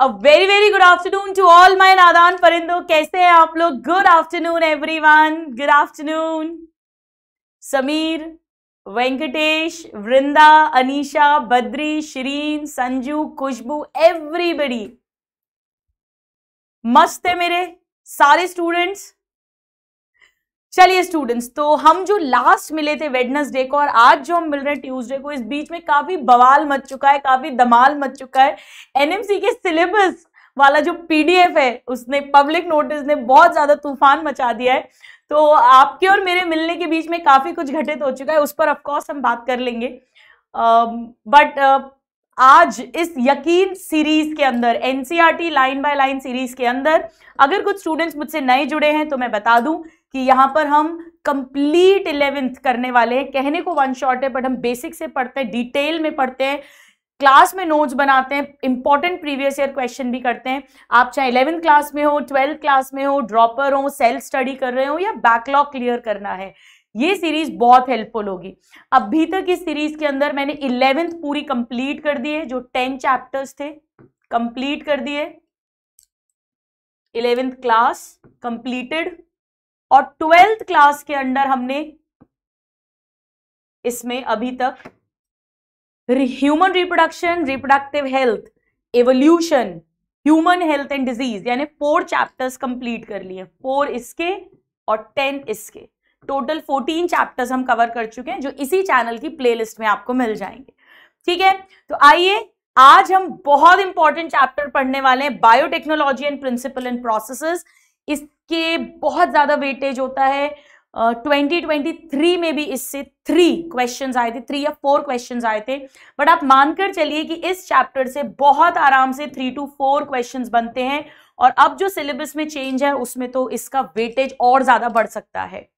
A very very good afternoon to all my नादान परिंदो कैसे हैं आप लोग good afternoon everyone good afternoon Sameer Venkatesh Vrinda Anisha Badri Shireen Sanju Khushboo everybody मस्त है मेरे सारे स्टूडेंट्स चलिए स्टूडेंट्स तो हम जो लास्ट मिले थे वेडनेसडे को और आज जो हम मिल रहे हैं ट्यूसडे को इस बीच में काफी बवाल मच चुका है काफी दमाल मच चुका है एनएमसी के सिलेबस वाला जो पीडीएफ है उसने पब्लिक नोटिस ने बहुत ज्यादा तूफान मचा दिया है तो आपके और मेरे मिलने के बीच में काफी कुछ घटित हो चुका है उस पर ऑफकोर्स हम बात कर लेंगे बट uh, uh, आज इस यकीन सीरीज के अंदर NCERT line by line series के अंदर अगर कुछ स्टूडेंट्स मुझसे नए जुड़े हैं तो मैं बता दूं कि यहां पर हम कंप्लीट इलेवेंथ करने वाले हैं कहने को वन शॉट है बट हम बेसिक से पढ़ते हैं डिटेल में पढ़ते हैं क्लास में नोट्स बनाते हैं इंपॉर्टेंट प्रीवियस ईयर क्वेश्चन भी करते हैं आप चाहे इलेवेंथ क्लास में हो ट्वेल्थ क्लास में हो ड्रॉपर हो सेल्फ स्टडी कर रहे हो या बैकलॉग क्लियर करना है ये सीरीज बहुत हेल्पफुल होगी अभी तक इस सीरीज के अंदर मैंने इलेवेंथ पूरी कंप्लीट कर दी है जो टेन चैप्टर्स थे कंप्लीट कर दिए इलेवेंथ क्लास कंप्लीटेड और ट्वेल्थ क्लास के अंडर हमने इसमें अभी तक human reproduction reproductive health evolution human health and disease यानी फोर चैप्टर्स कंप्लीट कर लिए फोर इसके और टेन इसके टोटल फोर्टीन चैप्टर्स हम कवर कर चुके हैं जो इसी चैनल की प्लेलिस्ट में आपको मिल जाएंगे ठीक है तो आइए आज हम बहुत इंपॉर्टेंट चैप्टर पढ़ने वाले हैं biotechnology and principle and processes इसके बहुत ज़्यादा वेटेज होता है ट्वेंटी ट्वेंटी थ्री में भी इससे थ्री क्वेश्चंस आए थे थ्री या फोर क्वेश्चंस आए थे बट आप मानकर चलिए कि इस चैप्टर से बहुत आराम से थ्री टू फोर क्वेश्चंस बनते हैं और अब जो सिलेबस में चेंज है उसमें तो इसका वेटेज और ज़्यादा बढ़ सकता है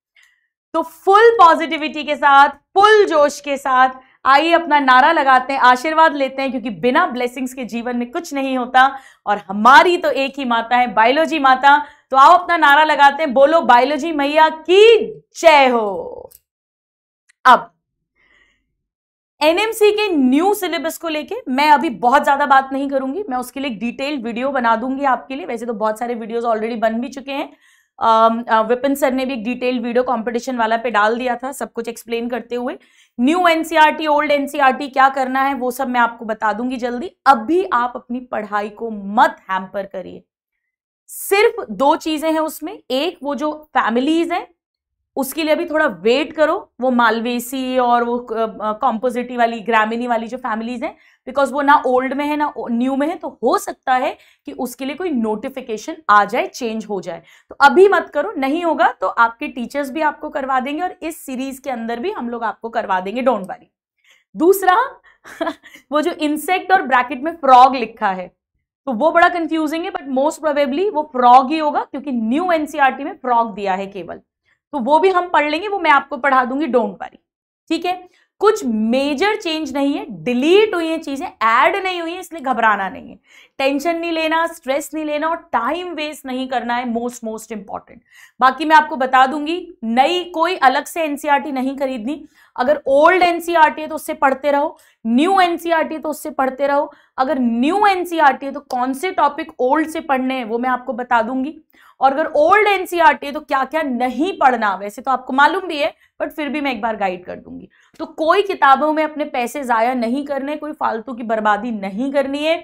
तो फुल पॉजिटिविटी के साथ फुल जोश के साथ आइए अपना नारा लगाते हैं आशीर्वाद लेते हैं क्योंकि बिना ब्लेसिंग्स के जीवन में कुछ नहीं होता और हमारी तो एक ही माता है बायोलॉजी माता तो आओ अपना नारा लगाते हैं बोलो बायोलॉजी मैया की जय हो अब एनएमसी के न्यू सिलेबस को लेके मैं अभी बहुत ज्यादा बात नहीं करूंगी मैं उसके लिए डिटेल्ड वीडियो बना दूंगी आपके लिए वैसे तो बहुत सारे वीडियोस ऑलरेडी बन भी चुके हैं विपिन सर ने भी एक डिटेल वीडियो कंपटीशन वाला पे डाल दिया था सब कुछ एक्सप्लेन करते हुए न्यू एनसीआरटी ओल्ड एनसीआरटी क्या करना है वो सब मैं आपको बता दूंगी जल्दी अभी आप अपनी पढ़ाई को मत हैम्पर करिए सिर्फ दो चीजें हैं उसमें एक वो जो फैमिलीज हैं उसके लिए अभी थोड़ा वेट करो वो मालवेसी और वो कॉम्पोजिटी वाली ग्रामीणी वाली जो फैमिलीज हैं बिकॉज वो ना ओल्ड में है ना न्यू में है तो हो सकता है कि उसके लिए कोई नोटिफिकेशन आ जाए चेंज हो जाए तो अभी मत करो नहीं होगा तो आपके टीचर्स भी आपको करवा देंगे और इस सीरीज के अंदर भी हम लोग आपको करवा देंगे डोंट वरी दूसरा वो जो इंसेक्ट और ब्रैकेट में फ्रॉग लिखा है तो वो बड़ा कंफ्यूजिंग है बट मोस्ट प्रोबेबली वो फ्रॉग ही होगा क्योंकि न्यू एनसीआरटी e में फ्रॉग दिया है केवल तो वो भी हम पढ़ लेंगे वो मैं आपको पढ़ा दूंगी डोंट वरी ठीक है कुछ मेजर चेंज नहीं है डिलीट हुई हैं चीज़ें ऐड नहीं हुई हैं इसलिए घबराना नहीं है टेंशन नहीं लेना स्ट्रेस नहीं लेना और टाइम वेस्ट नहीं करना है मोस्ट मोस्ट इंपॉर्टेंट बाकी मैं आपको बता दूंगी नई कोई अलग से एनसीईआरटी e नहीं खरीदनी अगर ओल्ड एनसीईआरटी e है तो उससे पढ़ते रहो न्यू एनसीईआरटी e है तो उससे पढ़ते रहो अगर न्यू एनसीईआरटी है तो कौन से टॉपिक ओल्ड से पढ़ने हैं वो मैं आपको बता दूंगी और अगर ओल्ड एनसीईआरटी e है तो क्या क्या नहीं पढ़ना वैसे तो आपको मालूम भी है बट फिर भी मैं एक बार गाइड कर दूंगी तो कोई किताबों में अपने पैसे ज़ाया नहीं करने कोई फालतू की बर्बादी नहीं करनी है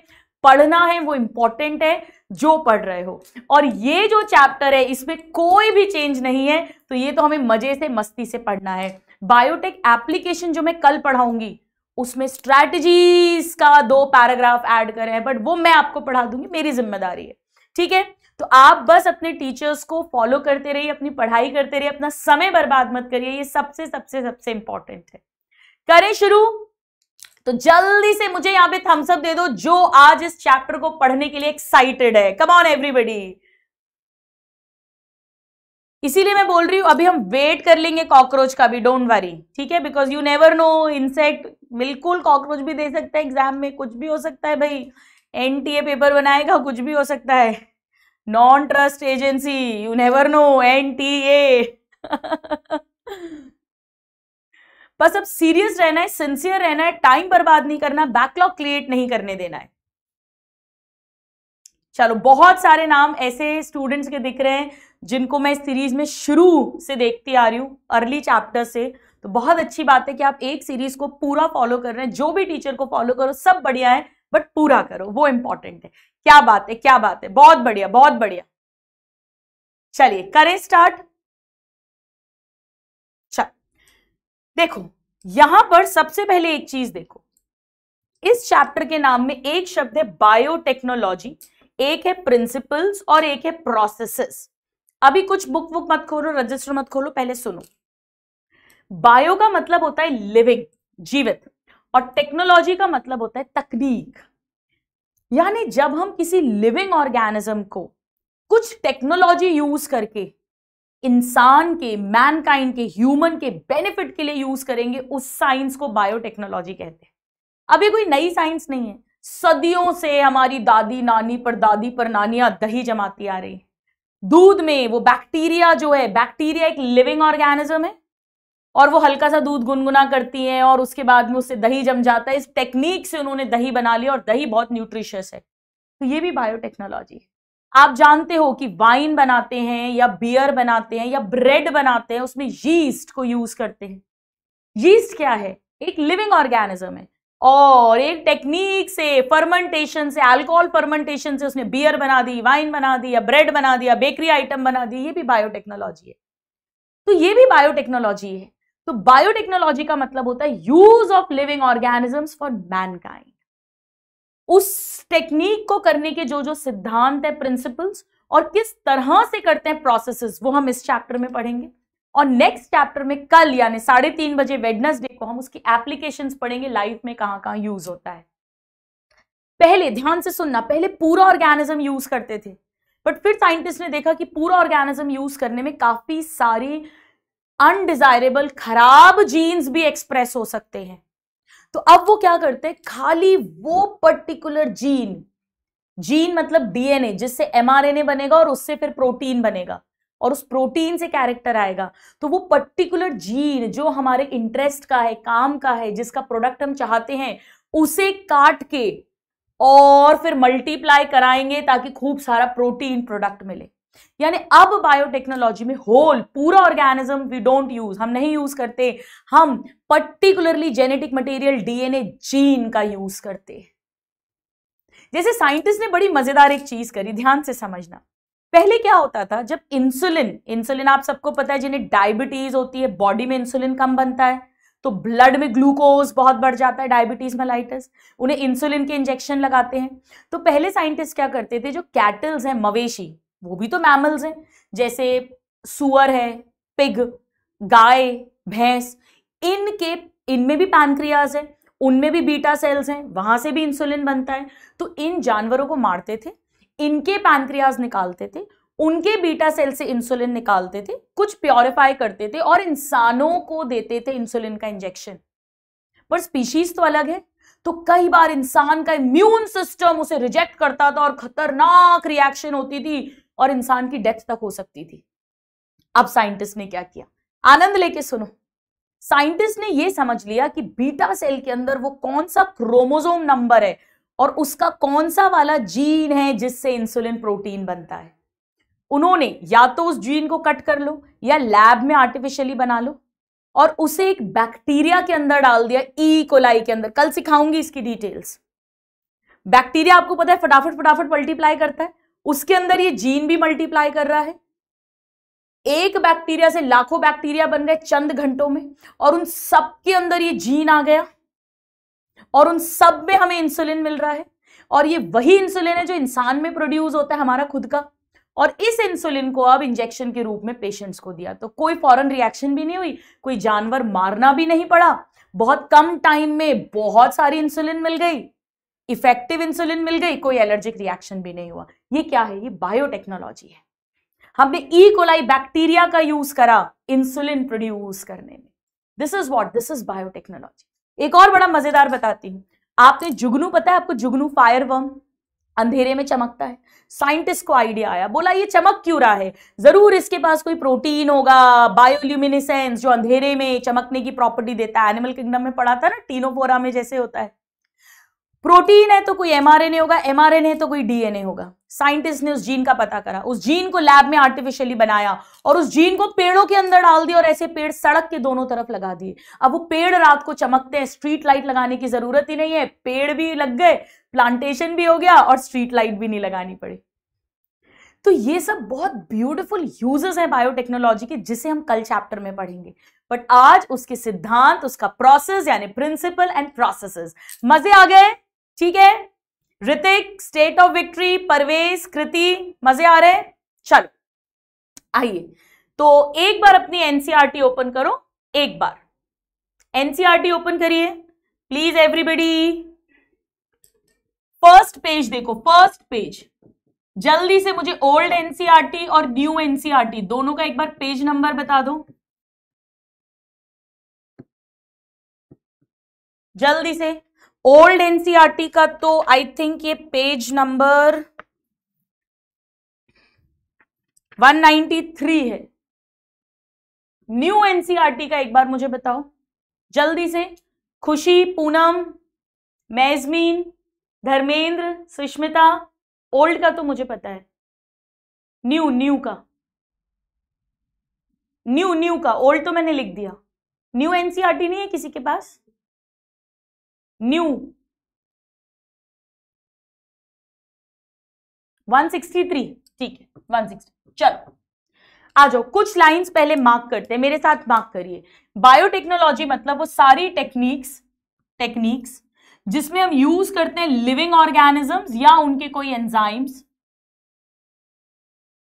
पढ़ना है वो इंपॉर्टेंट है जो पढ़ रहे हो और ये जो चैप्टर है इसमें कोई भी चेंज नहीं है तो ये तो हमें मजे से मस्ती से पढ़ना है बायोटेक एप्लीकेशन जो मैं कल पढ़ाऊंगी उसमें स्ट्रैटेजीज का दो पैराग्राफ ऐड करें हैं बट वो मैं आपको पढ़ा दूंगी मेरी जिम्मेदारी है ठीक है तो आप बस अपने टीचर्स को फॉलो करते रहिए अपनी पढ़ाई करते रहिए अपना समय बर्बाद मत करिए ये सबसे सबसे सबसे इंपॉर्टेंट है करें शुरू तो जल्दी से मुझे यहां पे थम्सअप दे दो जो आज इस चैप्टर को पढ़ने के लिए एक्साइटेड है कम ऑन एवरीबडी इसीलिए मैं बोल रही हूं अभी हम वेट कर लेंगे कॉकरोच का भी डोंट वरी ठीक है because you never know insect बिल्कुल कॉकरोच भी दे सकता है एग्जाम में कुछ भी हो सकता है भाई एनटीए पेपर बनाएगा कुछ भी हो सकता है non trust agency you never know N T A बस अब सीरियस रहना है सिंसियर रहना है टाइम बर्बाद नहीं करना बैकलॉग क्रिएट नहीं करने देना है चलो बहुत सारे नाम ऐसे स्टूडेंट्स के दिख रहे हैं जिनको मैं इस सीरीज में शुरू से देखती आ रही हूं अर्ली चैप्टर से तो बहुत अच्छी बात है कि आप एक सीरीज को पूरा फॉलो कर रहे हैं जो भी टीचर को फॉलो करो सब बढ़िया है बट पूरा हम्म। करो वो इंपॉर्टेंट है क्या बात है क्या बात है बहुत बढ़िया बहुत बढ़िया चलिए करें स्टार्ट चल देखो यहां पर सबसे पहले एक चीज देखो इस चैप्टर के नाम में एक शब्द है बायोटेक्नोलॉजी एक है प्रिंसिपल्स और एक है प्रोसेसेस अभी कुछ बुक बुक मत खोलो रजिस्टर मत खोलो पहले सुनो बायो का मतलब होता है लिविंग जीवित और टेक्नोलॉजी का मतलब होता है तकनीक यानी जब हम किसी लिविंग ऑर्गेनिज्म को कुछ टेक्नोलॉजी यूज करके इंसान के मैनकाइंड के ह्यूमन के बेनिफिट के लिए यूज करेंगे उस साइंस को बायोटेक्नोलॉजी कहते हैं अब ये कोई नई साइंस नहीं है सदियों से हमारी दादी नानी पर दादी पर नानियां दही जमाती आ रही दूध में वो बैक्टीरिया जो है बैक्टीरिया एक लिविंग ऑर्गेनिज्म है और वो हल्का सा दूध गुनगुना करती हैं और उसके बाद में उससे दही जम जाता है इस टेक्निक से उन्होंने दही बना लिया और दही बहुत न्यूट्रिशियस है तो ये भी बायोटेक्नोलॉजी है आप जानते हो कि वाइन बनाते हैं या बियर बनाते हैं या ब्रेड बनाते हैं उसमें यीस्ट को यूज करते हैं यीस्ट क्या है एक लिविंग ऑर्गेनिज्म है और एक टेक्निक से फर्मेंटेशन से अल्कोहल फर्मेंटेशन से उसने बियर बना दी वाइन बना दी या ब्रेड बना दिया बेकरी आइटम बना दी ये भी बायोटेक्नोलॉजी है तो ये भी बायोटेक्नोलॉजी है तो बायोटेक्नोलॉजी का मतलब होता है use of living organisms for mankind उस टेक्निक को करने के जो जो सिद्धांत है प्रिंसिपल्स और किस तरह से करते हैं प्रोसेसेस वो हम इस चैप्टर में पढ़ेंगे और नेक्स्ट चैप्टर में कल यानी साढ़े तीन बजे वेडनेसडे को हम उसकी एप्लीकेशंस पढ़ेंगे लाइफ में कहां कहां यूज होता है पहले ध्यान से सुनना पहले पूरा ऑर्गेनिज्म यूज करते थे बट फिर साइंटिस्ट ने देखा कि पूरा ऑर्गेनिज्म यूज करने में काफी सारी अनडिजायरेबल खराब जीन्स भी एक्सप्रेस हो सकते हैं तो अब वो क्या करते हैं खाली वो पर्टिकुलर जीन जीन मतलब डीएनए जिससे एमआरएनए बनेगा और उससे फिर प्रोटीन बनेगा और उस प्रोटीन से कैरेक्टर आएगा तो वो पर्टिकुलर जीन जो हमारे इंटरेस्ट का है काम का है जिसका प्रोडक्ट हम चाहते हैं उसे काट के और फिर मल्टीप्लाई कराएंगे ताकि खूब सारा प्रोटीन प्रोडक्ट मिले यानी अब बायोटेक्नोलॉजी में होल पूरा ऑर्गेनिज्म वी डोंट यूज हम नहीं यूज करते हम particularly genetic material DNA gene का यूज करते हैं जैसे साइंटिस्ट ने बड़ी मजेदार एक चीज करी ध्यान से समझना पहले क्या होता था जब इंसुलिन इंसुलिन आप सबको पता है जिन्हें डायबिटीज होती है बॉडी में इंसुलिन कम बनता है तो ब्लड में ग्लूकोज बहुत बढ़ जाता है डायबिटीज मेलाइटिस उन्हें इंसुलिन के इंजेक्शन लगाते हैं तो पहले साइंटिस्ट क्या करते थे जो कैटल्स हैं मवेशी वो भी तो मैमल्स हैं जैसे सुअर है पिग गाय भैंस इनके इनमें भी पैनक्रियाज है उनमें भी बीटा सेल्स हैं वहां से भी इंसुलिन बनता है तो इन जानवरों को मारते थे इनके पैनक्रियाज निकालते थे उनके बीटा सेल से इंसुलिन निकालते थे कुछ प्योरिफाई करते थे और इंसानों को देते थे इंसुलिन का इंजेक्शन पर स्पीशीज तो अलग है तो कई बार इंसान का इम्यून सिस्टम उसे रिजेक्ट करता था और खतरनाक रिएक्शन होती थी और इंसान की डेथ तक हो सकती थी अब साइंटिस्ट ने क्या किया आनंद लेके सुनो साइंटिस्ट ने यह समझ लिया कि बीटा सेल के अंदर वो कौन सा क्रोमोजोम नंबर है और उसका कौन सा वाला जीन है जिससे इंसुलिन प्रोटीन बनता है उन्होंने या तो उस जीन को कट कर लो या लैब में आर्टिफिशियली बना लो और उसे एक बैक्टीरिया के अंदर डाल दिया ई कोलाई के अंदर कल सिखाऊंगी इसकी डिटेल्स बैक्टीरिया आपको पता है फटाफट फटाफट मल्टीप्लाई करता है उसके अंदर ये जीन भी मल्टीप्लाई कर रहा है एक बैक्टीरिया से लाखों बैक्टीरिया बन गए चंद घंटों में और उन सब के अंदर ये जीन आ गया और उन सब में हमें इंसुलिन मिल रहा है और ये वही इंसुलिन है जो इंसान में प्रोड्यूस होता है हमारा खुद का और इस इंसुलिन को अब इंजेक्शन के रूप में पेशेंट्स को दिया तो कोई फॉरन रिएक्शन भी नहीं हुई कोई जानवर मारना भी नहीं पड़ा बहुत कम टाइम में बहुत सारी इंसुलिन मिल गई इफेक्टिव इंसुलिन मिल गई कोई एलर्जिक रिएक्शन भी नहीं हुआ ये क्या है ये बायोटेक्नोलॉजी है हमने ई कोलाई बैक्टीरिया का यूज करा इंसुलिन प्रोड्यूस करने में this is what this is biotechnology एक और बड़ा मजेदार बताती हूँ आपने जुगनू पता है आपको जुगनू फायर वर्म अंधेरे में चमकता है साइंटिस्ट को आइडिया आया बोला ये चमक क्यों रहा है जरूर इसके पास कोई प्रोटीन होगा बायोल्यूमिनिसेंस जो अंधेरे में चमकने की प्रॉपर्टी देता है एनिमल किंगडम में पड़ा था ना टीनोफोरा में जैसे होता है प्रोटीन है तो कोई एमआरएनए होगा एमआरएनए तो कोई डीएनए होगा साइंटिस्ट ने उस जीन का पता करा उस जीन को लैब में आर्टिफिशियली बनाया और उस जीन को पेड़ों के अंदर डाल दिया और ऐसे पेड़ सड़क के दोनों तरफ लगा दिए अब वो पेड़ रात को चमकते हैं स्ट्रीट लाइट लगाने की जरूरत ही नहीं है पेड़ भी लग गए प्लांटेशन भी हो गया और स्ट्रीट लाइट भी नहीं लगानी पड़ी तो ये सब बहुत ब्यूटिफुल यूजेस हैं बायोटेक्नोलॉजी के जिसे हम कल चैप्टर में पढ़ेंगे बट आज उसके सिद्धांत उसका प्रोसेस यानी प्रिंसिपल एंड प्रोसेसेस मजे आ गए ठीक है Hritik state of victory Parvez Kriti मजे आ रहे चलो आइए तो एक बार अपनी एनसीआरटी ओपन e करो एक बार एनसीआरटी ओपन e करिए प्लीज एवरीबडी फर्स्ट पेज देखो फर्स्ट पेज जल्दी से मुझे ओल्ड एनसीआरटी e और न्यू एनसीआरटी दोनों का एक बार पेज नंबर बता दो जल्दी से ओल्ड एनसीईआरटी का तो आई थिंक ये पेज नंबर 193 है न्यू एनसीईआरटी का एक बार मुझे बताओ जल्दी से खुशी पूनम मैजमीन धर्मेंद्र सुष्मिता ओल्ड का तो मुझे पता है न्यू न्यू का न्यू न्यू का ओल्ड तो मैंने लिख दिया न्यू एनसीईआरटी नहीं है किसी के पास न्यू 163 ठीक है 160 चलो आ जाओ कुछ लाइंस पहले मार्क करते हैं मेरे साथ मार्क करिए बायोटेक्नोलॉजी मतलब वो सारी टेक्निक्स टेक्निक्स जिसमें हम यूज करते हैं लिविंग ऑर्गेनिजम्स या उनके कोई enzymes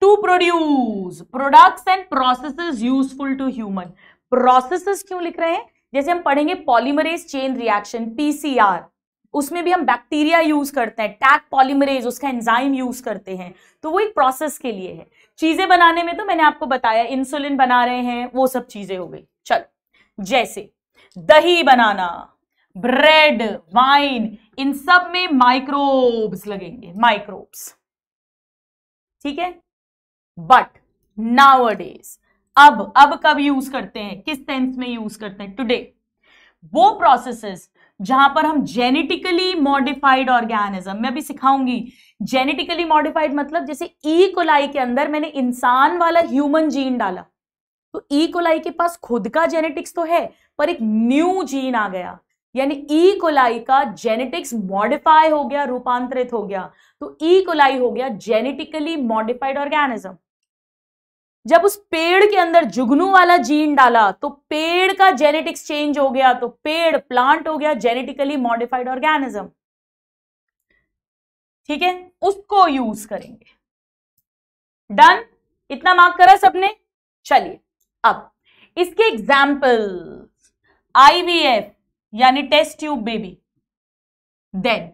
to produce products and processes useful to human processes क्यों लिख रहे हैं जैसे हम पढ़ेंगे पॉलीमरेज चेन रिएक्शन पीसीआर उसमें भी हम बैक्टीरिया यूज करते हैं टैग पॉलीमरेज उसका एंजाइम यूज करते हैं तो वो एक प्रोसेस के लिए है चीजें बनाने में तो मैंने आपको बताया इंसुलिन बना रहे हैं वो सब चीजें हो गई चल जैसे दही बनाना ब्रेड वाइन इन सब में माइक्रोब्स लगेंगे माइक्रोब्स ठीक है बट नाव डेज अब अब कब यूज करते हैं किस टेंस में यूज करते हैं टुडे वो प्रोसेसेस जहां पर हम जेनेटिकली मॉडिफाइड ऑर्गेनिज्म मैं भी सिखाऊंगी जेनेटिकली मॉडिफाइड मतलब जैसे ई e. कोलाई के अंदर मैंने इंसान वाला ह्यूमन जीन डाला तो ई e. कोलाई के पास खुद का जेनेटिक्स तो है पर एक न्यू जीन आ गया यानी ई e. कोलाई का जेनेटिक्स मॉडिफाई हो गया रूपांतरित हो गया तो ई e. कोलाई हो गया जेनेटिकली मॉडिफाइड ऑर्गेनिज्म जब उस पेड़ के अंदर जुगनू वाला जीन डाला तो पेड़ का जेनेटिक्स चेंज हो गया तो पेड़ प्लांट हो गया जेनेटिकली मॉडिफाइड ऑर्गेनिज्म ठीक है उसको यूज करेंगे डन इतना मार्क करा सबने चलिए अब इसके एग्जाम्पल आईवीएफ यानी टेस्ट ट्यूब बेबी देन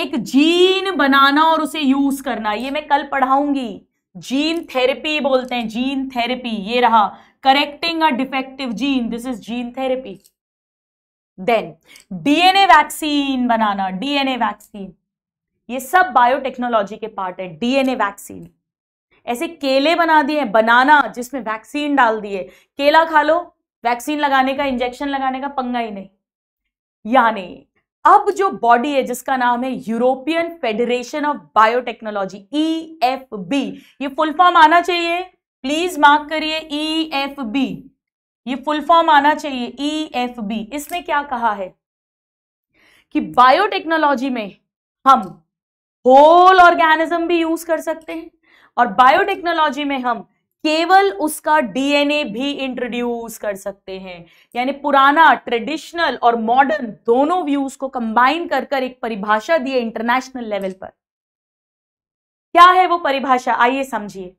एक जीन बनाना और उसे यूज करना ये मैं कल पढ़ाऊंगी जीन थेरेपी बोलते हैं जीन थेरेपी ये रहा correcting a defective gene this is gene therapy then DNA vaccine बनाना डीएनए वैक्सीन ये सब बायोटेक्नोलॉजी के पार्ट है डीएनए वैक्सीन ऐसे केले बना दिए बनाना जिसमें वैक्सीन डाल दिए केला खा लो वैक्सीन लगाने का इंजेक्शन लगाने का पंगा ही नहीं यानी अब जो बॉडी है जिसका नाम है European Federation of Biotechnology E F B ये फुल फॉर्म आना चाहिए प्लीज मार्क करिए ई एफ बी ये फुल फॉर्म आना चाहिए ई एफ बी इसने क्या कहा है कि बायोटेक्नोलॉजी में हम होल ऑर्गेनिज्म भी यूज कर सकते हैं और बायोटेक्नोलॉजी में हम केवल उसका डीएनए भी इंट्रोड्यूस कर सकते हैं यानी पुराना ट्रेडिशनल और मॉडर्न दोनों व्यूज को कंबाइन कर कर एक परिभाषा दी है इंटरनेशनल लेवल पर क्या है वो परिभाषा आइए समझिए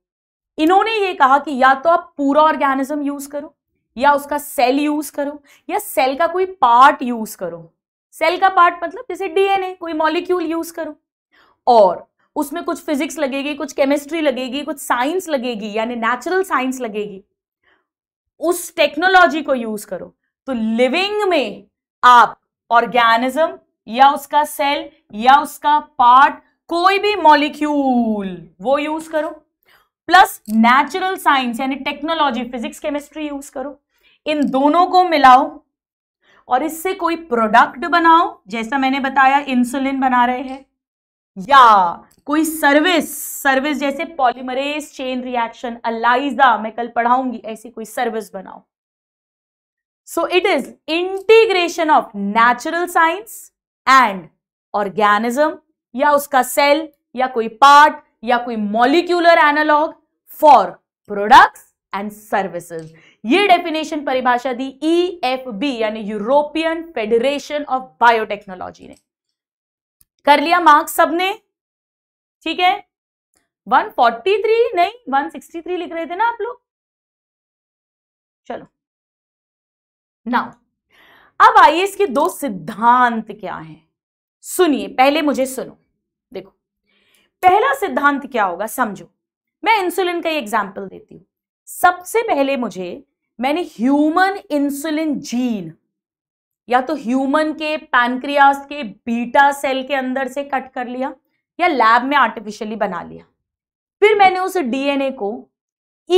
इन्होंने ये कहा कि या तो आप पूरा ऑर्गेनिज्म यूज करो या उसका सेल यूज करो या सेल का कोई पार्ट यूज करो सेल का पार्ट मतलब जैसे डीएनए कोई मॉलिक्यूल यूज करो और उसमें कुछ फिजिक्स लगेगी कुछ केमिस्ट्री लगेगी कुछ साइंस लगेगी यानी नेचुरल साइंस लगेगी उस टेक्नोलॉजी को यूज करो तो लिविंग में आप ऑर्गेनिज्म या उसका सेल या उसका पार्ट कोई भी मॉलिक्यूल वो यूज करो प्लस नेचुरल साइंस यानी टेक्नोलॉजी फिजिक्स केमिस्ट्री यूज करो इन दोनों को मिलाओ और इससे कोई प्रोडक्ट बनाओ जैसा मैंने बताया इंसुलिन बना रहे हैं या कोई सर्विस सर्विस जैसे पॉलीमरेज चेन रिएक्शन अलाइजा मैं कल पढ़ाऊंगी ऐसी कोई सर्विस बनाओ so it is integration of natural science and organism या उसका सेल या कोई पार्ट या कोई molecular analog for products and services ये डेफिनेशन परिभाषा दी ई एफ बी यानी यूरोपियन फेडरेशन ऑफ बायोटेक्नोलॉजी ने कर लिया मार्क्स सबने ठीक है 143 नहीं 163 लिख रहे थे ना आप लोग चलो नाउ अब आइए इसके दो सिद्धांत क्या हैं सुनिए पहले मुझे सुनो देखो पहला सिद्धांत क्या होगा समझो मैं इंसुलिन का एग्जाम्पल देती हूं सबसे पहले मुझे मैंने ह्यूमन इंसुलिन जीन या तो ह्यूमन के पैनक्रियास के बीटा सेल के अंदर से कट कर लिया या लैब में आर्टिफिशियली बना लिया फिर मैंने उस डीएनए को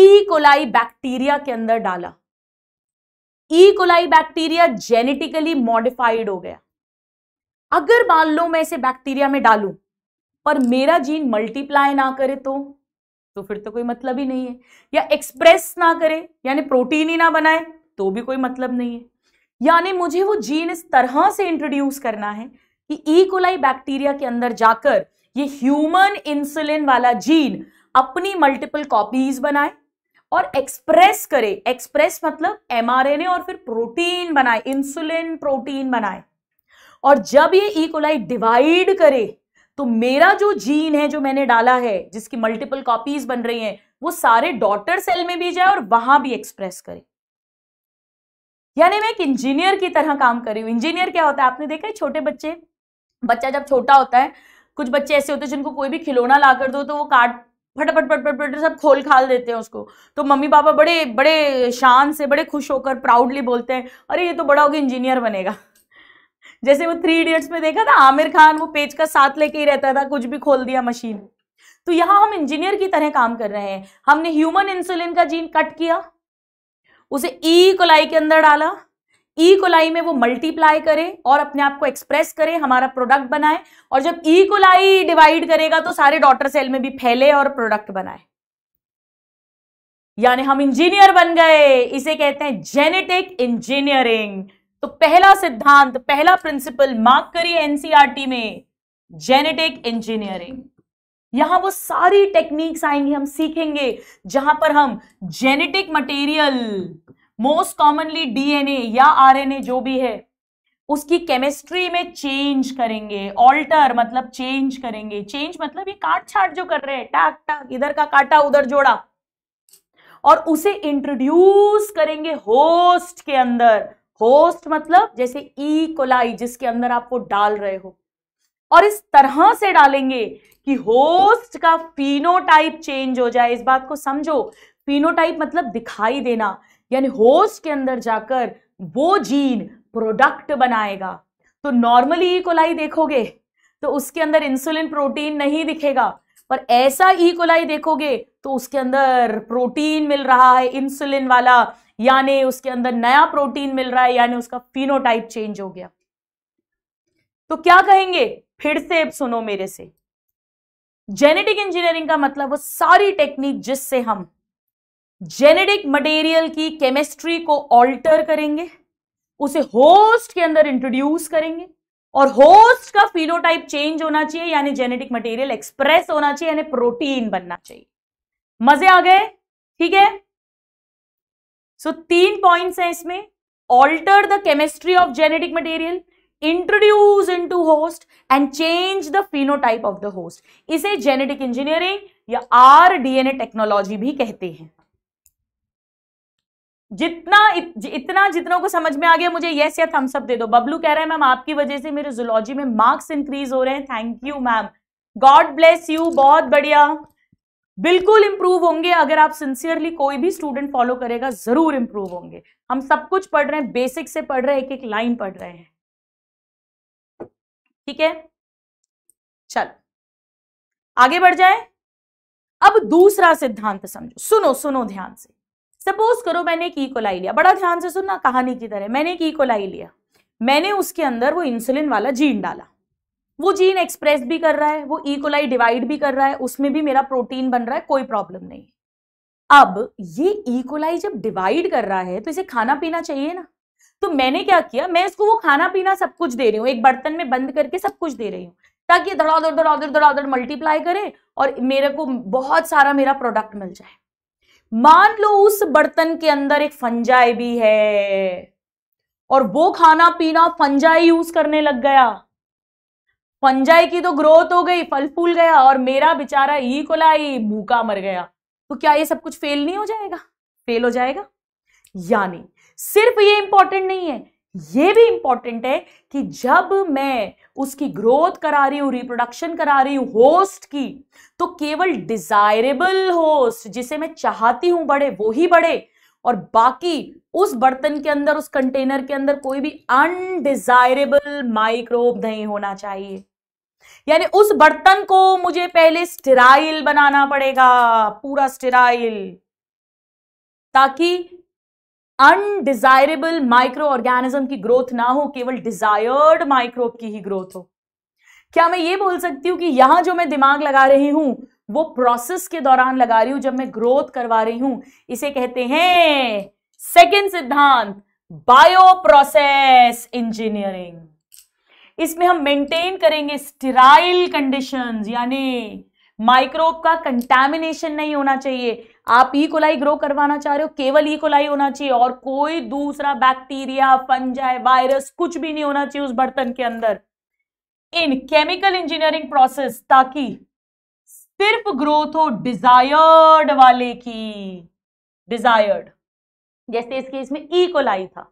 ई कोलाई बैक्टीरिया के अंदर डाला E coli bacteria genetically modified हो गया अगर मान लो मैं इसे बैक्टीरिया में डालू पर मेरा जीन मल्टीप्लाई ना करे तो तो फिर तो कोई मतलब ही नहीं है या एक्सप्रेस ना करे यानी प्रोटीन ही ना बनाए तो भी कोई मतलब नहीं है यानी मुझे वो जीन इस तरह से इंट्रोड्यूस करना है कि ई कोलाई बैक्टीरिया के अंदर जाकर ये ह्यूमन इंसुलिन वाला जीन अपनी मल्टीपल कॉपीज बनाए और एक्सप्रेस करे एक्सप्रेस मतलब एमआरएनए और फिर प्रोटीन बनाए इंसुलिन प्रोटीन बनाए और जब ये इकोलाई e. डिवाइड करे तो मेरा जो जीन है जो मैंने डाला है जिसकी मल्टीपल कॉपीज बन रही हैं वो सारे डॉटर सेल में भी जाए और वहां भी एक्सप्रेस करे यानी मैं एक इंजीनियर की तरह काम कर रही हूं इंजीनियर क्या होता है आपने देखा है छोटे बच्चे बच्चा जब छोटा होता है कुछ बच्चे ऐसे होते हैं जिनको कोई भी खिलौना ला कर दो तो वो काट फटाफट फटफट फट सब खोल खाल देते हैं उसको तो मम्मी पापा बड़े बड़े शान से बड़े खुश होकर प्राउडली बोलते हैं अरे ये तो बड़ा होगा इंजीनियर बनेगा जैसे वो थ्री इडियट्स में देखा था आमिर खान वो पेज का साथ लेके ही रहता था कुछ भी खोल दिया मशीन तो यहाँ हम इंजीनियर की तरह काम कर रहे हैं हमने ह्यूमन इंसुलिन का जीन कट किया उसे ई e कोलाई के अंदर डाला ई e कोलाई में वो मल्टीप्लाई करे और अपने आप को एक्सप्रेस करे हमारा प्रोडक्ट बनाए और जब ई e कोलाई डिवाइड करेगा तो सारे डॉटर सेल में भी फैले और प्रोडक्ट बनाए यानी हम इंजीनियर बन गए इसे कहते हैं जेनेटिक इंजीनियरिंग तो पहला सिद्धांत पहला प्रिंसिपल मार्क करिए एनसीईआरटी e में जेनेटिक इंजीनियरिंग यहां वो सारी टेक्निक्स आएंगी हम सीखेंगे जहां पर हम genetic material most commonly DNA या आरएनए जो भी है उसकी केमिस्ट्री में चेंज करेंगे ऑल्टर मतलब चेंज करेंगे चेंज मतलब ये काट छाट जो कर रहे हैं टाक टाक इधर का काटा उधर जोड़ा और उसे इंट्रोड्यूस करेंगे होस्ट के अंदर होस्ट मतलब जैसे ई e कोलाई जिसके अंदर आप वो डाल रहे हो और इस तरह से डालेंगे कि होस्ट का फिनोटाइप चेंज हो जाए इस बात को समझो फिनोटाइप मतलब दिखाई देना यानी होस्ट के अंदर जाकर वो जीन प्रोडक्ट बनाएगा तो नॉर्मली इकोलाई e. देखोगे तो उसके अंदर इंसुलिन प्रोटीन नहीं दिखेगा पर ऐसा इकोलाई e. देखोगे तो उसके अंदर प्रोटीन मिल रहा है इंसुलिन वाला यानी उसके अंदर नया प्रोटीन मिल रहा है यानी उसका फिनोटाइप चेंज हो गया तो क्या कहेंगे फिर से सुनो मेरे से जेनेटिक इंजीनियरिंग का मतलब वो सारी टेक्निक जिससे हम जेनेटिक मटेरियल की केमिस्ट्री को ऑल्टर करेंगे उसे होस्ट के अंदर इंट्रोड्यूस करेंगे और होस्ट का फिनोटाइप चेंज होना चाहिए यानी जेनेटिक मटेरियल एक्सप्रेस होना चाहिए यानी प्रोटीन बनना चाहिए मजे आ गए ठीक है सो तीन पॉइंट्स हैं इसमें alter the chemistry of genetic material introduce into host and change the phenotype of the host इसे जेनेटिक इंजीनियरिंग या आर ए टेक्नोलॉजी भी कहते हैं जितना इत, इतना जितनों को समझ में आ गया मुझे येस या थम्स अप दे दो बबलू कह रहा है मैम आपकी वजह से मेरे जुलॉजी में मार्क्स इंक्रीज हो रहे हैं thank you ma'am God bless you बहुत बढ़िया बिल्कुल इंप्रूव होंगे अगर आप सिंसियरली कोई भी स्टूडेंट फॉलो करेगा जरूर इंप्रूव होंगे हम सब कुछ पढ़ रहे हैं बेसिक से पढ़ रहे हैं एक एक लाइन पढ़ रहे हैं ठीक है चल आगे बढ़ जाए अब दूसरा सिद्धांत समझो सुनो सुनो ध्यान से सपोज करो मैंने एक ईकोलाई लिया बड़ा ध्यान से सुनना कहानी की तरह मैंने एक ईकोलाई लिया मैंने उसके अंदर वो इंसुलिन वाला जीन डाला वो जीन एक्सप्रेस भी कर रहा है वो ईकोलाई e डिवाइड भी कर रहा है उसमें भी मेरा प्रोटीन बन रहा है कोई प्रॉब्लम नहीं अब ये ईकोलाई e जब डिवाइड कर रहा है तो इसे खाना पीना चाहिए ना तो मैंने क्या किया मैं इसको वो खाना पीना सब कुछ दे रही हूँ एक बर्तन में बंद करके सब कुछ दे रही हूँ ताकि धड़ाधड़ धड़ाधड़ धड़ाधड़ मल्टीप्लाई करे और मेरे को बहुत सारा मेरा प्रोडक्ट मिल जाए मान लो उस बर्तन के अंदर एक फंजाई भी है और वो खाना पीना फंजाई यूज करने लग गया फंजाई की तो ग्रोथ हो गई फल फूल गया और मेरा बेचारा ई कोलाई भूखा मर गया तो क्या ये सब कुछ फेल नहीं हो जाएगा फेल हो जाएगा यानी सिर्फ ये इंपॉर्टेंट नहीं है ये भी इंपॉर्टेंट है कि जब मैं उसकी ग्रोथ करा रही हूँ रिप्रोडक्शन करा रही हूँ होस्ट की तो केवल डिजायरेबल होस्ट जिसे मैं चाहती हूँ बड़े वो ही बड़े और बाकी उस बर्तन के अंदर उस कंटेनर के अंदर कोई भी अनडिजायरेबल माइक्रोब नहीं होना चाहिए यानी उस बर्तन को मुझे पहले स्टेराइल बनाना पड़ेगा पूरा स्टेराइल ताकि अनडिजायरेबल माइक्रो ऑर्गेनिज्म की ग्रोथ ना हो केवल डिजायर्ड माइक्रोब की ही ग्रोथ हो क्या मैं ये बोल सकती हूं कि यहां जो मैं दिमाग लगा रही हूं वो प्रोसेस के दौरान लगा रही हूं जब मैं ग्रोथ करवा रही हूं इसे कहते हैं सेकेंड सिद्धांत बायोप्रोसेस इंजीनियरिंग इसमें हम मेंटेन करेंगे स्टेराइल कंडीशंस यानी माइक्रोब का कंटेमिनेशन नहीं होना चाहिए आप ई कोलाई ग्रो करवाना चाह रहे हो केवल ई e. कोलाई होना चाहिए और कोई दूसरा बैक्टीरिया फंजाई वायरस कुछ भी नहीं होना चाहिए उस बर्तन के अंदर इन केमिकल इंजीनियरिंग प्रोसेस ताकि सिर्फ ग्रोथ हो डिजायर्ड वाले की डिजायर्ड जैसे इस केस में ई e. कोलाई था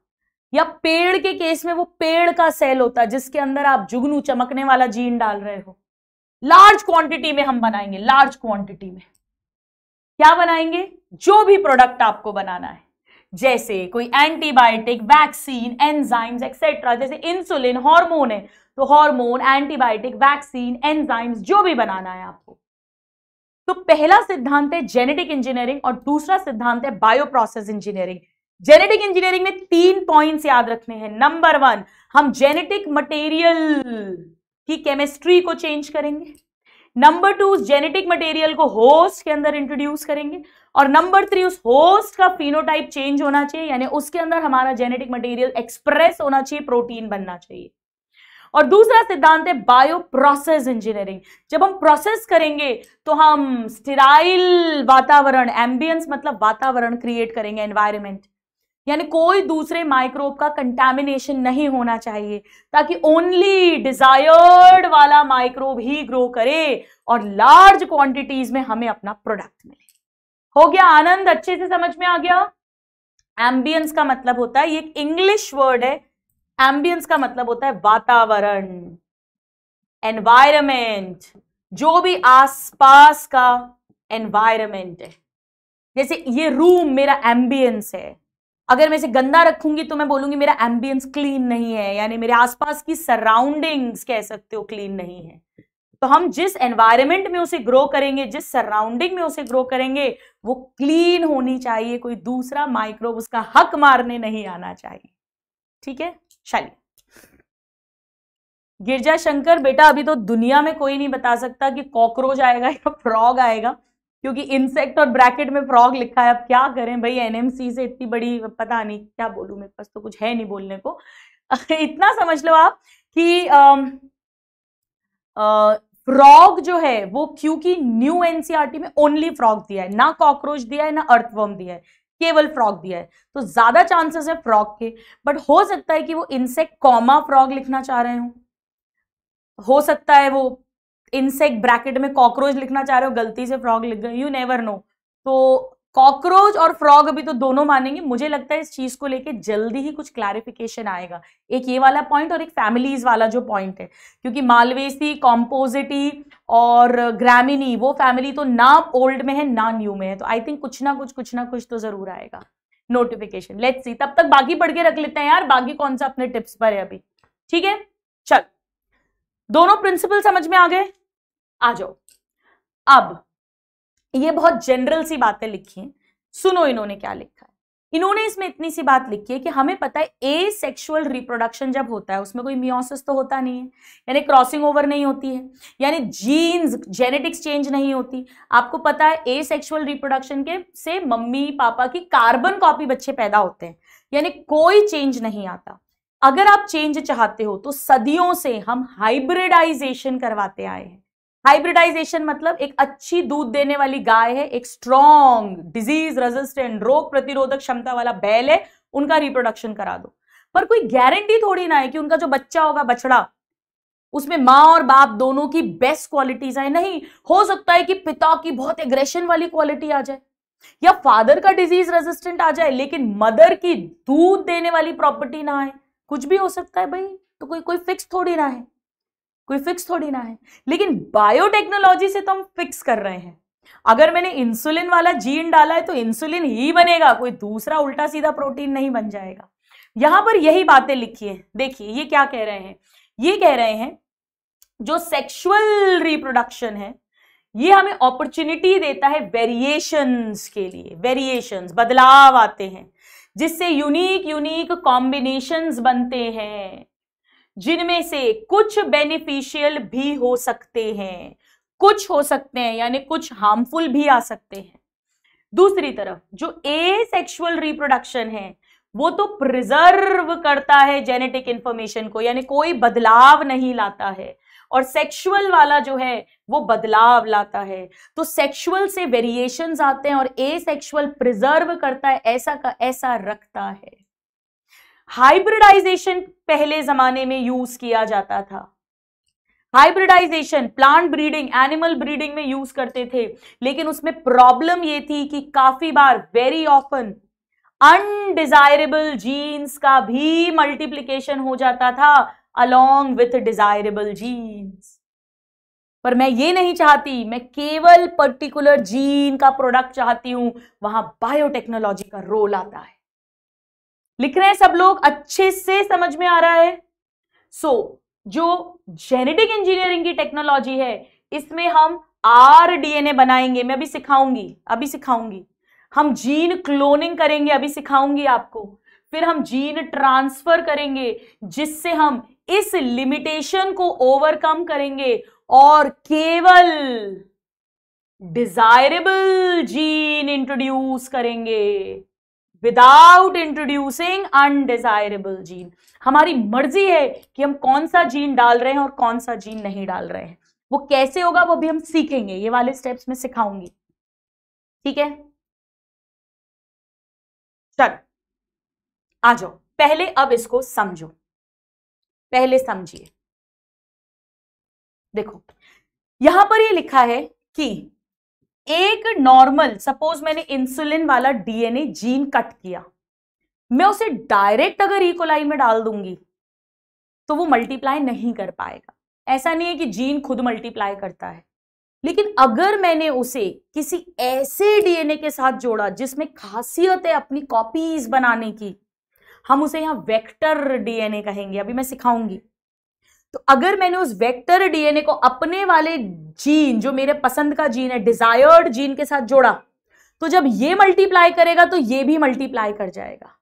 या पेड़ के केस में वो पेड़ का सेल होता है जिसके अंदर आप जुगनू चमकने वाला जीन डाल रहे हो लार्ज क्वांटिटी में हम बनाएंगे लार्ज क्वांटिटी में क्या बनाएंगे जो भी प्रोडक्ट आपको बनाना है जैसे कोई एंटीबायोटिक वैक्सीन एंजाइम्स एक्सेट्रा जैसे इंसुलिन हार्मोन है तो हार्मोन एंटीबायोटिक वैक्सीन एंजाइम्स जो भी बनाना है आपको तो पहला सिद्धांत है जेनेटिक इंजीनियरिंग और दूसरा सिद्धांत है बायोप्रोसेस इंजीनियरिंग जेनेटिक इंजीनियरिंग में तीन पॉइंट्स याद रखने हैं नंबर वन हम जेनेटिक मटेरियल की केमिस्ट्री को चेंज करेंगे नंबर टू उस जेनेटिक मटेरियल को होस्ट के अंदर इंट्रोड्यूस करेंगे और नंबर थ्री उस होस्ट का फिनोटाइप चेंज होना चाहिए यानी उसके अंदर हमारा जेनेटिक मटेरियल एक्सप्रेस होना चाहिए प्रोटीन बनना चाहिए और दूसरा सिद्धांत है बायो प्रोसेस इंजीनियरिंग जब हम प्रोसेस करेंगे तो हम स्टेराइल वातावरण एम्बियंस मतलब वातावरण क्रिएट करेंगे एनवायरमेंट यानी कोई दूसरे माइक्रोब का कंटेमिनेशन नहीं होना चाहिए ताकि ओनली डिजायर्ड वाला माइक्रोब ही ग्रो करे और लार्ज क्वांटिटीज में हमें अपना प्रोडक्ट मिले हो गया आनंद अच्छे से समझ में आ गया एम्बियंस का मतलब होता है ये एक इंग्लिश वर्ड है एम्बियंस का मतलब होता है वातावरण एनवायरमेंट जो भी आसपास का एनवायरमेंट है जैसे ये रूम मेरा एम्बियंस है अगर मैं इसे गंदा रखूंगी तो मैं बोलूंगी मेरा एम्बियंस क्लीन नहीं है यानी मेरे आसपास की सराउंडिंग्स कह सकते हो क्लीन नहीं है तो हम जिस एनवायरमेंट में उसे ग्रो करेंगे जिस सराउंडिंग में उसे ग्रो करेंगे वो क्लीन होनी चाहिए कोई दूसरा माइक्रोब उसका हक मारने नहीं आना चाहिए ठीक है चलिए गिरजा शंकर बेटा अभी तो दुनिया में कोई नहीं बता सकता कि कॉकरोच आएगा या फ्रॉग आएगा क्योंकि इंसेक्ट और ब्रैकेट में फ्रॉग लिखा है अब क्या करें भाई एनएमसी से इतनी बड़ी पता नहीं क्या बोलू मेरे पास तो कुछ है नहीं बोलने को इतना समझ लो आप कि फ्रॉग जो है वो क्योंकि न्यू एनसीआरटी e में ओनली फ्रॉग दिया है ना कॉकरोच दिया है ना अर्थवर्म दिया है केवल फ्रॉग दिया है तो ज्यादा चांसेस है फ्रॉग के बट हो सकता है कि वो इंसेक्ट कॉमा फ्रॉग लिखना चाह रहे हो हो सकता है वो इंसेक्ट ब्रैकेट में कॉकरोच लिखना चाह रहे हो गलती से फ्रॉग लिख गए यू नेवर नो तो कॉकरोच और फ्रॉग अभी तो दोनों मानेंगे मुझे लगता है इस चीज को लेके जल्दी ही कुछ क्लैरिफिकेशन आएगा एक ये वाला पॉइंट और एक फैमिलीज वाला जो पॉइंट है क्योंकि मालवेसी कॉम्पोजिटी और ग्रामिनी वो फैमिली तो ना ओल्ड में है ना न्यू में है तो आई थिंक कुछ ना कुछ कुछ ना कुछ तो जरूर आएगा नोटिफिकेशन लेट्स सी तब तक बाकी पढ़ के रख लेते हैं यार बाकी कौन सा अपने टिप्स पर है अभी ठीक है चल दोनों प्रिंसिपल समझ में आ गए आ जाओ अब ये बहुत जनरल सी बातें लिखी हैं सुनो इन्होंने क्या लिखा है इन्होंने इसमें इतनी सी बात लिखी है कि हमें पता है ए सेक्सुअल रिप्रोडक्शन जब होता है उसमें कोई मियोसिस तो होता नहीं है यानी क्रॉसिंग ओवर नहीं होती है यानी जीन्स जेनेटिक्स चेंज नहीं होती आपको पता है ए सेक्सुअल रिप्रोडक्शन के से मम्मी पापा की कार्बन कॉपी बच्चे पैदा होते हैं यानी कोई चेंज नहीं आता अगर आप चेंज चाहते हो तो सदियों से हम हाइब्रिडाइजेशन करवाते आए हैं हाइब्रिडाइजेशन मतलब एक अच्छी दूध देने वाली गाय है एक स्ट्रॉन्ग डिजीज रेजिस्टेंट रोग प्रतिरोधक क्षमता वाला बैल है उनका रिप्रोडक्शन करा दो पर कोई गारंटी थोड़ी ना है कि उनका जो बच्चा होगा बछड़ा उसमें माँ और बाप दोनों की बेस्ट क्वालिटीज आए नहीं हो सकता है कि पिता की बहुत एग्रेशन वाली क्वालिटी आ जाए या फादर का डिजीज रेजिस्टेंट आ जाए लेकिन मदर की दूध देने वाली प्रॉपर्टी ना आए कुछ भी हो सकता है भाई तो कोई कोई फिक्स थोड़ी ना है कोई फिक्स थोड़ी ना है लेकिन बायोटेक्नोलॉजी से तो हम फिक्स कर रहे हैं अगर मैंने इंसुलिन वाला जीन डाला है तो इंसुलिन ही बनेगा कोई दूसरा उल्टा सीधा प्रोटीन नहीं बन जाएगा यहां पर यही बातें लिखी है देखिए ये क्या कह रहे हैं ये कह रहे हैं जो सेक्सुअल रिप्रोडक्शन है ये हमें अपॉर्चुनिटी देता है वेरिएशंस के लिए वेरिएशंस बदलाव आते हैं जिससे यूनिक यूनिक कॉम्बिनेशंस बनते हैं जिनमें से कुछ बेनिफिशियल भी हो सकते हैं कुछ हो सकते हैं यानी कुछ हार्मफुल भी आ सकते हैं दूसरी तरफ जो ए सेक्शुअल रिप्रोडक्शन है वो तो प्रिजर्व करता है जेनेटिक इंफॉर्मेशन को यानी कोई बदलाव नहीं लाता है और सेक्सुअल वाला जो है वो बदलाव लाता है तो सेक्सुअल से वेरिएशंस आते हैं और ए सेक्सुअल प्रिजर्व करता है ऐसा का ऐसा रखता है हाइब्रिडाइजेशन पहले जमाने में यूज किया जाता था hybridization plant breeding animal breeding में यूज करते थे लेकिन उसमें प्रॉब्लम ये थी कि काफी बार वेरी ऑफन अनडिजायरेबल जीन्स का भी मल्टीप्लीकेशन हो जाता था अलोंग विथ डिजायरेबल जीन्स पर मैं ये नहीं चाहती मैं केवल पर्टिकुलर जीन का प्रोडक्ट चाहती हूं वहां बायोटेक्नोलॉजी का रोल आता है लिख रहे हैं सब लोग अच्छे से समझ में आ रहा है सो so, जो जेनेटिक इंजीनियरिंग की टेक्नोलॉजी है इसमें हम आर डीएनए बनाएंगे मैं अभी सिखाऊंगी अभी सिखाऊंगी हम जीन क्लोनिंग करेंगे अभी सिखाऊंगी आपको फिर हम जीन ट्रांसफर करेंगे जिससे हम इस लिमिटेशन को ओवरकम करेंगे और केवल डिजायरेबल जीन इंट्रोड्यूस करेंगे विदाउट इंट्रोड्यूसिंग अनडिजायरेबल जीन हमारी मर्जी है कि हम कौन सा जीन डाल रहे हैं और कौन सा जीन नहीं डाल रहे हैं वो कैसे होगा वो भी हम सीखेंगे ये वाले स्टेप्स में सिखाऊंगी ठीक है चल आ जाओ पहले अब इसको समझो पहले समझिए देखो यहां पर ये लिखा है कि एक नॉर्मल सपोज मैंने इंसुलिन वाला डीएनए जीन कट किया मैं उसे डायरेक्ट अगर इकोलाई e में डाल दूंगी तो वो मल्टीप्लाई नहीं कर पाएगा ऐसा नहीं है कि जीन खुद मल्टीप्लाई करता है लेकिन अगर मैंने उसे किसी ऐसे डीएनए के साथ जोड़ा जिसमें खासियत है अपनी कॉपीज बनाने की हम उसे यहां वेक्टर डीएनए कहेंगे अभी मैं सिखाऊंगी तो अगर मैंने उस वेक्टर डीएनए को अपने वाले जीन जो मेरे पसंद का जीन है डिजायर्ड जीन के साथ जोड़ा तो जब ये मल्टीप्लाई करेगा तो ये भी मल्टीप्लाई कर जाएगा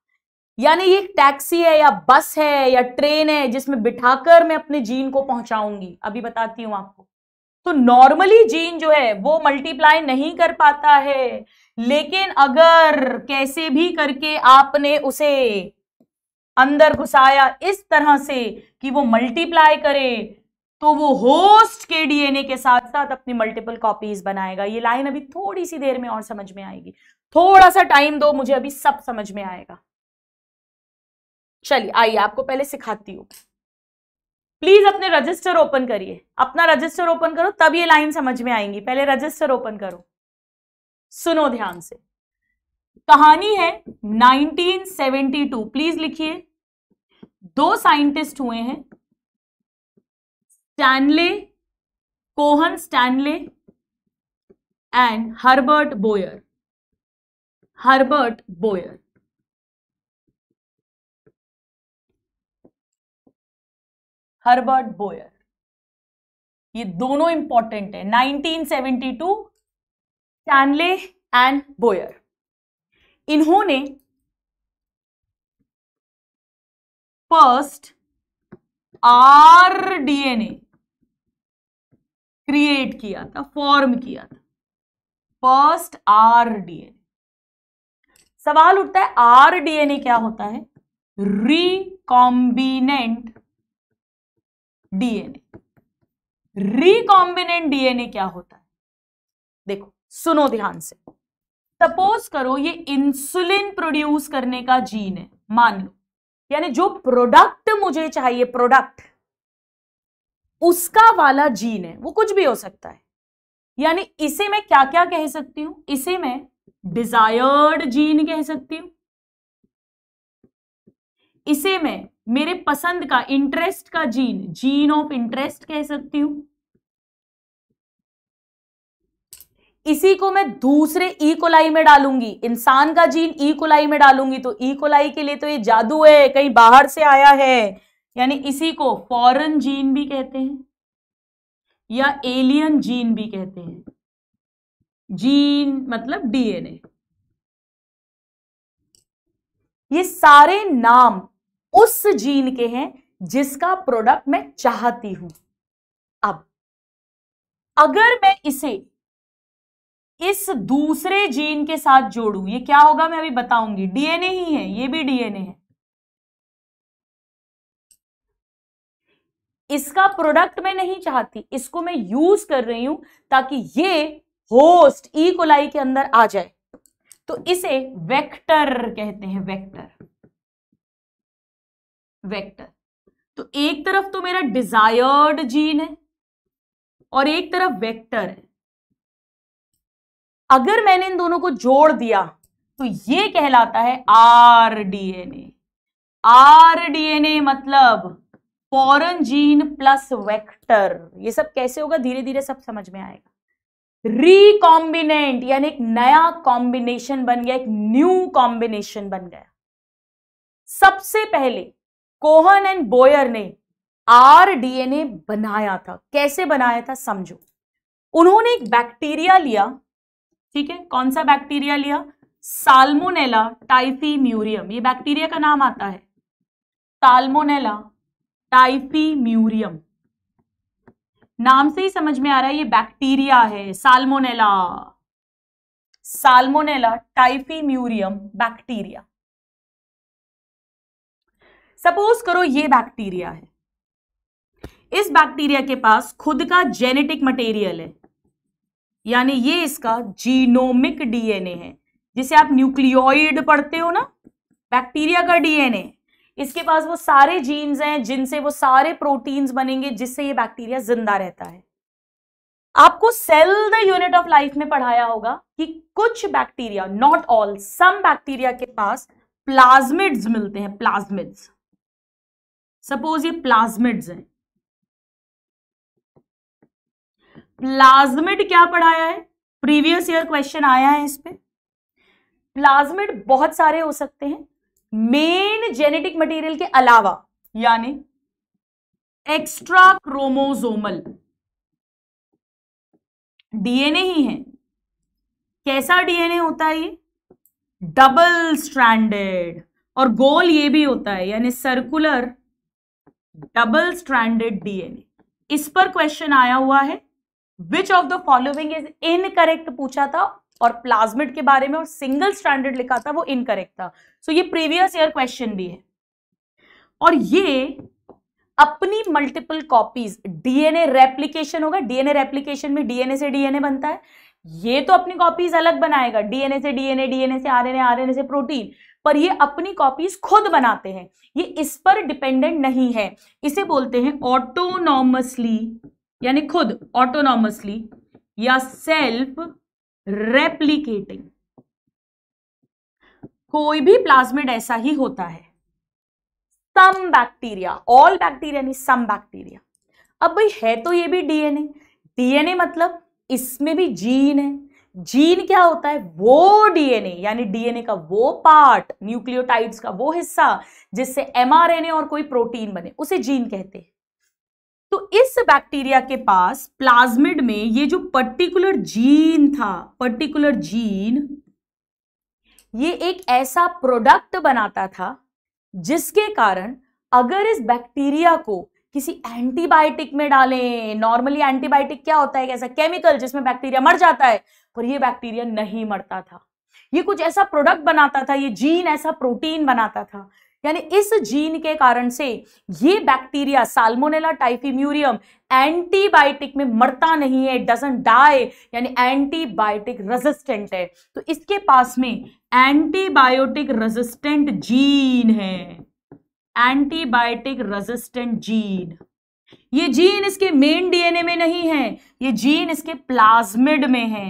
यानी ये टैक्सी है या बस है या ट्रेन है जिसमें बिठाकर मैं अपने जीन को पहुंचाऊंगी अभी बताती हूं आपको तो नॉर्मली जीन जो है वो मल्टीप्लाई नहीं कर पाता है लेकिन अगर कैसे भी करके आपने उसे अंदर घुसाया इस तरह से कि वो मल्टीप्लाई करे तो वो होस्ट के डीएनए के साथ साथ अपनी मल्टीपल कॉपीज बनाएगा ये लाइन अभी थोड़ी सी देर में और समझ में आएगी थोड़ा सा टाइम दो मुझे अभी सब समझ में आएगा चलिए आइए आपको पहले सिखाती हूँ प्लीज अपने रजिस्टर ओपन करिए अपना रजिस्टर ओपन करो तब ये लाइन समझ में आएंगी पहले रजिस्टर ओपन करो सुनो ध्यान से कहानी है 1972 प्लीज लिखिए दो साइंटिस्ट हुए हैं Stanley Cohen Stanley and Herbert Boyer Herbert Boyer Herbert Boyer ये दोनों इंपॉर्टेंट है 1972 स्टैनले एंड बोयर इन्होंने फर्स्ट आर डीएनए क्रिएट किया था फॉर्म किया था फर्स्ट आर डीएनए सवाल उठता है आर डीएनए क्या होता है रिकॉम्बिनेंट डीएनए रिकॉम्बिनेंट डीएनए क्या होता है देखो सुनो ध्यान से सपोज करो ये इंसुलिन प्रोड्यूस करने का जीन है मान लो यानी जो प्रोडक्ट मुझे चाहिए प्रोडक्ट उसका वाला जीन है वो कुछ भी हो सकता है यानी इसे मैं क्या क्या कह सकती हूं इसे मैं डिजायर्ड जीन कह सकती हूं इसे मैं मेरे पसंद का इंटरेस्ट का जीन जीन ऑफ इंटरेस्ट कह सकती हूं इसी को मैं दूसरे ई e. कोलाई में डालूंगी इंसान का जीन ई कोलाई में डालूंगी तो ई e. कोलाई के लिए तो ये जादू है कहीं बाहर से आया है यानी इसी को फॉरेन जीन भी कहते हैं या एलियन जीन भी कहते हैं जीन मतलब डीएनए ये सारे नाम उस जीन के हैं जिसका प्रोडक्ट मैं चाहती हूं अब अगर मैं इसे इस दूसरे जीन के साथ जोड़ू ये क्या होगा मैं अभी बताऊंगी डीएनए ही है ये भी डीएनए है इसका प्रोडक्ट मैं नहीं चाहती इसको मैं यूज कर रही हूं ताकि ये होस्ट ई कोलाई के अंदर आ जाए तो इसे वेक्टर कहते हैं वेक्टर वेक्टर तो एक तरफ तो मेरा डिजायर्ड जीन है और एक तरफ वेक्टर है अगर मैंने इन दोनों को जोड़ दिया तो ये कहलाता है आरडीएनए डीएनए मतलब फॉरन जीन प्लस वेक्टर ये सब कैसे होगा धीरे धीरे सब समझ में आएगा रिकॉम्बिनेंट यानी एक नया कॉम्बिनेशन बन गया एक न्यू कॉम्बिनेशन बन गया सबसे पहले कोहन एंड बोयर ने आर डीएनए बनाया था कैसे बनाया था समझो उन्होंने एक बैक्टीरिया लिया ठीक है कौन सा बैक्टीरिया लिया साल्मोनेला टाइफी म्यूरियम ये बैक्टीरिया का नाम आता है साल्मोनेला टाइपीम्यूरियम म्यूरियम नाम से ही समझ में आ रहा है ये बैक्टीरिया है Salmonella Salmonella typhimurium bacteria suppose करो ये बैक्टीरिया है इस बैक्टीरिया के पास खुद का जेनेटिक मटेरियल है यानी ये इसका जीनोमिक डीएनए है जिसे आप न्यूक्लियोइड पढ़ते हो ना बैक्टीरिया का डीएनए इसके पास वो सारे जीन्स हैं जिनसे वो सारे प्रोटीन्स बनेंगे जिससे ये बैक्टीरिया जिंदा रहता है आपको cell the unit of life में पढ़ाया होगा कि कुछ bacteria not all some bacteria के पास प्लाज्मिड्स मिलते हैं प्लाज्मिड्स सपोज ये प्लाज्मिड्स हैं प्लाज्मिड क्या पढ़ाया है प्रीवियस ईयर क्वेश्चन आया है इस पर प्लाज्मिड बहुत सारे हो सकते हैं मेन जेनेटिक मटेरियल के अलावा यानी एक्स्ट्रा क्रोमोजोमल डीएनए ही है कैसा डीएनए होता है ये डबल स्ट्रैंडेड और गोल ये भी होता है यानी सर्कुलर डबल स्ट्रैंडेड डीएनए इस पर क्वेश्चन आया हुआ है which of the following is incorrect पूछा था और प्लाज्मिड के बारे में और सिंगल स्टैंडर्ड लिखा था वो इनकरेक्ट था सो so, ये प्रीवियस ईयर क्वेश्चन भी है और ये अपनी मल्टीपल कॉपीज डीएनए रेप्लीकेशन होगा डीएनए रेप्लीकेशन में डीएनए से डीएनए बनता है ये तो अपनी कॉपीज अलग बनाएगा डीएनए से डीएनए डीएनए से आरएनए आरएनए से प्रोटीन पर ये अपनी कॉपीज खुद बनाते हैं ये इस पर डिपेंडेंट नहीं है इसे बोलते हैं ऑटोनॉमसली यानी खुद ऑटोनॉमसली या सेल्फ रेप्लीकेटिंग कोई भी प्लाज्मिड ऐसा ही होता है सम बैक्टीरिया ऑल बैक्टीरिया नहीं सम बैक्टीरिया अब भाई है तो ये भी डीएनए डीएनए मतलब इसमें भी जीन है जीन क्या होता है वो डीएनए यानी डीएनए का वो पार्ट न्यूक्लियोटाइड्स का वो हिस्सा जिससे एमआरएनए और कोई प्रोटीन बने उसे जीन कहते हैं तो इस बैक्टीरिया के पास प्लाज्मिड में ये जो पर्टिकुलर जीन था पर्टिकुलर जीन ये एक ऐसा प्रोडक्ट बनाता था जिसके कारण अगर इस बैक्टीरिया को किसी एंटीबायोटिक में डालें नॉर्मली एंटीबायोटिक क्या होता है ऐसा केमिकल जिसमें बैक्टीरिया मर जाता है पर ये बैक्टीरिया नहीं मरता था ये कुछ ऐसा प्रोडक्ट बनाता था ये जीन ऐसा प्रोटीन बनाता था यानी इस जीन के कारण से ये बैक्टीरिया साल्मोनेला टाइफीम्यूरियम एंटीबायोटिक में मरता नहीं है डजन डाई यानी एंटीबायोटिक रेजिस्टेंट है तो इसके पास में एंटीबायोटिक रेजिस्टेंट जीन है एंटीबायोटिक रेजिस्टेंट जीन ये जीन इसके मेन डीएनए में नहीं है ये जीन इसके प्लाज्मिड में है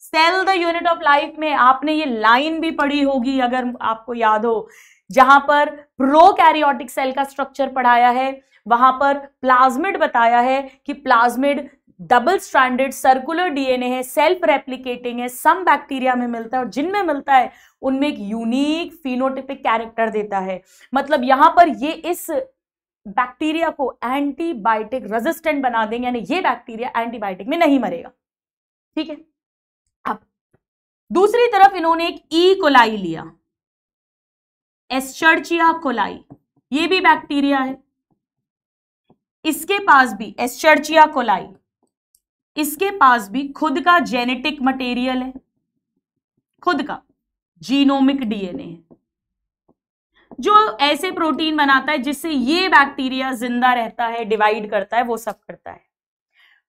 cell the unit of life में आपने ये लाइन भी पढ़ी होगी अगर आपको याद हो जहां पर प्रो कैरियोटिक सेल का स्ट्रक्चर पढ़ाया है वहां पर प्लाज्मिड बताया है कि plasmid double standard circular DNA है सेल्फ रेप्लिकेटिंग है सम बैक्टीरिया में मिलता है और जिनमें मिलता है उनमें एक यूनिक फिनोटिपिक कैरेक्टर देता है मतलब यहां पर ये इस बैक्टीरिया को एंटीबायोटिक रेजिस्टेंट बना देंगे यानी ये बैक्टीरिया एंटीबायोटिक में नहीं मरेगा ठीक है अब दूसरी तरफ इन्होंने एक ई e कोलाई लिया एस्चर्चिया कोलाई ये भी बैक्टीरिया है इसके पास भी एस्चर्चिया कोलाई इसके पास भी खुद का जेनेटिक मटेरियल है खुद का जीनोमिक डीएनए है जो ऐसे प्रोटीन बनाता है जिससे ये बैक्टीरिया जिंदा रहता है डिवाइड करता है वो सब करता है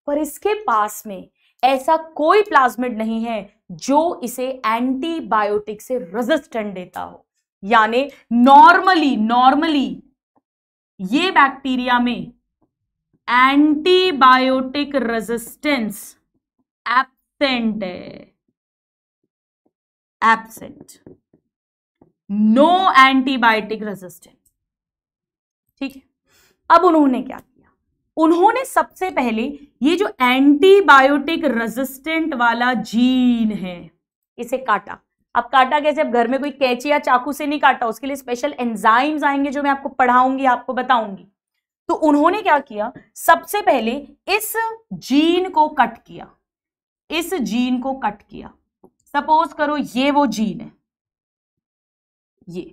पर इसके पास में ऐसा कोई प्लाज्मिड नहीं है जो इसे एंटीबायोटिक से रेजिस्टेंट देता हो यानी नॉर्मली नॉर्मली ये बैक्टीरिया में एंटीबायोटिक रेजिस्टेंस एबसेंट है एबसेंट नो एंटीबायोटिक रेजिस्टेंस ठीक है अब उन्होंने क्या किया उन्होंने सबसे पहले ये जो एंटीबायोटिक रेजिस्टेंट वाला जीन है इसे काटा अब काटा कैसे अब घर में कोई कैची या चाकू से नहीं काटा उसके लिए स्पेशल एंजाइम्स आएंगे जो मैं आपको पढ़ाऊंगी आपको बताऊंगी तो उन्होंने क्या किया सबसे पहले इस जीन को कट किया इस जीन को कट किया सपोज करो ये वो जीन है ये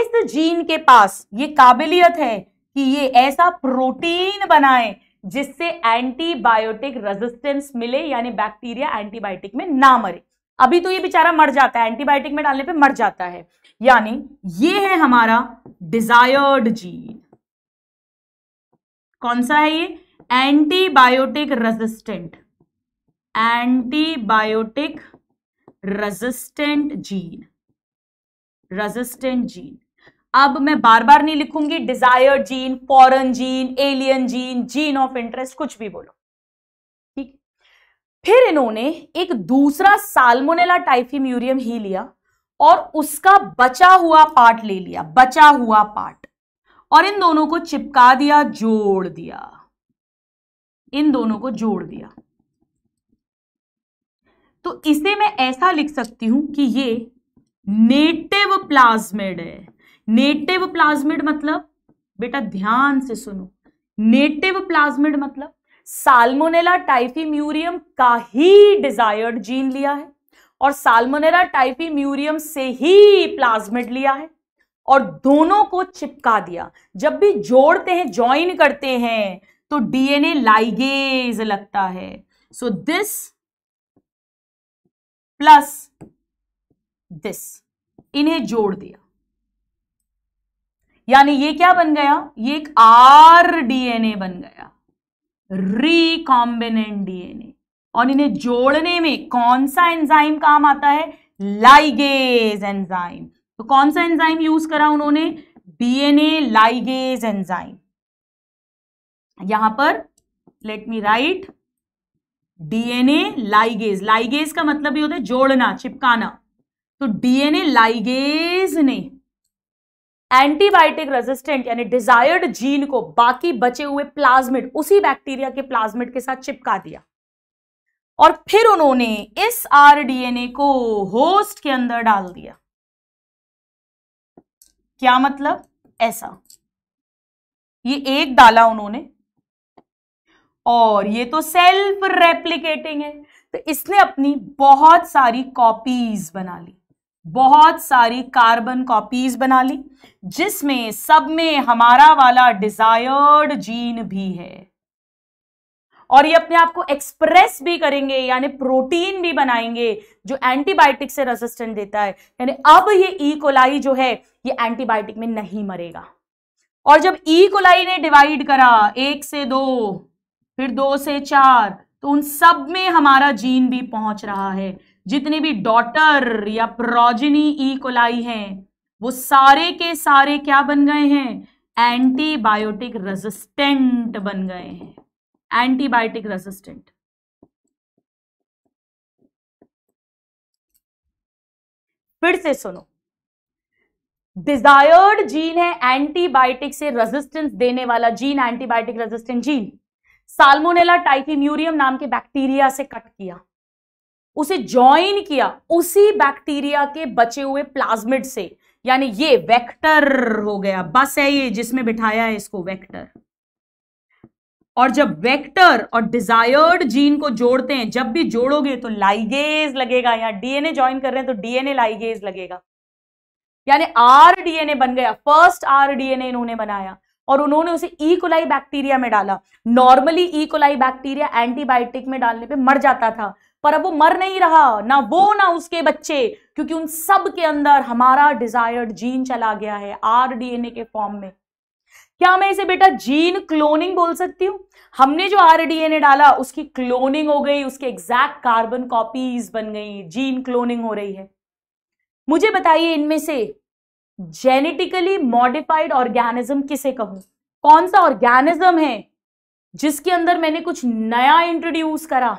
इस जीन के पास ये काबिलियत है कि ये ऐसा प्रोटीन बनाए जिससे एंटीबायोटिक रेजिस्टेंस मिले यानी बैक्टीरिया एंटीबायोटिक में ना मरे अभी तो ये बेचारा मर जाता है एंटीबायोटिक में डालने पे मर जाता है यानी ये है हमारा डिजायर्ड जीन कौन सा है ये antibiotic resistant antibiotic resistant gene resistant gene अब मैं बार बार नहीं लिखूंगी desire gene foreign gene alien gene gene of interest कुछ भी बोलो ठीक फिर इन्होंने एक दूसरा साल्मोनेला टाइफी म्यूरियम ही लिया और उसका बचा हुआ पार्ट ले लिया बचा हुआ पार्ट और इन दोनों को चिपका दिया जोड़ दिया इन दोनों को जोड़ दिया तो इसे मैं ऐसा लिख सकती हूं कि ये नेटिव प्लाज्मेड है नेटिव प्लाज्मिड मतलब बेटा ध्यान से सुनो नेटिव प्लाज्मिड मतलब साल्मोनेला टाइफी म्यूरियम का ही डिजायर्ड जीन लिया है और साल्मोनेला टाइफी म्यूरियम से ही प्लाज्मिड लिया है और दोनों को चिपका दिया जब भी जोड़ते हैं ज्वाइन करते हैं तो डीएनए लाइगेज लगता है सो दिस प्लस दिस इन्हें जोड़ दिया यानी ये क्या बन गया ये एक आर डीएनए बन गया रिकॉम्बिनेंट डीएनए और इन्हें जोड़ने में कौन सा एंजाइम काम आता है लाइगेज एंजाइम तो कौन सा एंजाइम यूज करा उन्होंने डीएनए लाइगेज एंजाइम यहां पर let me write DNA ligase ligase का मतलब ये होता है जोड़ना चिपकाना तो डीएनए लाइगेज ने एंटीबायोटिक रेजिस्टेंट यानी डिजायर्ड जीन को बाकी बचे हुए प्लाज्मिड उसी बैक्टीरिया के प्लाज्मिड के साथ चिपका दिया और फिर उन्होंने इस आरडीएनए को होस्ट के अंदर डाल दिया क्या मतलब ऐसा ये एक डाला उन्होंने और ये तो सेल्फ रेप्लिकेटिंग है तो इसने अपनी बहुत सारी कॉपीज बना ली बहुत सारी कार्बन कॉपीज बना ली जिसमें सब में हमारा वाला डिजायर्ड जीन भी है और ये अपने आप को एक्सप्रेस भी करेंगे यानी प्रोटीन भी बनाएंगे जो एंटीबायोटिक से रेजिस्टेंट देता है यानी अब ये ई e. कोलाई जो है ये एंटीबायोटिक में नहीं मरेगा और जब ई e. कोलाई ने डिवाइड करा एक से दो फिर दो से चार तो उन सब में हमारा जीन भी पहुंच रहा है जितने भी डॉटर या प्रोजिनी ई कोलाई हैं वो सारे के सारे क्या बन गए हैं एंटीबायोटिक रेजिस्टेंट बन गए हैं एंटीबायोटिक रेजिस्टेंट फिर से सुनो डिजायर्ड जीन है एंटीबायोटिक से रेजिस्टेंस देने वाला gene antibiotic resistant gene Salmonella typhimurium नाम के बैक्टीरिया से कट किया उसे ज्वाइन किया उसी बैक्टीरिया के बचे हुए प्लाज्मिड से यानी ये वेक्टर हो गया बस है ये जिसमें बिठाया है इसको वेक्टर और जब वेक्टर और डिजायर्ड जीन को जोड़ते हैं जब भी जोड़ोगे तो लाइगेज लगेगा या डीएनए ज्वाइन कर रहे हैं तो डीएनए लाइगेज लगेगा यानी आर डीएनए बन गया फर्स्ट आर डीएनए इन्होंने बनाया और उन्होंने उसे ईकोलाई e. बैक्टीरिया में डाला नॉर्मली ईकोलाई बैक्टीरिया एंटीबायोटिक में डालने पे मर जाता था पर अब वो मर नहीं रहा ना वो ना उसके बच्चे क्योंकि उन सब के अंदर हमारा डिजायर्ड जीन चला गया है आर डीएनए के फॉर्म में क्या मैं इसे बेटा जीन क्लोनिंग बोल सकती हूं हमने जो आर डीएनए डाला उसकी क्लोनिंग हो गई उसके एग्जैक्ट कार्बन कॉपीज बन गई जीन क्लोनिंग हो रही है मुझे बताइए इनमें से जेनेटिकली मॉडिफाइड ऑर्गेनिज्म किसे कहूं कौन सा ऑर्गेनिज्म है जिसके अंदर मैंने कुछ नया इंट्रोड्यूस करा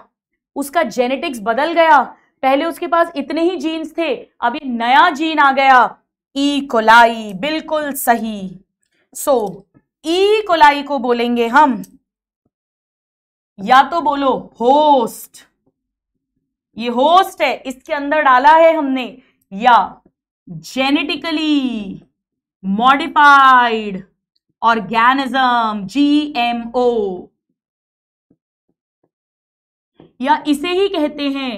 उसका जेनेटिक्स बदल गया पहले उसके पास इतने ही जीन्स थे अब ये नया जीन आ गया ई e. कोलाई बिल्कुल सही सो ई कोलाई को बोलेंगे हम या तो बोलो होस्ट ये होस्ट है इसके अंदर डाला है हमने या जेनेटिकली मॉडिफाइड ऑर्गेनिज्म जीएमओ या इसे ही कहते हैं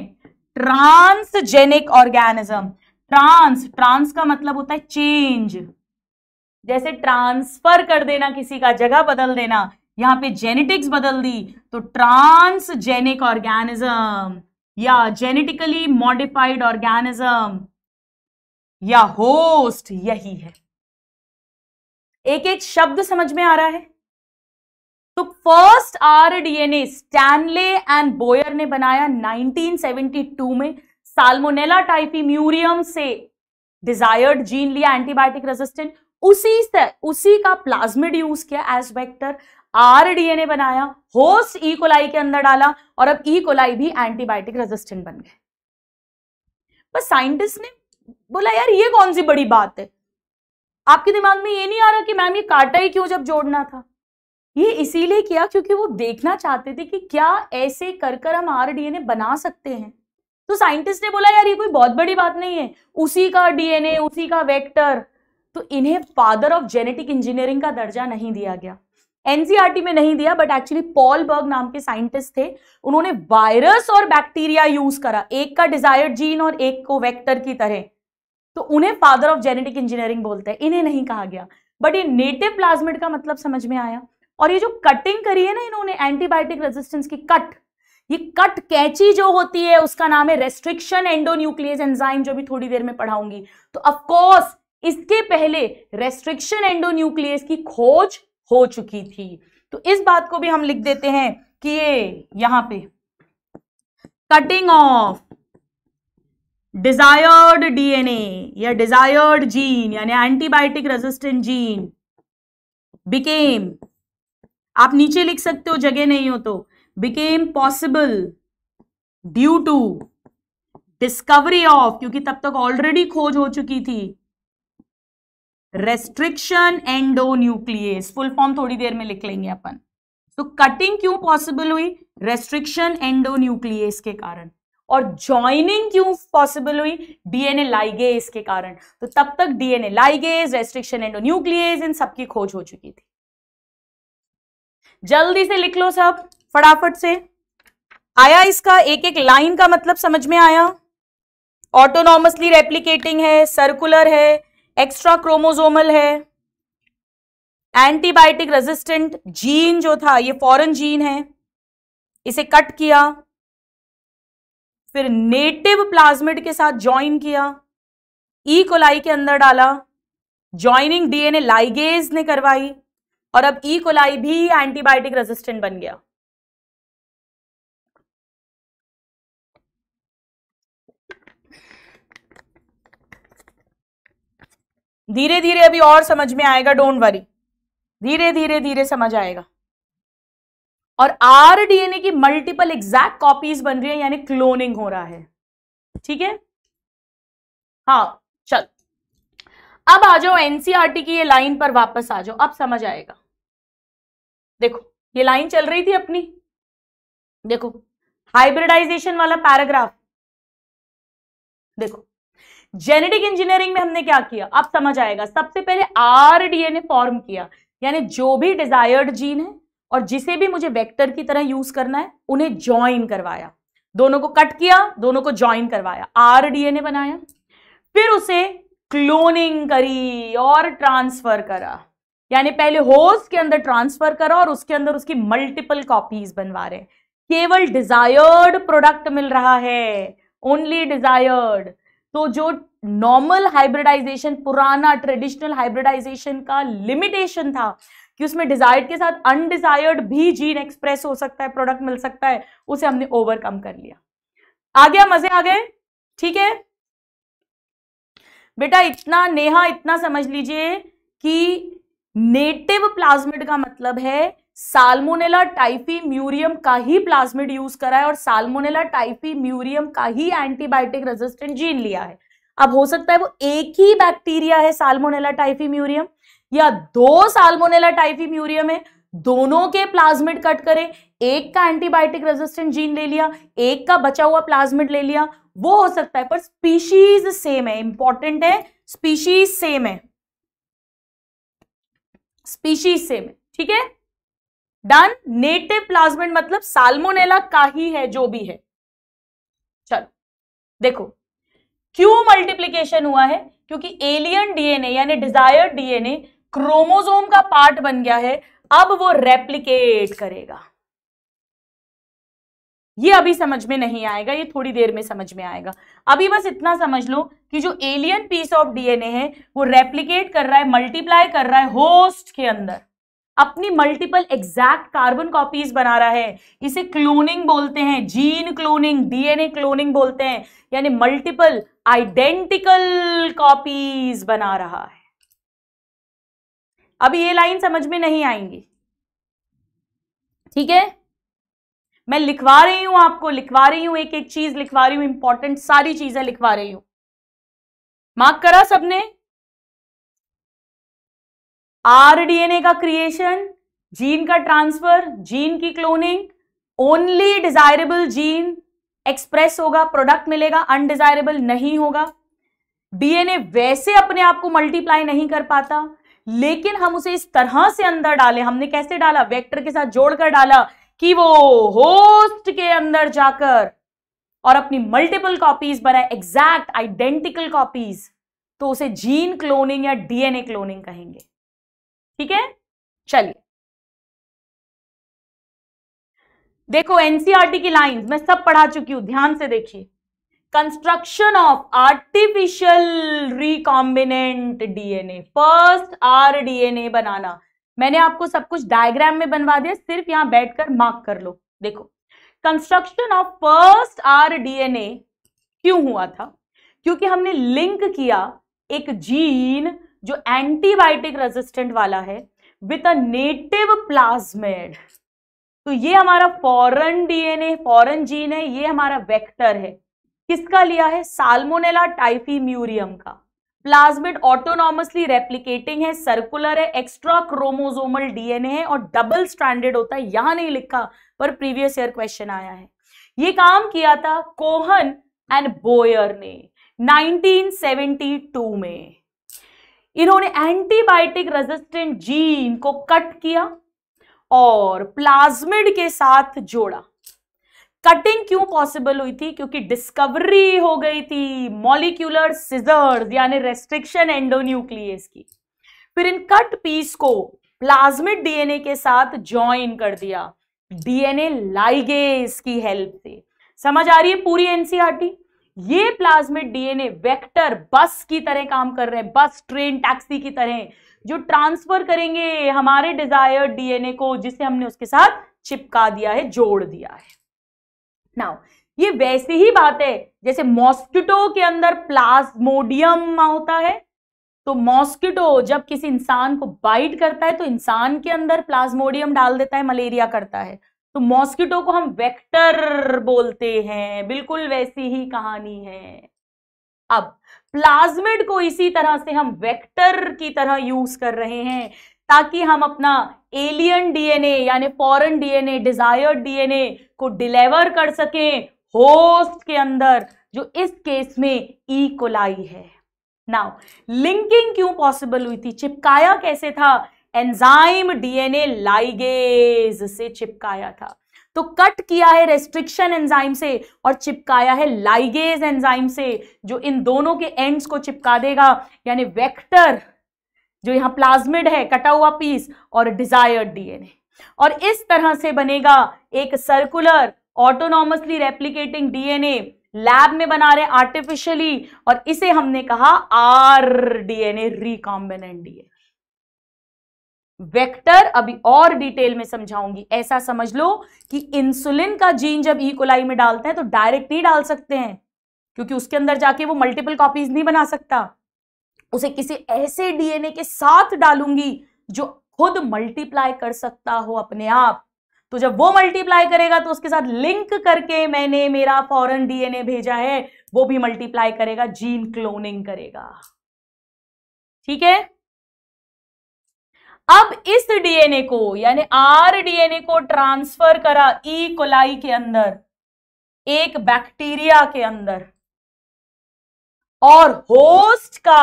ट्रांसजेनिक ऑर्गेनिज्म ट्रांस ट्रांस का मतलब होता है चेंज जैसे ट्रांसफर कर देना किसी का जगह बदल देना यहां पे जेनेटिक्स बदल दी तो ट्रांसजेनिक ऑर्गेनिज्म या जेनेटिकली मॉडिफाइड ऑर्गेनिज्म या होस्ट यही है एक एक शब्द समझ में आ रहा है तो first DNA Stanley and Boyer ने बनाया 1972 में साल्मोनेला टाइपी म्यूरियम से डिजायर्ड जीन लिया एंटीबायोटिक रेजिस्टेंट उसी से उसी का प्लाज्मिड यूज किया एज वेक्टर आर डीएनए बनाया होस्ट ई कोलाई के अंदर डाला और अब ई e. कोलाई भी एंटीबायोटिक रेजिस्टेंट बन गए पर साइंटिस्ट ने बोला यार ये कौन सी बड़ी बात है आपके दिमाग में ये नहीं आ रहा कि मैम ये काटा ही क्यों जब जोड़ना था ये इसीलिए किया क्योंकि वो देखना चाहते थे कि क्या ऐसे कर कर हम आरडीएनए बना सकते हैं तो साइंटिस्ट ने बोला यार ये कोई बहुत बड़ी बात नहीं है उसी का डीएनए उसी का वेक्टर तो इन्हें फादर ऑफ जेनेटिक इंजीनियरिंग का दर्जा नहीं दिया गया एनसीआरटी में नहीं दिया बट एक्चुअली पॉल बर्ग नाम के साइंटिस्ट थे उन्होंने वायरस और बैक्टीरिया यूज करा एक का डिजायर्ड जीन और एक को वेक्टर की तरह तो उन्हें फादर ऑफ जेनेटिक इंजीनियरिंग बोलते हैं इन्हें नहीं कहा गया बट ये नेटिव प्लाज्मिड का मतलब समझ में आया और ये जो कटिंग करी है ना इन्होंने एंटीबायोटिक रेजिस्टेंस की कट ये कट कैची जो होती है उसका नाम है रेस्ट्रिक्शन एंडोन्यूक्लियस एंजाइम जो भी थोड़ी देर में पढ़ाऊंगी तो अफकोर्स इसके पहले रेस्ट्रिक्शन एंडोन्यूक्लियस की खोज हो चुकी थी तो इस बात को भी हम लिख देते हैं कि ये यहां पे कटिंग ऑफ डिजायर्ड डीएनए या डिजायर्ड जीन यानी एंटीबायोटिक रेजिस्टेंट जीन बिकेम आप नीचे लिख सकते हो जगह नहीं हो तो became possible due to discovery of क्योंकि तब तक ऑलरेडी खोज हो चुकी थी restriction endonuclease full form थोड़ी देर में लिख लेंगे अपन तो कटिंग क्यों पॉसिबल हुई रेस्ट्रिक्शन एंडो न्यूक्लियस के कारण और ज्वाइनिंग क्यों पॉसिबल हुई डीएनए लाइगेज के कारण तो तब तक DNA ligase restriction endonuclease इन सबकी खोज हो चुकी थी जल्दी से लिख लो सब फटाफट से आया इसका एक एक लाइन का मतलब समझ में आया ऑटोनॉमसली रेप्लीकेटिंग है सर्कुलर है एक्स्ट्रा क्रोमोजोमल है एंटीबायोटिक रेजिस्टेंट जीन जो था ये फॉरेन जीन है इसे कट किया फिर नेटिव प्लाज्मिड के साथ ज्वाइन किया ई e. कोलाई के अंदर डाला ज्वाइनिंग डीएनए लाइगेज ने करवाई और अब ई e. कोलाई भी एंटीबायोटिक रेजिस्टेंट बन गया धीरे धीरे अभी और समझ में आएगा डोंट वरी धीरे धीरे धीरे समझ आएगा और आरडीएनए की मल्टीपल एग्जैक्ट कॉपीज बन रही है यानी क्लोनिंग हो रहा है ठीक है हाँ चल अब आ जाओ एनसीआरटी e की ये लाइन पर वापस आ जाओ अब समझ आएगा देखो ये लाइन चल रही थी अपनी देखो हाइब्रिडाइजेशन वाला पैराग्राफ देखो जेनेटिक इंजीनियरिंग में हमने क्या किया अब समझ आएगा सबसे पहले डीएनए फॉर्म किया यानी जो भी डिजायर्ड जीन है और जिसे भी मुझे वेक्टर की तरह यूज करना है उन्हें ज्वाइन करवाया दोनों को कट किया दोनों को ज्वाइन करवाया डीएनए बनाया फिर उसे क्लोनिंग करी और ट्रांसफर करा यानी पहले होस्ट के अंदर ट्रांसफर करो और उसके अंदर उसकी मल्टीपल कॉपीज बनवा रहे केवल डिजायर्ड प्रोडक्ट मिल रहा है ओनली डिजायर्ड तो जो नॉर्मल हाइब्रिडाइजेशन पुराना ट्रेडिशनल हाइब्रिडाइजेशन का लिमिटेशन था कि उसमें डिजायर्ड के साथ अनडिजायर्ड भी जीन एक्सप्रेस हो सकता है प्रोडक्ट मिल सकता है उसे हमने ओवरकम कर लिया आ गया मजे आ गए ठीक है बेटा इतना नेहा इतना समझ लीजिए कि नेटिव प्लाज्मिड का मतलब है साल्मोनेला टाइफी म्यूरियम का ही प्लाज्मिड यूज करा है और साल्मोनेला टाइफी म्यूरियम का ही एंटीबायोटिक रेजिस्टेंट जीन लिया है अब हो सकता है वो एक ही बैक्टीरिया है साल्मोनेला टाइफी म्यूरियम या दो साल्मोनेला टाइफी म्यूरियम है दोनों के प्लाज्मिड कट करें एक का एंटीबायोटिक रेजिस्टेंट जीन ले लिया एक का बचा हुआ प्लाज्मिड ले लिया वो हो सकता है पर स्पीशीज सेम है इंपॉर्टेंट है स्पीशीज सेम है स्पीशीज सेम है ठीक है डन नेटिव प्लाज्मेट मतलब साल्मोनेला का ही है जो भी है चलो देखो क्यों मल्टीप्लीकेशन हुआ है क्योंकि एलियन डीएनए यानी डिजायर्ड डीएनए क्रोमोसोम का पार्ट बन गया है अब वो रेप्लिकेट करेगा ये अभी समझ में नहीं आएगा ये थोड़ी देर में समझ में आएगा अभी बस इतना समझ लो कि जो एलियन पीस ऑफ डीएनए है वो रेप्लीकेट कर रहा है मल्टीप्लाई कर रहा है होस्ट के अंदर अपनी मल्टीपल एग्जैक्ट कार्बन कॉपीज बना रहा है इसे क्लोनिंग बोलते हैं जीन क्लोनिंग डीएनए क्लोनिंग बोलते हैं यानी मल्टीपल आइडेंटिकल कॉपीज बना रहा है अभी ये लाइन समझ में नहीं आएंगी ठीक है मैं लिखवा रही हूं आपको लिखवा रही हूं एक एक चीज लिखवा रही हूं इंपॉर्टेंट सारी चीजें लिखवा रही हूं मार्क करा सबने आरडीएनए का क्रिएशन जीन का ट्रांसफर जीन की cloning only desirable gene express होगा प्रोडक्ट मिलेगा अनडिजायरेबल नहीं होगा डीएनए वैसे अपने आप को मल्टीप्लाई नहीं कर पाता लेकिन हम उसे इस तरह से अंदर डाले हमने कैसे डाला वेक्टर के साथ जोड़कर डाला कि वो होस्ट के अंदर जाकर और अपनी मल्टीपल कॉपीज बनाए एग्जैक्ट आइडेंटिकल कॉपीज तो उसे जीन क्लोनिंग या डीएनए क्लोनिंग कहेंगे ठीक है चलिए देखो एनसीआरटी e की लाइंस मैं सब पढ़ा चुकी हूं ध्यान से देखिए construction of artificial recombinant DNA first R DNA बनाना मैंने आपको सब कुछ डायग्राम में बनवा दिया सिर्फ यहाँ बैठकर मार्क कर लो देखो construction of first R DNA क्यों हुआ था क्योंकि हमने लिंक किया एक जीन जो एंटीबायोटिक रेजिस्टेंट वाला है विथ अ नेटिव प्लाज्मेड तो ये हमारा फॉरन डीएनए फॉरन जीन है ये हमारा वेक्टर है किसका लिया है साल्मोनेला टाइफी म्यूरियम का प्लाज्मिड ऑटोनॉमसली रेप्लीकेटिंग है सर्कुलर है एक्स्ट्रा क्रोमोजोमल डीएनए है और डबल स्टैंडर्ड होता है यहां नहीं लिखा पर प्रीवियस ईयर क्वेश्चन आया है ये काम किया था कोहन एंड बोयर ने 1972 में इन्होंने एंटीबायोटिक रेजिस्टेंट जीन को कट किया और प्लाज्मिड के साथ जोड़ा कटिंग क्यों पॉसिबल हुई थी क्योंकि डिस्कवरी हो गई थी मॉलिक्यूलर सिजर्स यानी रेस्ट्रिक्शन एंडोन्यूक्लियस की फिर इन कट पीस को प्लाज्मिक डीएनए के साथ ज्वाइन कर दिया डीएनए लाइगेस की हेल्प से समझ आ रही है पूरी एनसीआरटी e ये प्लाज्मिक डीएनए वेक्टर बस की तरह काम कर रहे हैं बस ट्रेन टैक्सी की तरह जो ट्रांसफर करेंगे हमारे डिजायर डीएनए को जिसे हमने उसके साथ चिपका दिया है जोड़ दिया है नाउ ये वैसी ही बात है जैसे मॉस्किटो के अंदर प्लाज्मोडियम होता है तो मॉस्किटो जब किसी इंसान को बाइट करता है तो इंसान के अंदर प्लाज्मोडियम डाल देता है मलेरिया करता है तो मॉस्किटो को हम वेक्टर बोलते हैं बिल्कुल वैसी ही कहानी है अब प्लाज्मिड को इसी तरह से हम वेक्टर की तरह यूज कर रहे हैं ताकि हम अपना एलियन डीएनए यानी फॉरेन डीएनए डिजायर्ड डीएनए को डिलीवर कर सकें होस्ट के अंदर जो इस केस में ई e. कोलाई है नाउ लिंकिंग क्यों पॉसिबल हुई थी चिपकाया कैसे था एंजाइम डीएनए लाइगेज से चिपकाया था तो कट किया है रेस्ट्रिक्शन एंजाइम से और चिपकाया है लाइगेज एंजाइम से जो इन दोनों के एंड्स को चिपका देगा यानी वेक्टर जो यहाँ प्लाज्मिड है कटा हुआ पीस और डिजायर्ड डीएनए और इस तरह से बनेगा एक circular autonomously replicating DNA lab में बना रहे आर्टिफिशियली और इसे हमने कहा R DNA recombinant DNA vector अभी और डिटेल में समझाऊंगी ऐसा समझ लो कि इंसुलिन का जीन जब ई e. कोलाई में डालते हैं तो डायरेक्ट नहीं डाल सकते हैं क्योंकि उसके अंदर जाके वो मल्टीपल कॉपीज नहीं बना सकता उसे किसी ऐसे डीएनए के साथ डालूंगी जो खुद मल्टीप्लाई कर सकता हो अपने आप तो जब वो मल्टीप्लाई करेगा तो उसके साथ लिंक करके मैंने मेरा फॉरेन डीएनए भेजा है वो भी मल्टीप्लाई करेगा जीन क्लोनिंग करेगा ठीक है अब इस डीएनए को यानी आर डीएनए को ट्रांसफर करा ई e कोलाई के अंदर एक बैक्टीरिया के अंदर और होस्ट का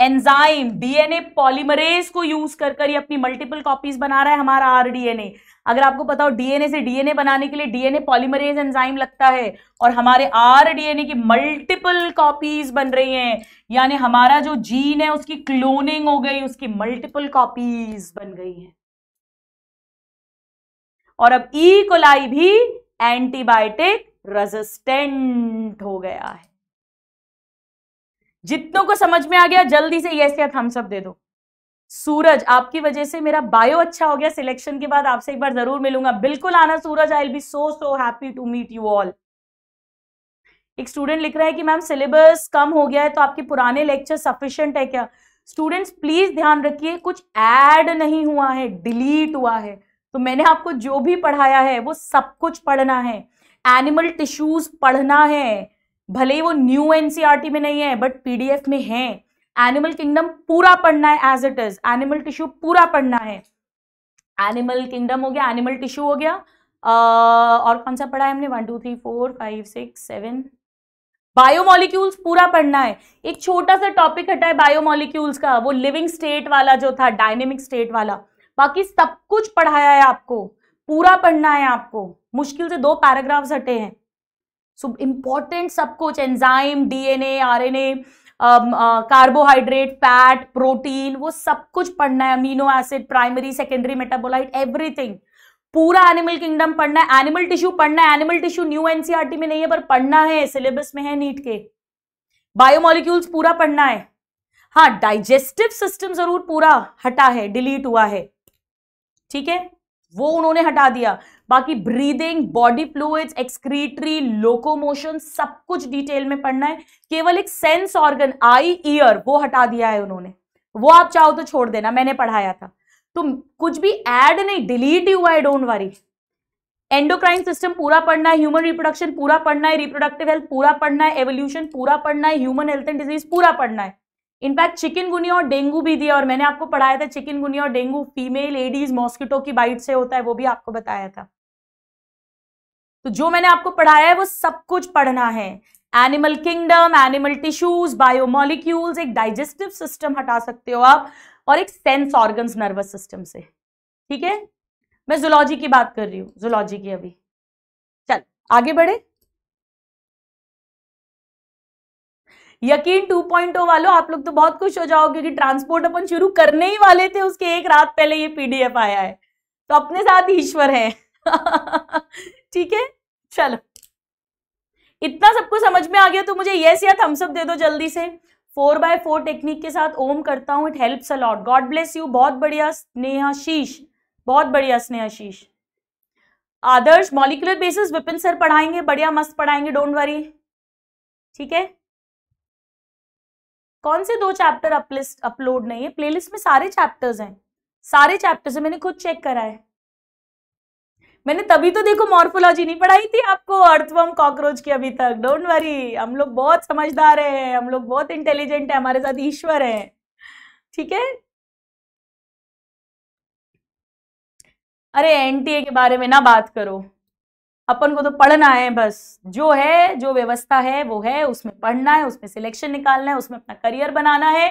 एंजाइम डीएनए पॉलीमरेज को यूज कर कर ये अपनी मल्टीपल कॉपीज बना रहा है हमारा आरडीएनए अगर आपको पता हो डीएनए से डीएनए बनाने के लिए डीएनए पॉलीमरेज एंजाइम लगता है और हमारे आरडीएनए की मल्टीपल कॉपीज बन रही हैं यानी हमारा जो जीन है उसकी क्लोनिंग हो गई उसकी मल्टीपल कॉपीज बन गई है और अब ई e कोलाई भी एंटीबायोटिक रेजिस्टेंट हो गया है जितनों को समझ में आ गया जल्दी से यस या थम्स अप दे दो सूरज आपकी वजह से मेरा बायो अच्छा हो गया सिलेक्शन के बाद आपसे एक बार जरूर मिलूंगा बिल्कुल आना Suraj I be so so happy to meet you all एक स्टूडेंट लिख रहा है कि मैम सिलेबस कम हो गया है तो आपके पुराने लेक्चर सफिशियंट है क्या स्टूडेंट्स प्लीज ध्यान रखिए कुछ ऐड नहीं हुआ है डिलीट हुआ है तो मैंने आपको जो भी पढ़ाया है वो सब कुछ पढ़ना है एनिमल टिश्यूज पढ़ना है भले ही वो न्यू एनसीईआरटी e में नहीं है बट पीडीएफ में है एनिमल किंगडम पूरा पढ़ना है as it is animal tissue पूरा पढ़ना है एनिमल किंगडम हो गया एनिमल टिश्यू हो गया uh, और कौन सा पढ़ा है हमने one two three four five six seven biomolecules पूरा पढ़ना है एक छोटा सा टॉपिक हटा है बायोमोलिक्यूल्स का वो लिविंग स्टेट वाला जो था डायनेमिक स्टेट वाला बाकी सब कुछ पढ़ाया है आपको पूरा पढ़ना है आपको मुश्किल से दो पैराग्राफ्स हटे हैं सो इंपॉर्टेंट सब कुछ enzyme DNA RNA carbohydrate fat protein वो सब कुछ पढ़ना है amino acid primary secondary metabolite everything पूरा एनिमल किंगडम पढ़ना है एनिमल टिश्यू पढ़ना है एनिमल टिश्यू न्यू एनसीआरटी में नहीं है पर पढ़ना है सिलेबस में है नीट के बायोमोलिक्यूल्स पूरा पढ़ना है हाँ डाइजेस्टिव सिस्टम जरूर पूरा हटा है डिलीट हुआ है ठीक है वो उन्होंने हटा दिया बाकी breathing body fluids excretory locomotion सब कुछ डिटेल में पढ़ना है केवल एक सेंस ऑर्गन आई ईयर वो हटा दिया है उन्होंने वो आप चाहो तो छोड़ देना मैंने पढ़ाया था तो कुछ भी एड नहीं delete you I don't worry endocrine system पूरा पढ़ना है ह्यूमन रिप्रोडक्शन पूरा पढ़ना है रिप्रोडक्टिव हेल्थ पूरा पढ़ना है एवोल्यूशन पूरा पढ़ना है ह्यूमन हेल्थ एंड डिजीज पूरा पढ़ना है इनफैक्ट चिकन गुनिया और डेंगू भी दिया और मैंने आपको पढ़ाया था चिकन गुनिया और डेंगू फीमेल एडीज मॉस्किटो की बाइट से होता है वो भी आपको बताया था तो जो मैंने आपको पढ़ाया है वो सब कुछ पढ़ना है animal kingdom animal tissues biomolecules एक डाइजेस्टिव सिस्टम हटा सकते हो आप और एक सेंस ऑर्गन नर्वस सिस्टम से ठीक है मैं जुलॉजी की बात कर रही हूँ जुलॉजी की अभी चल आगे बढ़े यकीन 2.0 वालों आप लोग तो बहुत खुश हो जाओगे कि ट्रांसपोर्ट अपन शुरू करने ही वाले थे उसके एक रात पहले ये पीडीएफ आया है तो अपने साथ ईश्वर है ठीक है चलो इतना सबको समझ में आ गया तो मुझे यस या थम्सअप दे दो जल्दी से फोर बाय फोर टेक्निक के साथ ओम करता हूँ it helps a lot God bless you बहुत बढ़िया स्नेहा शीश बहुत बढ़िया स्नेहा शीश Adarsh molecular basis Vipin sir पढ़ाएंगे बढ़िया मस्त पढ़ाएंगे डोंट वरी ठीक है कौन से दो चैप्टर अपलिस्ट अपलोड नहीं है प्लेलिस्ट में सारे चैप्टर्स हैं सारे चैप्टर्स है मैंने खुद चेक करा है मैंने तभी तो देखो मॉर्फोलॉजी नहीं पढ़ाई थी आपको अर्थवम कॉकरोच की अभी तक डोंट वरी हम लोग बहुत समझदार है हम लोग बहुत इंटेलिजेंट है हमारे साथ ईश्वर है ठीक है अरे एनटीए के बारे में ना बात करो अपन को तो पढ़ना है बस जो है जो व्यवस्था है वो है उसमें पढ़ना है उसमें सिलेक्शन निकालना है उसमें अपना करियर बनाना है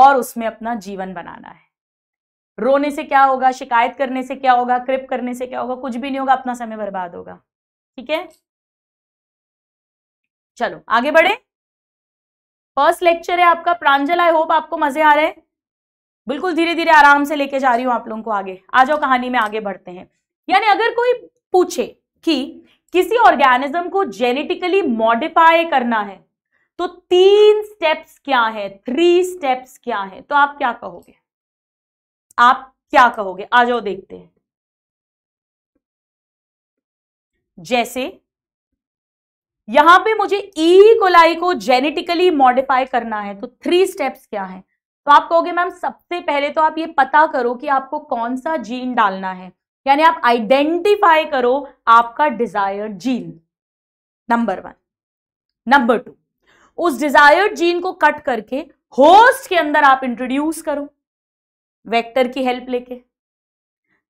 और उसमें अपना जीवन बनाना है रोने से क्या होगा शिकायत करने से क्या होगा क्रिप करने से क्या होगा कुछ भी नहीं होगा अपना समय बर्बाद होगा ठीक है चलो आगे बढ़े फर्स्ट लेक्चर है आपका प्रांजल आई होप आपको मजे आ रहे हैं बिल्कुल धीरे धीरे आराम से लेके जा रही हूं आप लोगों को आगे आ जाओ कहानी में आगे बढ़ते हैं यानी अगर कोई पूछे कि किसी ऑर्गेनिज्म को जेनेटिकली मॉडिफाई करना है तो तीन स्टेप्स क्या है थ्री स्टेप्स क्या है तो आप क्या कहोगे आप क्या कहोगे आ जाओ देखते हैं जैसे यहां पे मुझे ई e. कोलाई को जेनेटिकली मॉडिफाई करना है तो थ्री स्टेप्स क्या है तो आप कहोगे मैम सबसे पहले तो आप ये पता करो कि आपको कौन सा जीन डालना है यानी आप आइडेंटिफाई करो आपका desired gene number one number two उस डिजायर्ड जीन को कट करके होस्ट के अंदर आप इंट्रोड्यूस करो वेक्टर की हेल्प लेके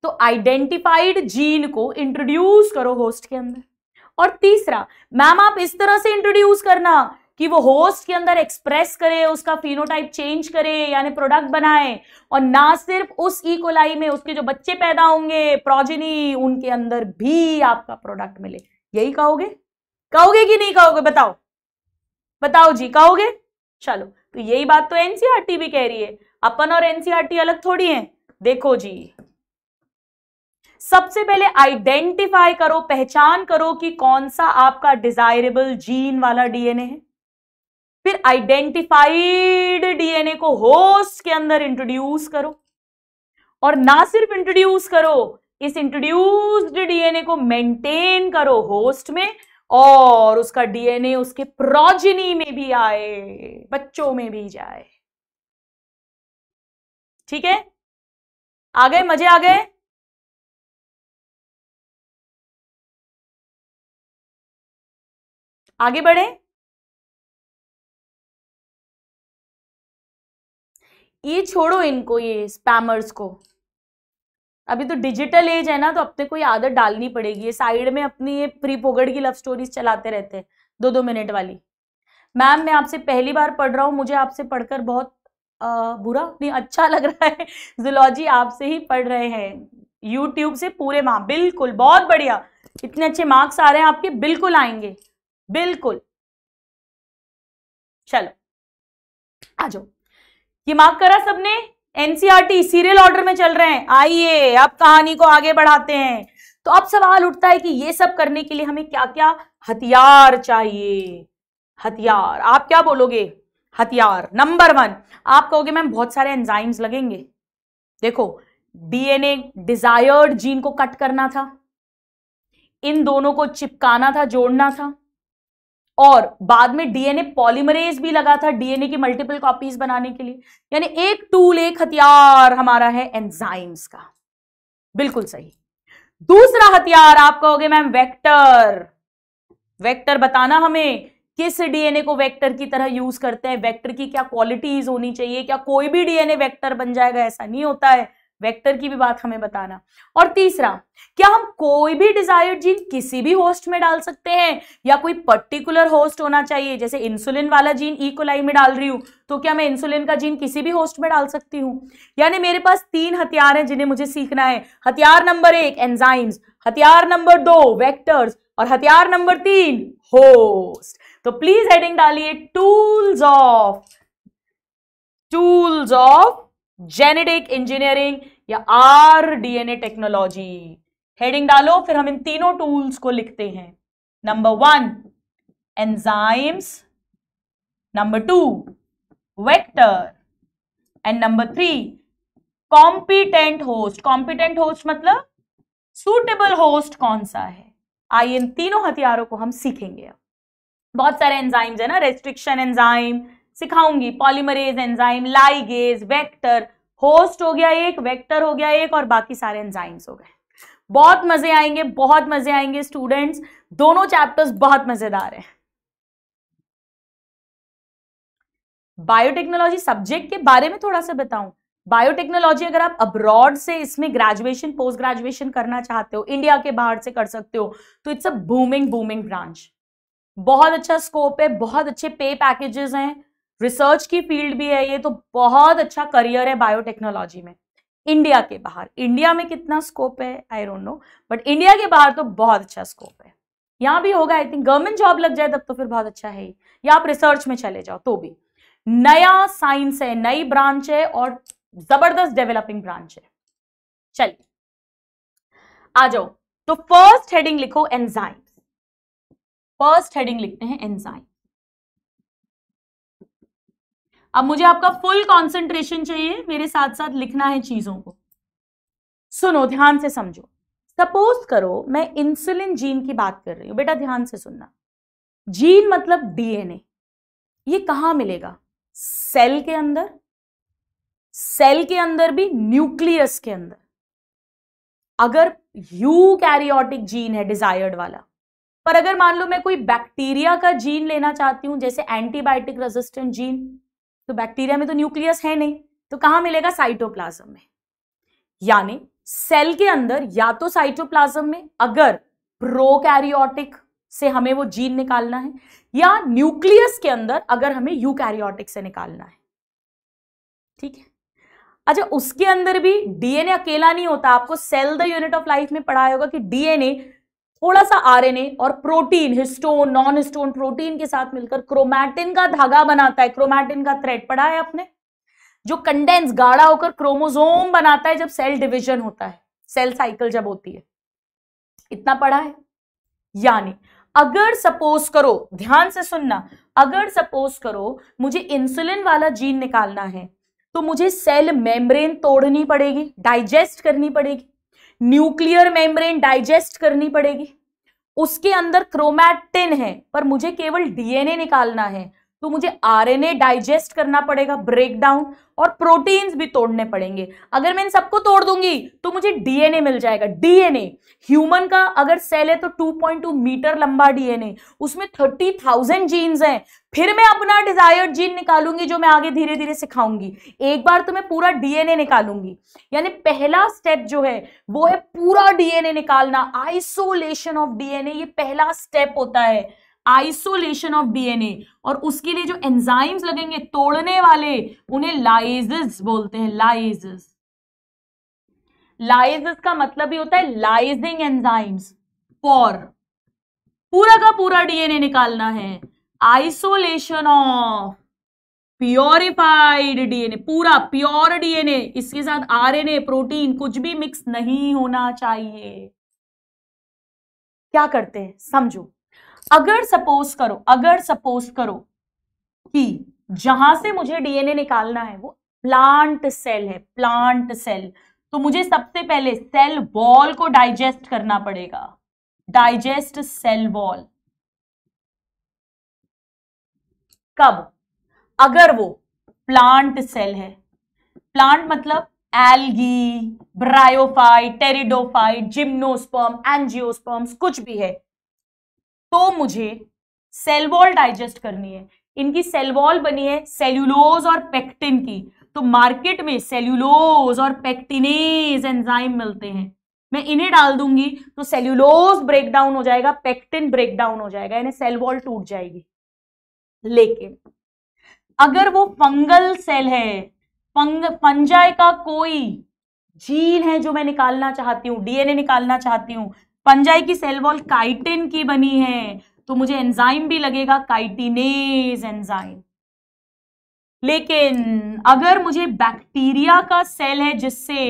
तो आइडेंटिफाइड जीन को इंट्रोड्यूस करो होस्ट के अंदर और तीसरा मैम आप इस तरह से इंट्रोड्यूस करना कि वो होस्ट के अंदर एक्सप्रेस करे उसका फिनोटाइप चेंज करे यानी प्रोडक्ट बनाए और ना सिर्फ उस इकोलाई e. में उसके जो बच्चे पैदा होंगे प्रोजेनी उनके अंदर भी आपका प्रोडक्ट मिले यही कहोगे कहोगे कि नहीं कहोगे बताओ बताओ जी कहोगे चलो तो यही बात तो एनसीआरटी e भी कह रही है अपन और एनसीआरटी e अलग थोड़ी है देखो जी सबसे पहले आइडेंटिफाई करो पहचान करो कि कौन सा आपका डिजायरेबल जीन वाला डीएनए है फिर आइडेंटिफाइड डीएनए को होस्ट के अंदर इंट्रोड्यूस करो और ना सिर्फ इंट्रोड्यूस करो इस इंट्रोड्यूस्ड डीएनए को मेंटेन करो होस्ट में और उसका डीएनए उसके प्रोजिनी में भी आए बच्चों में भी जाए ठीक है आ गए मजे आ गए आगे बढ़े ये छोड़ो इनको ये स्पैमर्स को अभी तो डिजिटल एज है ना तो अपने तो को ये आदत डालनी पड़ेगी ये साइड में अपनी ये प्री पोगड़ की लव स्टोरीज चलाते रहते हैं दो दो मिनट वाली मैम मैं आपसे पहली बार पढ़ रहा हूं मुझे आपसे पढ़कर बहुत बुरा नहीं अच्छा लग रहा है जुलॉजी आपसे ही पढ़ रहे हैं यूट्यूब से पूरे माह बिल्कुल बहुत बढ़िया इतने अच्छे मार्क्स आ रहे हैं आपके बिल्कुल आएंगे बिल्कुल चलो आ जाओ ये मार्क करा सबने एनसीआरटी सीरियल ऑर्डर में चल रहे हैं आइए अब कहानी को आगे बढ़ाते हैं तो अब सवाल उठता है कि ये सब करने के लिए हमें क्या क्या हथियार चाहिए हथियार आप क्या बोलोगे हथियार नंबर वन आप कहोगे मैम बहुत सारे एंजाइम्स लगेंगे देखो डीएनए डिजायर्ड जीन को कट करना था इन दोनों को चिपकाना था जोड़ना था और बाद में डीएनए पॉलीमरेज भी लगा था डीएनए की मल्टीपल कॉपीज बनाने के लिए यानी एक टूल एक हथियार हमारा है एंजाइम्स का बिल्कुल सही दूसरा हथियार आप कहोगे मैम वेक्टर वेक्टर बताना हमें किस डीएनए को वेक्टर की तरह यूज करते हैं वेक्टर की क्या क्वालिटीज होनी चाहिए क्या कोई भी डीएनए वेक्टर बन जाएगा ऐसा नहीं होता है वेक्टर की भी बात हमें बताना और तीसरा क्या हम कोई भी डिजायर्ड जीन किसी भी होस्ट में डाल सकते हैं या कोई पर्टिकुलर होस्ट होना चाहिए जैसे इंसुलिन वाला जीन इकोलाई e. में डाल रही हूं तो क्या मैं इंसुलिन का जीन किसी भी होस्ट में डाल सकती हूँ यानी मेरे पास तीन हथियार हैं जिन्हें मुझे सीखना है हथियार नंबर एक एंजाइम्स हथियार नंबर दो वैक्टर्स और हथियार नंबर तीन होस्ट तो प्लीज हेडिंग डालिए tools of tools of genetic engineering या आर डीएनए टेक्नोलॉजी हेडिंग डालो फिर हम इन तीनों टूल्स को लिखते हैं number one enzymes number two vector and number three competent host competent host मतलब सूटेबल होस्ट कौन सा है आइए इन तीनों हथियारों को हम सीखेंगे अब बहुत सारे एंजाइम्स है ना रेस्ट्रिक्शन एंजाइम सिखाऊंगी polymerase enzyme ligase vector host हो गया एक वेक्टर हो गया एक और बाकी सारे एंजाइम्स हो गए बहुत मजे आएंगे बहुत मजे आएंगे स्टूडेंट्स दोनों चैप्टर्स बहुत मजेदार है बायोटेक्नोलॉजी सब्जेक्ट के बारे में थोड़ा सा बताऊं बायोटेक्नोलॉजी अगर आप अब्रॉड से इसमें ग्रेजुएशन पोस्ट ग्रेजुएशन करना चाहते हो इंडिया के बाहर से कर सकते हो तो it's a booming booming branch बहुत अच्छा स्कोप है बहुत अच्छे पे पैकेजेस हैं रिसर्च की फील्ड भी है ये तो बहुत अच्छा करियर है बायोटेक्नोलॉजी में इंडिया के बाहर इंडिया में कितना स्कोप है I don't know but India के बाहर तो बहुत अच्छा स्कोप है यहाँ भी होगा आई थिंक गवर्नमेंट जॉब लग जाए तब तो फिर बहुत अच्छा है ही या आप रिसर्च में चले जाओ तो भी नया साइंस है नई ब्रांच है और जबरदस्त डेवलपिंग ब्रांच है चलिए आ जाओ तो फर्स्ट हेडिंग लिखो एंजाइम फर्स्ट हेडिंग लिखते हैं एंजाइम अब मुझे आपका फुल कंसंट्रेशन चाहिए मेरे साथ साथ लिखना है चीजों को सुनो ध्यान से समझो सपोज करो मैं इंसुलिन जीन की बात कर रही हूं बेटा ध्यान से सुनना जीन मतलब डीएनए ये कहां मिलेगा सेल के अंदर सेल के अंदर भी न्यूक्लियस के अंदर अगर यू कैरियोटिक जीन है डिजायर्ड वाला पर अगर मान लो मैं कोई बैक्टीरिया का जीन लेना चाहती हूँ जैसे एंटीबायोटिक रेजिस्टेंट जीन तो बैक्टीरिया में तो न्यूक्लियस है नहीं तो कहाँ मिलेगा साइटोप्लाज्म में यानी सेल के अंदर या तो साइटोप्लाज्म में अगर प्रोकैरियोटिक से हमें वो जीन निकालना है या न्यूक्लियस के अंदर अगर हमें यूकैरियोटिक से निकालना है ठीक है अच्छा उसके अंदर भी डीएनए अकेला नहीं होता आपको cell the unit of life में पढ़ाया होगा कि डीएनए थोड़ा सा आरएनए और protein histone non histone protein के साथ मिलकर क्रोमैटिन का धागा बनाता है क्रोमैटिन का थ्रेड पढ़ा है आपने जो कंडेंस गाढ़ा होकर क्रोमोजोम बनाता है जब सेल डिविजन होता है सेल साइकिल जब होती है इतना पढ़ा है यानी अगर सपोज करो ध्यान से सुनना अगर सपोज करो मुझे इंसुलिन वाला जीन निकालना है तो मुझे सेल मेम्ब्रेन तोड़नी पड़ेगी डाइजेस्ट करनी पड़ेगी न्यूक्लियर मेम्ब्रेन डाइजेस्ट करनी पड़ेगी उसके अंदर क्रोमैटिन है पर मुझे केवल डीएनए निकालना है तो मुझे आरएनए डाइजेस्ट करना पड़ेगा ब्रेकडाउन और प्रोटीन्स भी तोड़ने पड़ेंगे अगर मैं इन सबको तोड़ दूंगी तो मुझे डीएनए मिल जाएगा डीएनए ह्यूमन का अगर सेल है तो 2.2 मीटर लंबा डीएनए उसमें 30,000 जीन्स हैं फिर मैं अपना डिजायर्ड जीन निकालूंगी जो मैं आगे धीरे धीरे सिखाऊंगी एक बार तो मैं पूरा डीएनए निकालूंगी यानी पहला स्टेप जो है वो है पूरा डीएनए निकालना आइसोलेशन ऑफ डीएनए ये पहला स्टेप होता है आइसोलेशन ऑफ डीएनए और उसके लिए जो एंजाइम्स लगेंगे तोड़ने वाले उन्हें लाइजेस बोलते हैं लाइजेस लाइजेस का मतलब ही होता है लाइजिंग एंजाइम्स फॉर पूरा का पूरा डीएनए निकालना है आइसोलेशन ऑफ प्योरिफाइड डीएनए पूरा प्योर डीएनए इसके साथ आरएनए प्रोटीन कुछ भी मिक्स नहीं होना चाहिए क्या करते हैं समझो अगर सपोज करो अगर सपोज करो कि जहां से मुझे डीएनए निकालना है वो प्लांट सेल है प्लांट सेल तो मुझे सबसे पहले सेल वॉल को डाइजेस्ट करना पड़ेगा डाइजेस्ट सेल वॉल कब अगर वो प्लांट सेल है प्लांट मतलब algae bryophyte pteridophyte gymnosperm angiosperms कुछ भी है तो मुझे सेल वॉल डाइजेस्ट करनी है इनकी सेल वॉल बनी है सेल्यूलोज और पेक्टिन की तो मार्केट में सेल्यूलोज और पेक्टिनेज एंजाइम मिलते हैं मैं इन्हें डाल दूंगी तो सेल्यूलोज ब्रेकडाउन हो जाएगा पेक्टिन ब्रेकडाउन हो जाएगा यानी सेल वॉल टूट जाएगी लेकिन अगर वो फंगल सेल है फंग फंजाई का कोई जीन है जो मैं निकालना चाहती हूँ डीएनए निकालना चाहती हूँ पंजाई की सेल वॉल काइटिन की बनी है तो मुझे एंजाइम भी लगेगा काइटिनेज एंजाइम लेकिन अगर मुझे बैक्टीरिया का सेल है जिससे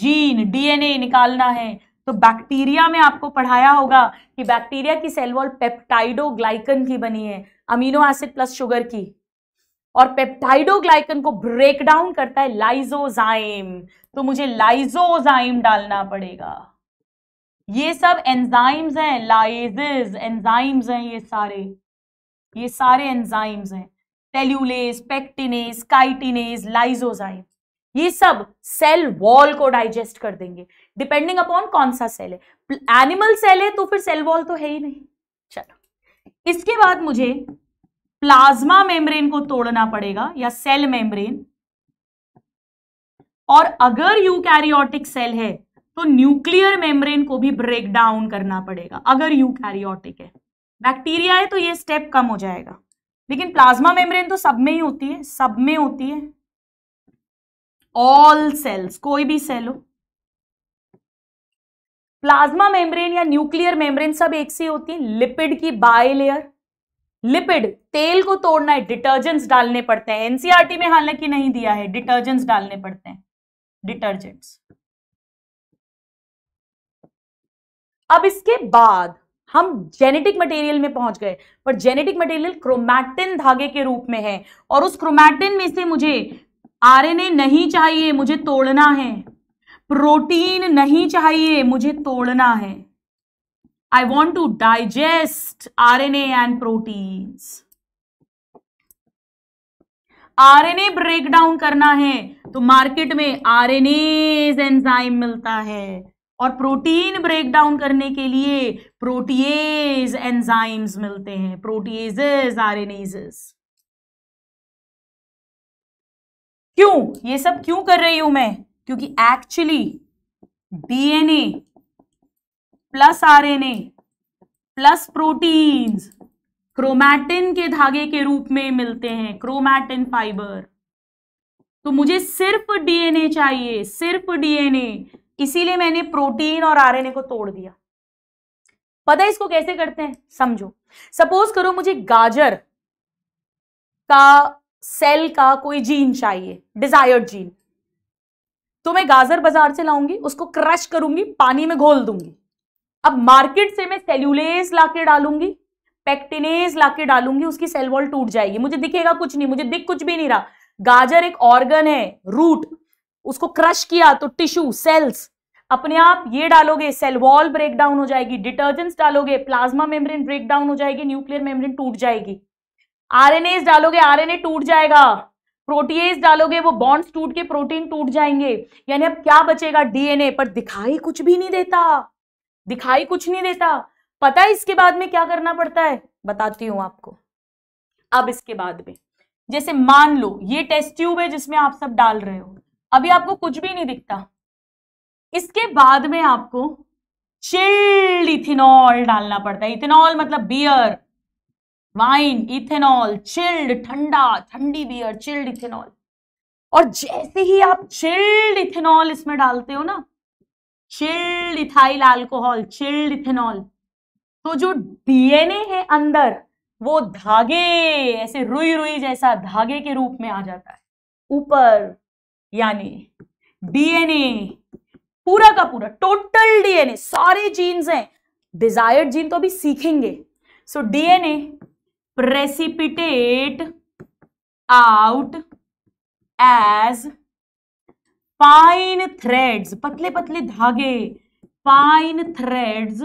जीन डीएनए निकालना है तो बैक्टीरिया में आपको पढ़ाया होगा कि बैक्टीरिया की सेल वॉल पेप्टाइडोग्लाइकन की बनी है अमीनो एसिड प्लस शुगर की और पेप्टाइडोग्लाइकन को ब्रेक डाउन करता है लाइजोजाइम तो मुझे लाइजोजाइम डालना पड़ेगा ये सब एंजाइम्स हैं लाइजेस एंजाइम्स हैं ये सारे ये सारे एंजाइम्स हैं टेल्यूलेस पेक्टिनेस काइटिनेस लाइजोजाइम ये सब सेल वॉल को डाइजेस्ट कर देंगे डिपेंडिंग अपॉन कौन सा सेल है एनिमल सेल है तो फिर सेल वॉल तो है ही नहीं चलो इसके बाद मुझे प्लाज्मा मेम्ब्रेन को तोड़ना पड़ेगा या सेल मेम्ब्रेन और अगर यूकैरियोटिक सेल है तो न्यूक्लियर मेम्ब्रेन को भी ब्रेक डाउन करना पड़ेगा अगर यूकैरियोटिक है बैक्टीरिया है तो ये स्टेप कम हो जाएगा लेकिन प्लाज्मा मेम्ब्रेन तो सब में ही होती है सब में होती है ऑल सेल्स कोई भी सेल हो प्लाज्मा मेम्ब्रेन या न्यूक्लियर मेम्ब्रेन सब एक सी होती है लिपिड की बायलेयर लिपिड तेल को तोड़ना है डिटर्जेंट्स डालने पड़ते हैं एनसीआरटी में हालांकि नहीं दिया है डिटर्जेंट्स डालने पड़ते हैं डिटर्जेंट्स अब इसके बाद हम जेनेटिक मटेरियल में पहुंच गए पर जेनेटिक मटेरियल क्रोमैटिन धागे के रूप में है और उस क्रोमैटिन में से मुझे आरएनए नहीं चाहिए मुझे तोड़ना है प्रोटीन नहीं चाहिए मुझे तोड़ना है I want to digest R N and proteins RNA break down करना है तो मार्केट में आरएनए एंजाइम मिलता है और प्रोटीन ब्रेक डाउन करने के लिए प्रोटीज एंजाइम्स मिलते हैं प्रोटीजेस आरएनएजेस क्यों ये सब क्यों कर रही हूं मैं क्योंकि actually DNA plus RNA plus proteins chromatin के धागे के रूप में मिलते हैं क्रोमैटिन फाइबर तो मुझे सिर्फ डीएनए चाहिए सिर्फ डीएनए इसीलिए मैंने प्रोटीन और आरएनए को तोड़ दिया पता है इसको कैसे करते हैं समझो सपोज करो मुझे गाजर का सेल का कोई जीन चाहिए डिजायर्ड जीन तो मैं गाजर बाजार से लाऊंगी उसको क्रश करूंगी पानी में घोल दूंगी अब मार्केट से मैं सेल्यूलेस लाके डालूंगी पेक्टिनेस लाके डालूंगी उसकी सेल वॉल टूट जाएगी मुझे दिखेगा कुछ नहीं मुझे दिख कुछ भी नहीं रहा गाजर एक ऑर्गन है रूट उसको क्रश किया तो टिश्यू सेल्स अपने आप ये डालोगे सेल वॉल ब्रेक डाउन हो जाएगी डिटर्जेंट्स डालोगे प्लाज्मा मेम्ब्रेन ब्रेक डाउन हो जाएगी न्यूक्लियर मेम्ब्रेन टूट जाएगी आरएनए डालोगे आरएनए टूट जाएगा प्रोटीएज डालोगे वो बॉन्ड्स टूट के प्रोटीन टूट जाएंगे यानी अब क्या बचेगा डीएनए पर दिखाई कुछ भी नहीं देता दिखाई कुछ नहीं देता पता है इसके बाद में क्या करना पड़ता है बताती हूं आपको अब इसके बाद में जैसे मान लो ये टेस्ट ट्यूब है जिसमें आप सब डाल रहे हो अभी आपको कुछ भी नहीं दिखता इसके बाद में आपको चिल्ड इथेनॉल डालना पड़ता है इथेनॉल मतलब बियर वाइन इथेनॉल चिल्ड ठंडा ठंडी बियर चिल्ड इथेनॉल और जैसे ही आप चिल्ड इथेनॉल इसमें डालते हो ना chilled ethyl alcohol chilled ethanol तो जो डीएनए है अंदर वो धागे ऐसे रुई रुई जैसा धागे के रूप में आ जाता है ऊपर यानी डीएनए पूरा का पूरा टोटल डीएनए सारे जीन्स हैं डिजायर्ड जीन तो अभी सीखेंगे so so, DNA precipitate out as fine threads पतले पतले धागे पाइन थ्रेड्स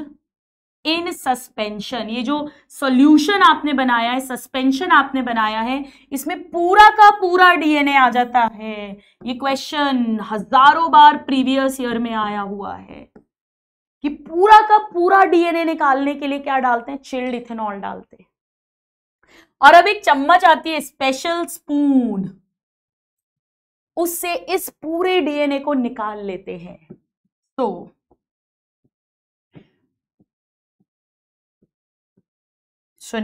इन सस्पेंशन ये जो सॉल्यूशन आपने बनाया है सस्पेंशन आपने बनाया है इसमें पूरा का पूरा डीएनए आ जाता है ये क्वेश्चन हजारों बार प्रीवियस ईयर में आया हुआ है कि पूरा का पूरा डीएनए निकालने के लिए क्या डालते हैं चिल्ड इथेनॉल डालते हैं और अब एक चम्मच आती है स्पेशल स्पून उससे इस पूरे डीएनए को निकाल लेते हैं तो सो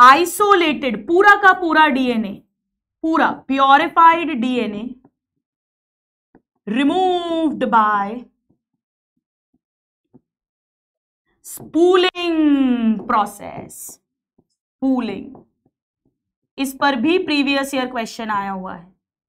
आइसोलेटेड पूरा का पूरा डीएनए पूरा purified DNA removed by spooling process spooling इस पर भी प्रीवियस ईयर क्वेश्चन आया हुआ है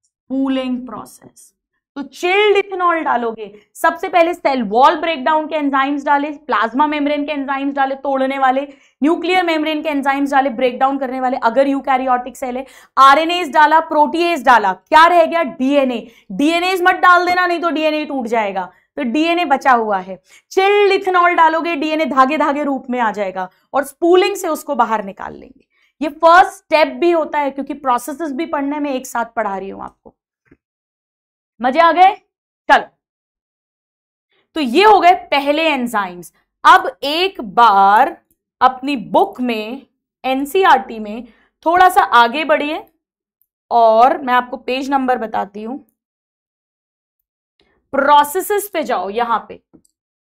स्पूलिंग प्रोसेस तो चिल्ड इथेनॉल डालोगे सबसे पहले सेल वॉल ब्रेकडाउन के एंजाइम्स डाले प्लाज्मा मेम्ब्रेन के एंजाइम्स डाले तोड़ने वाले न्यूक्लियर मेम्ब्रेन के एंजाइम्स डाले ब्रेकडाउन करने वाले अगर यूकैरियोटिक सेल है आरएनएस डाला प्रोटीएस डाला क्या रह गया डीएनए डीएनएस मत डाल देना नहीं तो डीएनए टूट जाएगा तो डीएनए बचा हुआ है चिल्ड इथेनॉल डालोगे डीएनए धागे धागे रूप में आ जाएगा और स्पूलिंग से उसको बाहर निकाल लेंगे ये फर्स्ट स्टेप भी होता है क्योंकि प्रोसेसेस भी पढ़ने में एक साथ पढ़ा रही हूं आपको मजे आ गए चलो तो ये हो गए पहले एंजाइम्स अब एक बार अपनी बुक में एनसीईआरटी e में थोड़ा सा आगे बढ़िए और मैं आपको पेज नंबर बताती हूं प्रोसेसेस पे जाओ यहां पे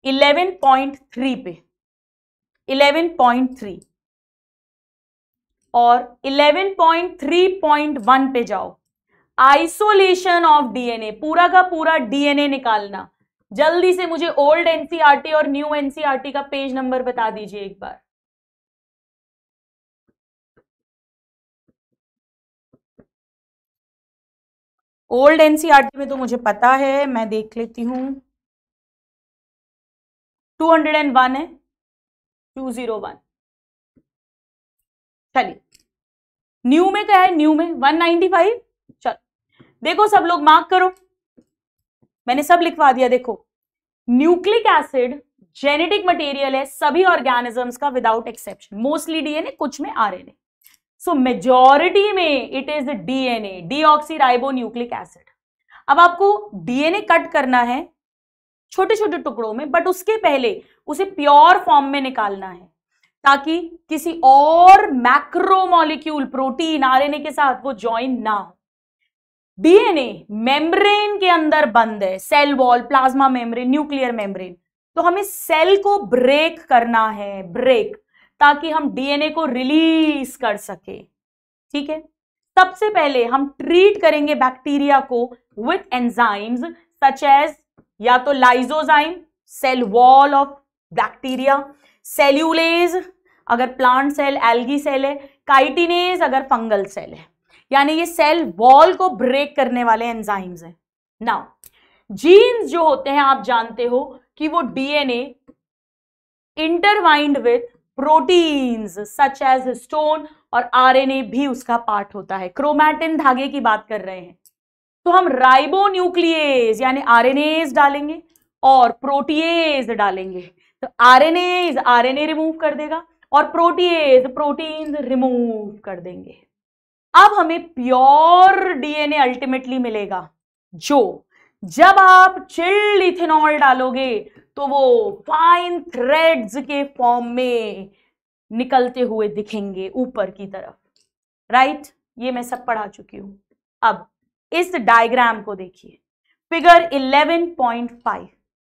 11.3 पे 11.3 और 11.3.1 पे जाओ आइसोलेशन ऑफ डीएनए पूरा का पूरा डीएनए निकालना जल्दी से मुझे ओल्ड एनसीआरटी और न्यू एनसीआरटी का पेज नंबर बता दीजिए एक बार ओल्ड एनसीईआरटी में तो मुझे पता है मैं देख लेती हूँ टू हंड्रेड एंड वन है टू जीरो वन चलिए न्यू में क्या है न्यू में वन नाइनटी फाइव चल देखो सब लोग मार्क करो मैंने सब लिखवा दिया देखो न्यूक्लिक एसिड जेनेटिक मटेरियल है सभी ऑर्गेनिजम्स का विदाउट एक्सेप्शन मोस्टली डीएनए कुछ में आरएनए सो मेजोरिटी में it is DNA deoxyribo nucleic acid अब आपको डीएनए कट करना है छोटे छोटे टुकड़ों में बट उसके पहले उसे प्योर फॉर्म में निकालना है ताकि किसी और मैक्रोमोलिक्यूल प्रोटीन आरएनए के साथ वो ज्वाइन ना हो डीएनए मेम्ब्रेन के अंदर बंद है cell wall plasma membrane nuclear membrane तो हमें सेल को ब्रेक करना है ब्रेक ताकि हम डीएनए को रिलीज कर सके ठीक है सबसे पहले हम ट्रीट करेंगे बैक्टीरिया को विथ एंजाइम्स सच एज या तो lysozyme cell wall of bacteria cellulase अगर प्लांट सेल एल्गी सेल है काइटिनेज अगर फंगल सेल है यानी ये सेल वॉल को ब्रेक करने वाले एंजाइम्स हैं नाउ जीन्स जो होते हैं आप जानते हो कि वो DNA intertwined with proteins such as histone और आरएनए भी उसका पार्ट होता है क्रोमैटिन धागे की बात कर रहे हैं तो हम राइबोन्यूक्लियस यानी आरएनएज डालेंगे और प्रोटीएज डालेंगे तो आरएनएज आरएनए रिमूव कर देगा और प्रोटीएज प्रोटीन रिमूव कर देंगे अब हमें प्योर डीएनए अल्टीमेटली मिलेगा जो जब आप चिल्ड इथेनॉल डालोगे तो वो फाइन थ्रेड्स के फॉर्म में निकलते हुए दिखेंगे ऊपर की तरफ राइट right? ये मैं सब पढ़ा चुकी हूं अब इस डायग्राम को देखिए फिगर 11.5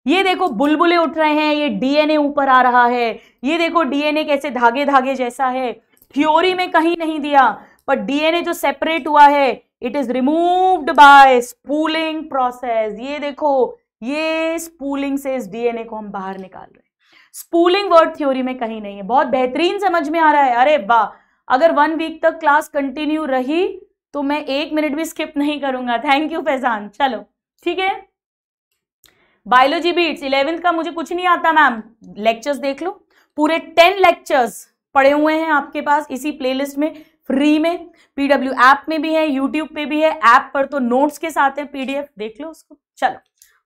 ये देखो बुलबुले उठ रहे हैं ये डीएनए ऊपर आ रहा है ये देखो डीएनए कैसे धागे धागे जैसा है थ्योरी में कहीं नहीं दिया पर डीएनए जो सेपरेट हुआ है it is removed by spooling process ये देखो ये स्पूलिंग से इस डीएनए को हम बाहर निकाल रहे हैं स्पूलिंग वर्ड थ्योरी में कहीं नहीं है बहुत बेहतरीन समझ में आ रहा है अरे वाह अगर वन वीक तक क्लास कंटिन्यू रही तो मैं एक मिनट भी स्किप नहीं करूंगा थैंक यू फैजान चलो ठीक है बायोलॉजी बीट्स इलेवेंथ का मुझे कुछ नहीं आता मैम लेक्चर्स देख लो पूरे टेन लेक्चर्स पड़े हुए हैं आपके पास इसी प्लेलिस्ट में फ्री में पीडब्ल्यू ऐप में भी है यूट्यूब पे भी है ऐप पर तो नोट्स के साथ है पीडीएफ देख लो उसको चलो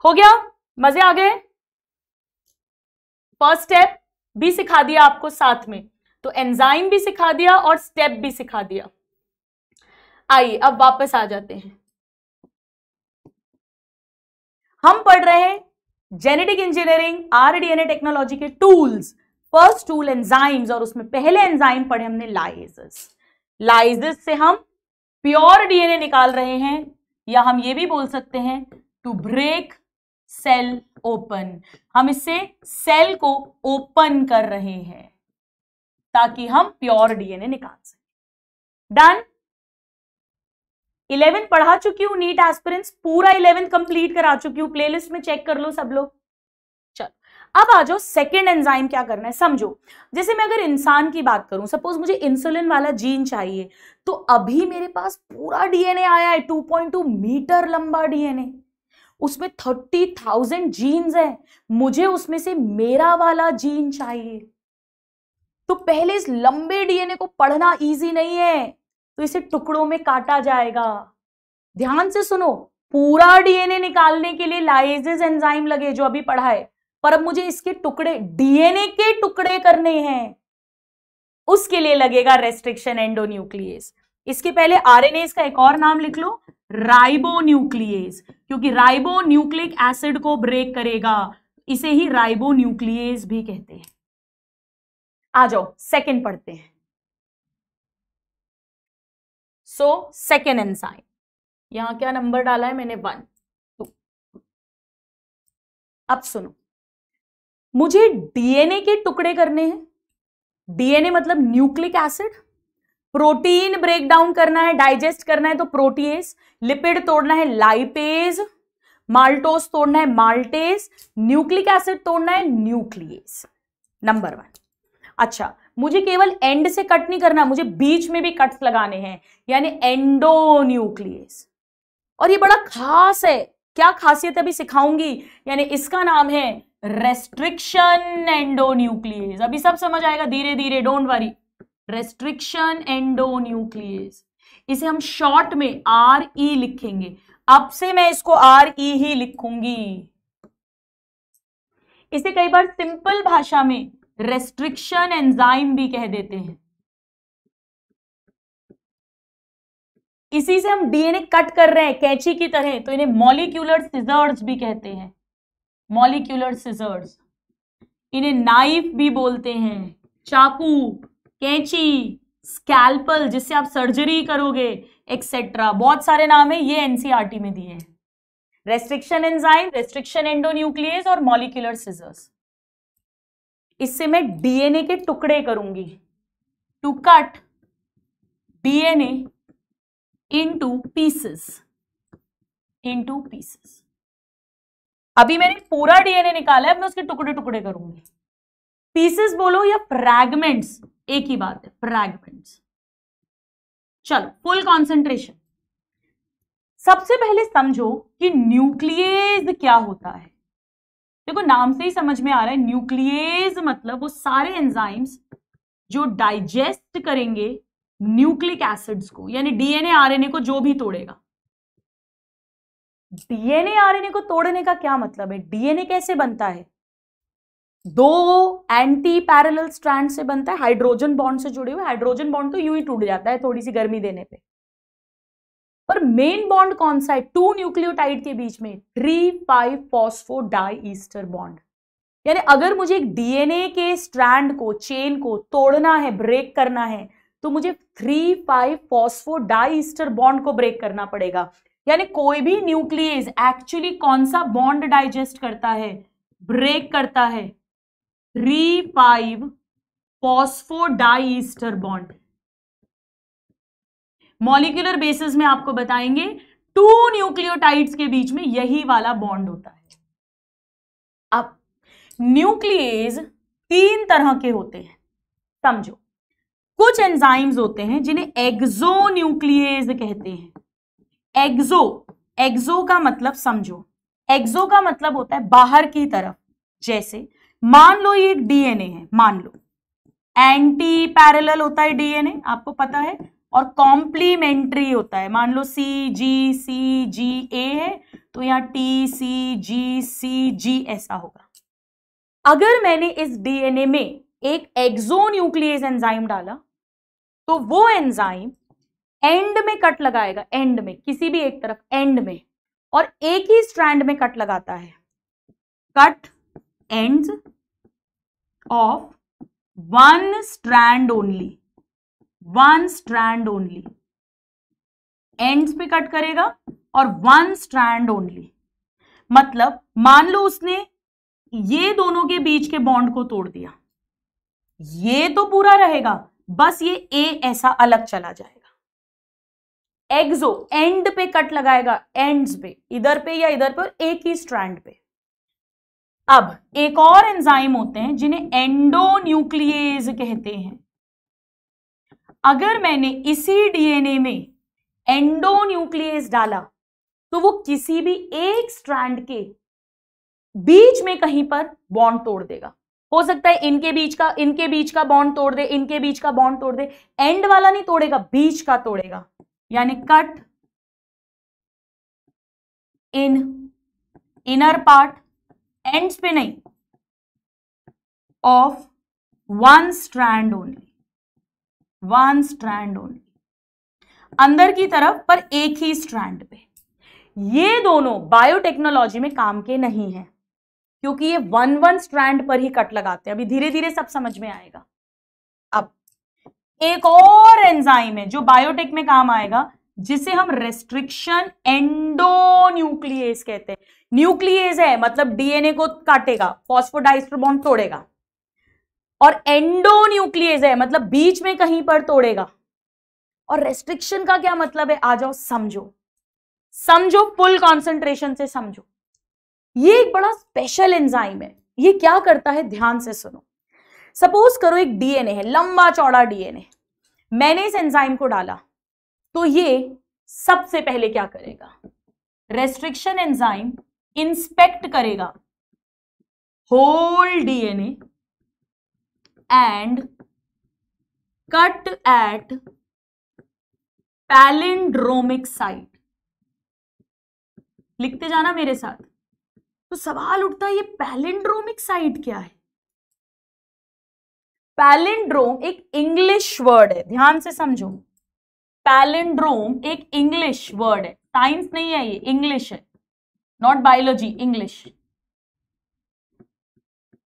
हो गया मजे आ गए फर्स्ट स्टेप भी सिखा दिया आपको साथ में तो एंजाइम भी सिखा दिया और स्टेप भी सिखा दिया आइए अब वापस आ जाते हैं हम पढ़ रहे हैं जेनेटिक इंजीनियरिंग आरडीएनए टेक्नोलॉजी के टूल्स फर्स्ट टूल एंजाइम्स और उसमें पहले एंजाइम पढ़े हमने लाइजेस लाइजेस से हम प्योर डीएनए निकाल रहे हैं या हम ये भी बोल सकते हैं टू ब्रेक सेल ओपन हम इससे सेल को ओपन कर रहे हैं ताकि हम प्योर डीएनए निकाल सकें डन इलेवन पढ़ा चुकी हूं नीट एस्पिरेंस पूरा इलेवन कंप्लीट करा चुकी हूं प्लेलिस्ट में चेक कर लो सब लोग चलो अब आ जाओ सेकेंड एंजाइम क्या करना है समझो जैसे मैं अगर इंसान की बात करूं सपोज मुझे इंसुलिन वाला जीन चाहिए तो अभी मेरे पास पूरा डीएनए आया है 2.2 मीटर लंबा डीएनए उसमें थर्टी थाउजेंड जीन्स हैं मुझे उसमें से मेरा वाला जीन चाहिए तो पहले इस लंबे डीएनए को पढ़ना इजी नहीं है तो इसे टुकड़ों में काटा जाएगा ध्यान से सुनो पूरा डीएनए निकालने के लिए लाइजेज एंजाइम लगे जो अभी पढ़ा है पर अब मुझे इसके टुकड़े डीएनए के टुकड़े करने हैं उसके लिए लगेगा रेस्ट्रिक्शन एंडोन्यूक्लियस इसके पहले आरएनए का एक और नाम लिख लो राइबो न्यूक्लियस क्योंकि राइबो न्यूक्लिक एसिड को ब्रेक करेगा इसे ही राइबो न्यूक्लियस भी कहते हैं आ जाओ सेकेंड पढ़ते हैं सो सेकेंड एंसाइम यहां क्या नंबर डाला है मैंने वन टू अब सुनो मुझे डीएनए के टुकड़े करने हैं डीएनए मतलब nucleic acid protein break down करना है डाइजेस्ट करना है तो प्रोटीएस लिपिड तोड़ना है लाइपेज माल्टोस तोड़ना है माल्टेस न्यूक्लिक एसिड तोड़ना है न्यूक्लियस नंबर वन अच्छा मुझे केवल एंड से कट नहीं करना मुझे बीच में भी कट्स लगाने हैं यानी एंडोन्यूक्लियस और ये बड़ा खास है क्या खासियत अभी सिखाऊंगी यानी इसका नाम है रेस्ट्रिक्शन एंडोन्यूक्लियस अभी सब समझ आएगा धीरे धीरे डोंट वरी रेस्ट्रिक्शन एंडोन्यूक्लियस इसे हम शॉर्ट में आर ई e लिखेंगे अब से मैं इसको आर ई e ही लिखूंगी इसे कई बार सिंपल भाषा में रेस्ट्रिक्शन एंजाइम भी कह देते हैं इसी से हम डीएनए कट कर रहे हैं कैची की तरह तो इन्हें मॉलिक्यूलर सिजर्स भी कहते हैं मॉलिक्यूलर सिजर्स इन्हें नाइफ भी बोलते हैं चाकू कैंची स्कैल्पल जिससे आप सर्जरी करोगे एक्सेट्रा बहुत सारे नाम है ये एनसीआरटी e में दिए हैं रेस्ट्रिक्शन एंजाइम रेस्ट्रिक्शन एंडोन्यूक्लियस और मॉलिकुलर सिजर्स इससे मैं डीएनए के टुकड़े करूंगी to cut DNA into pieces into pieces अभी मैंने पूरा डीएनए निकाला है मैं उसके टुकड़े टुकड़े करूंगी पीसेस बोलो या फ्रैगमेंट्स एक ही बात है फ्रैगमेंट्स चलो फुल कॉन्सेंट्रेशन सबसे पहले समझो कि न्यूक्लियस क्या होता है देखो नाम से ही समझ में आ रहा है न्यूक्लियस मतलब वो सारे एंजाइम्स जो डाइजेस्ट करेंगे न्यूक्लिक एसिड्स को यानी डीएनए आरएनए को जो भी तोड़ेगा डीएनए आरएनए को तोड़ने का क्या मतलब है डीएनए कैसे बनता है दो एंटी पैरेलल स्ट्रैंड से बनता है हाइड्रोजन बॉन्ड से जुड़े हुए हाइड्रोजन बॉन्ड तो यू ही टूट जाता है थोड़ी सी गर्मी देने पे पर मेन बॉन्ड कौन सा है टू न्यूक्लियोटाइड के बीच में three five phospho ester bond यानी अगर मुझे एक डीएनए के स्ट्रैंड को चेन को तोड़ना है ब्रेक करना है तो मुझे three five phospho ester bond को ब्रेक करना पड़ेगा यानी कोई भी न्यूक्लियस एक्चुअली कौन सा बॉन्ड डाइजेस्ट करता है ब्रेक करता है three five diester bond molecular basis में आपको बताएंगे टू न्यूक्लियोटाइड्स के बीच में यही वाला बॉन्ड होता है अब न्यूक्लियस तीन तरह के होते हैं समझो कुछ एंजाइम्स होते हैं जिन्हें एग्जो न्यूक्लियस कहते हैं एग्जो एग्जो का मतलब समझो एग्जो का मतलब होता है बाहर की तरफ जैसे मान लो ये डीएनए है मान लो एंटी पैरेलल होता है डीएनए आपको पता है और कॉम्प्लीमेंट्री होता है मान लो सी जी सी जी ए है तो यहाँ टी सी जी सी जी ऐसा होगा अगर मैंने इस डीएनए में एक न्यूक्लियस एंजाइम डाला तो वो एंजाइम एंड में कट लगाएगा एंड में किसी भी एक तरफ एंड में और एक ही स्ट्रैंड में कट लगाता है cut ends of one strand only one strand only ends पे कट करेगा और वन स्ट्रैंड ओनली मतलब मान लो उसने ये दोनों के बीच के बॉन्ड को तोड़ दिया ये तो पूरा रहेगा बस ये ए ऐसा अलग चला जाएगा एग्जो एंड पे कट लगाएगा एंड्स पे इधर पे या इधर पे और एक ही स्ट्रैंड पे अब एक और एंजाइम होते हैं जिन्हें एंडोन्यूक्लियेज कहते हैं अगर मैंने इसी डीएनए में एंडोन्यूक्लियस डाला तो वो किसी भी एक स्ट्रैंड के बीच में कहीं पर बॉन्ड तोड़ देगा हो सकता है इनके बीच का इनके बीच का बॉन्ड तोड़ दे इनके बीच का बॉन्ड तोड़ दे एंड वाला नहीं तोड़ेगा बीच का तोड़ेगा यानी cut in inner part ends पे नहीं of one strand only one strand only अंदर की तरफ पर एक ही स्ट्रैंड पे ये दोनों बायोटेक्नोलॉजी में काम के नहीं है क्योंकि ये वन वन स्ट्रैंड पर ही कट लगाते हैं अभी धीरे धीरे सब समझ में आएगा अब एक और एंजाइम है जो बायोटेक में काम आएगा जिसे हम रेस्ट्रिक्शन एंडोन्यूक्लियस कहते हैं न्यूक्लियस है मतलब डीएनए को काटेगा फॉस्फोडाइस्टर बॉन्ड तोड़ेगा और एंडोन्यूक्लियस है मतलब बीच में कहीं पर तोड़ेगा और रेस्ट्रिक्शन का क्या मतलब है आ जाओ समझो समझो फुल कॉन्सेंट्रेशन से समझो ये एक बड़ा स्पेशल एंजाइम है ये क्या करता है ध्यान से सुनो सपोज करो एक डीएनए है लंबा चौड़ा डीएनए मैंने इस एंजाइम को डाला तो ये सबसे पहले क्या करेगा रेस्ट्रिक्शन एंजाइम इंस्पेक्ट करेगा whole DNA and cut at palindromic site लिखते जाना मेरे साथ तो सवाल उठता है ये पैलिंड्रोमिक साइट क्या है पैलिंड्रोम एक इंग्लिश वर्ड है ध्यान से समझो पैलेंड्रोम एक इंग्लिश वर्ड है साइंस नहीं है ये इंग्लिश है नॉट बायोलॉजी इंग्लिश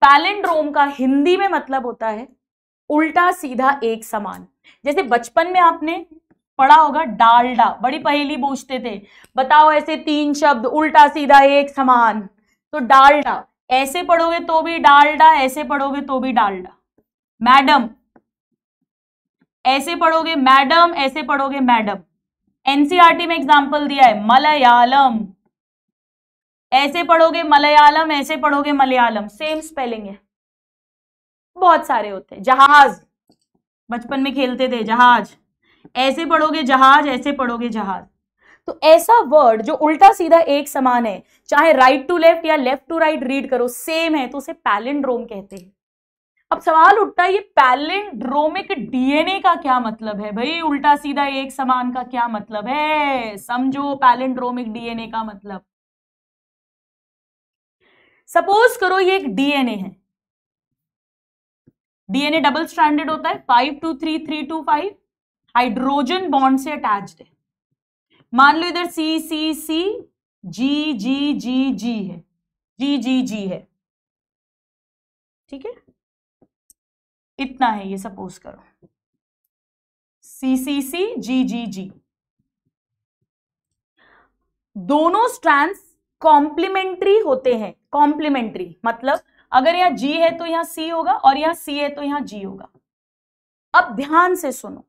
पैलेंड्रोम का हिंदी में मतलब होता है उल्टा सीधा एक समान जैसे बचपन में आपने पढ़ा होगा डालडा बड़ी पहेली पूछते थे बताओ ऐसे तीन शब्द उल्टा सीधा एक समान तो डालडा ऐसे पढ़ोगे तो भी डालडा ऐसे पढ़ोगे तो भी डालडा मैडम ऐसे पढ़ोगे मैडम ऐसे पढ़ोगे मैडम एनसीआरटी e में एग्जाम्पल दिया है मलयालम ऐसे पढ़ोगे मलयालम ऐसे पढ़ोगे मलयालम सेम स्पेलिंग है बहुत सारे होते हैं जहाज बचपन में खेलते थे जहाज ऐसे पढ़ोगे जहाज ऐसे पढ़ोगे जहाज तो ऐसा वर्ड जो उल्टा सीधा एक समान है चाहे राइट टू लेफ्ट या लेफ्ट टू राइट रीड करो सेम है तो उसे पैलिंड्रोम कहते हैं अब सवाल उठता है ये पैलिंड्रोमिक डीएनए का क्या मतलब है भाई उल्टा सीधा एक समान का क्या मतलब है समझो पैलिंड्रोमिक डीएनए का मतलब सपोज करो ये एक डीएनए है डीएनए डबल स्टैंडर्ड होता है five to three three to five hydrogen bond से अटैच्ड है मान लो इधर सी सी सी जी जी जी जी है जी जी जी है ठीक है कितना है ये सपोज करो सी सी सी जी जी जी दोनों स्ट्रैंड कॉम्प्लीमेंट्री होते हैं कॉम्प्लीमेंट्री मतलब अगर यहां जी है तो यहां सी होगा और यहां सी है तो यहां जी होगा अब ध्यान से सुनो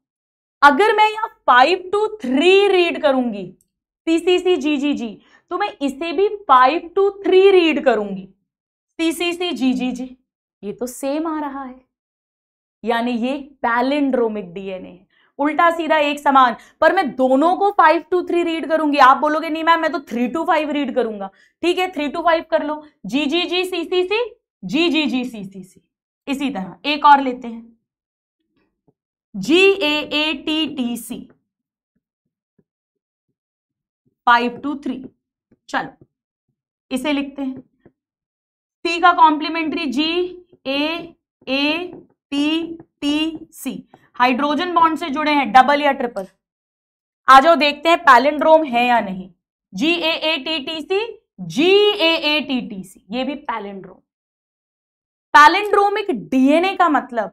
अगर मैं यहां फाइव टू थ्री रीड करूंगी सी सी सी जी जी जी तो मैं इसे भी फाइव टू थ्री रीड करूंगी सी सी सी जी जी जी ये तो सेम आ रहा है यानी ये पैलिंड्रोमिक डीएनए है उल्टा सीधा एक समान पर मैं दोनों को फाइव टू थ्री रीड करूंगी आप बोलोगे नहीं मैम मैं तो थ्री टू फाइव रीड करूंगा ठीक है थ्री टू फाइव कर लो जी जी जी सी सी सी जी जी जी सी सी सी इसी तरह एक और लेते हैं G A A T T C five to three चलो इसे लिखते हैं सी का complementary G A A T T C hydrogen bond से जुड़े हैं डबल या ट्रिपल आ जाओ देखते हैं पैलेंड्रोम है या नहीं G A A T T C G A A T T C ये भी पैलेंड्रोम पैलेंड्रोमिक डीएनए का मतलब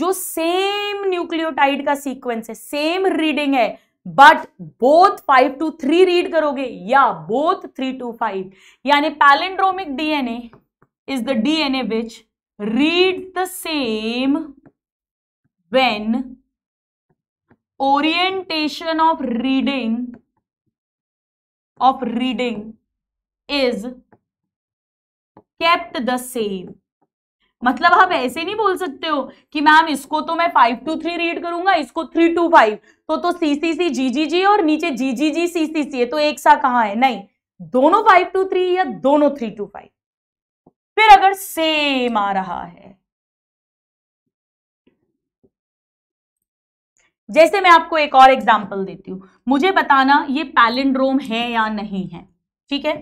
जो सेम न्यूक्लियोटाइड का सीक्वेंस है सेम रीडिंग है but both five to three read करोगे या बोथ थ्री टू फाइव यानी palindromic DNA is the DNA which read the same when orientation of reading of reading is kept the same मतलब आप ऐसे नहीं बोल सकते हो कि मैम इसको तो मैं फाइव टू थ्री रीड करूंगा इसको थ्री टू फाइव तो तो सी सी सी जी जी जी और नीचे जी जी जी सी सी सी तो एक सा कहा है नहीं दोनों फाइव टू थ्री या दोनों थ्री टू फाइव फिर अगर सेम आ रहा है जैसे मैं आपको एक और एग्जाम्पल देती हूं मुझे बताना ये पैलिंड्रोम है या नहीं है ठीक है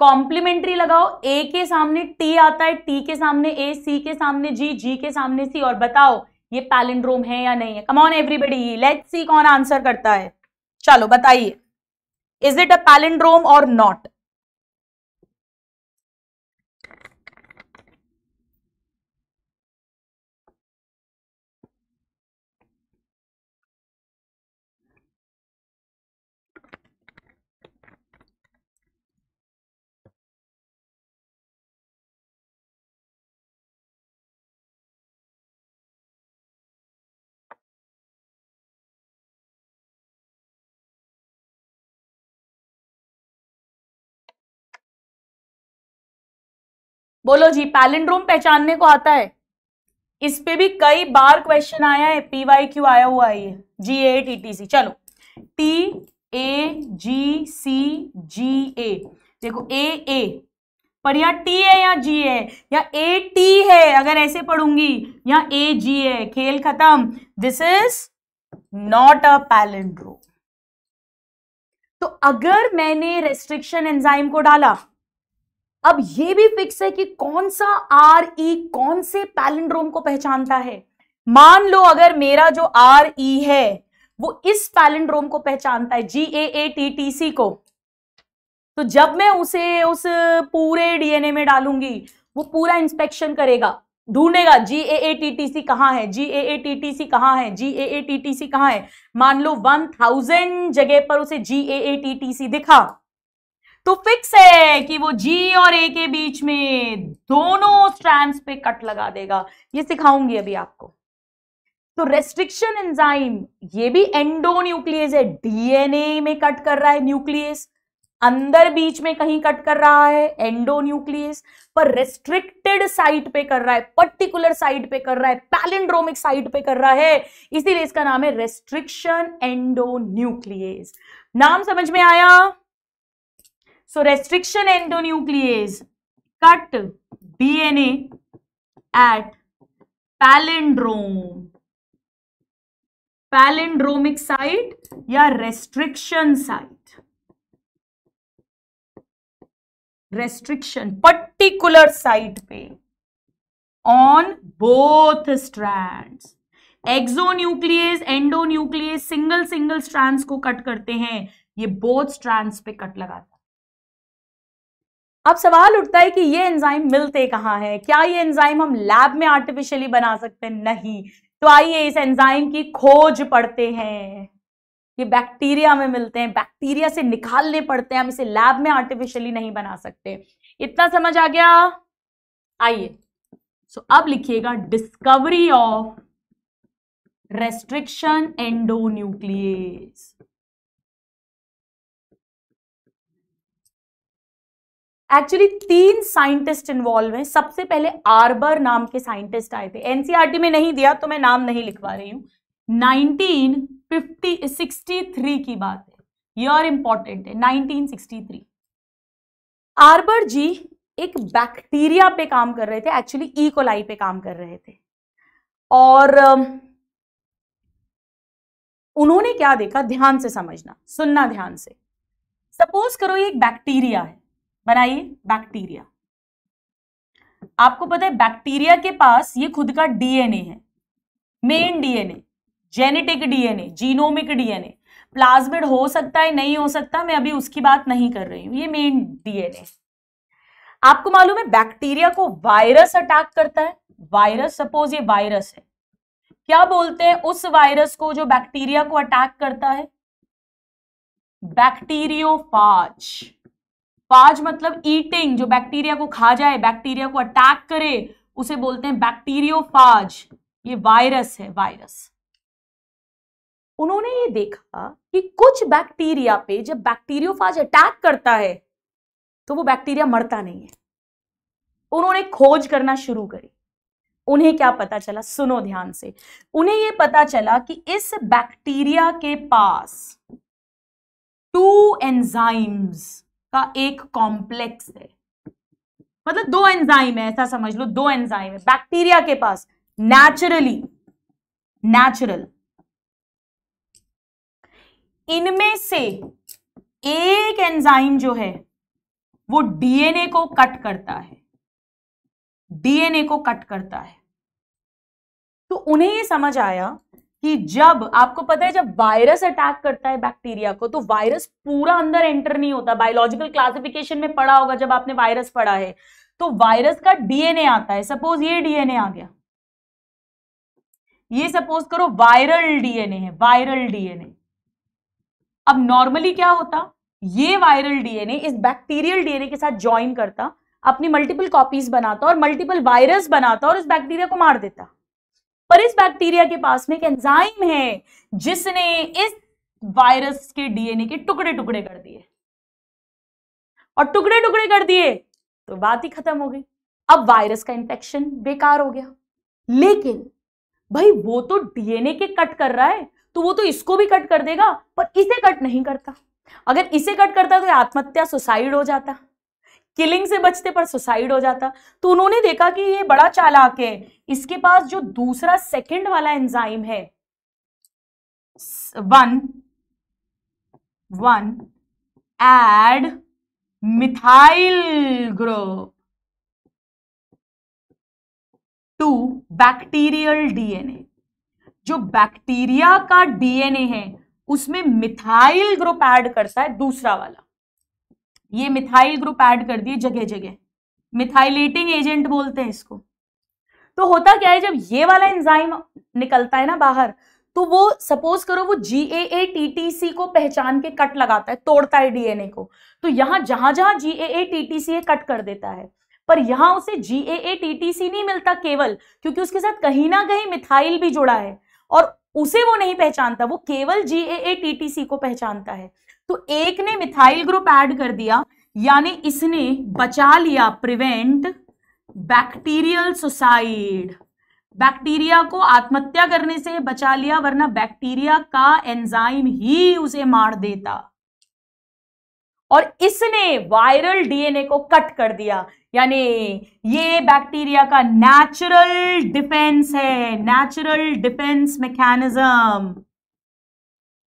कॉम्प्लीमेंट्री लगाओ ए के सामने टी आता है टी के सामने ए सी के सामने जी जी के सामने सी और बताओ ये पैलिंड्रोम है या नहीं है ऑन एवरीबडी लेट सी कौन आंसर करता है चलो बताइए इज इट अ पैलिंड्रोम और नॉट बोलो जी पैलिंड्रोम पहचानने को आता है इस पे भी कई बार क्वेश्चन आया है पीवाई क्यू आया हुआ है जी ए टी टी सी चलो T A ji C G ए देखो ए ए पर या टी है या जी है या ए टी है अगर ऐसे पढ़ूंगी या ए जी है खेल खत्म this is not a palindrome तो अगर मैंने रेस्ट्रिक्शन एंजाइम को डाला अब ये भी फिक्स है कि कौन सा आर ई e कौन से पैलेंड्रोम को पहचानता है मान लो अगर मेरा जो आर ई e है वो इस पैलेंड्रोम को पहचानता है G A A T T सी को तो जब मैं उसे उस पूरे डीएनए में डालूंगी वो पूरा इंस्पेक्शन करेगा ढूंढेगा जी ए ए टी टी सी कहां है G A A T T सी कहां है G A A T T सी कहां है मान लो वन थाउजेंड जगह पर उसे जी ए ए टी टी सी दिखा तो फिक्स है कि वो जी और ए के बीच में दोनों स्ट्रैंड्स पे कट लगा देगा ये सिखाऊंगी अभी आपको तो रेस्ट्रिक्शन एंजाइम ये भी एंडो न्यूक्लियस है डीएनए में कट कर रहा है न्यूक्लियस अंदर बीच में कहीं कट कर रहा है एंडो न्यूक्लियस पर रेस्ट्रिक्टेड साइट पे कर रहा है पर्टिकुलर साइट पे कर रहा है पैलेंड्रोमिक साइट पे कर रहा है इसीलिए इसका नाम है रेस्ट्रिक्शन एंडो न्यूक्लियस नाम समझ में आया So restriction endonuclease cut DNA at palindrome. Palindromic site या restriction site. Restriction particular site पे on both strands. Exonuclease endonuclease single single strands को कट करते हैं ये बोथ स्ट्रैंड्स पे कट लगाते हैं अब सवाल उठता है कि ये एंजाइम मिलते कहाँ हैं क्या ये एंजाइम हम लैब में आर्टिफिशियली बना सकते हैं नहीं तो आइए इस एंजाइम की खोज पढ़ते हैं ये बैक्टीरिया में मिलते हैं बैक्टीरिया से निकालने पड़ते हैं हम इसे लैब में आर्टिफिशियली नहीं बना सकते इतना समझ आ गया आइए सो अब लिखिएगा discovery of restriction endonuclease actually तीन साइंटिस्ट इन्वॉल्व हैं सबसे पहले आर्बर नाम के साइंटिस्ट आए थे एनसीईआरटी e में नहीं दिया तो मैं नाम नहीं लिखवा रही हूँ 1963 की बात है ईयर इंपॉर्टेंट है 1963 आर्बर जी एक बैक्टीरिया पे काम कर रहे थे एक्चुअली ईकोलाई e. पे काम कर रहे थे और um, उन्होंने क्या देखा ध्यान से समझना सुनना ध्यान से सपोज करो ये एक बैक्टीरिया है बनाइए बैक्टीरिया आपको पता है बैक्टीरिया के पास ये खुद का डीएनए है main DNA genetic DNA genomic DNA plasmid हो सकता है नहीं हो सकता मैं अभी उसकी बात नहीं कर रही हूं ये मेन डीएनए आपको मालूम है बैक्टीरिया को वायरस अटैक करता है वायरस सपोज ये वायरस है क्या बोलते हैं उस वायरस को जो बैक्टीरिया को अटैक करता है बैक्टीरियोफाज फाज मतलब ईटिंग जो बैक्टीरिया को खा जाए बैक्टीरिया को अटैक करे उसे बोलते हैं बैक्टीरियोफाज ये वायरस है वायरस उन्होंने ये देखा कि कुछ बैक्टीरिया पे जब बैक्टीरियोफाज अटैक करता है तो वो बैक्टीरिया मरता नहीं है उन्होंने खोज करना शुरू करी उन्हें क्या पता चला सुनो ध्यान से उन्हें यह पता चला कि इस बैक्टीरिया के पास टू एंजाइम्स का एक कॉम्प्लेक्स है मतलब दो एंजाइम है ऐसा समझ लो दो एंजाइम है बैक्टीरिया के पास नेचुरली नेचुरल इनमें से एक एंजाइम जो है वो डीएनए को कट करता है डीएनए को कट करता है तो उन्हें ये समझ आया कि जब आपको पता है जब वायरस अटैक करता है बैक्टीरिया को तो वायरस पूरा अंदर एंटर नहीं होता बायोलॉजिकल क्लासिफिकेशन में पढ़ा होगा जब आपने वायरस पढ़ा है तो वायरस का डीएनए आता है सपोज ये डीएनए आ गया ये सपोज करो वायरल डीएनए है वायरल डीएनए अब नॉर्मली क्या होता ये वायरल डीएनए इस बैक्टीरियल डीएनए के साथ ज्वाइन करता अपनी मल्टीपल कॉपीज बनाता और मल्टीपल वायरस बनाता और उस बैक्टीरिया को मार देता पर इस बैक्टीरिया के पास में एक एंजाइम है जिसने इस वायरस के डीएनए के टुकड़े टुकड़े कर दिए और टुकड़े टुकड़े कर दिए तो बात ही खत्म हो गई अब वायरस का इंफेक्शन बेकार हो गया लेकिन भाई वो तो डीएनए के कट कर रहा है तो वो तो इसको भी कट कर देगा पर इसे कट नहीं करता अगर इसे कट करता तो आत्महत्या सुसाइड हो जाता किलिंग से बचते पर सुसाइड हो जाता तो उन्होंने देखा कि ये बड़ा चालाक है इसके पास जो दूसरा सेकंड वाला एंजाइम है one one add methyl group to bacterial DNA जो बैक्टीरिया का डीएनए है उसमें मिथाइल ग्रुप ऐड करता है दूसरा वाला ये मिथाइल ग्रुप ऐड कर दिए जगह जगह मिथाइलेटिंग एजेंट बोलते हैं इसको तो होता क्या है जब ये वाला एंजाइम निकलता है ना बाहर तो वो सपोज करो वो जी ए ए टी टी सी को पहचान के कट लगाता है तोड़ता है डीएनए को तो यहां जहां जहां G A A T T C cut कर देता है पर यहां उसे जी ए ए टी टी सी नहीं मिलता केवल क्योंकि उसके साथ कहीं ना कहीं मिथाइल भी जुड़ा है और उसे वो नहीं पहचानता वो केवल जी ए ए टी टी सी को पहचानता है तो एक ने मिथाइल ग्रुप ऐड कर दिया यानी इसने बचा लिया प्रिवेंट बैक्टीरियल सुसाइड बैक्टीरिया को आत्महत्या करने से बचा लिया वरना बैक्टीरिया का एंजाइम ही उसे मार देता और इसने वायरल डीएनए को कट कर दिया यानी ये बैक्टीरिया का नेचुरल डिफेंस है नेचुरल डिफेंस मैकेनिज्म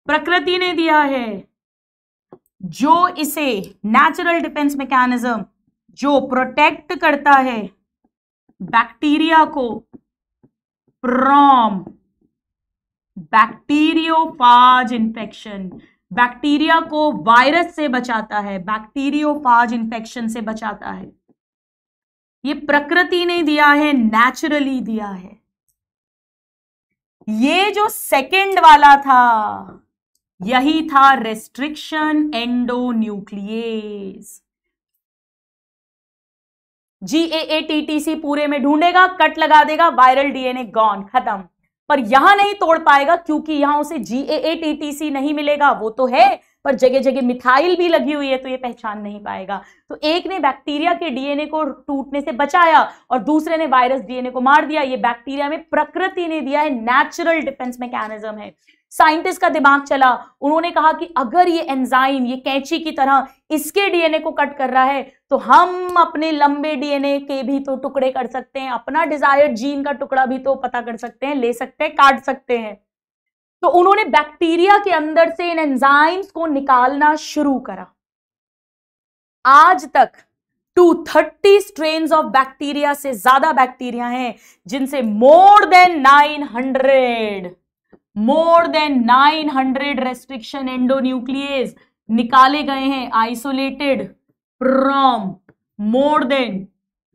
प्रकृति ने दिया है जो इसे नेचुरल डिफेंस मैकेनिज्म जो प्रोटेक्ट करता है बैक्टीरिया को फ्रॉम बैक्टीरियोफाज इंफेक्शन बैक्टीरिया को वायरस से बचाता है बैक्टीरियोफाज इंफेक्शन से बचाता है ये प्रकृति ने दिया है नेचुरली दिया है ये जो सेकंड वाला था यही था restriction endonuclease G A A T T C पूरे में ढूंढेगा कट लगा देगा वायरल डीएनए गॉन खत्म पर यहां नहीं तोड़ पाएगा क्योंकि यहां उसे जी ए ए टी टी सी नहीं मिलेगा वो तो है पर जगह जगह मिथाइल भी लगी हुई है तो ये पहचान नहीं पाएगा तो एक ने बैक्टीरिया के डीएनए को टूटने से बचाया और दूसरे ने वायरस डीएनए को मार दिया ये बैक्टीरिया में प्रकृति ने दिया है नेचुरल डिफेंस मैकेनिज्म है साइंटिस्ट का दिमाग चला उन्होंने कहा कि अगर ये एंजाइम ये कैंची की तरह इसके डीएनए को कट कर रहा है तो हम अपने लंबे डीएनए के भी तो टुकड़े कर सकते हैं अपना डिजायर्ड जीन का टुकड़ा भी तो पता कर सकते हैं ले सकते हैं काट सकते हैं तो उन्होंने बैक्टीरिया के अंदर से इन एंजाइम्स को निकालना शुरू करा आज तक two thirty strain of bacteria से ज्यादा बैक्टीरिया हैं जिनसे more than nine hundred more than 900 restriction endonuclease निकाले गए हैं isolated from more than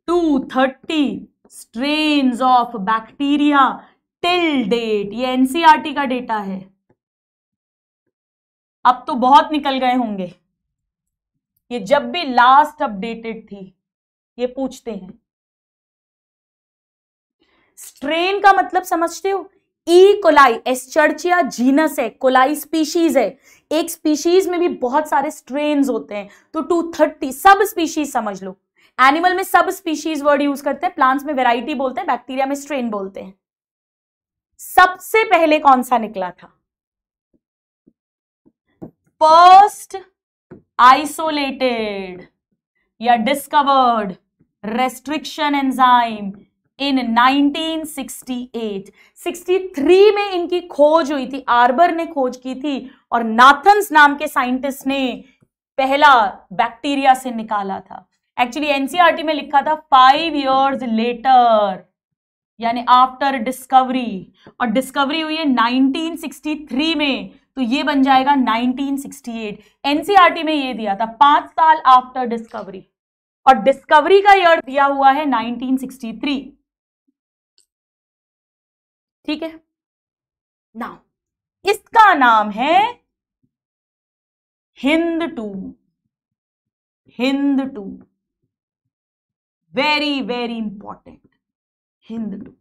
230 strain of bacteria till date ये एनसीआरटी e का डेटा है अब तो बहुत निकल गए होंगे ये जब भी लास्ट अपडेटेड थी ये पूछते हैं स्ट्रेन का मतलब समझते हो ई कोलाई एस्चर्चिया जीनस है कोलाई स्पीशीज है एक स्पीशीज में भी बहुत सारे स्ट्रेन होते हैं तो टू थर्टी सब स्पीशीज समझ लो एनिमल में सब स्पीशीज वर्ड यूज करते हैं प्लांट्स में वेराइटी बोलते हैं बैक्टीरिया में स्ट्रेन बोलते हैं सबसे पहले कौन सा निकला था फर्स्ट आइसोलेटेड या डिस्कवर्ड रेस्ट्रिक्शन एंजाइम इन 1968 63 में इनकी खोज हुई थी आर्बर ने खोज की थी और नाथन्स नाम के साइंटिस्ट ने पहला बैक्टीरिया से निकाला था एक्चुअली एनसीईआरटी e में लिखा था फाइव इयर्स लेटर यानी आफ्टर डिस्कवरी और डिस्कवरी हुई है 1963 में तो ये बन जाएगा 1968 एनसीईआरटी e में ये दिया था पांच साल आफ्टर डिस्कवरी और डिस्कवरी का ईयर दिया हुआ है ठीक है नाउ इसका नाम है Hind two Hind two very very important Hind two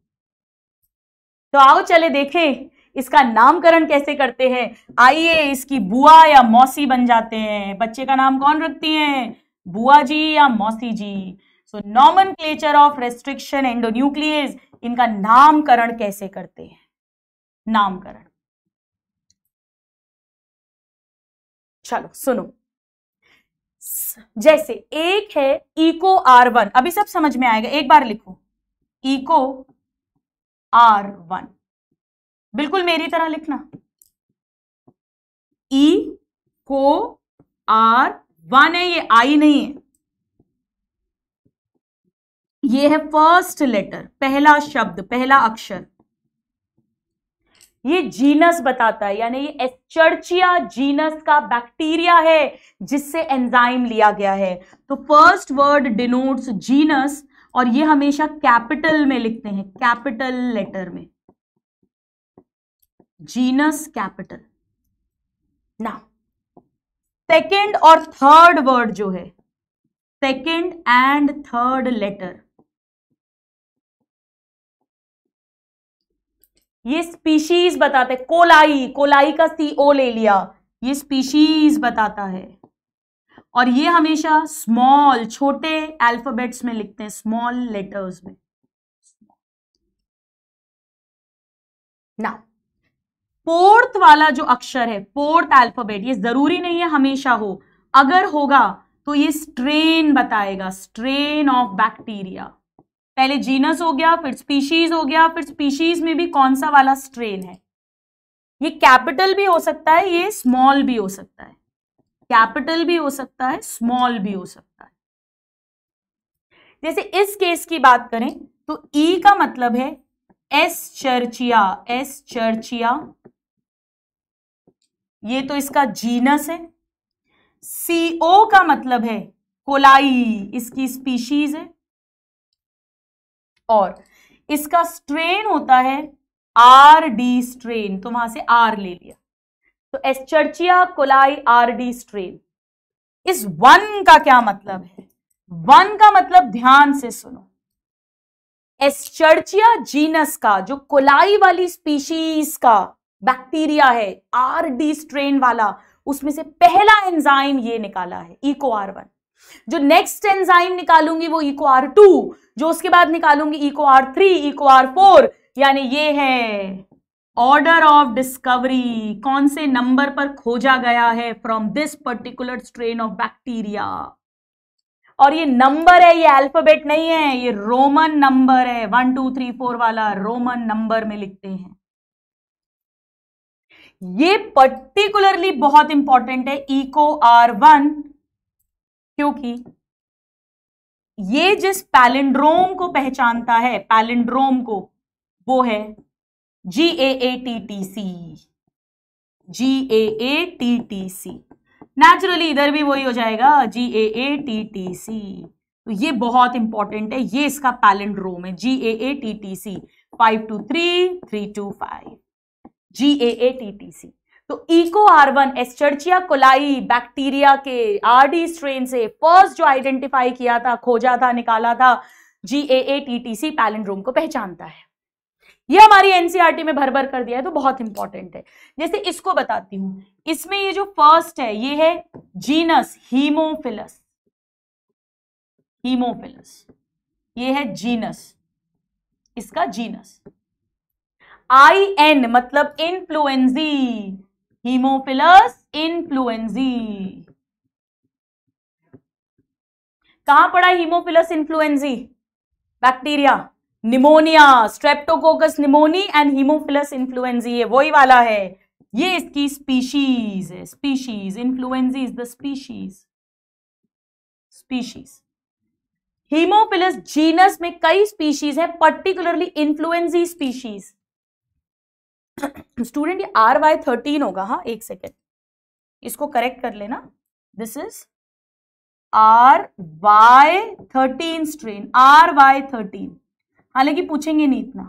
तो आओ चले देखें इसका नामकरण कैसे करते हैं आइए इसकी बुआ या मौसी बन जाते हैं बच्चे का नाम कौन रखती हैं बुआ जी या मौसी जी so nomenclature of restriction endonuclease इनका नामकरण कैसे करते हैं नामकरण चलो सुनो जैसे एक है इको आर वन अभी सब समझ में आएगा एक बार लिखो इको आर वन बिल्कुल मेरी तरह लिखना ई को आर वन है ये आई नहीं है ये है फर्स्ट लेटर पहला शब्द पहला अक्षर ये जीनस बताता है यानी ये एचर्चिया जीनस का बैक्टीरिया है जिससे एंजाइम लिया गया है तो फर्स्ट वर्ड डिनोट्स जीनस और ये हमेशा कैपिटल में लिखते हैं कैपिटल लेटर में जीनस कैपिटल ना सेकेंड और थर्ड वर्ड जो है सेकेंड एंड थर्ड लेटर ये स्पीशीज बताते कोलाई कोलाई का सी ओ ले लिया ये स्पीशीज बताता है और ये हमेशा स्मॉल छोटे अल्फाबेट्स में लिखते हैं स्मॉल लेटर्स में ना फोर्थ वाला जो अक्षर है फोर्थ अल्फाबेट ये जरूरी नहीं है हमेशा हो अगर होगा तो ये स्ट्रेन बताएगा स्ट्रेन ऑफ बैक्टीरिया पहले जीनस हो गया फिर स्पीशीज हो गया फिर स्पीशीज में भी कौन सा वाला स्ट्रेन है ये कैपिटल भी हो सकता है ये स्मॉल भी हो सकता है कैपिटल भी हो सकता है स्मॉल भी हो सकता है जैसे इस केस की बात करें तो ई e का मतलब है एस चर्चिया एस चर्चिया ये तो इसका जीनस है सीओ का मतलब है कोलाई इसकी स्पीशीज है और इसका स्ट्रेन होता है आर डी स्ट्रेन तो वहां से आर ले लिया तो Escherichia coli R D strain इस वन का क्या मतलब है वन का मतलब ध्यान से सुनो चर्चिया जीनस का जो कोलाई वाली स्पीशीज का बैक्टीरिया है आर डी स्ट्रेन वाला उसमें से पहला एंजाइम ये निकाला है इको आर वन जो नेक्स्ट एंजाइम निकालूंगी वो इको आर टू जो उसके बाद निकालूंगी Eco R three Eco R four यानी ये है ऑर्डर ऑफ डिस्कवरी कौन से नंबर पर खोजा गया है from this particular strain of bacteria और ये नंबर है ये अल्फाबेट नहीं है ये रोमन नंबर है वन टू थ्री फोर वाला रोमन नंबर में लिखते हैं ये पर्टिकुलरली बहुत इंपॉर्टेंट है इको आर वन क्योंकि ये जिस पैलिंड्रोम को पहचानता है पैलिंड्रोम को वो है G A A T T C G A A T T C naturally इधर भी वही हो जाएगा जी A A T T C तो ये बहुत इंपॉर्टेंट है ये इसका पैलिंड्रोम है G A A T T C five to three three to five G A A T T C तो Eco R one Escherichia coli bacteria के RD strain से फर्स्ट जो आइडेंटिफाई किया था खोजा था निकाला था G A A T T C palindrome को पहचानता है ये हमारी एनसीईआरटी e में भर भर कर दिया है तो बहुत इंपॉर्टेंट है जैसे इसको बताती हूं इसमें ये जो फर्स्ट है ये है जीनस हीमोफिलस हीमोफिलस ये है जीनस इसका जीनस आई एन मतलब इन्फ्लुएंजी हीमोफिलस इन्फ्लुएंजी कहां पड़ा Haemophilus influenzae bacteria pneumonia Streptococcus pneumoniae and Haemophilus influenzae है वही वाला है ये इसकी स्पीशीज है species influenzae is the species species Haemophilus genus में कई स्पीशीज है पर्टिकुलरली इन्फ्लुएंजी स्पीशीज स्टूडेंट ये आर वाई थर्टीन होगा हाँ एक सेकेंड इसको करेक्ट कर लेना this is R Y thirteen strain R Y thirteen हालांकि पूछेंगे नहीं इतना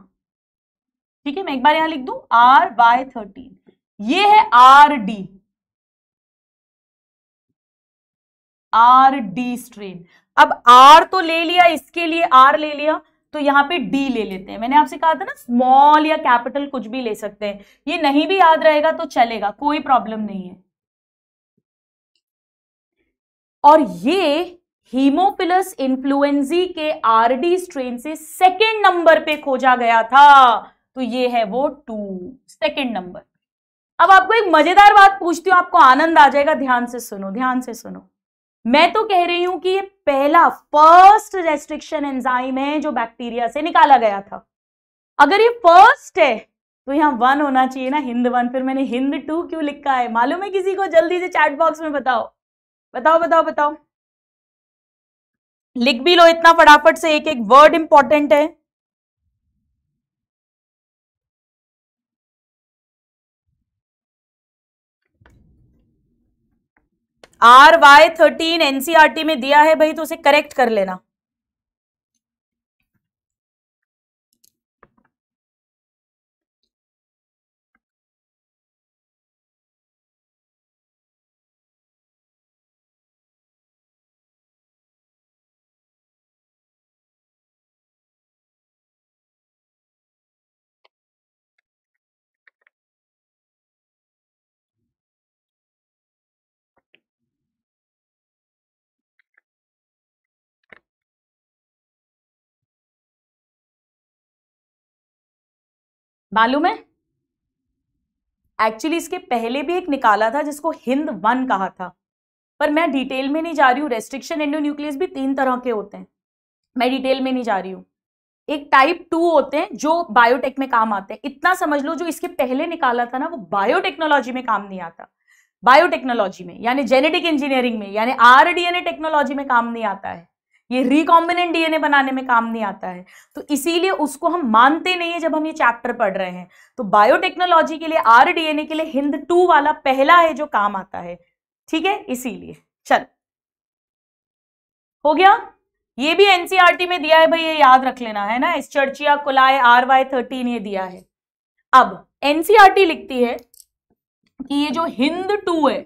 ठीक है मैं एक बार यहां लिख दू आर वाई थर्टीन ये है R D R D strain अब आर तो ले लिया इसके लिए आर ले लिया तो यहाँ पे डी ले लेते हैं मैंने आपसे कहा था ना स्मॉल या कैपिटल कुछ भी ले सकते हैं ये नहीं भी याद रहेगा तो चलेगा कोई प्रॉब्लम नहीं है और ये हीमोफिलस इन्फ्लुएंजी के आरडी स्ट्रेन से सेकेंड नंबर पे खोजा गया था तो ये है वो टू सेकेंड नंबर अब आपको एक मजेदार बात पूछती हूं आपको आनंद आ जाएगा ध्यान से सुनो ध्यान से सुनो मैं तो कह रही हूं कि ये पहला फर्स्ट रेस्ट्रिक्शन एंजाइम है जो बैक्टीरिया से निकाला गया था अगर ये फर्स्ट है तो यहाँ वन होना चाहिए ना हिंद वन फिर मैंने हिंद टू क्यों लिखा है मालूम है किसी को जल्दी से चैट बॉक्स में बताओ बताओ बताओ बताओ लिख भी लो इतना फटाफट से एक एक वर्ड इंपॉर्टेंट है आर वाई थर्टीन एनसीआरटी में दिया है भाई तो उसे करेक्ट कर लेना मालूम है एक्चुअली इसके पहले भी एक निकाला था जिसको हिंद वन कहा था पर मैं डिटेल में नहीं जा रही हूं रेस्ट्रिक्शन एंडो न्यूक्लियस भी तीन तरह के होते हैं मैं डिटेल में नहीं जा रही हूँ एक टाइप टू होते हैं जो बायोटेक में काम आते हैं इतना समझ लो जो इसके पहले निकाला था ना वो बायोटेक्नोलॉजी में काम नहीं आता बायोटेक्नोलॉजी में यानी जेनेटिक इंजीनियरिंग में यानी आरडीएनए टेक्नोलॉजी में काम नहीं आता है ये रिकॉम्बिनेंट डीएनए बनाने में काम नहीं आता है तो इसीलिए उसको हम मानते नहीं है जब हम ये चैप्टर पढ़ रहे हैं तो बायोटेक्नोलॉजी के लिए आर डीएनए के लिए हिंद टू वाला पहला है जो काम आता है ठीक है इसीलिए चल हो गया ये भी एनसीआरटी e में दिया है भाई ये याद रख लेना है ना इस चर्चिया कुलाय आर वाई थर्टीन ये दिया है अब एनसीआरटी e लिखती है कि ये जो हिंद टू है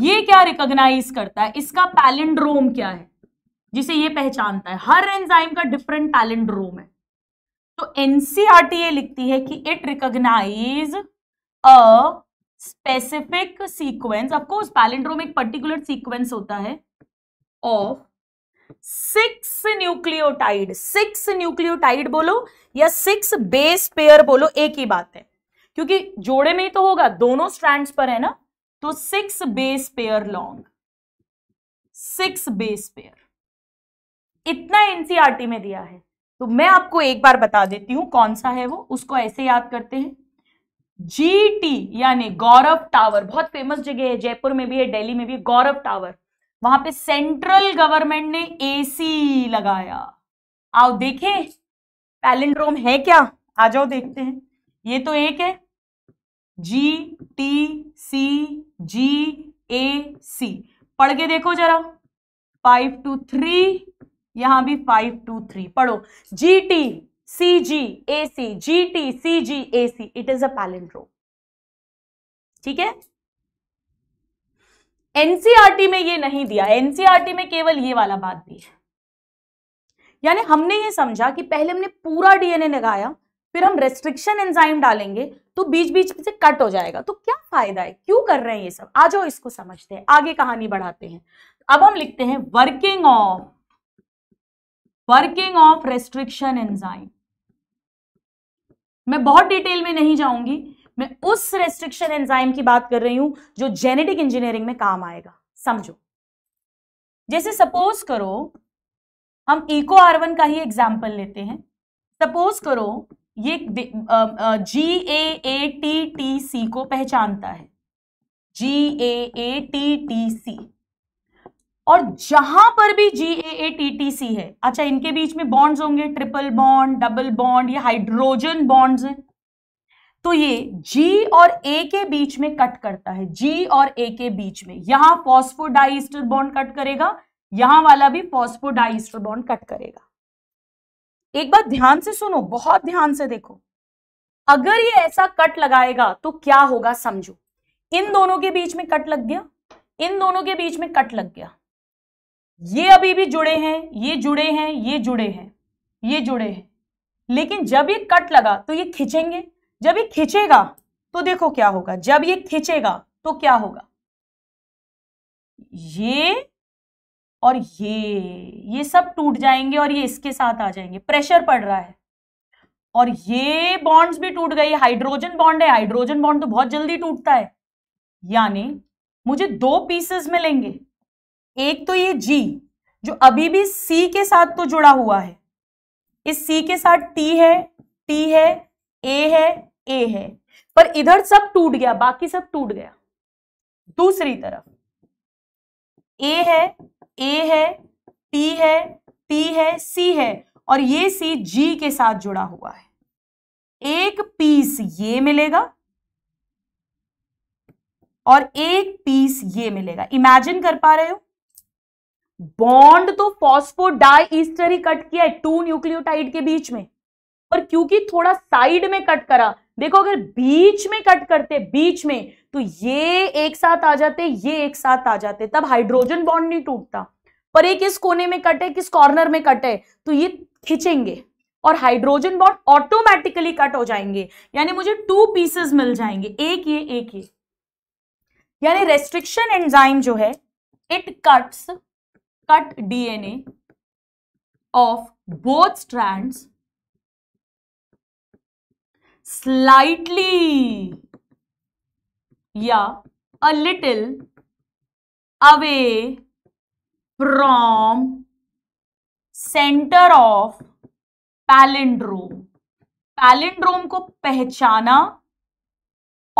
ये क्या रिकॉग्नाइज करता है इसका पैलेंड्रोम क्या है जिसे ये पहचानता है हर एंजाइम का डिफरेंट पैलेंड्रोम है तो एनसीआरटी ये e लिखती है कि it recognise a specific sequence of course palindrome एक पर्टिकुलर सीक्वेंस होता है of six nucleotide six nucleotide बोलो या सिक्स बेस पेयर बोलो एक ही बात है क्योंकि जोड़े में ही तो होगा दोनों स्ट्रैंड्स पर है ना तो six base pair long six base pair इतना एनसीआरटी e में दिया है तो मैं आपको एक बार बता देती हूं कौन सा है वो उसको ऐसे याद करते हैं जीटी यानी गौरव टावर बहुत फेमस जगह है जयपुर में भी है दिल्ली में भी गौरव टावर वहां पे सेंट्रल गवर्नमेंट ने एसी लगाया आओ देखें पैलिंड्रोम है क्या आ जाओ देखते हैं ये तो एक है जी टी सी जी ए सी पढ़ के देखो जरा फाइव टू थ्री यहां भी फाइव टू थ्री पढ़ो G T C G A C G T C G A C it is a palindrome ठीक है एनसीआरटी e में ये नहीं दिया एनसीआरटी e में केवल ये वाला बात दी है यानी हमने ये समझा कि पहले हमने पूरा डीएनए लगाया फिर हम रेस्ट्रिक्शन एंजाइम डालेंगे तो बीच बीच से कट हो जाएगा तो क्या फायदा है क्यों कर रहे हैं ये सब आ जाओ इसको समझते हैं आगे कहानी बढ़ाते हैं अब हम लिखते हैं working of working of restriction enzyme मैं बहुत डिटेल में नहीं जाऊंगी मैं उस रेस्ट्रिक्शन एंजाइम की बात कर रही हूं जो जेनेटिक इंजीनियरिंग में काम आएगा समझो जैसे सपोज करो हम इको आर वन का ही एग्जाम्पल लेते हैं सपोज करो ये जी ए ए टी टी सी को पहचानता है G A A T T सी और जहां पर भी जी A A T T C है अच्छा इनके बीच में बॉन्ड्स होंगे ट्रिपल बॉन्ड डबल बॉन्ड या हाइड्रोजन बॉन्ड्स हैं तो ये जी और ए के बीच में कट करता है जी और ए के बीच में यहां फॉस्फोडाइस्टर बॉन्ड कट करेगा यहां वाला भी फॉस्फोडाइस्टर बॉन्ड कट करेगा एक बार ध्यान से सुनो बहुत ध्यान से देखो अगर ये ऐसा कट लगाएगा तो क्या होगा समझो इन दोनों के बीच में कट लग गया इन दोनों के बीच में कट लग गया ये अभी भी जुड़े हैं ये जुड़े हैं ये जुड़े हैं ये जुड़े हैं लेकिन जब ये कट लगा तो ये खिंचेंगे जब ये खिंचेगा तो देखो क्या होगा जब ये खिंचेगा तो क्या होगा ये और ये ये सब टूट जाएंगे और ये इसके साथ आ जाएंगे प्रेशर पड़ रहा है और ये बॉन्ड्स भी टूट गए हाइड्रोजन बॉन्ड है हाइड्रोजन बॉन्ड तो बहुत जल्दी टूटता है यानी मुझे दो पीसेस मिलेंगे एक तो ये जी जो अभी भी सी के साथ तो जुड़ा हुआ है इस सी के साथ टी है टी है ए है ए है पर इधर सब टूट गया बाकी सब टूट गया दूसरी तरफ ए है ए है टी है पी है सी है और ये सी जी के साथ जुड़ा हुआ है एक पीस ये मिलेगा और एक पीस ये मिलेगा इमेजिन कर पा रहे हो बॉन्ड तो फॉस्फो ईस्टर ही कट किया है टू न्यूक्लियोटाइड के बीच में पर क्योंकि थोड़ा साइड में कट करा देखो अगर बीच में कट करते बीच में तो ये एक साथ आ जाते ये एक साथ आ जाते तब हाइड्रोजन बॉन्ड नहीं टूटता पर एक किस कोने में कट है किस कॉर्नर में कट है तो ये खिंचेंगे और हाइड्रोजन बॉन्ड ऑटोमेटिकली कट हो जाएंगे यानी मुझे टू पीसेस मिल जाएंगे एक ये एक ये यानी रेस्ट्रिक्शन एंजाइम जो है it cuts cut DNA of both strands slightly या a little away from centre of palindrome palindrome को पहचाना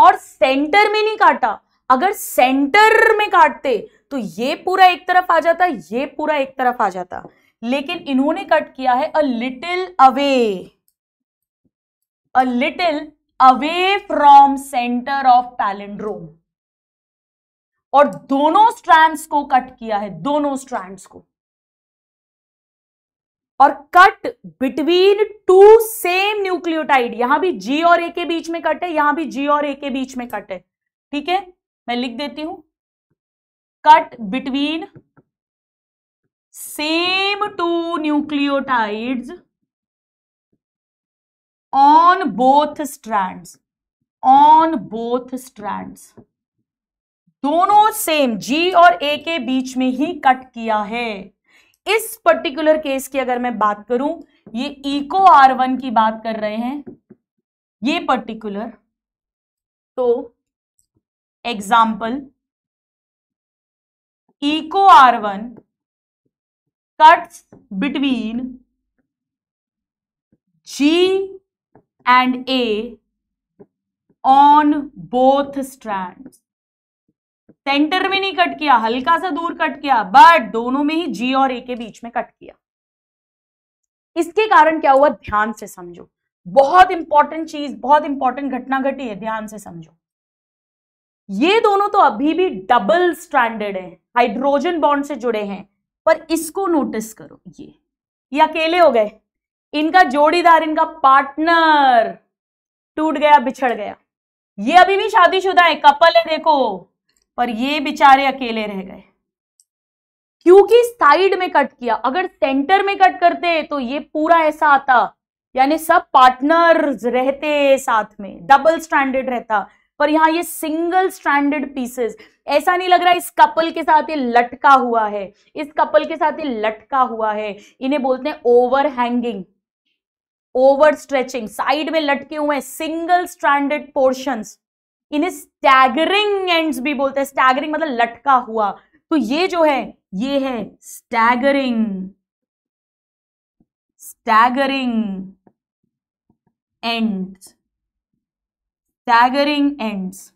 और सेंटर में नहीं काटा अगर सेंटर में काटते तो ये पूरा एक तरफ आ जाता ये पूरा एक तरफ आ जाता लेकिन इन्होंने कट किया है a little away a little away from center of palindrome और दोनों स्ट्रैंड्स को कट किया है दोनों स्ट्रैंड्स को और cut between two same nucleotide यहां भी जी और ए के बीच में कट है यहां भी जी और ए के बीच में कट है ठीक है मैं लिख देती हूं cut between same two nucleotides on both strands on both strand दोनों सेम जी और ए के बीच में ही कट किया है इस पर्टिकुलर केस की अगर मैं बात करूं ये इको आर वन की बात कर रहे हैं ये पर्टिकुलर तो example Eco R one cuts between G and A on both strands. Centre में नहीं कट किया हल्का सा दूर कट किया बट दोनों में ही जी और ए के बीच में कट किया इसके कारण क्या हुआ ध्यान से समझो बहुत इंपॉर्टेंट चीज बहुत इंपॉर्टेंट घटना घटी है ध्यान से समझो ये दोनों तो अभी भी डबल स्टैंडर्ड है हाइड्रोजन बॉन्ड से जुड़े हैं पर इसको नोटिस करो ये ये अकेले हो गए इनका जोड़ीदार इनका पार्टनर टूट गया बिछड़ गया ये अभी भी शादीशुदा है कपल है देखो पर ये बेचारे अकेले रह गए क्योंकि साइड में कट किया अगर सेंटर में कट करते तो ये पूरा ऐसा आता यानी सब पार्टनर्स रहते साथ में डबल स्टैंडर्ड रहता पर यहां ये सिंगल स्टैंडर्ड पीसेस ऐसा नहीं लग रहा इस कपल के साथ ये लटका हुआ है इस कपल के साथ ये लटका हुआ है इन्हें बोलते हैं overhanging over stretching side में लटके हुए सिंगल स्ट्रैंडेड पोर्शन इन्हें स्टैगरिंग एंड्स भी बोलते हैं स्टैगरिंग मतलब लटका हुआ तो ये जो है ये है staggering staggering end staggering ends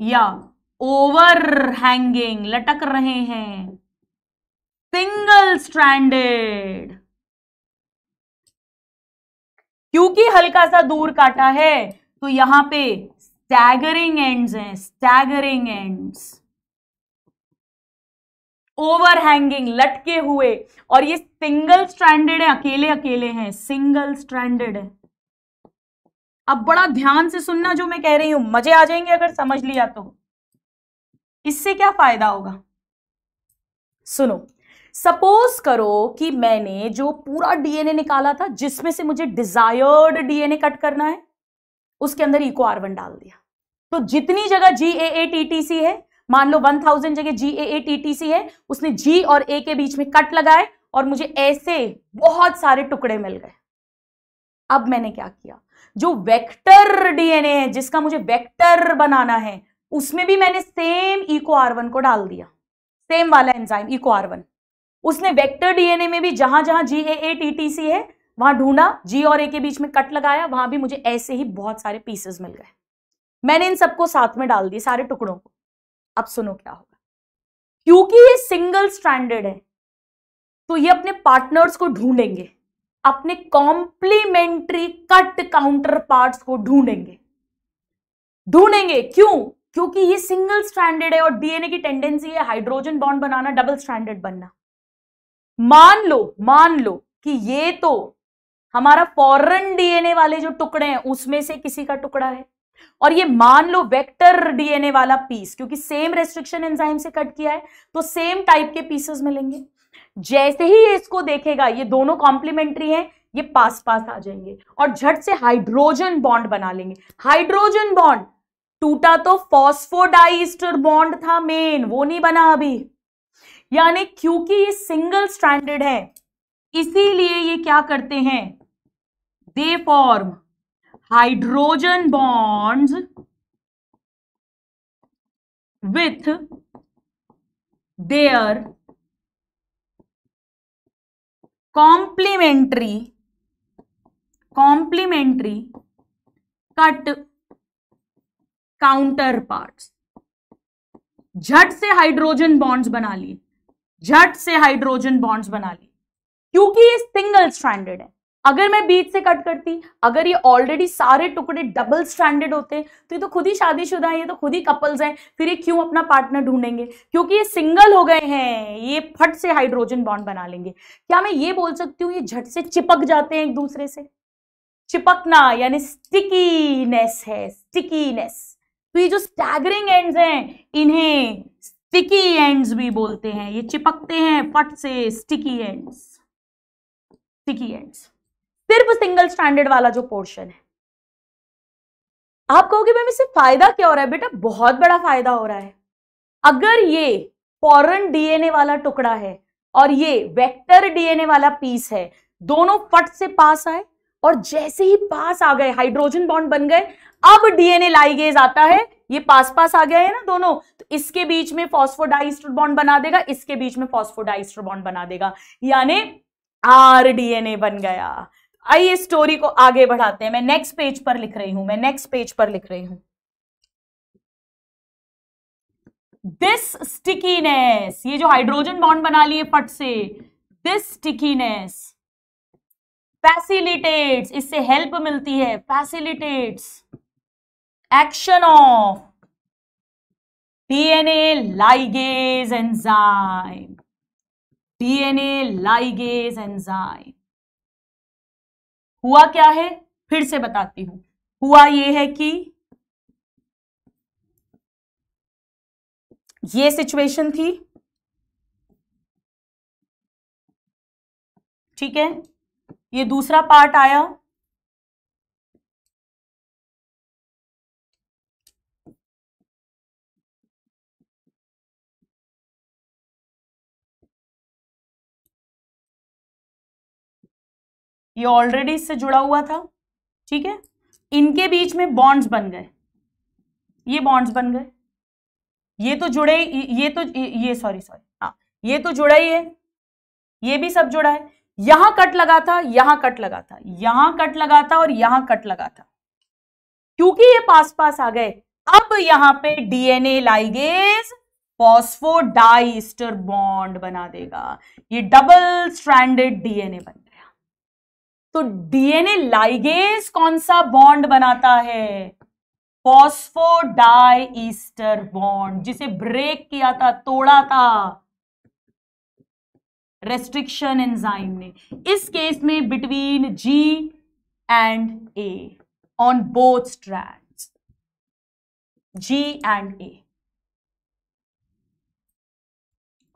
या ओवर हैंगिंग लटक रहे हैं सिंगल स्ट्रैंडेड क्योंकि हल्का सा दूर काटा है तो यहां पे स्टैगरिंग एंड्स हैं स्टैगरिंग एंड्स ओवरहैंगिंग लटके हुए और ये सिंगल स्ट्रैंडेड है अकेले अकेले हैं सिंगल स्ट्रैंडेड है अब बड़ा ध्यान से सुनना जो मैं कह रही हूं मजे आ जाएंगे अगर समझ लिया तो इससे क्या फायदा होगा सुनो सपोज करो कि मैंने जो पूरा डीएनए निकाला था जिसमें से मुझे डिजायर्ड डीएनए कट करना है उसके अंदर इको आरवन डाल दिया तो जितनी जगह जी A A T T C है मान लो वन थाउजेंड जगह जी A A T T C है उसने जी और ए के बीच में कट लगाए और मुझे ऐसे बहुत सारे टुकड़े मिल गए अब मैंने क्या किया जो वेक्टर डीएनए है जिसका मुझे वेक्टर बनाना है उसमें भी मैंने सेम इको आर वन को डाल दिया सेम वाला एंजाइम इको आर वन उसने वेक्टर डीएनए में भी जहां जहां G A A T T C है वहां ढूंढा जी और ए के बीच में कट लगाया वहां भी मुझे ऐसे ही बहुत सारे पीसेस मिल गए मैंने इन सबको साथ में डाल दिए सारे टुकड़ों को अब सुनो क्या होगा क्योंकि ये सिंगल स्टैंडर्ड है तो ये अपने पार्टनर्स को ढूंढेंगे अपने कॉम्प्लीमेंट्री कट काउंटर पार्ट को ढूंढेंगे ढूंढेंगे क्यों क्योंकि ये सिंगल स्टैंडर्ड है और डीएनए की टेंडेंसी है हाइड्रोजन बॉन्ड बनाना डबल स्टैंडर्ड बनना मान लो मान लो कि ये तो हमारा फॉरन डीएनए वाले जो टुकड़े हैं उसमें से किसी का टुकड़ा है और ये मान लो वेक्टर डीएनए वाला पीस क्योंकि सेम रेस्ट्रिक्शन एंजाइम से कट किया है तो सेम टाइप के पीसेस मिलेंगे जैसे ही इसको देखेगा ये दोनों कॉम्प्लीमेंट्री हैं ये पास पास आ जाएंगे और झट से हाइड्रोजन बॉन्ड बना लेंगे हाइड्रोजन बॉन्ड टूटा तो फॉस्फोडाइस्टर बॉन्ड था मेन वो नहीं बना अभी यानी क्योंकि ये सिंगल स्टैंडर्ड है इसीलिए ये क्या करते हैं they form hydrogen bonds with their complementary complementary cut counterpart झट से हाइड्रोजन बॉन्ड्स बना लिए झट से हाइड्रोजन बॉन्ड्स बना लिए क्योंकि ये सिंगल स्ट्रैंडेड है अगर मैं बीच से कट करती अगर ये ऑलरेडी सारे टुकड़े डबल स्टैंडर्ड होते तो ये तो खुद ही शादीशुदा है ये तो खुद ही कपल्स हैं फिर ये क्यों अपना पार्टनर ढूंढेंगे क्योंकि ये सिंगल हो गए हैं ये फट से हाइड्रोजन बॉन्ड बना लेंगे क्या मैं ये बोल सकती हूँ ये झट से चिपक जाते हैं एक दूसरे से चिपकना यानी स्टिकीनेस है स्टिकीनेस तो ये जो स्टैगरिंग एंड्स हैं इन्हें स्टिकी एंड्स भी बोलते हैं ये चिपकते हैं फट से स्टिकी एंड्स स्टिकी एंड्स सिर्फ सिंगल स्टैंडर्ड वाला जो पोर्शन है आप कहोगे मैम इससे फायदा क्या हो रहा है बेटा बहुत बड़ा फायदा हो रहा है अगर ये फॉरन डीएनए वाला टुकड़ा है और ये वेक्टर डीएनए वाला पीस है दोनों फट से पास आए और जैसे ही पास आ गए हाइड्रोजन बॉन्ड बन गए अब डीएनए लाइगेज आता है ये पास पास आ गया है ना दोनों तो इसके बीच में फॉस्फोडाइस्टर बॉन्ड बना देगा इसके बीच में फॉस्फोडाइस्टर बॉन्ड बना देगा यानी डीएनए बन गया आइए स्टोरी को आगे बढ़ाते हैं मैं नेक्स्ट पेज पर लिख रही हूं मैं नेक्स्ट पेज पर लिख रही हूं दिस स्टिकीनेस ये जो हाइड्रोजन बॉन्ड बना लिए फट से दिस स्टिकीनेस फैसिलिटेट्स इससे हेल्प मिलती है facilitates action of DNA ligase enzyme DNA ligase enzyme हुआ क्या है फिर से बताती हूं हुआ यह है कि यह सिचुएशन थी ठीक है ये दूसरा पार्ट आया ये ऑलरेडी इससे जुड़ा हुआ था ठीक है इनके बीच में बॉन्ड्स बन गए ये बॉन्ड्स बन गए ये तो जुड़े ये तो ये सॉरी सॉरी हाँ ये तो जुड़ा ही है ये भी सब जुड़ा है यहां कट लगा था यहां कट लगा था यहां कट लगा था और यहां कट लगा था क्योंकि ये पास पास आ गए अब यहां पे डीएनए लाइगेज फॉस्फोडाइस्टर बॉन्ड बना देगा ये डबल स्ट्रैंडेड डीएनए बन गया तो डीएनए लाइगेज कौन सा बॉन्ड बनाता है फॉस्फोडाईस्टर बॉन्ड जिसे ब्रेक किया था तोड़ा था रेस्ट्रिक्शन एंजाइम ने इस केस में between G and A on both strand G and A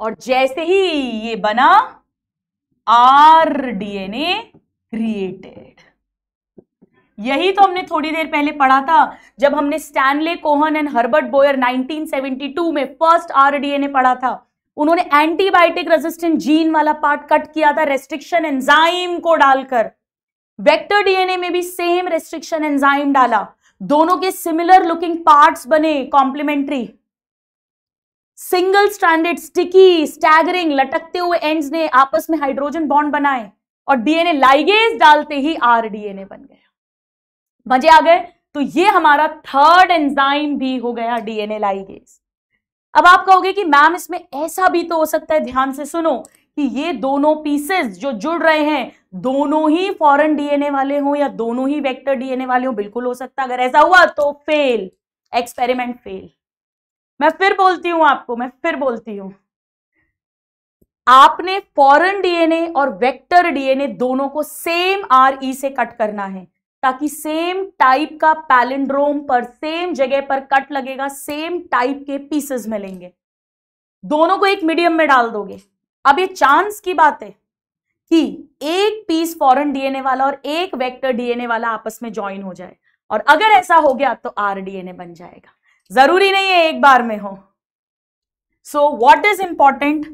और जैसे ही ये बना आर डीएनए क्रिएटेड यही तो हमने थोड़ी देर पहले पढ़ा था जब हमने Stanley Cohen and Herbert Boyer 1972 में फर्स्ट आरडीएनए पढ़ा था उन्होंने एंटीबायोटिक रेजिस्टेंट जीन वाला पार्ट कट किया था रेस्ट्रिक्शन एंजाइम को डालकर वेक्टर डीएनए में भी सेम रेस्ट्रिक्शन एंजाइम डाला दोनों के सिमिलर लुकिंग पार्ट्स बने complementary single standard sticky staggering लटकते हुए एंड्स ने आपस में हाइड्रोजन बॉन्ड बनाए और डीएनए लाइगेज डालते ही आरडीएनए बन गया मजे आ गए तो ये हमारा थर्ड एंजाइम भी हो गया डीएनए लाइगेज अब आप कहोगे कि मैम इसमें ऐसा भी तो हो सकता है ध्यान से सुनो कि ये दोनों पीसेस जो जुड़ रहे हैं दोनों ही फॉरेन डीएनए वाले हो या दोनों ही वेक्टर डीएनए वाले हो बिल्कुल हो सकता है अगर ऐसा हुआ तो फेल एक्सपेरिमेंट फेल मैं फिर बोलती हूं आपको मैं फिर बोलती हूं आपने फॉरन डीएनए और वेक्टर डीएनए दोनों को सेम आर ई से कट करना है ताकि सेम टाइप का पैलिंड्रोम पर सेम जगह पर कट लगेगा सेम टाइप के पीसेस मिलेंगे दोनों को एक मीडियम में डाल दोगे अब ये चांस की बात है कि एक पीस फॉरन डीएनए वाला और एक वेक्टर डीएनए वाला आपस में ज्वाइन हो जाए और अगर ऐसा हो गया तो आर डीएनए बन जाएगा जरूरी नहीं है एक बार में हो so what is important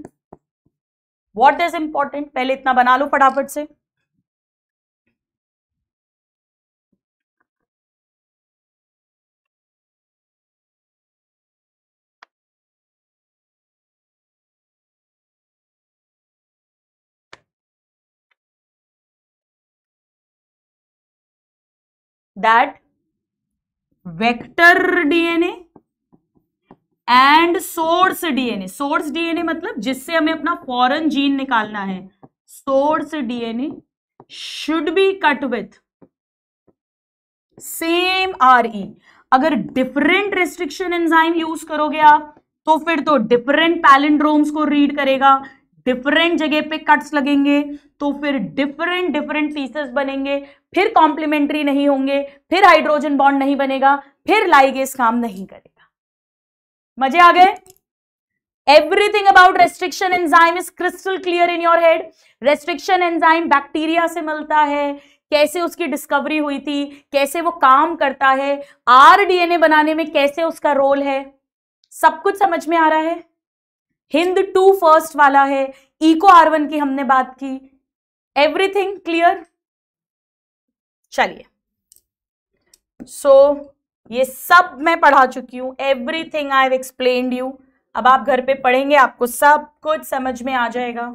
what is important पहले इतना बना लो फटाफट से that vector dna and source DNA source DNA मतलब जिससे हमें अपना फॉरन जीन निकालना है source DNA should be cut with same R E अगर डिफरेंट रिस्ट्रिक्शन एंजाइम यूज करोगे आप तो फिर तो डिफरेंट पैलेंड्रोम्स को रीड करेगा डिफरेंट जगह पे कट्स लगेंगे तो फिर डिफरेंट डिफरेंट पीसेस बनेंगे फिर कॉम्प्लीमेंट्री नहीं होंगे फिर हाइड्रोजन बॉन्ड नहीं बनेगा फिर लाइगेस काम नहीं करेगा मजे आ गए everything about restriction enzyme is crystal clear in your head restriction enzyme bacteria से मिलता है कैसे उसकी डिस्कवरी हुई थी कैसे वो काम करता है आरडीएनए बनाने में कैसे उसका रोल है सब कुछ समझ में आ रहा है हिंद टू फर्स्ट वाला है इको आर वन की हमने बात की एवरीथिंग क्लियर चलिए सो so, ये सब मैं पढ़ा चुकी हूँ everything I have explain you अब आप घर पे पढ़ेंगे आपको सब कुछ समझ में आ जाएगा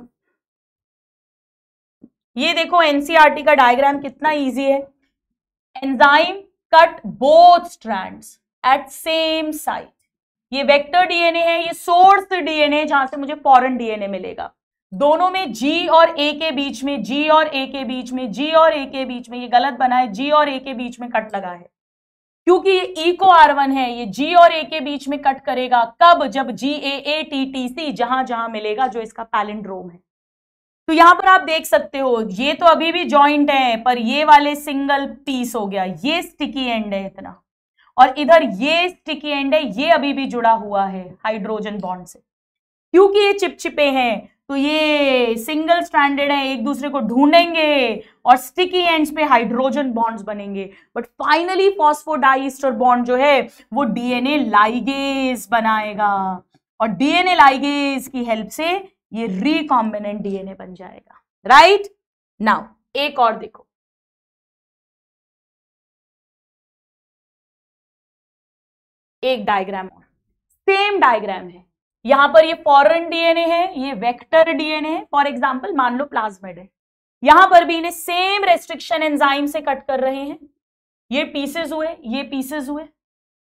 ये देखो एनसीआरटी e का डायग्राम कितना इजी है enzyme cut both strands at same site ये वेक्टर डीएनए है ये सोर्स डीएनए जहां से मुझे फॉरेन डीएनए मिलेगा दोनों में जी और ए के बीच में जी और ए के बीच में जी और ए के बीच में ये गलत बना है जी और ए के बीच में कट लगा है क्योंकि ये ई e को आर वन है ये जी और ए के बीच में कट करेगा कब जब जी ए ए टी टी सी जहां जहां मिलेगा जो इसका पैलेंड्रोम है तो यहां पर आप देख सकते हो ये तो अभी भी जॉइंट है पर ये वाले सिंगल पीस हो गया ये स्टिकी एंड है इतना और इधर ये स्टिकी एंड है ये अभी भी जुड़ा हुआ है हाइड्रोजन बॉन्ड से क्योंकि ये चिपचिपे हैं तो ये सिंगल स्टैंडर्ड है एक दूसरे को ढूंढेंगे और स्टिकी एंड्स पे हाइड्रोजन बॉन्ड्स बनेंगे बट फाइनली फॉस्फोडाइस्टर बॉन्ड जो है वो डीएनए लाइगेज बनाएगा और डीएनए लाइगेज की हेल्प से ये रिकॉम्बिनेंट डीएनए बन जाएगा राइट right? नाउ एक और देखो एक डायग्राम और सेम डायग्राम है यहां पर ये फॉरन डीएनए है ये वेक्टर डीएनए है फॉर एग्जाम्पल मान लो प्लाज्मेड है यहां पर भी इन्हें सेम रेस्ट्रिक्शन एंजाइम से कट कर रहे हैं ये पीसेस हुए ये पीसेस हुए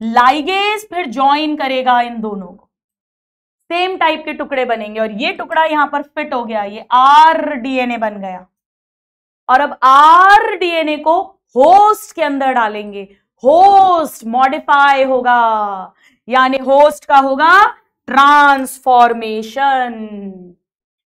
लाइगेज फिर ज्वाइन करेगा इन दोनों को सेम टाइप के टुकड़े बनेंगे और ये टुकड़ा यहां पर फिट हो गया ये आर डीएनए बन गया और अब आर डीएनए को होस्ट के अंदर डालेंगे होस्ट मॉडिफाई होगा यानी होस्ट का होगा ट्रांसफॉर्मेशन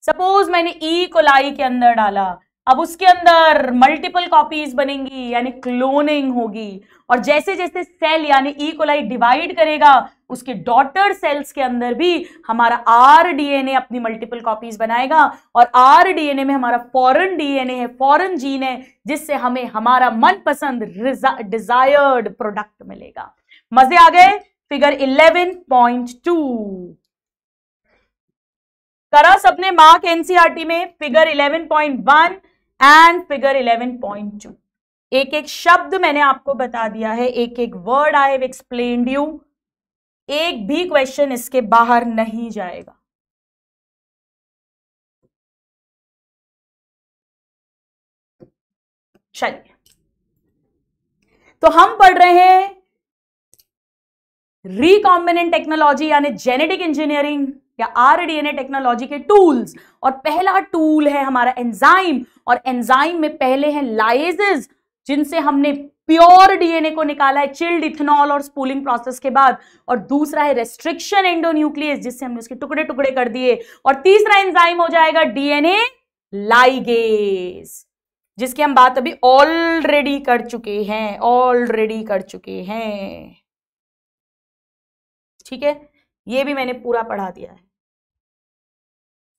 सपोज मैंने ई e कोलाई के अंदर डाला अब उसके अंदर मल्टीपल कॉपीज बनेंगी यानी क्लोनिंग होगी और जैसे जैसे सेल यानी ई e कोलाई डिवाइड करेगा उसके डॉटर सेल्स के अंदर भी हमारा आर डीएनए अपनी मल्टीपल कॉपीज बनाएगा और आर डीएनए में हमारा फॉरेन डीएनए है फॉरेन जीन है जिससे हमें हमारा मनपसंद डिजायर्ड प्रोडक्ट मिलेगा मजे आ गए फिगर इलेवन पॉइंट टू करा सबने मार्क एनसीआरटी e में figure eleven point one and figure eleven point two एक एक शब्द मैंने आपको बता दिया है एक एक word I have explain you एक भी क्वेश्चन इसके बाहर नहीं जाएगा चलिए तो हम पढ़ रहे हैं रिकॉम्बिनेंट टेक्नोलॉजी यानी जेनेटिक इंजीनियरिंग या आरडीएनए टेक्नोलॉजी के टूल्स और पहला टूल है हमारा एंजाइम और एंजाइम में पहले हैं लाइजेस जिनसे हमने प्योर डीएनए को निकाला है चिल्ड इथेनॉल और स्पूलिंग प्रोसेस के बाद और दूसरा है रेस्ट्रिक्शन एंडोन्यूक्लियस जिससे हमने उसके टुकड़े टुकड़े कर दिए और तीसरा एंजाइम हो जाएगा डीएनए लाइगेस जिसकी हम बात अभी ऑलरेडी कर चुके हैं ऑलरेडी कर चुके हैं ठीक है ये भी मैंने पूरा पढ़ा दिया है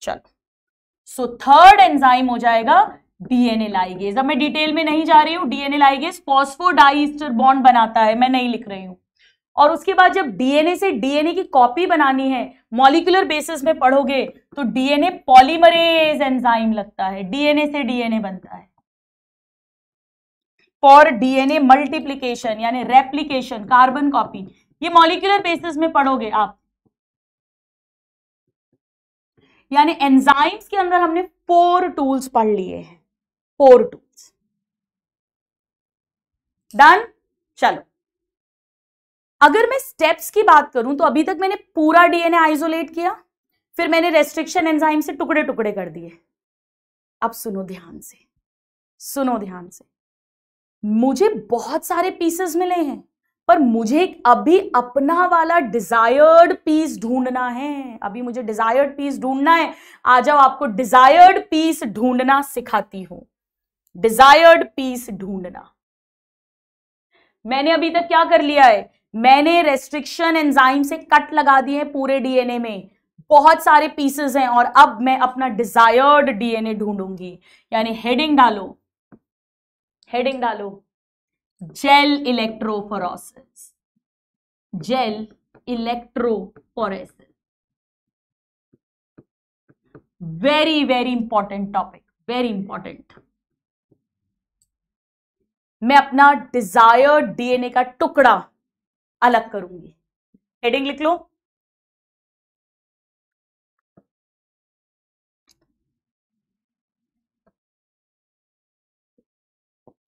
चलो सो थर्ड एंजाइम हो जाएगा डीएनए लाइगेज अब मैं डिटेल में नहीं जा रही हूं डीएनए लाइगेज फॉस्फोडाइस्टर बॉन्ड बनाता है मैं नहीं लिख रही हूं और उसके बाद जब डीएनए से डीएनए की कॉपी बनानी है मॉलिकुलर बेसिस में पढ़ोगे तो डीएनए पॉलीमरेज एंजाइम लगता है डीएनए से डीएनए बनता है फॉर डीएनए मल्टीप्लीकेशन यानी रेप्लीकेशन कार्बन कॉपी ये मॉलिकुलर बेसिस में पढ़ोगे आप यानी एंजाइम्स के अंदर हमने फोर टूल्स पढ़ लिए हैं फोर टूल्स डन चलो अगर मैं स्टेप्स की बात करूं तो अभी तक मैंने पूरा डीएनए आइसोलेट किया फिर मैंने रेस्ट्रिक्शन एंजाइम से टुकड़े टुकड़े कर दिए अब सुनो ध्यान से सुनो ध्यान से मुझे बहुत सारे पीसेस मिले हैं पर मुझे अभी अपना वाला डिजायर्ड पीस ढूंढना है अभी मुझे डिजायर्ड पीस ढूंढना है आ जाओ आपको डिजायर्ड पीस ढूंढना सिखाती हूं डिजायर्ड पीस ढूंढना मैंने अभी तक क्या कर लिया है मैंने रेस्ट्रिक्शन एंजाइम से कट लगा दिए पूरे डीएनए में बहुत सारे पीसेस हैं और अब मैं अपना डिजायर्ड डीएनए ढूंढूंगी यानी हेडिंग डालो हेडिंग डालो gel electrophoresis gel electrophoresis very very important topic very important मैं अपना डिजायर्ड डीएनए का टुकड़ा अलग करूंगी हेडिंग लिख लो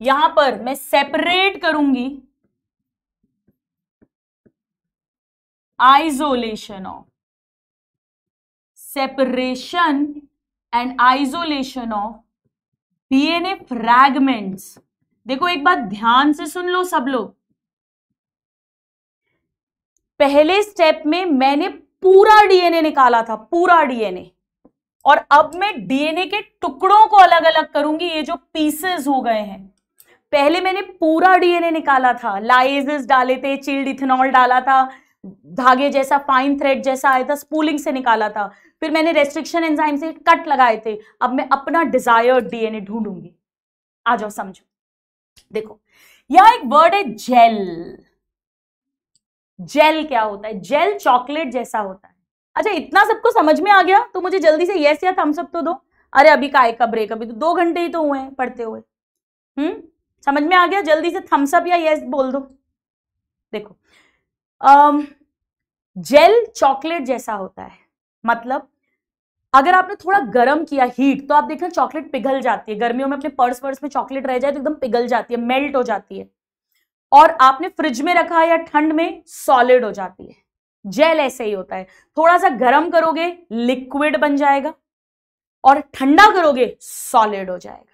यहां पर मैं सेपरेट करूंगी isolation of separation and isolation of DNA fragments देखो एक बात ध्यान से सुन लो सब लोग पहले स्टेप में मैंने पूरा डीएनए निकाला था पूरा डीएनए और अब मैं डीएनए के टुकड़ों को अलग अलग करूंगी ये जो पीसेस हो गए हैं पहले मैंने पूरा डीएनए निकाला था लाइजिस डाले थे चिल्ड इथेनॉल डाला था धागे जैसा फाइन थ्रेड जैसा आया था स्पूलिंग से निकाला था फिर मैंने रेस्ट्रिक्शन एंजाइम से कट लगाए थे अब मैं अपना डिजायर डीएनए ढूंढूंगी आ जाओ समझो देखो यह एक वर्ड है जेल जेल क्या होता है जेल चॉकलेट जैसा होता है अच्छा इतना सबको समझ में आ गया तो मुझे जल्दी से यस या थम्स अप तो दो अरे अभी का का ब्रेक अभी तो दो घंटे ही तो हुए हैं पढ़ते हुए हम्म समझ में आ गया जल्दी से थम्स अप या यस बोल दो देखो आम, जेल चॉकलेट जैसा होता है मतलब अगर आपने थोड़ा गर्म किया हीट तो आप देखना चॉकलेट पिघल जाती है गर्मियों में अपने पर्स वर्स में चॉकलेट रह जाए तो एकदम पिघल जाती है मेल्ट हो जाती है और आपने फ्रिज में रखा या ठंड में सॉलिड हो जाती है जेल ऐसे ही होता है थोड़ा सा गर्म करोगे लिक्विड बन जाएगा और ठंडा करोगे सॉलिड हो जाएगा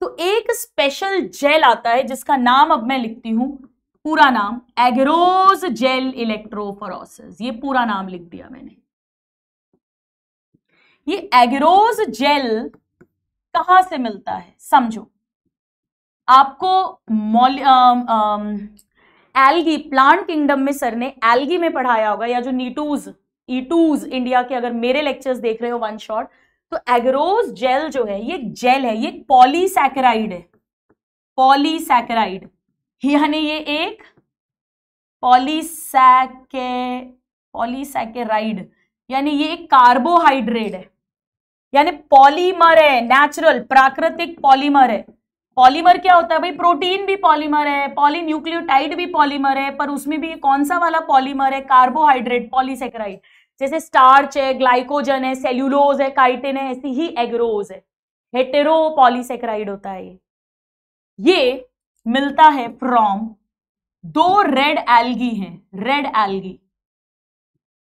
तो एक स्पेशल जेल आता है जिसका नाम अब मैं लिखती हूं पूरा नाम एग्रोज जेल इलेक्ट्रोफोरोसिस ये पूरा नाम लिख दिया मैंने ये एग्रोज जेल कहां से मिलता है समझो आपको एल्गी प्लांट किंगडम में सर ने एल्गी में पढ़ाया होगा या जो नीटूज ईटूज इंडिया के अगर मेरे लेक्चर्स देख रहे हो वन शॉट तो एग्रोज जेल जो है ये जेल है ये पॉलीसेकेराइड है पॉलीसेकेराइड यानी ये एक पॉलीसैके पॉलीसेकेराइड यानी ये एक कार्बोहाइड्रेट है यानी पॉलीमर है नेचुरल प्राकृतिक पॉलीमर है पॉलीमर क्या होता है भाई प्रोटीन भी पॉलीमर है पॉलीन्यूक्लियोटाइड भी पॉलीमर है पर उसमें भी कौन सा वाला पॉलीमर है कार्बोहाइड्रेट पॉलीसेक्राइड जैसे स्टार्च है ग्लाइकोजन है सेल्यूलोज है काइटिन है ऐसी ही एग्रोज है हेटेरो पॉलीसेक्राइड होता है ये ये मिलता है फ्रॉम दो रेड एल्गी हैं रेड एल्गी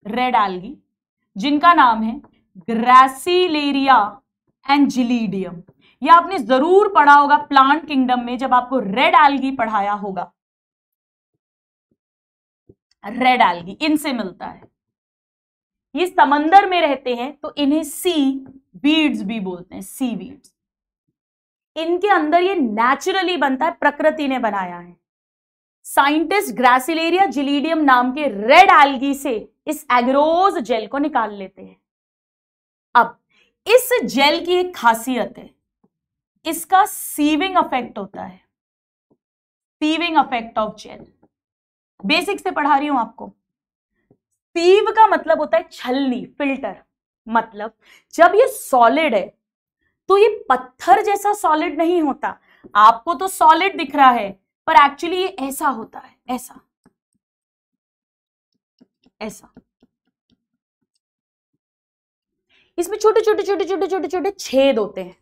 रेड एल्गी जिनका नाम है ग्रेसिलेरिया एंड जिलीडियम ये आपने जरूर पढ़ा होगा प्लांट किंगडम में जब आपको रेड एल्गी पढ़ाया होगा रेड एल्गी इनसे मिलता है ये समंदर में रहते हैं तो इन्हें सी बीड्स भी बोलते हैं सी बीड्स इनके अंदर ये नेचुरली बनता है प्रकृति ने बनाया है साइंटिस्ट ग्रासिलेरिया जिलीडियम नाम के रेड एल्गी से इस एग्रोज जेल को निकाल लेते हैं अब इस जेल की एक खासियत है इसका सीविंग अफेक्ट होता है sieving effect of gel basic से पढ़ा रही हूं आपको सीव का मतलब होता है छलनी फिल्टर मतलब जब ये सॉलिड है तो ये पत्थर जैसा सॉलिड नहीं होता आपको तो सॉलिड दिख रहा है पर एक्चुअली ये ऐसा होता है ऐसा ऐसा इसमें छोटे छोटे छोटे छोटे छोटे छोटे छेद होते हैं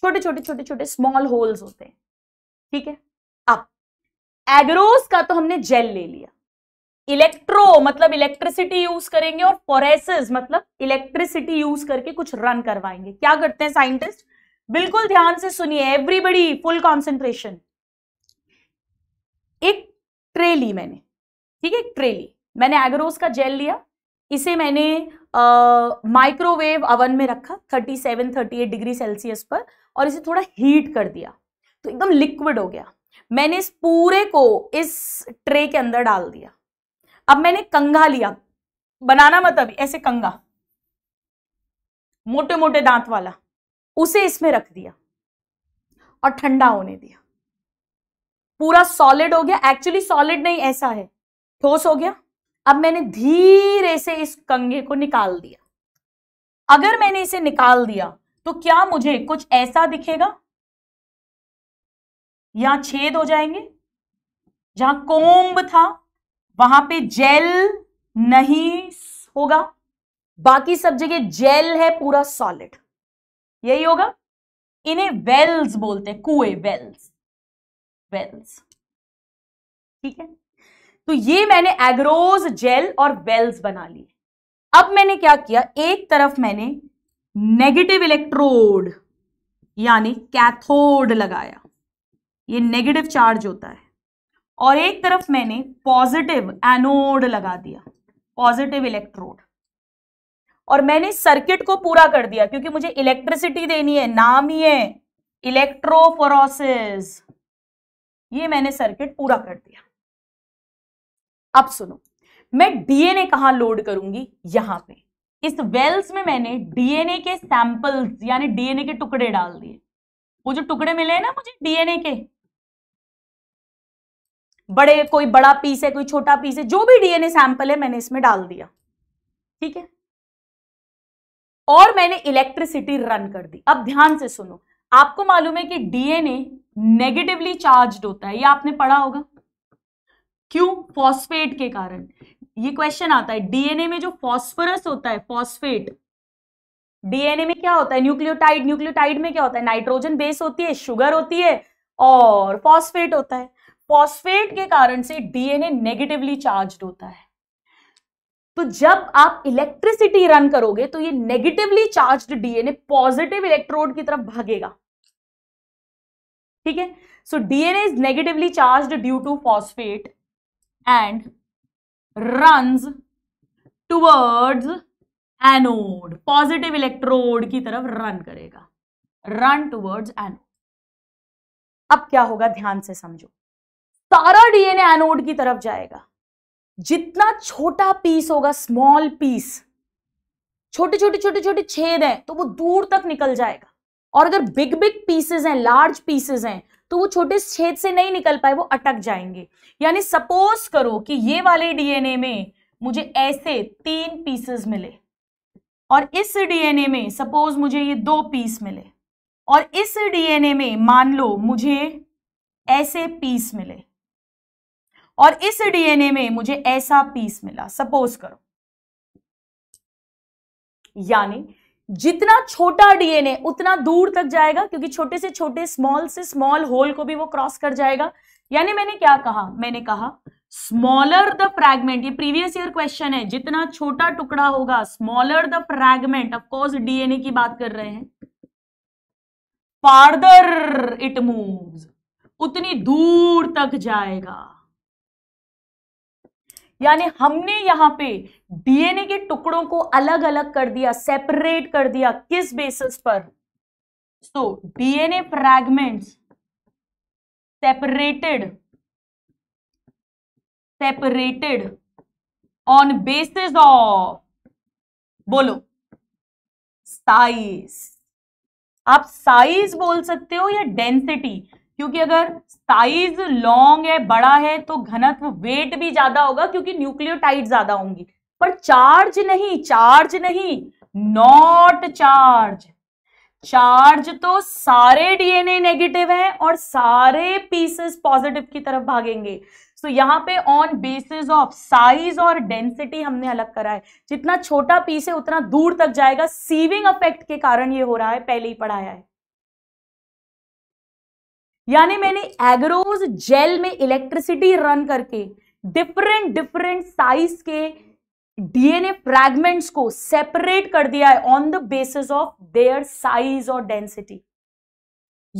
छोटे छोटे छोटे छोटे स्मॉल होल्स होते हैं ठीक है अब एग्रोस का तो हमने जेल ले लिया इलेक्ट्रो मतलब इलेक्ट्रिसिटी यूज करेंगे और फोरेसिस मतलब इलेक्ट्रिसिटी यूज करके कुछ रन करवाएंगे क्या करते हैं साइंटिस्ट बिल्कुल ध्यान से सुनिए एवरीबडी फुल कॉन्सेंट्रेशन एक ट्रे ली मैंने ठीक है एक ट्रे ली मैंने एग्रोस का जेल लिया इसे मैंने माइक्रोवेव अवन में रखा 37 38 डिग्री सेल्सियस पर और इसे थोड़ा हीट कर दिया तो एकदम लिक्विड हो गया मैंने इस पूरे को इस ट्रे के अंदर डाल दिया अब मैंने कंघा लिया बनाना मतलब ऐसे कंघा मोटे मोटे दांत वाला उसे इसमें रख दिया और ठंडा होने दिया पूरा सॉलिड हो गया एक्चुअली सॉलिड नहीं ऐसा है ठोस हो गया अब मैंने धीरे से इस कंघे को निकाल दिया अगर मैंने इसे निकाल दिया तो क्या मुझे कुछ ऐसा दिखेगा यहां छेद हो जाएंगे जहां कोम्ब था वहां पे जेल नहीं होगा बाकी सब जगह जेल है पूरा सॉलिड यही होगा इन्हें वेल्स बोलते हैं कुएं वेल्स वेल्स ठीक है तो ये मैंने एग्रोज जेल और वेल्स बना लिए अब मैंने क्या किया एक तरफ मैंने नेगेटिव इलेक्ट्रोड यानी कैथोड लगाया ये नेगेटिव चार्ज होता है और एक तरफ मैंने पॉजिटिव एनोड लगा दिया पॉजिटिव इलेक्ट्रोड और मैंने सर्किट को पूरा कर दिया क्योंकि मुझे इलेक्ट्रिसिटी देनी है नाम ही है इलेक्ट्रोफोरोसिस ये मैंने सर्किट पूरा कर दिया अब सुनो मैं डीएनए कहां लोड करूंगी यहां पे इस वेल्स में मैंने डीएनए के सैंपल्स यानी डीएनए के टुकड़े डाल दिए वो जो टुकड़े मिले हैं ना मुझे डीएनए के बड़े कोई बड़ा पीस है कोई छोटा पीस है जो भी डीएनए सैंपल है मैंने इसमें डाल दिया ठीक है और मैंने इलेक्ट्रिसिटी रन कर दी अब ध्यान से सुनो आपको मालूम है कि डीएनए नेगेटिवली चार्ज होता है ये आपने पढ़ा होगा क्यों फॉस्फेट के कारण ये क्वेश्चन आता है डीएनए में जो फॉस्फोरस होता है फॉस्फेट डीएनए में क्या होता है न्यूक्लियोटाइड न्यूक्लियोटाइड में क्या होता है नाइट्रोजन बेस होती है शुगर होती है और फॉस्फेट होता है फॉस्फेट के कारण से डीएनए नेगेटिवली चार्ज होता है तो जब आप इलेक्ट्रिसिटी रन करोगे तो ये negatively charge DNA positive electrode की तरफ भागेगा ठीक है so DNA is negatively charge due to phosphate and run towards anode positive electrode की तरफ रन करेगा रन टूवर्ड्स एनोड अब क्या होगा ध्यान से समझो सारा डीएनए एनोड की तरफ जाएगा जितना छोटा पीस होगा स्मॉल पीस छोटे छोटे छोटे छोटे छेद हैं तो वो दूर तक निकल जाएगा और अगर बिग बिग पीसेस हैं लार्ज पीसेस हैं तो वो छोटे छेद से नहीं निकल पाए वो अटक जाएंगे यानी सपोज करो कि ये वाले डीएनए में मुझे ऐसे तीन पीसेस मिले और इस डीएनए में सपोज मुझे ये दो पीस मिले और इस डीएनए में मान लो मुझे ऐसे पीस मिले और इस डीएनए में मुझे ऐसा पीस मिला सपोज करो यानी जितना छोटा डीएनए उतना दूर तक जाएगा क्योंकि छोटे से छोटे स्मॉल से स्मॉल होल को भी वो क्रॉस कर जाएगा यानी मैंने क्या कहा मैंने कहा स्मॉलर द फ्रैगमेंट ये प्रीवियस ईयर क्वेश्चन है जितना छोटा टुकड़ा होगा smaller the fragment of course DNA की बात कर रहे हैं फार्दर इट मूव उतनी दूर तक जाएगा यानी हमने यहां पे डीएनए के टुकड़ों को अलग अलग कर दिया सेपरेट कर दिया किस बेसिस पर so DNA fragments separated separated on basis of बोलो साइज आप साइज बोल सकते हो या डेंसिटी क्योंकि अगर साइज लॉन्ग है बड़ा है तो घनत्व वेट भी ज्यादा होगा क्योंकि न्यूक्लियोटाइड ज्यादा होंगी पर चार्ज नहीं चार्ज नहीं नॉट चार्ज चार्ज तो सारे डीएनए नेगेटिव हैं और सारे पीसेस पॉजिटिव की तरफ भागेंगे सो so, यहाँ पे ऑन बेसिस ऑफ साइज और डेंसिटी हमने अलग करा है जितना छोटा पीस है उतना दूर तक जाएगा सीविंग इफेक्ट के कारण ये हो रहा है पहले ही पढ़ाया है यानी मैंने एग्रोज जेल में इलेक्ट्रिसिटी रन करके डिफरेंट डिफरेंट साइज के डीएनए फ्रैगमेंट्स को सेपरेट कर दिया है on the basis of their size और डेंसिटी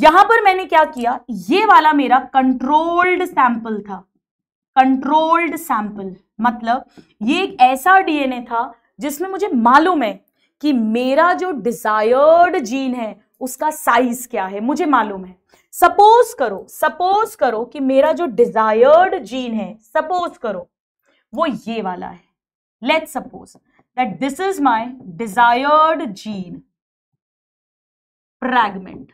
यहां पर मैंने क्या किया ये वाला मेरा कंट्रोल्ड सैंपल था कंट्रोल्ड सैंपल मतलब ये एक ऐसा डीएनए था जिसमें मुझे मालूम है कि मेरा जो डिजायर्ड जीन है उसका साइज क्या है मुझे मालूम है सपोज करो सपोज करो कि मेरा जो डिजायर्ड जीन है सपोज करो वो ये वाला है let suppose that this is my desired gene fragment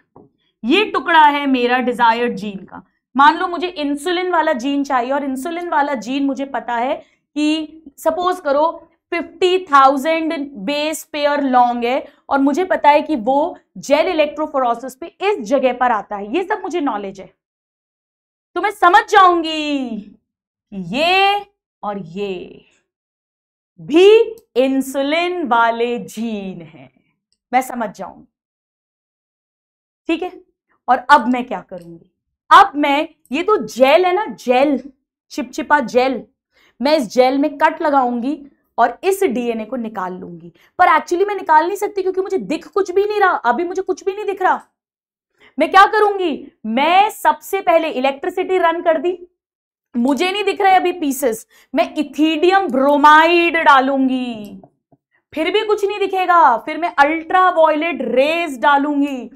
ये टुकड़ा है मेरा डिजायर्ड जीन का मान लो मुझे इंसुलिन वाला जीन चाहिए और इंसुलिन वाला जीन मुझे पता है कि सपोज करो fifty thousand base pair long है और मुझे पता है कि वो जेल इलेक्ट्रोफोरोसिस पे इस जगह पर आता है ये सब मुझे नॉलेज है तो मैं समझ जाऊंगी ये और ये भी इंसुलिन वाले जीन हैं मैं समझ जाऊंगी ठीक है और अब मैं क्या करूंगी अब मैं ये तो जेल है ना जेल चिपचिपा जेल मैं इस जेल में कट लगाऊंगी और इस डीएनए को निकाल लूंगी पर एक्चुअली मैं निकाल नहीं सकती क्योंकि मुझे दिख कुछ भी नहीं रहा अभी मुझे कुछ भी नहीं दिख रहा मैं क्या करूंगी मैं सबसे पहले इलेक्ट्रिसिटी रन कर दी मुझे नहीं दिख रहे अभी पीसेस मैं इथीडियम ब्रोमाइड डालूंगी फिर भी कुछ नहीं दिखेगा फिर मैं अल्ट्रा वॉयलेट रेज डालूंगी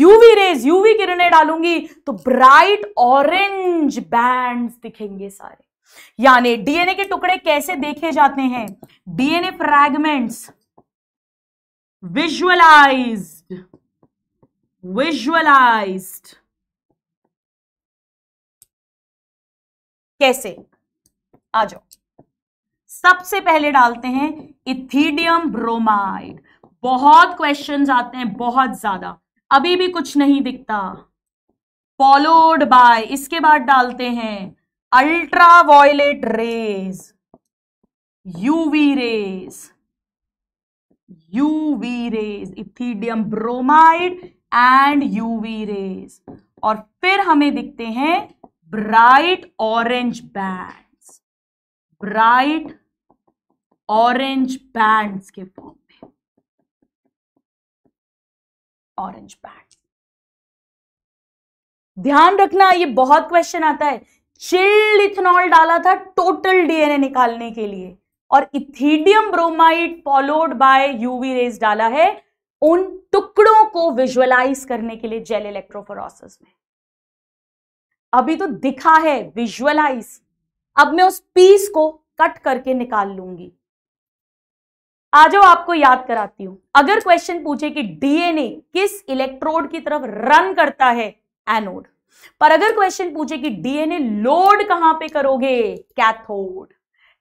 यूवी रेज यूवी किरणें डालूंगी तो ब्राइट ऑरेंज बैंड्स दिखेंगे सारे यानी डीएनए के टुकड़े कैसे देखे जाते हैं डीएनए फ्रैगमेंट्स विजुअलाइज्ड विजुअलाइज्ड कैसे आ जाओ सबसे पहले डालते हैं इथीडियम ब्रोमाइड बहुत क्वेश्चन आते हैं बहुत ज्यादा अभी भी कुछ नहीं दिखता फॉलोड बाय इसके बाद डालते हैं ultraviolet rays UV rays UV rays ethidium bromide and UV rays और फिर हमें दिखते हैं bright orange bands bright orange bands के फॉर्म में ऑरेंज बैंड ध्यान रखना ये बहुत क्वेश्चन आता है चिल्ड इथेनॉल डाला था टोटल डीएनए निकालने के लिए और ethidium bromide followed by UV rays डाला है उन टुकड़ों को विजुअलाइज करने के लिए जेल इलेक्ट्रोफोरोसिस में अभी तो दिखा है विजुअलाइज अब मैं उस पीस को कट करके निकाल लूंगी आ जाओ आपको याद कराती हूं अगर क्वेश्चन पूछे कि डीएनए किस इलेक्ट्रोड की तरफ रन करता है एनोड पर अगर क्वेश्चन पूछे कि डीएनए लोड कहां पे करोगे कैथोड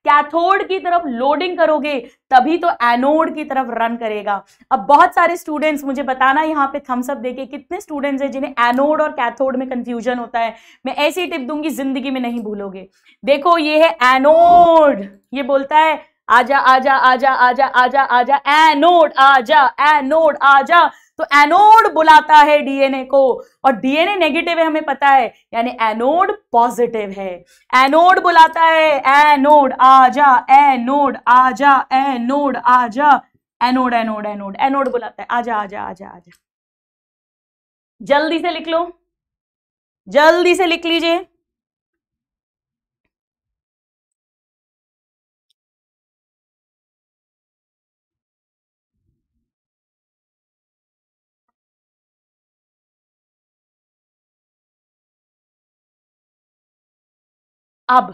कैथोड की तरफ लोडिंग करोगे तभी तो एनोड की तरफ रन करेगा अब बहुत सारे स्टूडेंट्स मुझे बताना यहाँ पे थम्सअप देके कितने स्टूडेंट्स हैं जिन्हें एनोड और कैथोड में कंफ्यूजन होता है मैं ऐसी टिप दूंगी जिंदगी में नहीं भूलोगे देखो ये है एनोड ये बोलता है आजा आजा आजा आजा आजा आजा एनोड आजा एनोड आजा तो एनोड बुलाता है डीएनए को और डीएनए नेगेटिव है हमें पता है यानी एनोड पॉजिटिव है एनोड बुलाता है एनोड आजा एनोड आजा एनोड आजा एनोड एनोड एनोड एनोड बुलाता है आजा आजा आजा आजा जल्दी से लिख लो जल्दी से लिख लीजिए अब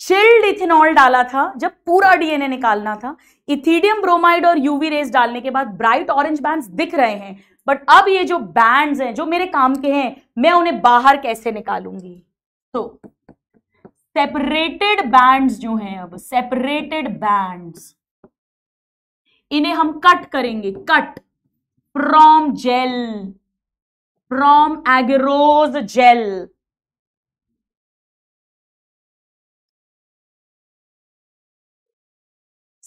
चिल्ड इथेनॉल डाला था जब पूरा डीएनए निकालना था इथीडियम ब्रोमाइड और यूवी रेस डालने के बाद ब्राइट ऑरेंज बैंड्स दिख रहे हैं बट अब ये जो बैंड्स हैं जो मेरे काम के हैं मैं उन्हें बाहर कैसे निकालूंगी तो सेपरेटेड बैंड्स जो हैं अब सेपरेटेड बैंड्स इन्हें हम कट करेंगे cut from gel from agarose gel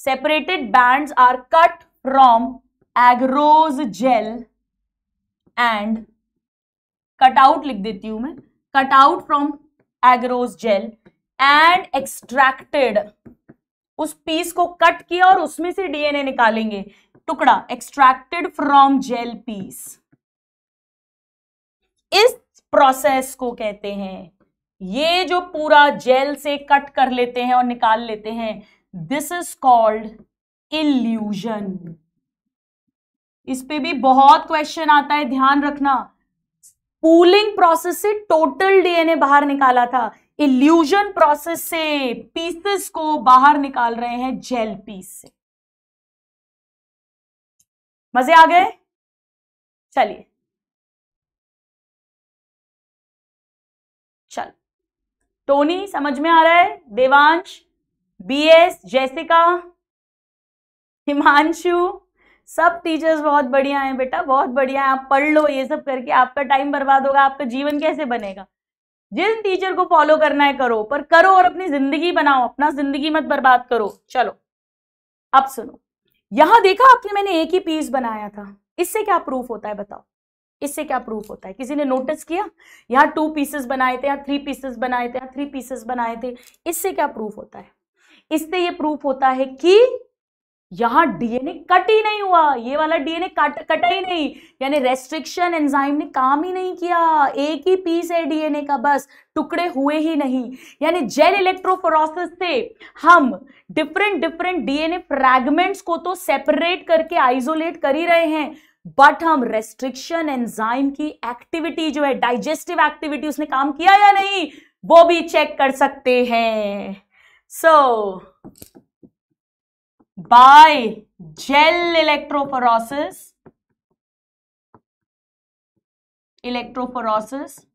separated bands are cut from agarose gel and cut out लिख देती हूं मैं cut out from agarose gel and extracted उस पीस को कट किया और उसमें से डीएनए निकालेंगे टुकड़ा एक्सट्रैक्टेड फ्रॉम जेल पीस इस प्रोसेस को कहते हैं ये जो पूरा जेल से कट कर लेते हैं और निकाल लेते हैं दिस इज कॉल्ड इल्यूजन इस पे भी बहुत क्वेश्चन आता है ध्यान रखना पूलिंग प्रोसेस से टोटल डीएनए बाहर निकाला था इल्यूजन प्रोसेस से पीसेस को बाहर निकाल रहे हैं जेल पीस से मजे आ गए चलिए चल टोनी समझ में आ रहा है देवांश बीएस जैसिका हिमांशु सब टीचर्स बहुत बढ़िया हैं बेटा बहुत बढ़िया है आप पढ़ लो ये सब करके आपका टाइम बर्बाद होगा आपका जीवन कैसे बनेगा जिन टीचर को फॉलो करना है करो पर करो और अपनी जिंदगी बनाओ अपना जिंदगी मत बर्बाद करो चलो अब सुनो यहां देखा आपने मैंने एक ही पीस बनाया था इससे क्या प्रूफ होता है बताओ इससे क्या प्रूफ होता है किसी ने नोटिस किया यहाँ टू पीसेस बनाए थे या थ्री पीसेस बनाए थे या थ्री पीसेस बनाए थे इससे क्या प्रूफ होता है इससे ये प्रूफ होता है कि यहां डीएनए कट ही नहीं हुआ ये वाला डीएनए कट कटा ही नहीं यानी रेस्ट्रिक्शन एंजाइम ने काम ही नहीं किया एक ही पीस है डीएनए का बस टुकड़े हुए ही नहीं यानी जेल इलेक्ट्रोफोरोसिस से हम डिफरेंट डिफरेंट डीएनए फ्रैगमेंट्स को तो सेपरेट करके आइसोलेट कर ही रहे हैं बट हम रेस्ट्रिक्शन एंजाइम की एक्टिविटी जो है डाइजेस्टिव एक्टिविटी उसने काम किया या नहीं वो भी चेक कर सकते हैं So, by gel electrophoresis, electrophoresis,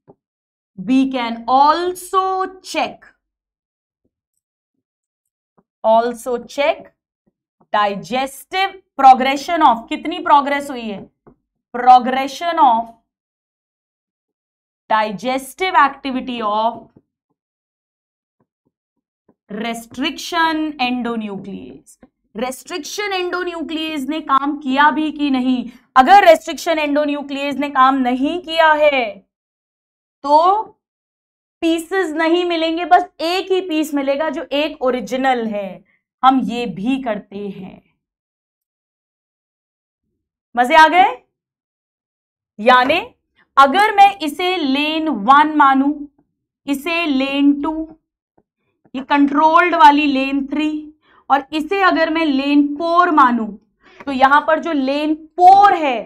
we can also check, also check digestive progression of, कितनी progress हुई है? Progression of digestive activity of restriction endonuclease restriction endonuclease ने काम किया भी कि नहीं अगर रेस्ट्रिक्शन एंडोन्यूक्लियस ने काम नहीं किया है तो पीसेस नहीं मिलेंगे बस एक ही पीस मिलेगा जो एक ओरिजिनल है हम ये भी करते हैं मजे आ गए यानी अगर मैं इसे लेन वन मानू इसे लेन टू ये कंट्रोल्ड वाली लेन थ्री और इसे अगर मैं लेन फोर मानू तो यहां पर जो लेन फोर है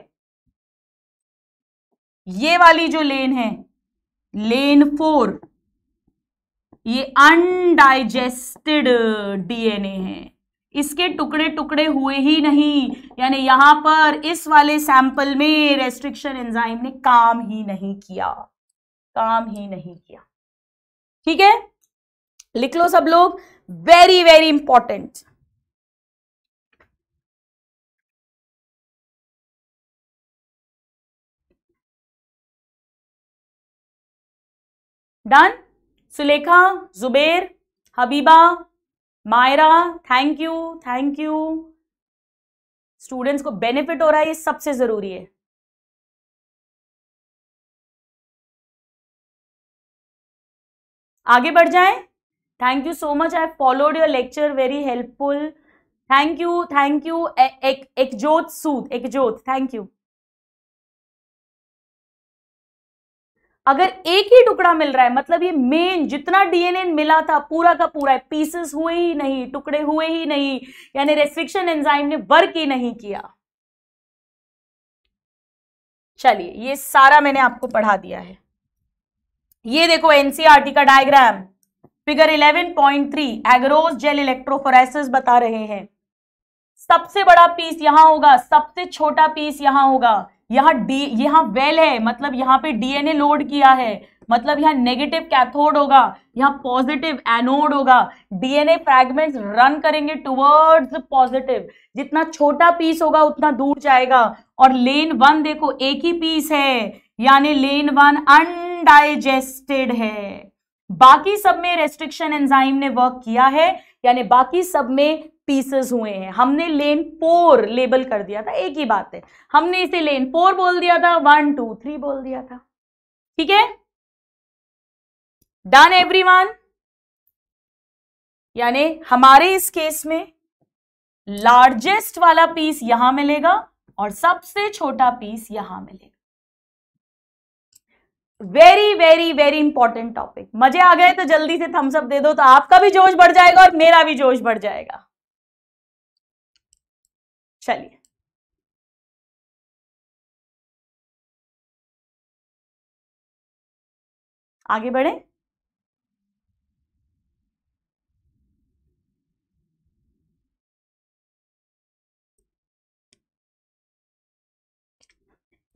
ये वाली जो लेन है लेन फोर ये अनडाइजेस्टेड डीएनए है इसके टुकड़े टुकड़े हुए ही नहीं यानी यहां पर इस वाले सैंपल में रेस्ट्रिक्शन एंजाइम ने काम ही नहीं किया काम ही नहीं किया ठीक है लिख लो सब लोग very very important done Sulekha Zuber Habiba Myra thank you thank you students को बेनिफिट हो रहा है ये सबसे जरूरी है आगे बढ़ जाएं thank you so much i followed your lecture very helpful thank you thank एक e, ek सूद एक ekjot थैंक यू अगर एक ही टुकड़ा मिल रहा है मतलब ये मेन जितना डीएनए मिला था पूरा का पूरा है पीसेस हुए ही नहीं टुकड़े हुए ही नहीं यानी रेस्ट्रिक्शन एंजाइम ने वर्क ही नहीं किया चलिए ये सारा मैंने आपको पढ़ा दिया है ये देखो एनसीआरटी e का diagram figure 11.3 agarose gel electrophoresis बता रहे हैं सबसे बड़ा पीस यहां होगा सबसे छोटा पीस यहां होगा यहाँ डी यहाँ वेल है मतलब यहां पे डीएनए लोड किया है मतलब यहाँ नेगेटिव कैथोड होगा यहाँ पॉजिटिव एनोड होगा डीएनए फ्रैगमेंट्स रन करेंगे टुवर्ड्स पॉजिटिव जितना छोटा पीस होगा उतना दूर जाएगा और लेन वन देखो एक ही पीस है यानी लेन वन अनडाइजेस्टेड है बाकी सब में रेस्ट्रिक्शन एंजाइम ने वर्क किया है यानी बाकी सब में पीसेस हुए हैं हमने लेन पोर लेबल कर दिया था एक ही बात है हमने इसे लेन पोर बोल दिया था वन टू थ्री बोल दिया था ठीक है डन एवरीवन यानी हमारे इस केस में लार्जेस्ट वाला पीस यहां मिलेगा और सबसे छोटा पीस यहां मिलेगा very very very important topic मजे आ गए तो जल्दी से थम्सअप दे दो तो आपका भी जोश बढ़ जाएगा और मेरा भी जोश बढ़ जाएगा चलिए आगे बढ़े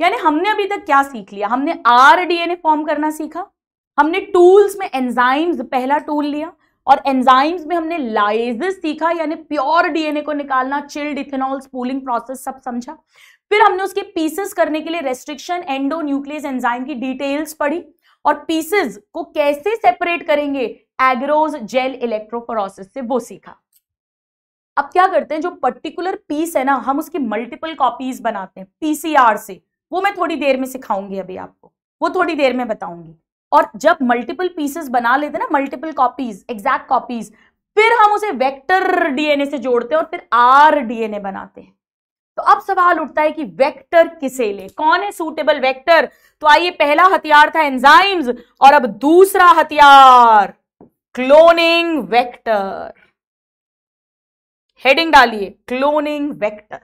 यानी हमने अभी तक क्या सीख लिया हमने आर डीएनए फॉर्म करना सीखा हमने टूल्स में एंजाइम्स पहला टूल लिया और एंजाइम्स में हमने लाइजिस सीखा यानी प्योर डीएनए को निकालना चिल्ड इथेनॉल स्पूलिंग प्रोसेस सब समझा फिर हमने उसके पीसेस करने के लिए रेस्ट्रिक्शन एंडो न्यूक्लियस एंजाइम की डिटेल्स पढ़ी और पीसेस को कैसे सेपरेट करेंगे एग्रोज जेल इलेक्ट्रोफोरोसिस से वो सीखा अब क्या करते हैं जो पर्टिकुलर पीस है ना हम उसकी मल्टीपल कॉपीज बनाते हैं पीसीआर से वो मैं थोड़ी देर में सिखाऊंगी अभी आपको वो थोड़ी देर में बताऊंगी और जब मल्टीपल पीसेस बना लेते ना मल्टीपल कॉपीज एग्जैक्ट कॉपीज फिर हम उसे वेक्टर डीएनए से जोड़ते हैं और फिर आर डीएनए बनाते हैं तो अब सवाल उठता है कि वेक्टर किसे ले कौन है सूटेबल वेक्टर तो आइए पहला हथियार था एंजाइम्स और अब दूसरा हथियार क्लोनिंग वेक्टर हेडिंग डालिए क्लोनिंग वेक्टर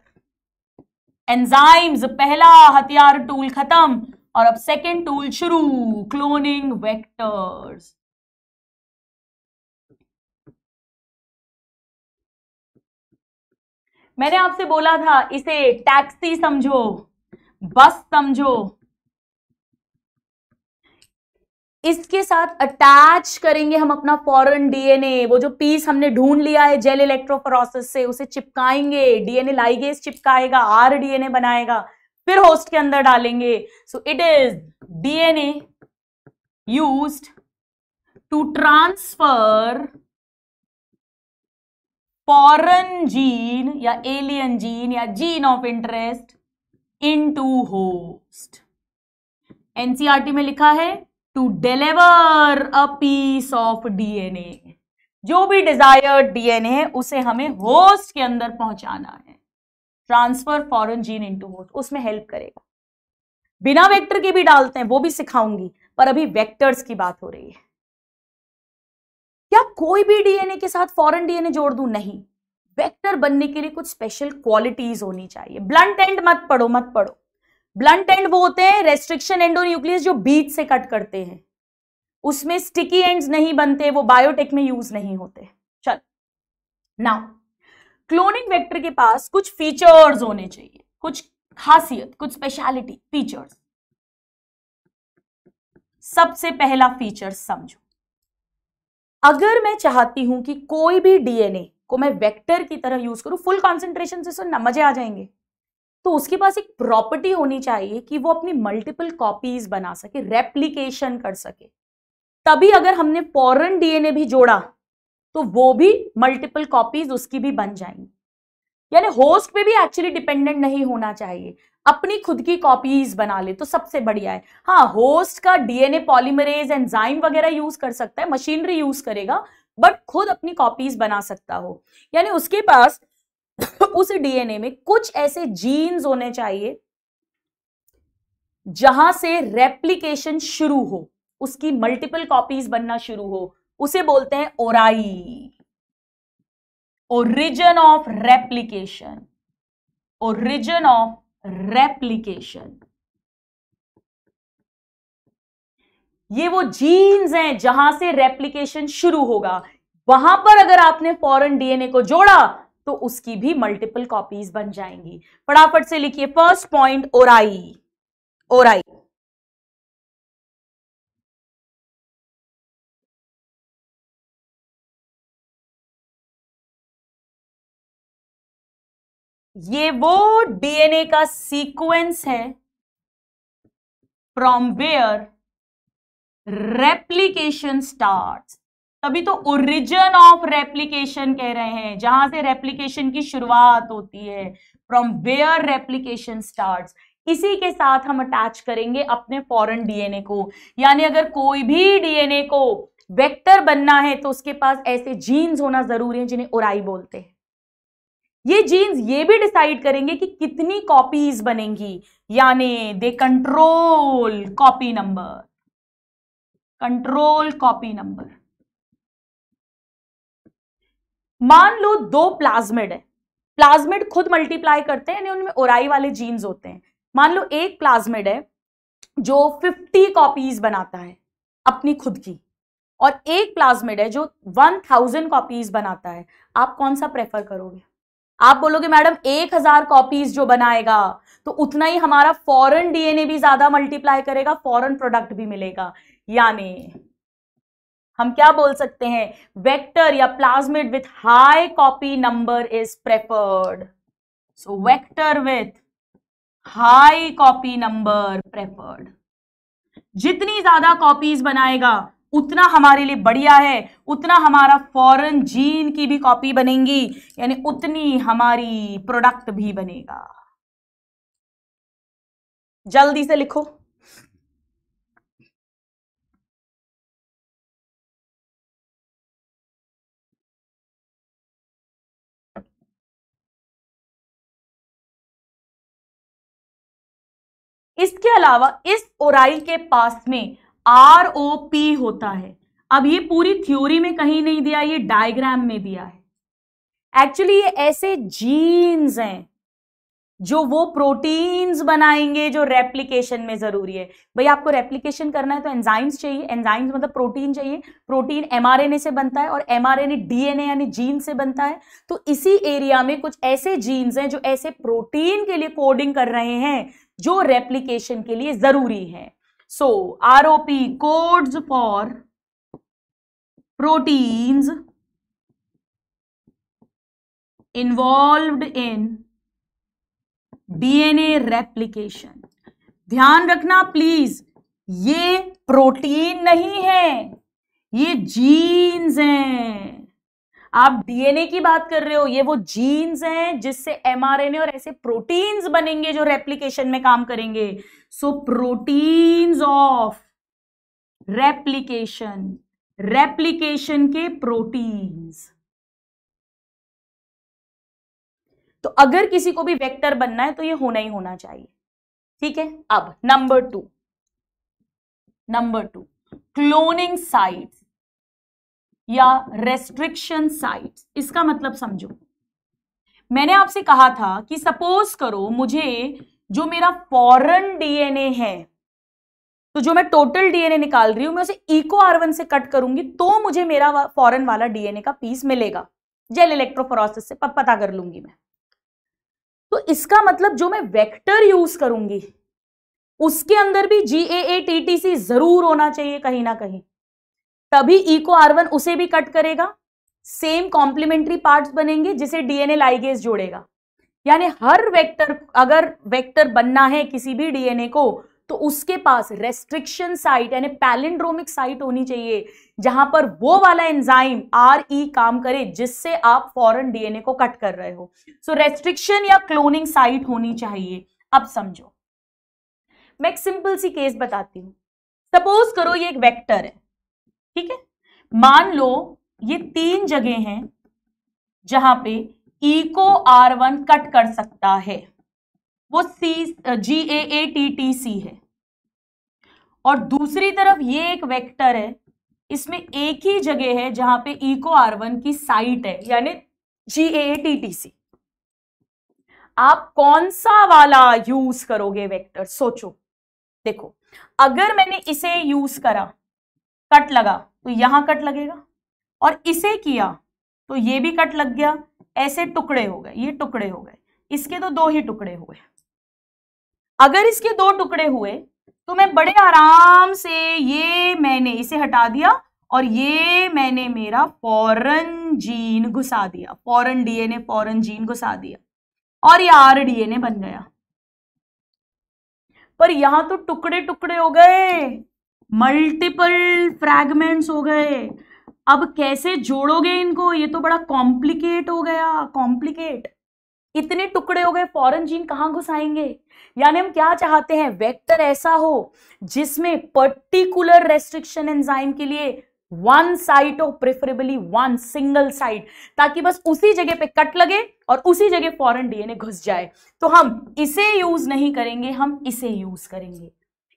एंजाइम्स पहला हथियार टूल खत्म और अब सेकेंड टूल शुरू क्लोनिंग वेक्टर्स मैंने आपसे बोला था इसे टैक्सी समझो बस समझो इसके साथ अटैच करेंगे हम अपना फॉरन डीएनए वो जो पीस हमने ढूंढ लिया है जेल इलेक्ट्रोफोरोसिस से उसे चिपकाएंगे डीएनए लाइगेस चिपकाएगा आर डीएनए बनाएगा फिर होस्ट के अंदर डालेंगे so it is DNA used to transfer foreign gene या एलियन जीन या gene of interest into host NCERT में लिखा है to deliver a piece of DNA जो भी डिजायर्ड डीएनए है उसे हमें होस्ट के अंदर पहुंचाना है transfer foreign gene into host उसमें हेल्प करेगा बिना वेक्टर के भी डालते हैं वो भी सिखाऊंगी पर अभी वेक्टर्स की बात हो रही है क्या कोई भी डीएनए के साथ फॉरन डीएनए जोड़ दूं नहीं वेक्टर बनने के लिए कुछ स्पेशल क्वालिटीज होनी चाहिए ब्लंट एंड मत पढ़ो मत पढ़ो ब्लंट एंड वो होते हैं रेस्ट्रिक्शन न्यूक्लियस जो बीच से कट करते हैं उसमें स्टिकी एंड्स नहीं बनते वो बायोटेक में यूज नहीं होते चल नाउ क्लोनिंग वेक्टर के पास कुछ फीचर्स होने चाहिए कुछ खासियत कुछ स्पेशलिटी फीचर्स सबसे पहला फीचर समझो अगर मैं चाहती हूं कि कोई भी डीएनए को मैं वेक्टर की तरह यूज करूं फुल कॉन्सेंट्रेशन से सुनना मजे आ जाएंगे तो उसके पास एक प्रॉपर्टी होनी चाहिए कि वो अपनी मल्टीपल कॉपीज बना सके रेप्लीकेशन कर सके तभी अगर हमने फॉरन डीएनए भी जोड़ा तो वो भी मल्टीपल कॉपीज उसकी भी बन जाएंगी यानी होस्ट पे भी एक्चुअली डिपेंडेंट नहीं होना चाहिए अपनी खुद की कॉपीज बना ले तो सबसे बढ़िया है हाँ होस्ट का डीएनए पॉलीमरेज एंजाइम वगैरह यूज कर सकता है मशीनरी यूज करेगा बट खुद अपनी कॉपीज बना सकता हो यानी उसके पास उस डीएनए में कुछ ऐसे जीन्स होने चाहिए जहां से रेप्लीकेशन शुरू हो उसकी मल्टीपल कॉपीज बनना शुरू हो उसे बोलते हैं ori origin of replication origin of replication ये वो जीन्स हैं जहां से रेप्लीकेशन शुरू होगा वहां पर अगर आपने फॉरेन डीएनए को जोड़ा तो उसकी भी मल्टीपल कॉपीज बन जाएंगी फटाफट से लिखिए फर्स्ट पॉइंट ओराई ओराई ये वो डीएनए का सीक्वेंस है फ्रॉम वेयर रेप्लीकेशन स्टार्ट तभी तो ओरिजिन ऑफ रेप्लीकेशन कह रहे हैं जहां से रेप्लीकेशन की शुरुआत होती है फ्रॉम वेयर रेप्लीकेशन स्टार्ट इसी के साथ हम अटैच करेंगे अपने फॉरन डीएनए को यानी अगर कोई भी डीएनए को वेक्टर बनना है तो उसके पास ऐसे जीन्स होना जरूरी है जिन्हें उराई बोलते हैं ये जीन्स ये भी डिसाइड करेंगे कि कितनी कॉपीज बनेंगी यानी they control copy number control copy number मान लो दो प्लाज्मिड है प्लाज्मिड खुद मल्टीप्लाई करते हैं यानी उनमें ओराई वाले जीन्स होते हैं मान लो एक प्लाज्मिड है जो 50 कॉपीज बनाता है अपनी खुद की और एक प्लाज्मिड है जो 1000 कॉपीज बनाता है आप कौन सा प्रेफर करोगे आप बोलोगे मैडम 1000 कॉपीज जो बनाएगा तो उतना ही हमारा फॉरेन डीएनए भी ज्यादा मल्टीप्लाई करेगा फॉरेन प्रोडक्ट भी मिलेगा यानी हम क्या बोल सकते हैं वेक्टर या plasmid with high copy number is preferred so vector with high copy number preferred जितनी ज्यादा कॉपीज बनाएगा उतना हमारे लिए बढ़िया है उतना हमारा फॉरेन जीन की भी कॉपी बनेगी यानी उतनी हमारी प्रोडक्ट भी बनेगा जल्दी से लिखो इसके अलावा इस ओराइल के पास में आर ओ पी होता है अब ये पूरी थ्योरी में कहीं नहीं दिया ये डायग्राम में दिया है एक्चुअली ये ऐसे जीन्स हैं जो वो प्रोटीन्स बनाएंगे जो रेप्लिकेशन में जरूरी है भाई आपको रेप्लिकेशन करना है तो एंजाइम्स चाहिए एंजाइम्स मतलब प्रोटीन चाहिए प्रोटीन एमआरएनए से बनता है और एमआरएनए डीएनए यानी जीन से बनता है तो इसी एरिया में कुछ ऐसे जीन्स हैं जो ऐसे प्रोटीन के लिए कोडिंग कर रहे हैं जो रेप्लीकेशन के लिए जरूरी है so R O P codes for proteins involved in DNA replication ध्यान रखना प्लीज ये प्रोटीन नहीं है ये जीन्स हैं आप डीएनए की बात कर रहे हो ये वो जीन्स हैं जिससे एमआरएनए और ऐसे प्रोटीन्स बनेंगे जो रेप्लीकेशन में काम करेंगे so proteins of replication replication के प्रोटीन्स तो अगर किसी को भी वेक्टर बनना है तो ये होना ही होना चाहिए ठीक है अब number two number two cloning site या रेस्ट्रिक्शन साइट इसका मतलब समझो मैंने आपसे कहा था कि सपोज करो मुझे जो मेरा फॉरन डीएनए है तो जो मैं टोटल डीएनए निकाल रही हूं मैं उसे इको आर से कट करूंगी तो मुझे मेरा फॉरन वाला डीएनए का पीस मिलेगा जेल इलेक्ट्रोफोरोसिस से पता कर लूंगी मैं तो इसका मतलब जो मैं वेक्टर यूज करूंगी उसके अंदर भी जी ए ए टी टी सी जरूर होना चाहिए कहीं ना कहीं तभी इको आर वन उसे भी कट करेगा सेम कॉम्प्लीमेंट्री पार्ट्स बनेंगे जिसे डीएनए लाइगेज जोड़ेगा यानी हर वेक्टर अगर वेक्टर बनना है किसी भी डीएनए को तो उसके पास रेस्ट्रिक्शन साइट यानी पैलिंड्रोमिक साइट होनी चाहिए जहां पर वो वाला एंजाइम आर ई काम करे जिससे आप फॉरन डीएनए को कट कर रहे हो सो so, रेस्ट्रिक्शन या क्लोनिंग साइट होनी चाहिए अब समझो मैं एक सिंपल सी केस बताती हूं सपोज करो ये एक वेक्टर है ठीक है मान लो ये तीन जगह हैं जहां पे ई को आर वन कट कर सकता है वो सी G A A T T C है और दूसरी तरफ ये एक वेक्टर है इसमें एक ही जगह है जहां पे ई को आर वन की साइट है यानी जी ए टी टी सी आप कौन सा वाला यूज करोगे वेक्टर सोचो देखो अगर मैंने इसे यूज करा कट लगा तो यहां कट लगेगा और इसे किया तो ये भी कट लग गया ऐसे टुकड़े हो गए ये टुकड़े हो गए इसके तो दो ही टुकड़े हुए अगर इसके दो टुकड़े हुए तो मैं बड़े आराम से ये मैंने इसे हटा दिया और ये मैंने मेरा फॉरन जीन घुसा दिया फॉरन डीएनए फॉरन जीन घुसा दिया और ये आर डीएनए बन गया पर यहां तो टुकड़े टुकड़े हो गए मल्टीपल फ्रैगमेंट्स हो गए अब कैसे जोड़ोगे इनको ये तो बड़ा कॉम्प्लिकेट हो गया कॉम्प्लिकेट इतने टुकड़े हो गए फॉरन जीन कहाँ घुसाएंगे यानी हम क्या चाहते हैं वेक्टर ऐसा हो जिसमें पर्टिकुलर रेस्ट्रिक्शन एंजाइम के लिए वन साइट हो प्रेफरेबली वन सिंगल साइट ताकि बस उसी जगह पे कट लगे और उसी जगह फॉरन डीएनए घुस जाए तो हम इसे यूज नहीं करेंगे हम इसे यूज करेंगे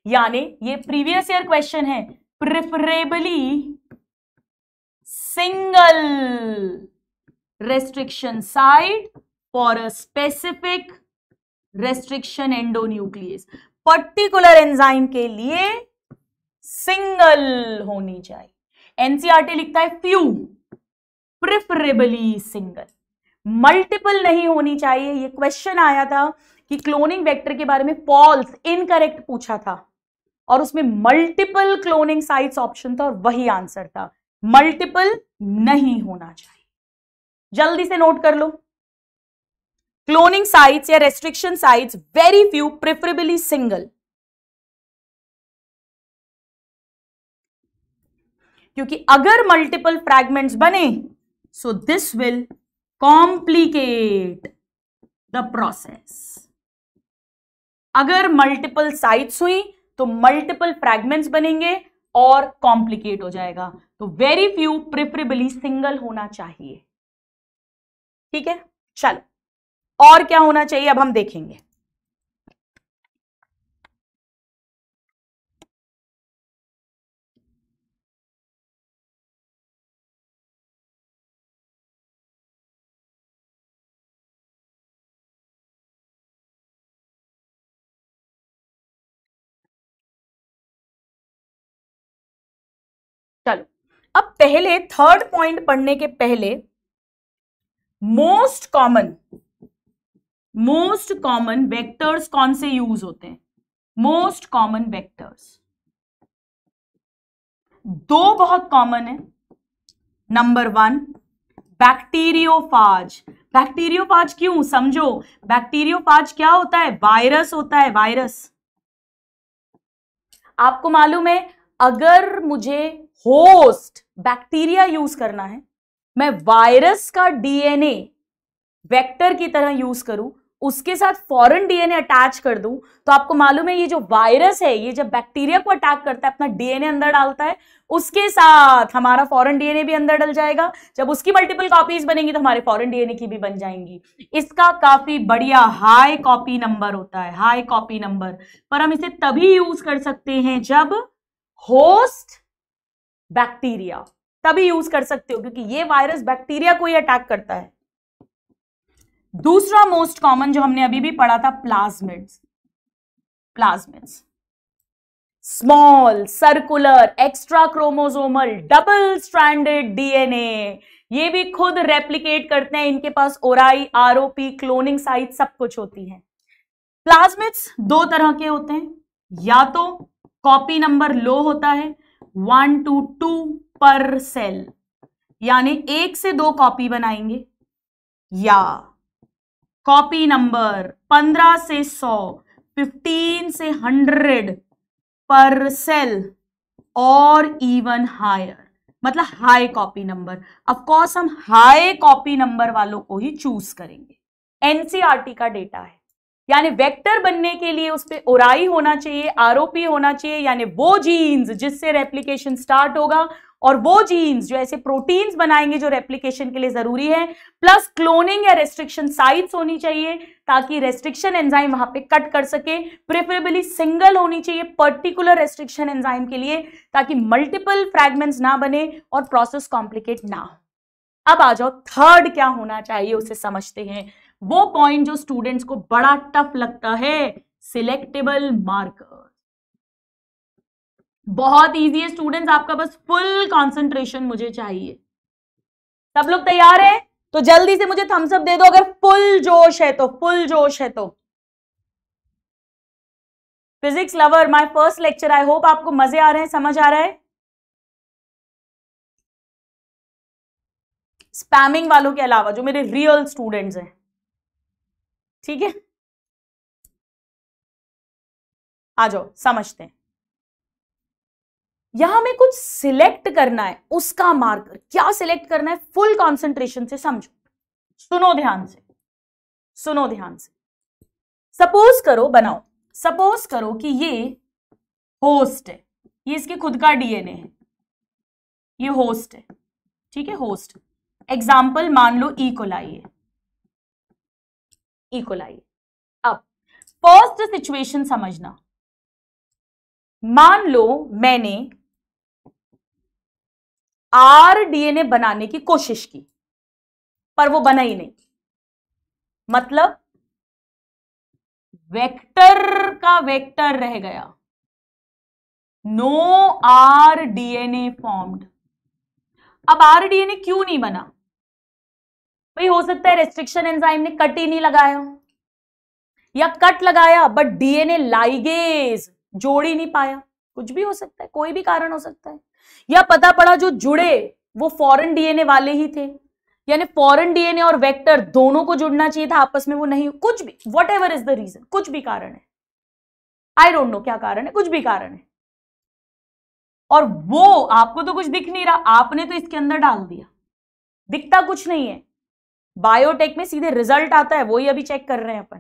यानी ये प्रीवियस ईयर क्वेश्चन है preferably single restriction site for a restriction restriction endonuclease particular enzyme के लिए सिंगल होनी चाहिए एनसीआरटी e लिखता है फ्यू प्रिफरेबली सिंगल मल्टीपल नहीं होनी चाहिए ये क्वेश्चन आया था कि क्लोनिंग वेक्टर के बारे में फॉल्स इनकरेक्ट पूछा था और उसमें मल्टीपल क्लोनिंग साइट्स ऑप्शन था और वही आंसर था मल्टीपल नहीं होना चाहिए जल्दी से नोट कर लो क्लोनिंग साइट्स या restriction sites very few preferably single क्योंकि अगर मल्टीपल फ्रैगमेंट्स बने so this will complicate the process अगर मल्टीपल साइट्स हुई तो मल्टीपल फ्रैगमेंट्स बनेंगे और कॉम्प्लिकेट हो जाएगा तो वेरी फ्यू प्रिफरेबली सिंगल होना चाहिए ठीक है चलो और क्या होना चाहिए अब हम देखेंगे अब पहले थर्ड पॉइंट पढ़ने के पहले most common most common vectors कौन से यूज होते हैं मोस्ट कॉमन वेक्टर्स दो बहुत कॉमन है नंबर वन बैक्टीरियोफाज बैक्टीरियोफाज क्यों समझो बैक्टीरियोफाज क्या होता है वायरस होता है वायरस आपको मालूम है अगर मुझे होस्ट बैक्टीरिया यूज करना है मैं वायरस का डीएनए वेक्टर की तरह यूज करूं उसके साथ फॉरेन डीएनए अटैच कर दूं तो आपको मालूम है ये जो वायरस है ये जब बैक्टीरिया को अटैक करता है अपना डीएनए अंदर डालता है उसके साथ हमारा फॉरेन डीएनए भी अंदर डल जाएगा जब उसकी मल्टीपल कॉपीज बनेंगी तो हमारे फॉरेन डीएनए की भी बन जाएंगी इसका काफी बढ़िया हाई कॉपी नंबर होता है हाई कॉपी नंबर पर हम इसे तभी यूज कर सकते हैं जब होस्ट बैक्टीरिया तभी यूज कर सकते हो क्योंकि ये वायरस बैक्टीरिया को ही अटैक करता है दूसरा मोस्ट कॉमन जो हमने अभी भी पढ़ा था plasmids plasmids small circular extra chromosomal double stranded DNA ये भी खुद रेप्लिकेट करते हैं इनके पास ओराई आरओपी क्लोनिंग साइट सब कुछ होती है प्लाज्मिड्स दो तरह के होते हैं या तो कॉपी नंबर लो होता है one to two per cell यानी एक से दो कॉपी बनाएंगे या कॉपी नंबर पंद्रह से सौ फिफ्टीन से हंड्रेड पर सेल और इवन हायर मतलब high copy number of course हम हाई कॉपी नंबर वालों को ही चूज करेंगे एनसीआरटी e का डेटा है यानी वेक्टर बनने के लिए उस पर ओराई होना चाहिए आरोपी होना चाहिए यानी वो जीन्स जिससे रेप्लीकेशन स्टार्ट होगा और वो जीन्स जो ऐसे प्रोटीन्स बनाएंगे जो रेप्लीकेशन के लिए जरूरी है प्लस क्लोनिंग या रेस्ट्रिक्शन साइट्स होनी चाहिए ताकि रेस्ट्रिक्शन एंजाइम वहां पे कट कर सके प्रेफरेबली सिंगल होनी चाहिए पर्टिकुलर रेस्ट्रिक्शन एंजाइम के लिए ताकि मल्टीपल फ्रैगमेंट्स ना बने और प्रोसेस कॉम्प्लिकेट ना हो अब आ जाओ थर्ड क्या होना चाहिए उसे समझते हैं वो पॉइंट जो स्टूडेंट्स को बड़ा टफ लगता है सिलेक्टेबल मार्कर बहुत इजी है स्टूडेंट्स आपका बस फुल कंसंट्रेशन मुझे चाहिए सब लोग तैयार हैं तो जल्दी से मुझे थम्सअप दे दो अगर फुल जोश है तो फुल जोश है तो physics lover my first lecture I hope आपको मजे आ रहे हैं समझ आ रहा है स्पैमिंग वालों के अलावा जो मेरे रियल स्टूडेंट्स हैं ठीक है आ जाओ समझते हैं यहां हमें कुछ सिलेक्ट करना है उसका मार्कर क्या सिलेक्ट करना है फुल कॉन्सेंट्रेशन से समझो सुनो ध्यान से सुनो ध्यान से सपोज करो बनाओ सपोज करो कि ये होस्ट है ये इसके खुद का डीएनए है ये होस्ट है ठीक है होस्ट एग्जाम्पल मान लो ई कोलाई है इकोलाई अब फर्स्ट सिचुएशन समझना मान लो मैंने आर डीएनए बनाने की कोशिश की पर वो बना ही नहीं मतलब वेक्टर का वेक्टर रह गया नो आर डीएनए फॉर्म्ड अब आर डीएनए क्यों नहीं बना भाई हो सकता है रेस्ट्रिक्शन एंजाइम ने कट ही नहीं लगाया या कट लगाया बट डीएनए लाइगेज जोड़ ही नहीं पाया कुछ भी हो सकता है कोई भी कारण हो सकता है या पता पड़ा जो जुड़े वो फॉरेन डीएनए वाले ही थे यानी फॉरेन डीएनए और वेक्टर दोनों को जुड़ना चाहिए था आपस में वो नहीं कुछ भी whatever is the reason कुछ भी कारण है आई डोंट नो क्या कारण है कुछ भी कारण है और वो आपको तो कुछ दिख नहीं रहा आपने तो इसके अंदर डाल दिया दिखता कुछ नहीं है बायोटेक में सीधे रिजल्ट आता है वही अभी चेक कर रहे हैं अपन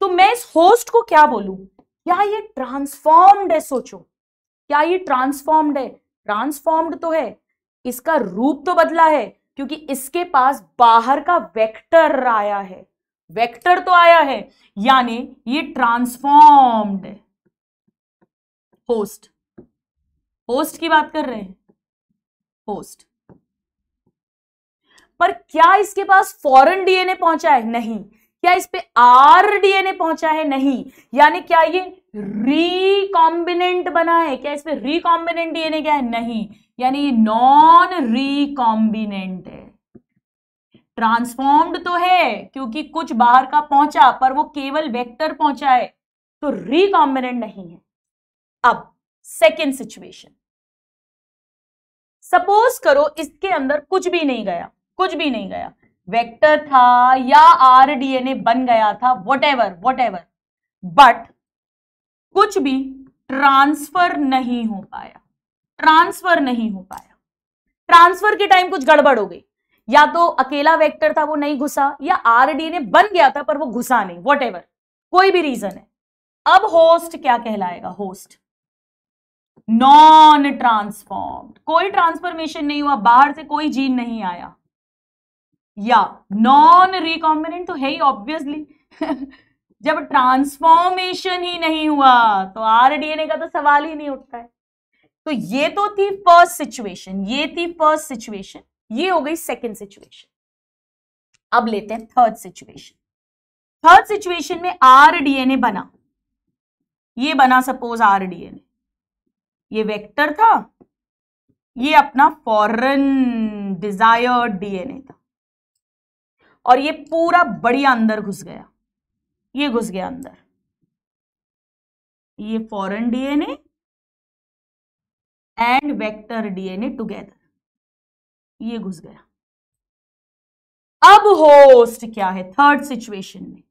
तो मैं इस होस्ट को क्या बोलू क्या ये ट्रांसफॉर्म्ड है सोचो क्या ये ट्रांसफॉर्म्ड है ट्रांसफॉर्म्ड तो है इसका रूप तो बदला है क्योंकि इसके पास बाहर का वेक्टर आया है वेक्टर तो आया है यानी ये ट्रांसफॉर्म्ड है होस्ट होस्ट की बात कर रहे हैं होस्ट पर क्या इसके पास फॉरन डीएनए पहुंचा है नहीं क्या इस पे आर डीएनए पहुंचा है नहीं यानी क्या ये रिकॉम्बिनेंट बना है क्या इस पे रिकॉम्बिनेंट डीएनए क्या है नहीं यानी ये नॉन रिकॉम्बिनेंट है ट्रांसफॉर्म्ड तो है क्योंकि कुछ बाहर का पहुंचा पर वो केवल वेक्टर पहुंचा है तो रिकॉम्बिनेंट नहीं है अब सेकेंड सिचुएशन सपोज करो इसके अंदर कुछ भी नहीं गया कुछ भी नहीं गया वेक्टर था या आरडीएनए बन गया था whatever whatever but कुछ भी ट्रांसफर नहीं हो पाया ट्रांसफर नहीं हो पाया ट्रांसफर के टाइम कुछ गड़बड़ हो गई या तो अकेला वेक्टर था वो नहीं घुसा या आरडीएनए बन गया था पर वो घुसा नहीं वट एवर कोई भी रीजन है अब होस्ट क्या कहलाएगा होस्ट नॉन ट्रांसफॉर्म्ड कोई ट्रांसफॉर्मेशन नहीं हुआ बाहर से कोई जीन नहीं आया या नॉन रिकॉम्बिनेंट तो है ही ऑब्वियसली जब ट्रांसफॉर्मेशन ही नहीं हुआ तो आरडीएनए का तो सवाल ही नहीं उठता है तो ये तो थी फर्स्ट सिचुएशन ये थी फर्स्ट सिचुएशन ये हो गई सेकंड सिचुएशन अब लेते हैं थर्ड सिचुएशन थर्ड सिचुएशन में आरडीएनए बना ये बना सपोज आरडीएनए ये वेक्टर था ये अपना फॉरन डिजायर्ड डीएनए था और ये पूरा बढ़िया अंदर घुस गया ये घुस गया अंदर ये foreign DNA and vector DNA together ये घुस गया अब होस्ट क्या है थर्ड सिचुएशन में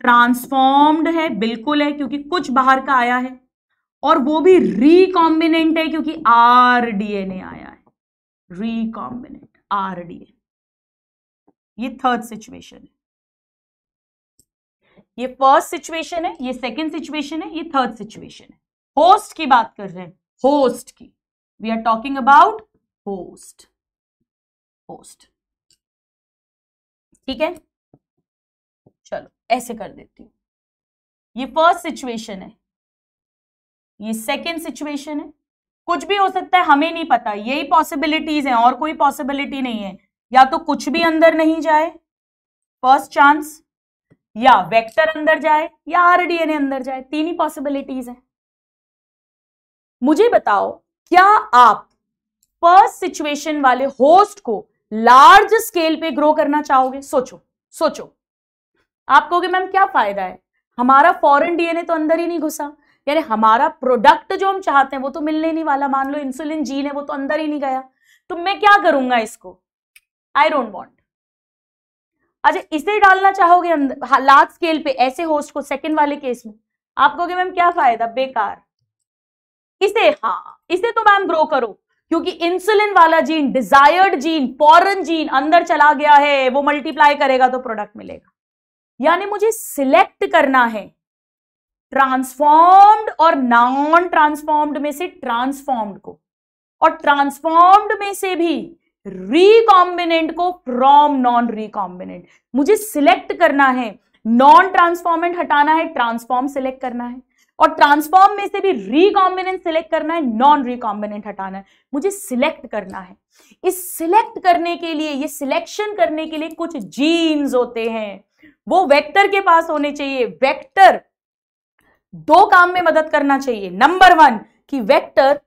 ट्रांसफॉर्म्ड है बिल्कुल है क्योंकि कुछ बाहर का आया है और वो भी रिकॉम्बिनेंट है क्योंकि आर डीएनए आया है रिकॉम्बिनेंट आर डीएनए ये थर्ड सिचुएशन है ये फर्स्ट सिचुएशन है ये सेकंड सिचुएशन है ये थर्ड सिचुएशन है होस्ट की बात कर रहे हैं होस्ट की we are talking about host host ठीक है चलो ऐसे कर देती हूं ये फर्स्ट सिचुएशन है ये सेकंड सिचुएशन है कुछ भी हो सकता है हमें नहीं पता यही पॉसिबिलिटीज हैं और कोई पॉसिबिलिटी नहीं है या तो कुछ भी अंदर नहीं जाए फर्स्ट चांस या वेक्टर अंदर जाए या आरडीएनए अंदर जाए तीन ही पॉसिबिलिटीज हैं मुझे बताओ क्या आप फर्स्ट सिचुएशन वाले होस्ट को लार्ज स्केल पे ग्रो करना चाहोगे सोचो सोचो आप कहोगे मैम क्या फायदा है हमारा फॉरेन डीएनए तो अंदर ही नहीं घुसा यानी हमारा प्रोडक्ट जो हम चाहते हैं वो तो मिलने नहीं वाला मान लो इंसुलिन जीन है वो तो अंदर ही नहीं गया तो मैं क्या करूंगा इसको डोंट वॉन्ट अच्छा इसे डालना चाहोगे लार्ज स्केल पे ऐसे होस्ट को सेकंड वाले केस में आप कहोगे मैम क्या फायदा बेकार इसे हाँ इसे तो मैम ग्रो करो क्योंकि इंसुलिन वाला gene desired gene foreign gene अंदर चला गया है वो मल्टीप्लाई करेगा तो प्रोडक्ट मिलेगा यानी मुझे सिलेक्ट करना है ट्रांसफॉर्म्ड और नॉन ट्रांसफॉर्म्ड में से ट्रांसफॉर्म्ड को और ट्रांसफॉर्म्ड में से भी रिकॉम्बिनेंट को फ्रॉम नॉन रिकॉम्बिनेंट मुझे सिलेक्ट करना है नॉन ट्रांसफॉर्मेंट हटाना है ट्रांसफॉर्म सिलेक्ट करना है और ट्रांसफॉर्म में से भी रिकॉम्बिनेंट सिलेक्ट करना है नॉन रिकॉम्बिनेंट हटाना है मुझे सिलेक्ट करना है इस सिलेक्ट करने के लिए ये सिलेक्शन करने के लिए कुछ जीन्स होते हैं वो वेक्टर के पास होने चाहिए वेक्टर दो काम में मदद करना चाहिए नंबर वन कि वेक्टर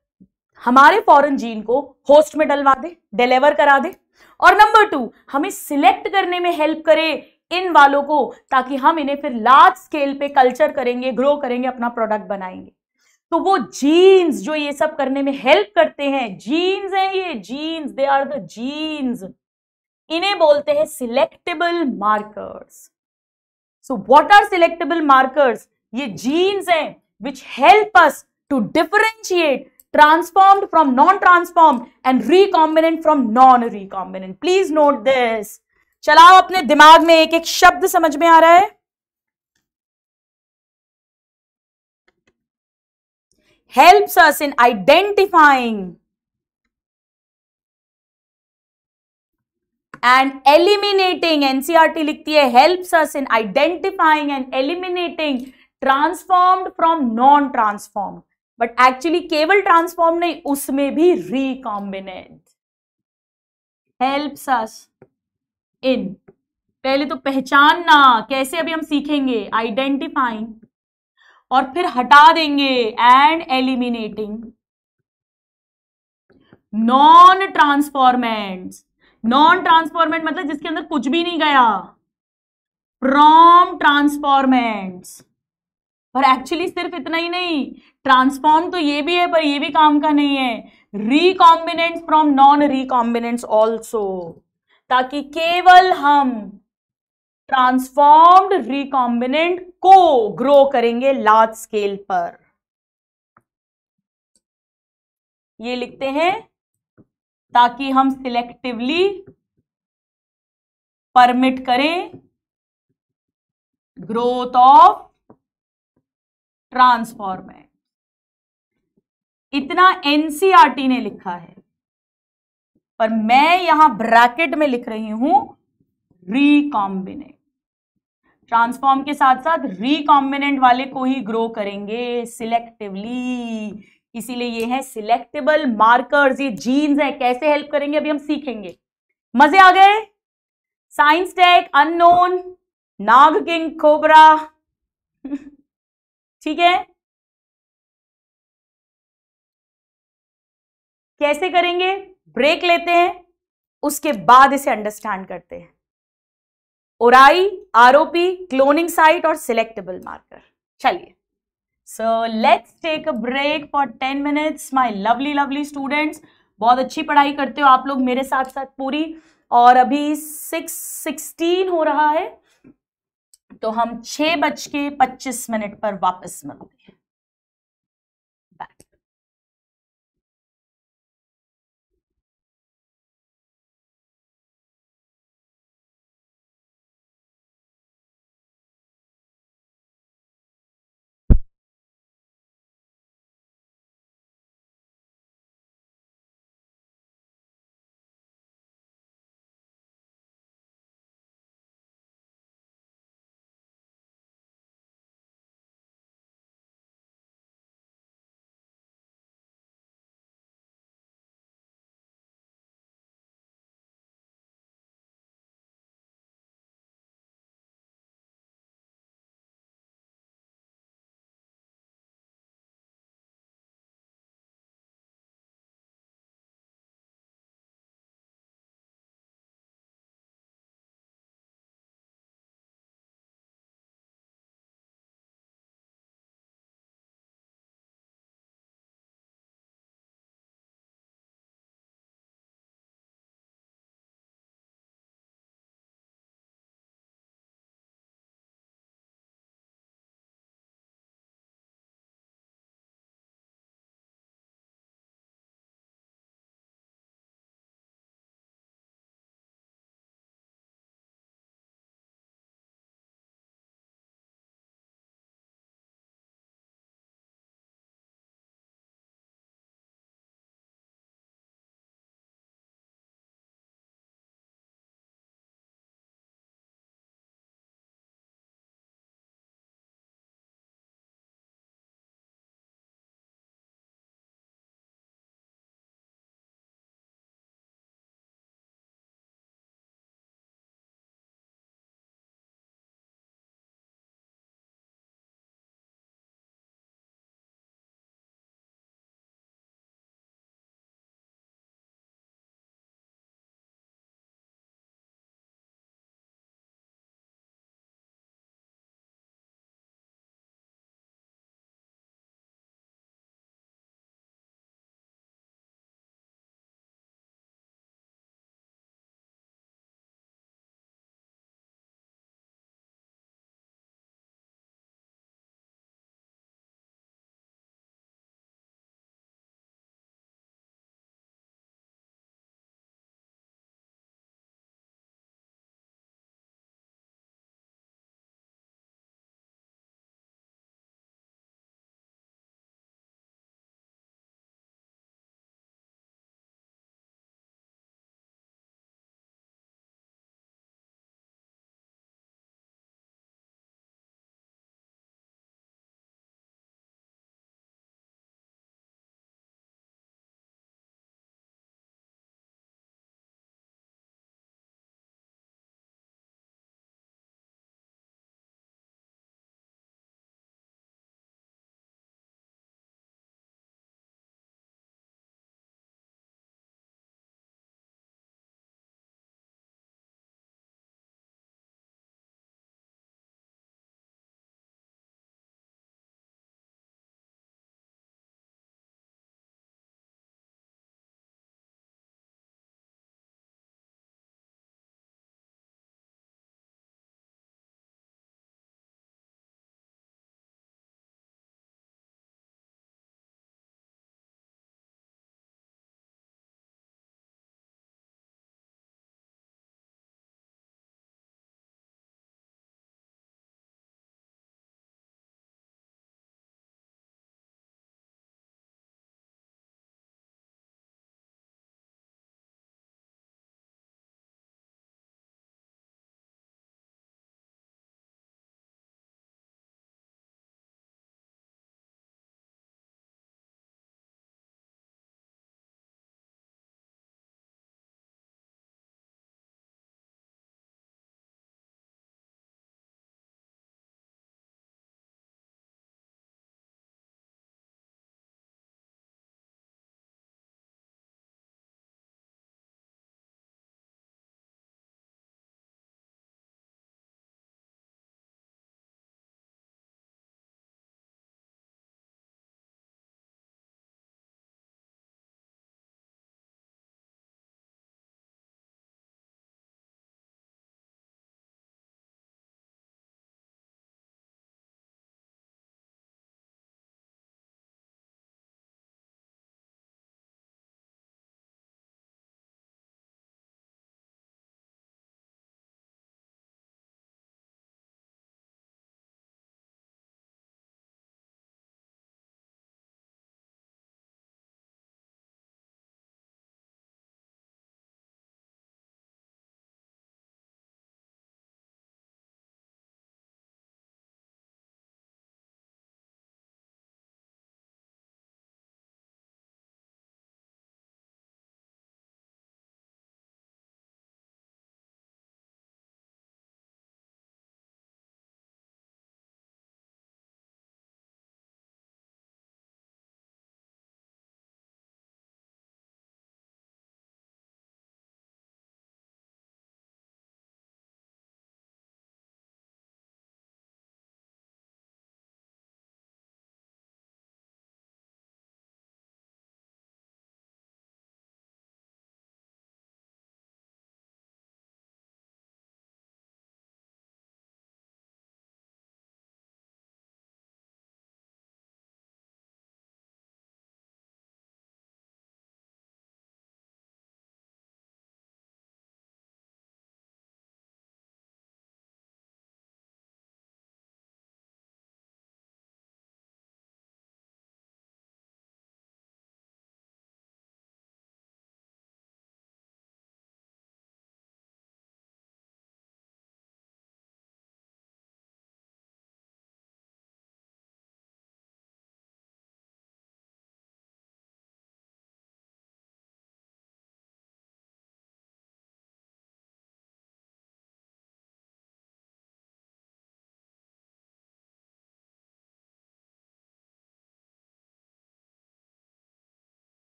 हमारे फॉरेन जीन को होस्ट में डलवा दे डिलीवर करा दे और नंबर टू हमें सिलेक्ट करने में हेल्प करे इन वालों को ताकि हम इन्हें फिर लार्ज स्केल पे कल्चर करेंगे ग्रो करेंगे अपना प्रोडक्ट बनाएंगे तो वो जीन्स जो ये सब करने में हेल्प करते हैं जीन्स हैं ये genes they are the genes इन्हें बोलते हैं selectable markers so what are selectable markers ये जीन्स हैं which help us to differentiate transformed from non transform and recombinant from non recombinant please note this चलाओ अपने दिमाग में एक एक शब्द समझ में आ रहा है helps us in identifying and eliminating NCERT लिखती है helps us in identifying and eliminating transformed from non transformed but actually केवल ट्रांसफॉर्म नहीं उसमें भी रिकॉम्बिनेंट हेल्प्स अस इन पहले तो पहचानना कैसे अभी हम सीखेंगे आइडेंटिफाइंग और फिर हटा देंगे and eliminating non transformant non transformant मतलब जिसके अंदर कुछ भी नहीं गया प्रॉम ट्रांसफॉर्मेंट्स और एक्चुअली सिर्फ इतना ही नहीं ट्रांसफॉर्म तो ये भी है पर ये भी काम का नहीं है recombinants from non recombinants also ताकि केवल हम ट्रांसफॉर्म्ड रिकॉम्बिनेंट को ग्रो करेंगे लार्ज स्केल पर ये लिखते हैं ताकि हम सिलेक्टिवली परमिट करें ग्रोथ ऑफ ट्रांसफॉर्मेट इतना एनसीआरटी e ने लिखा है पर मैं यहां ब्रैकेट में लिख रही हूं रिकॉम्बिनेट ट्रांसफॉर्म के साथ साथ रिकॉम्बिनेंट वाले को ही ग्रो करेंगे सिलेक्टिवली इसीलिए ये है सिलेक्टेबल मार्कर्स ये जीन्स है कैसे हेल्प करेंगे अभी हम सीखेंगे मजे आ गए साइंस टेक अननोन नाग किंग खोबरा ठीक है कैसे करेंगे ब्रेक लेते हैं उसके बाद इसे अंडरस्टैंड करते हैं ओराई आरओपी क्लोनिंग साइट और सिलेक्टेबल मार्कर चलिए so let's take a break for ten minutes my lovely lovely students बहुत अच्छी पढ़ाई करते हो आप लोग मेरे साथ साथ पूरी और अभी सिक्स सिक्सटीन हो रहा है तो हम छ बज के पच्चीस मिनट पर वापस मिलते हैं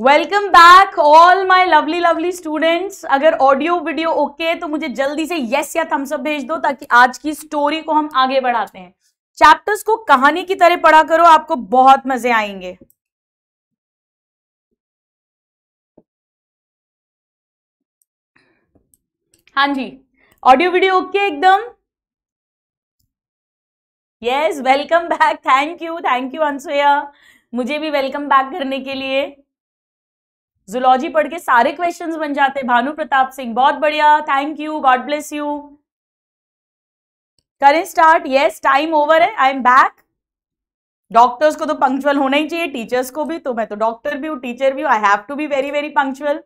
welcome back all my lovely lovely students अगर ऑडियो वीडियो ओके तो मुझे जल्दी से यस या थम्सअप भेज दो ताकि आज की स्टोरी को हम आगे बढ़ाते हैं चैप्टर्स को कहानी की तरह पढ़ा करो आपको बहुत मजे आएंगे हाँ जी ऑडियो वीडियो ओके एकदम yes welcome back thank you thank you Ansuya मुझे भी वेलकम बैक करने के लिए जुलॉजी पढ़ के सारे क्वेश्चन बन जाते हैं भानु प्रताप सिंह बहुत बढ़िया thank you God bless you करें स्टार्ट यस टाइम ओवर है आई एम बैक डॉक्टर्स को तो पंक्चुअल होना ही चाहिए टीचर्स को भी तो मैं तो डॉक्टर भी हूँ टीचर भी हूँ I have to be very very punctual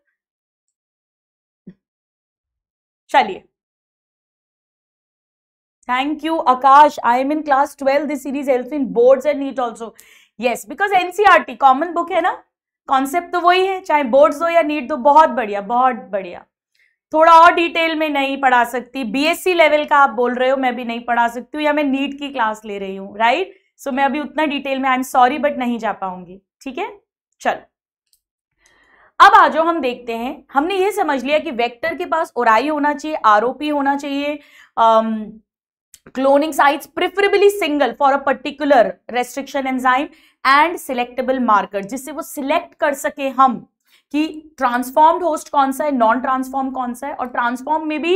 चलिए thank you Akash I am in class twelve this series help in boards and NEET also yes because NCERT common book है ना कॉन्सेप्ट तो वही है चाहे बोर्ड्स हो या नीट दो बहुत बढ़िया बहुत बढ़िया थोड़ा और डिटेल में नहीं पढ़ा सकती बीएससी लेवल e का आप बोल रहे हो मैं भी नहीं पढ़ा सकती हूँ या मैं नीट की क्लास ले रही हूँ राइट सो मैं अभी उतना डिटेल में आई एम सॉरी बट नहीं जा पाऊंगी ठीक है चल अब आ जाओ हम देखते हैं हमने ये समझ लिया कि वेक्टर के पास ओराई होना चाहिए आरोपी होना चाहिए cloning sites preferably single for a particular restriction enzyme and selectable marker जिससे वो सिलेक्ट कर सके हम कि ट्रांसफॉर्म्ड होस्ट कौन सा है नॉन ट्रांसफॉर्म कौन सा है और ट्रांसफॉर्म में भी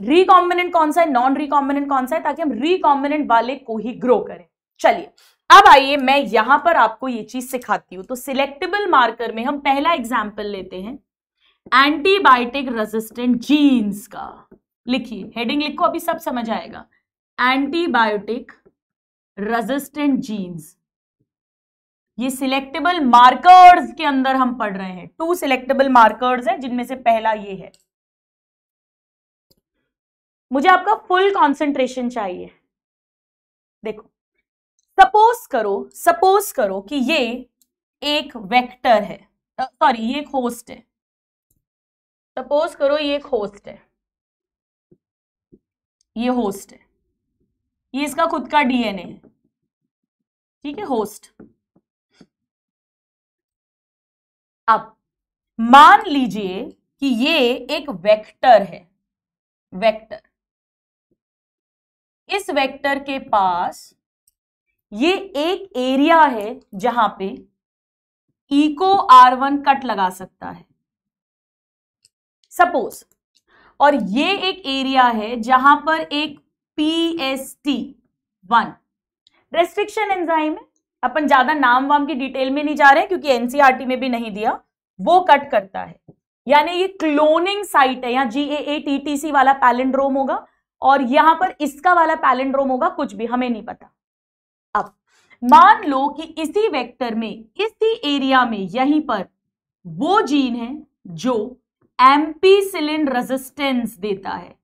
रिकॉम्बिनेंट कौन सा है नॉन रिकॉम्बिनेंट कौन सा है ताकि हम रिकॉम्बिनेंट वाले को ही ग्रो करें चलिए अब आइए मैं यहां पर आपको ये चीज सिखाती हूँ तो सिलेक्टेबल मार्कर में हम पहला एग्जाम्पल लेते हैं एंटीबायोटिक रेजिस्टेंट जीन्स का लिखिए हेडिंग लिखो अभी सब समझ आएगा एंटीबायोटिक रेजिस्टेंट जीन्स ये सिलेक्टेबल मार्कर्स के अंदर हम पढ़ रहे हैं टू सिलेक्टेबल मार्कर्स हैं जिनमें से पहला ये है मुझे आपका फुल कंसंट्रेशन चाहिए देखो सपोज करो सपोज करो कि ये एक वेक्टर है सॉरी ये एक होस्ट है सपोज करो ये एक होस्ट है ये होस्ट है ये इसका खुद का डीएनए है ठीक है होस्ट अब मान लीजिए कि ये एक वेक्टर है वेक्टर इस वेक्टर के पास ये एक एरिया है जहां पे इको आर वन कट लगा सकता है सपोज और ये एक एरिया है जहां पर एक P S T one restriction enzyme है अपन ज्यादा नाम वाम की डिटेल में नहीं जा रहे क्योंकि एनसीआरटी e में भी नहीं दिया वो कट करता है यानी ये क्लोनिंग साइट है यहाँ जी ए ए टी टी सी वाला पैलेंड्रोम होगा और यहां पर इसका वाला पैलेंड्रोम होगा कुछ भी हमें नहीं पता अब मान लो कि इसी वेक्टर में इसी एरिया में यहीं पर वो जीन है जो एम्पीसिलिन रेजिस्टेंस देता है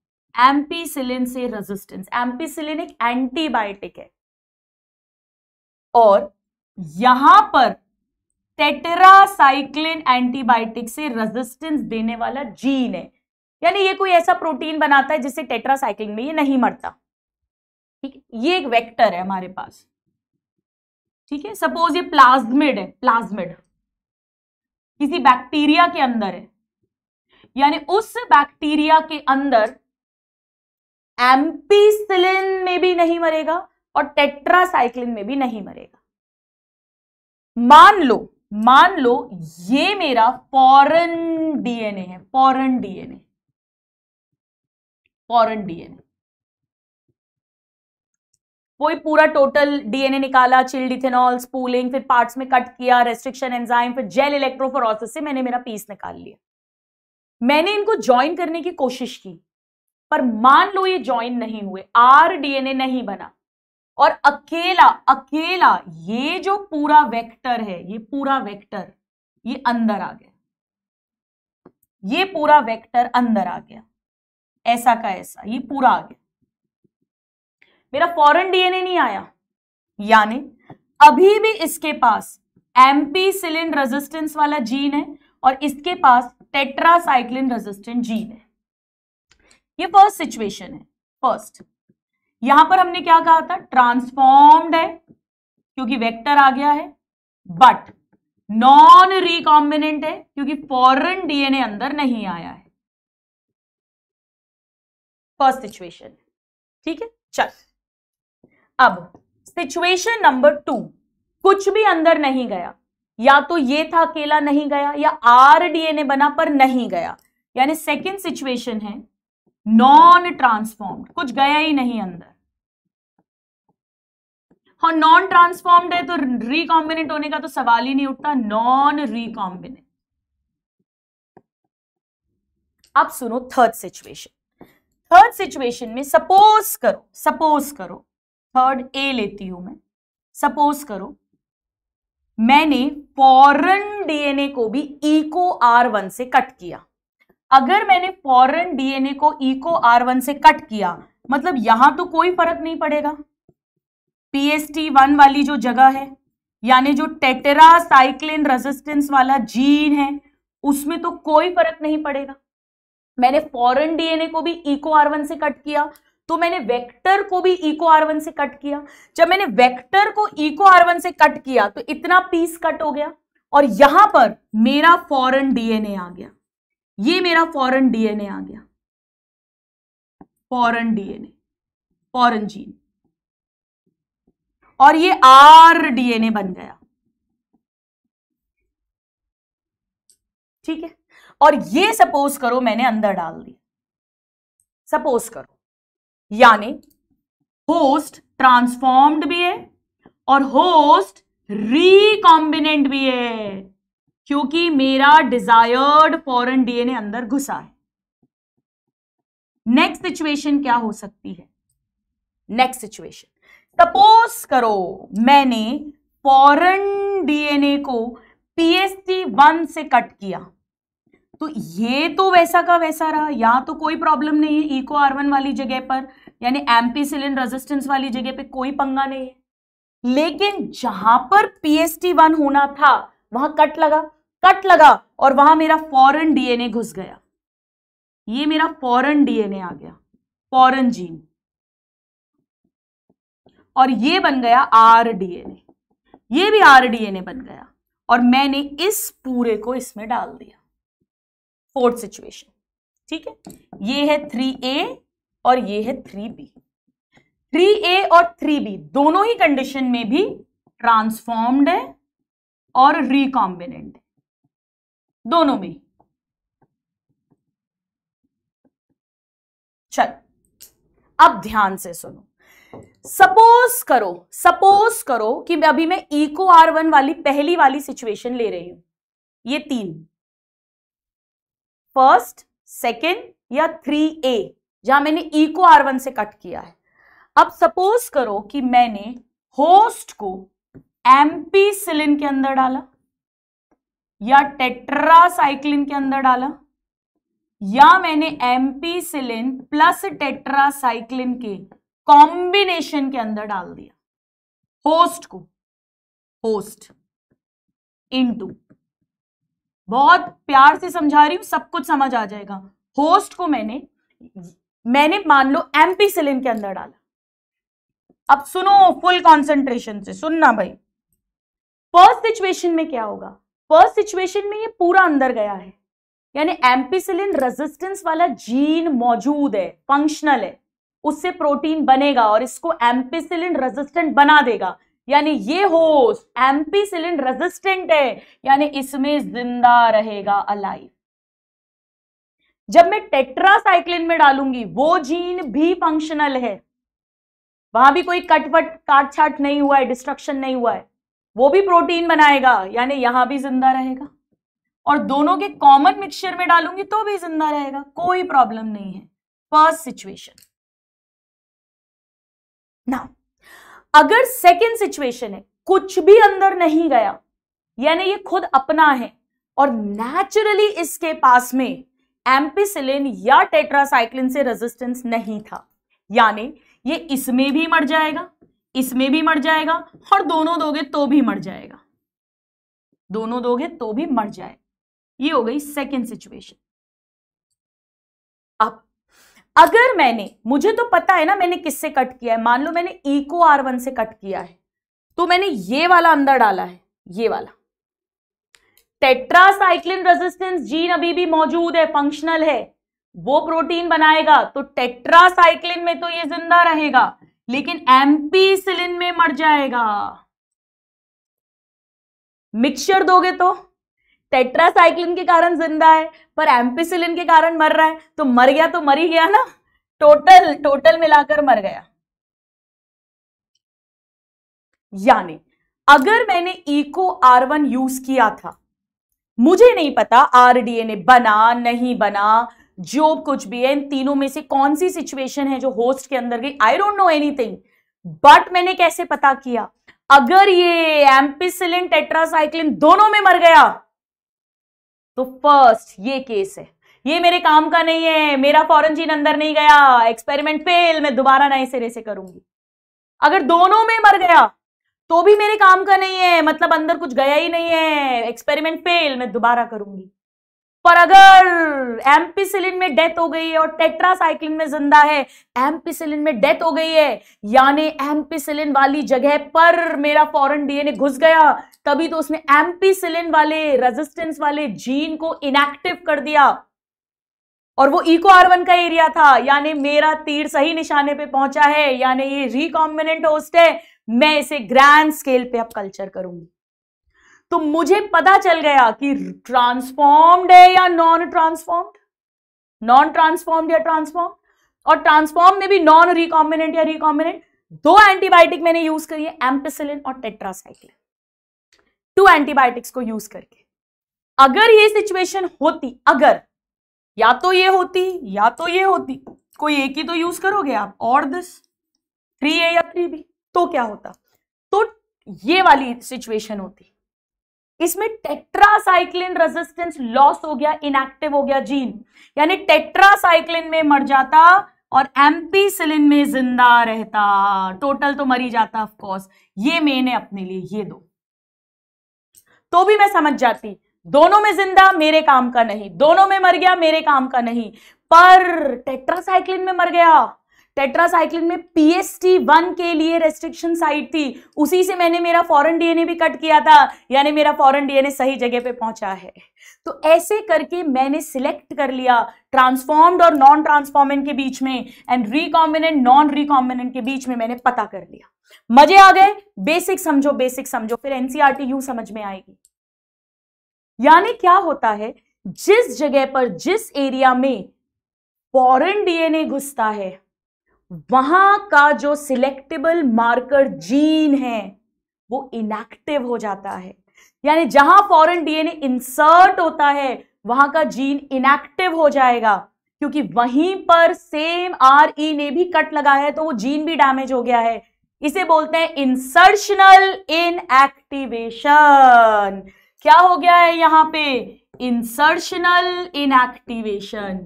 एम्पीसिलिन से रेजिस्टेंस एम्पीसिलिन एक एंटीबायोटिक है और यहां पर साइक्लिन एंटीबायोटिक से रेजिस्टेंस देने वाला जीन है यानी ये कोई ऐसा प्रोटीन बनाता है जिससे टेट्रासाइक्लिन में ये नहीं मरता ठीक है ये एक वेक्टर है हमारे पास ठीक है सपोज ये प्लाज्मिड है प्लाज्मिड किसी बैक्टीरिया के अंदर है यानी उस बैक्टीरिया के अंदर एम्पीसिलिन में भी नहीं मरेगा और टेट्रासाइक्लिन में भी नहीं मरेगा मान लो मान लो ये मेरा फॉरन डीएनए है फॉरन डीएनए फॉरन डीएनए कोई पूरा टोटल डीएनए निकाला चिल्ड इथेनॉल स्पूलिंग फिर पार्ट्स में कट किया रेस्ट्रिक्शन एंजाइम फिर जेल इलेक्ट्रोफोरोसिस से मैंने मेरा पीस निकाल लिया मैंने इनको ज्वाइन करने की कोशिश की पर मान लो ये ज्वाइन नहीं हुए आर डीएनए नहीं बना और अकेला अकेला ये जो पूरा वेक्टर है ये पूरा वेक्टर ये अंदर आ गया ये पूरा वेक्टर अंदर आ गया ऐसा का ऐसा ये पूरा आ गया मेरा फॉरेन डीएनए नहीं आया यानी अभी भी इसके पास एम्पीसिलिन रेजिस्टेंस वाला जीन है और इसके पास टेट्रासाइक्लिन रेजिस्टेंट जीन है ये फर्स्ट सिचुएशन है फर्स्ट यहां पर हमने क्या कहा था ट्रांसफॉर्म्ड है क्योंकि वेक्टर आ गया है बट नॉन रिकॉम्बिनेंट है क्योंकि फॉरन डीएनए अंदर नहीं आया है फर्स्ट सिचुएशन ठीक है चल अब सिचुएशन नंबर टू कुछ भी अंदर नहीं गया या तो ये था अकेला नहीं गया या आर डीएनए बना पर नहीं गया यानी सेकेंड सिचुएशन है नॉन ट्रांसफॉर्म्ड कुछ गया ही नहीं अंदर और नॉन ट्रांसफॉर्म्ड है तो रिकॉम्बिनेंट होने का तो सवाल ही नहीं उठता नॉन रिकॉम्बिनेंट अब सुनो थर्ड सिचुएशन थर्ड सिचुएशन में सपोज करो सपोज करो थर्ड ए लेती हूं मैं सपोज करो मैंने फॉरन डीएनए को भी इको आर वन से कट किया अगर मैंने फॉरन डीएनए को इको आर वन से कट किया मतलब यहां तो कोई फर्क नहीं पड़ेगा पीएसटी वन वाली जो जगह है यानी जो साइक्लिन रेजिस्टेंस वाला जीन है उसमें तो कोई फर्क नहीं पड़ेगा मैंने फॉरेन डीएनए को भी इको आर वन से कट किया तो मैंने वेक्टर को भी इको आर वन से कट किया जब मैंने वेक्टर को इको आर वन से कट किया तो इतना पीस कट हो गया और यहां पर मेरा फॉरेन डीएनए आ गया ये मेरा फॉरेन डीएनए आ गया फॉरेन डीएनए फॉरेन जीन और ये आर डीएनए बन गया ठीक है और ये सपोज करो मैंने अंदर डाल दिया सपोज करो यानी होस्ट ट्रांसफॉर्म्ड भी है और होस्ट रिकॉम्बिनेंट भी है क्योंकि मेरा डिजायर्ड फॉरेन डीएनए अंदर घुसा है नेक्स्ट सिचुएशन क्या हो सकती है नेक्स्ट सिचुएशन सपोज करो मैंने फॉरन डीएनए को पीएसटी वन से कट किया तो ये तो वैसा का वैसा रहा या तो कोई प्रॉब्लम नहीं है इको आर वन वाली जगह पर यानी एम्पीसिलिन रेजिस्टेंस वाली जगह पे कोई पंगा नहीं है लेकिन जहां पर पीएसटी वन होना था वहां कट लगा कट लगा और वहां मेरा फॉरन डीएनए घुस गया ये मेरा फॉरन डीएनए आ गया फॉरन जीन और ये बन गया आरडीएनए ये भी आरडीएनए बन गया और मैंने इस पूरे को इसमें डाल दिया फोर्थ सिचुएशन ठीक है ये है थ्री ए और ये है थ्री बी थ्री ए और थ्री बी दोनों ही कंडीशन में भी ट्रांसफॉर्म्ड है और रिकॉम्बिनेंट है दोनों में चल अब ध्यान से सुनो सपोज करो सपोज करो कि मैं अभी मैं इको आर वन वाली पहली वाली सिचुएशन ले रही हूं ये तीन फर्स्ट सेकेंड या थ्री ए जहां मैंने इको आर वन से कट किया है अब सपोज करो कि मैंने होस्ट को एमपी सिलिन के अंदर डाला या टेट्रासाइक्लिन के अंदर डाला या मैंने एमपी सिलिन प्लस टेट्रासाइक्लिन के कॉम्बिनेशन के अंदर डाल दिया होस्ट को होस्ट इनटू बहुत प्यार से समझा रही हूं सब कुछ समझ आ जाएगा होस्ट को मैंने मैंने मान लो एम्पीसिलिन के अंदर डाला अब सुनो फुल कॉन्सेंट्रेशन से सुनना भाई फर्स्ट सिचुएशन में क्या होगा फर्स्ट सिचुएशन में ये पूरा अंदर गया है यानी एम्पीसिलिन रेजिस्टेंस वाला जीन मौजूद है फंक्शनल है उससे प्रोटीन बनेगा और इसको एम्पीसिलिन रेजिस्टेंट बना देगा यानी ये होस्ट एम्पीसिलिन रेजिस्टेंट है यानी इसमें जिंदा रहेगा अलाइव जब मैं टेट्रासाइक्लिन में डालूंगी वो जीन भी फंक्शनल है वहां भी कोई कटवट काट छाट नहीं हुआ है डिस्ट्रक्शन नहीं हुआ है वो भी प्रोटीन बनाएगा यानी यहां भी जिंदा रहेगा और दोनों के कॉमन मिक्सचर में डालूंगी तो भी जिंदा रहेगा कोई प्रॉब्लम नहीं है फर्स्ट सिचुएशन नाउ अगर सेकेंड सिचुएशन है कुछ भी अंदर नहीं गया यानी ये खुद अपना है और नेचुरली इसके पास में एम्पीसिलिन या टेट्रासाइक्लिन से रेजिस्टेंस नहीं था यानी ये इसमें भी मर जाएगा इसमें भी मर जाएगा और दोनों दोगे तो भी मर जाएगा दोनों दोगे तो भी मर जाए ये हो गई सेकेंड सिचुएशन अगर मैंने मुझे तो पता है ना मैंने किससे कट किया है मान लो मैंने इको आर वन से कट किया है तो मैंने ये वाला अंदर डाला है ये वाला टेट्रासाइक्लिन रेजिस्टेंस जीन अभी भी मौजूद है फंक्शनल है वो प्रोटीन बनाएगा तो टेट्रासाइक्लिन में तो ये जिंदा रहेगा लेकिन एम्पीसिलिन में मर जाएगा मिक्सचर दोगे तो टेट्रासाइक्लिन के कारण जिंदा है पर एम्पिसिलिन के कारण मर रहा है तो मर गया तो मर ही गया ना टोटल टोटल मिलाकर मर गया यानी अगर मैंने इको आर वन यूज किया था मुझे नहीं पता आरडीएनए बना नहीं बना जो कुछ भी है इन तीनों में से कौन सी सिचुएशन है जो होस्ट के अंदर गई I don't know anything but मैंने कैसे पता किया अगर ये एम्पिसिलिन टेट्रासाइक्लिन दोनों में मर गया तो फर्स्ट ये केस है ये मेरे काम का नहीं है मेरा फॉरन जीन अंदर नहीं गया एक्सपेरिमेंट फेल मैं दोबारा नए सिरे से करूंगी अगर दोनों में मर गया तो भी मेरे काम का नहीं है मतलब अंदर कुछ गया ही नहीं है एक्सपेरिमेंट फेल मैं दोबारा करूंगी पर अगर एम्पीसिलिन में डेथ हो गई है और टेट्रासाइक्लिन में जिंदा है एम्पीसिलिन में डेथ हो गई है यानी एम्पीसिलिन वाली जगह पर मेरा फॉरेन डीएनए घुस गया तभी तो उसने एम्पीसिलिन वाले रेजिस्टेंस वाले जीन को इनएक्टिव कर दिया और वो इको आर वन का एरिया था यानी मेरा तीर सही निशाने पे पहुंचा है यानी ये रिकॉम्बिनेंट होस्ट है मैं इसे ग्रैंड स्केल पे अब कल्चर करूंगी तो मुझे पता चल गया कि ट्रांसफॉर्म्ड है या नॉन ट्रांसफॉर्म्ड नॉन ट्रांसफॉर्म्ड या ट्रांसफॉर्म और ट्रांसफॉर्म में भी नॉन रिकॉम्बिनेंट या रिकॉम्बिनेंट दो एंटीबायोटिक मैंने यूज करी है एम्पेसिलिन और टेट्रासाइक्लिन टू एंटीबायोटिक्स को यूज करके अगर ये सिचुएशन होती अगर या तो ये होती या तो ये होती कोई एक ही तो यूज करोगे आप और दिस थ्री ए या थ्री बी तो क्या होता तो ये वाली सिचुएशन होती इसमें टेट्रासाइक्लिन रेजिस्टेंस लॉस हो गया इनएक्टिव हो गया जीन यानी टेट्रासाइक्लिन में मर जाता और एम्पीसिलिन में जिंदा रहता टोटल तो मरी जाता ऑफ कोर्स ये मेन है अपने लिए ये दो तो भी मैं समझ जाती दोनों में जिंदा मेरे काम का नहीं दोनों में मर गया मेरे काम का नहीं पर टेट्रासाइक्लिन में मर गया टेट्रासाइक्लिन में पीएसटी वन के लिए रेस्ट्रिक्शन साइट थी उसी से मैंने मेरा फॉरेन डीएनए भी कट किया था यानी मेरा फॉरेन डीएनए सही जगह पे पहुंचा है तो ऐसे करके मैंने सिलेक्ट कर लिया ट्रांसफॉर्म्ड और नॉन ट्रांसफॉर्मेंट के बीच में एंड रिकॉम्बिनेंट नॉन रिकॉम्बिनेंट के बीच में मैंने पता कर लिया मजे आ गए बेसिक समझो बेसिक समझो फिर एनसीआरटी यू e समझ में आएगी यानी क्या होता है जिस जगह पर जिस एरिया में फॉरेन डीएनए घुसता है वहां का जो सिलेक्टेबल मार्कर जीन है वो इनएक्टिव हो जाता है यानी जहां फॉरेन डीएनए इंसर्ट होता है वहां का जीन इनएक्टिव हो जाएगा क्योंकि वहीं पर सेम आर ई ने भी कट लगाया है तो वो जीन भी डैमेज हो गया है इसे बोलते हैं इंसर्शनल इनएक्टिवेशन क्या हो गया है यहां पे इंसर्शनल इनएक्टिवेशन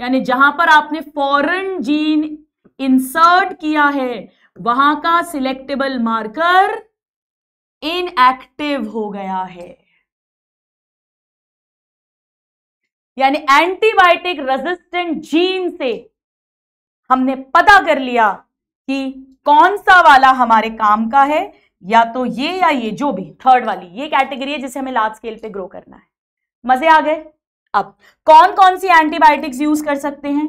यानी जहां पर आपने फॉरेन जीन इंसर्ट किया है वहां का सिलेक्टेबल मार्कर इनएक्टिव हो गया है यानी एंटीबायोटिक रेजिस्टेंट जीन से हमने पता कर लिया कि कौन सा वाला हमारे काम का है या तो ये या ये जो भी थर्ड वाली ये कैटेगरी है जिसे हमें लार्ज स्केल पे ग्रो करना है मजे आ गए अब कौन कौन सी एंटीबायोटिक्स यूज कर सकते हैं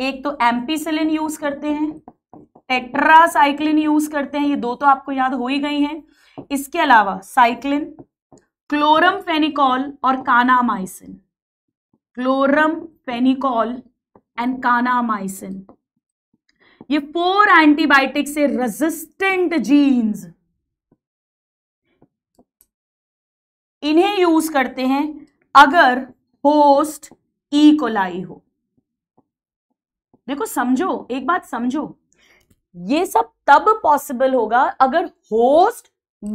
एक तो एम्पीसिलिन यूज करते हैं टेट्रासाइक्लिन यूज करते हैं ये दो तो आपको याद हो ही गई हैं इसके अलावा साइक्लिन क्लोरम फेनिकॉल और kanamycin chloramphenicol and kanamycin ये फोर एंटीबायोटिक से रेजिस्टेंट जीन्स इन्हें यूज करते हैं अगर होस्ट ई कोलाई हो देखो समझो एक बात समझो ये सब तब पॉसिबल होगा अगर होस्ट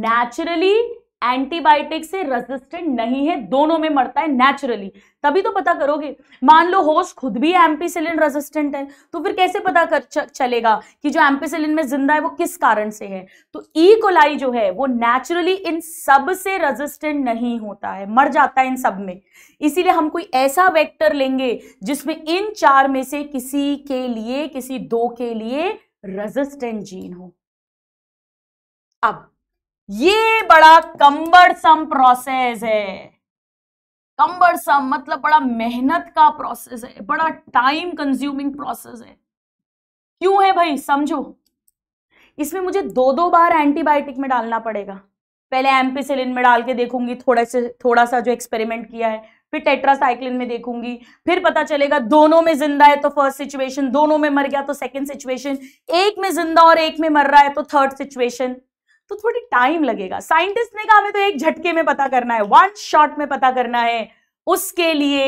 नेचुरली एंटीबायोटिक से रेजिस्टेंट नहीं है दोनों में मरता है नेचुरली तभी तो पता करोगे मान लो होस्ट खुद भी एम्पीसिलिन रेजिस्टेंट है तो फिर कैसे पता कर चलेगा कि जो एम्पीसिलिन में जिंदा है वो किस कारण से है तो ई e. कोलाई जो है वो नेचुरली इन सब से रेजिस्टेंट नहीं होता है मर जाता है इन सब में इसीलिए हम कोई ऐसा वेक्टर लेंगे जिसमें इन चार में से किसी के लिए किसी दो के लिए रेजिस्टेंट जीन हो अब ये बड़ा कंबरसम प्रोसेस है कंबरसम मतलब बड़ा मेहनत का प्रोसेस है बड़ा टाइम कंज्यूमिंग प्रोसेस है क्यों है भाई समझो इसमें मुझे दो दो बार एंटीबायोटिक में डालना पड़ेगा पहले एम्पीसिलिन में डाल के देखूंगी थोड़े से थोड़ा सा जो एक्सपेरिमेंट किया है फिर टेट्रासाइक्लिन में देखूंगी फिर पता चलेगा दोनों में जिंदा है तो फर्स्ट सिचुएशन दोनों में मर गया तो सेकंड सिचुएशन एक में जिंदा और एक में मर रहा है तो थर्ड सिचुएशन तो थोड़ी टाइम लगेगा साइंटिस्ट ने कहा हमें तो एक झटके में पता करना है वन शॉट में पता करना है उसके लिए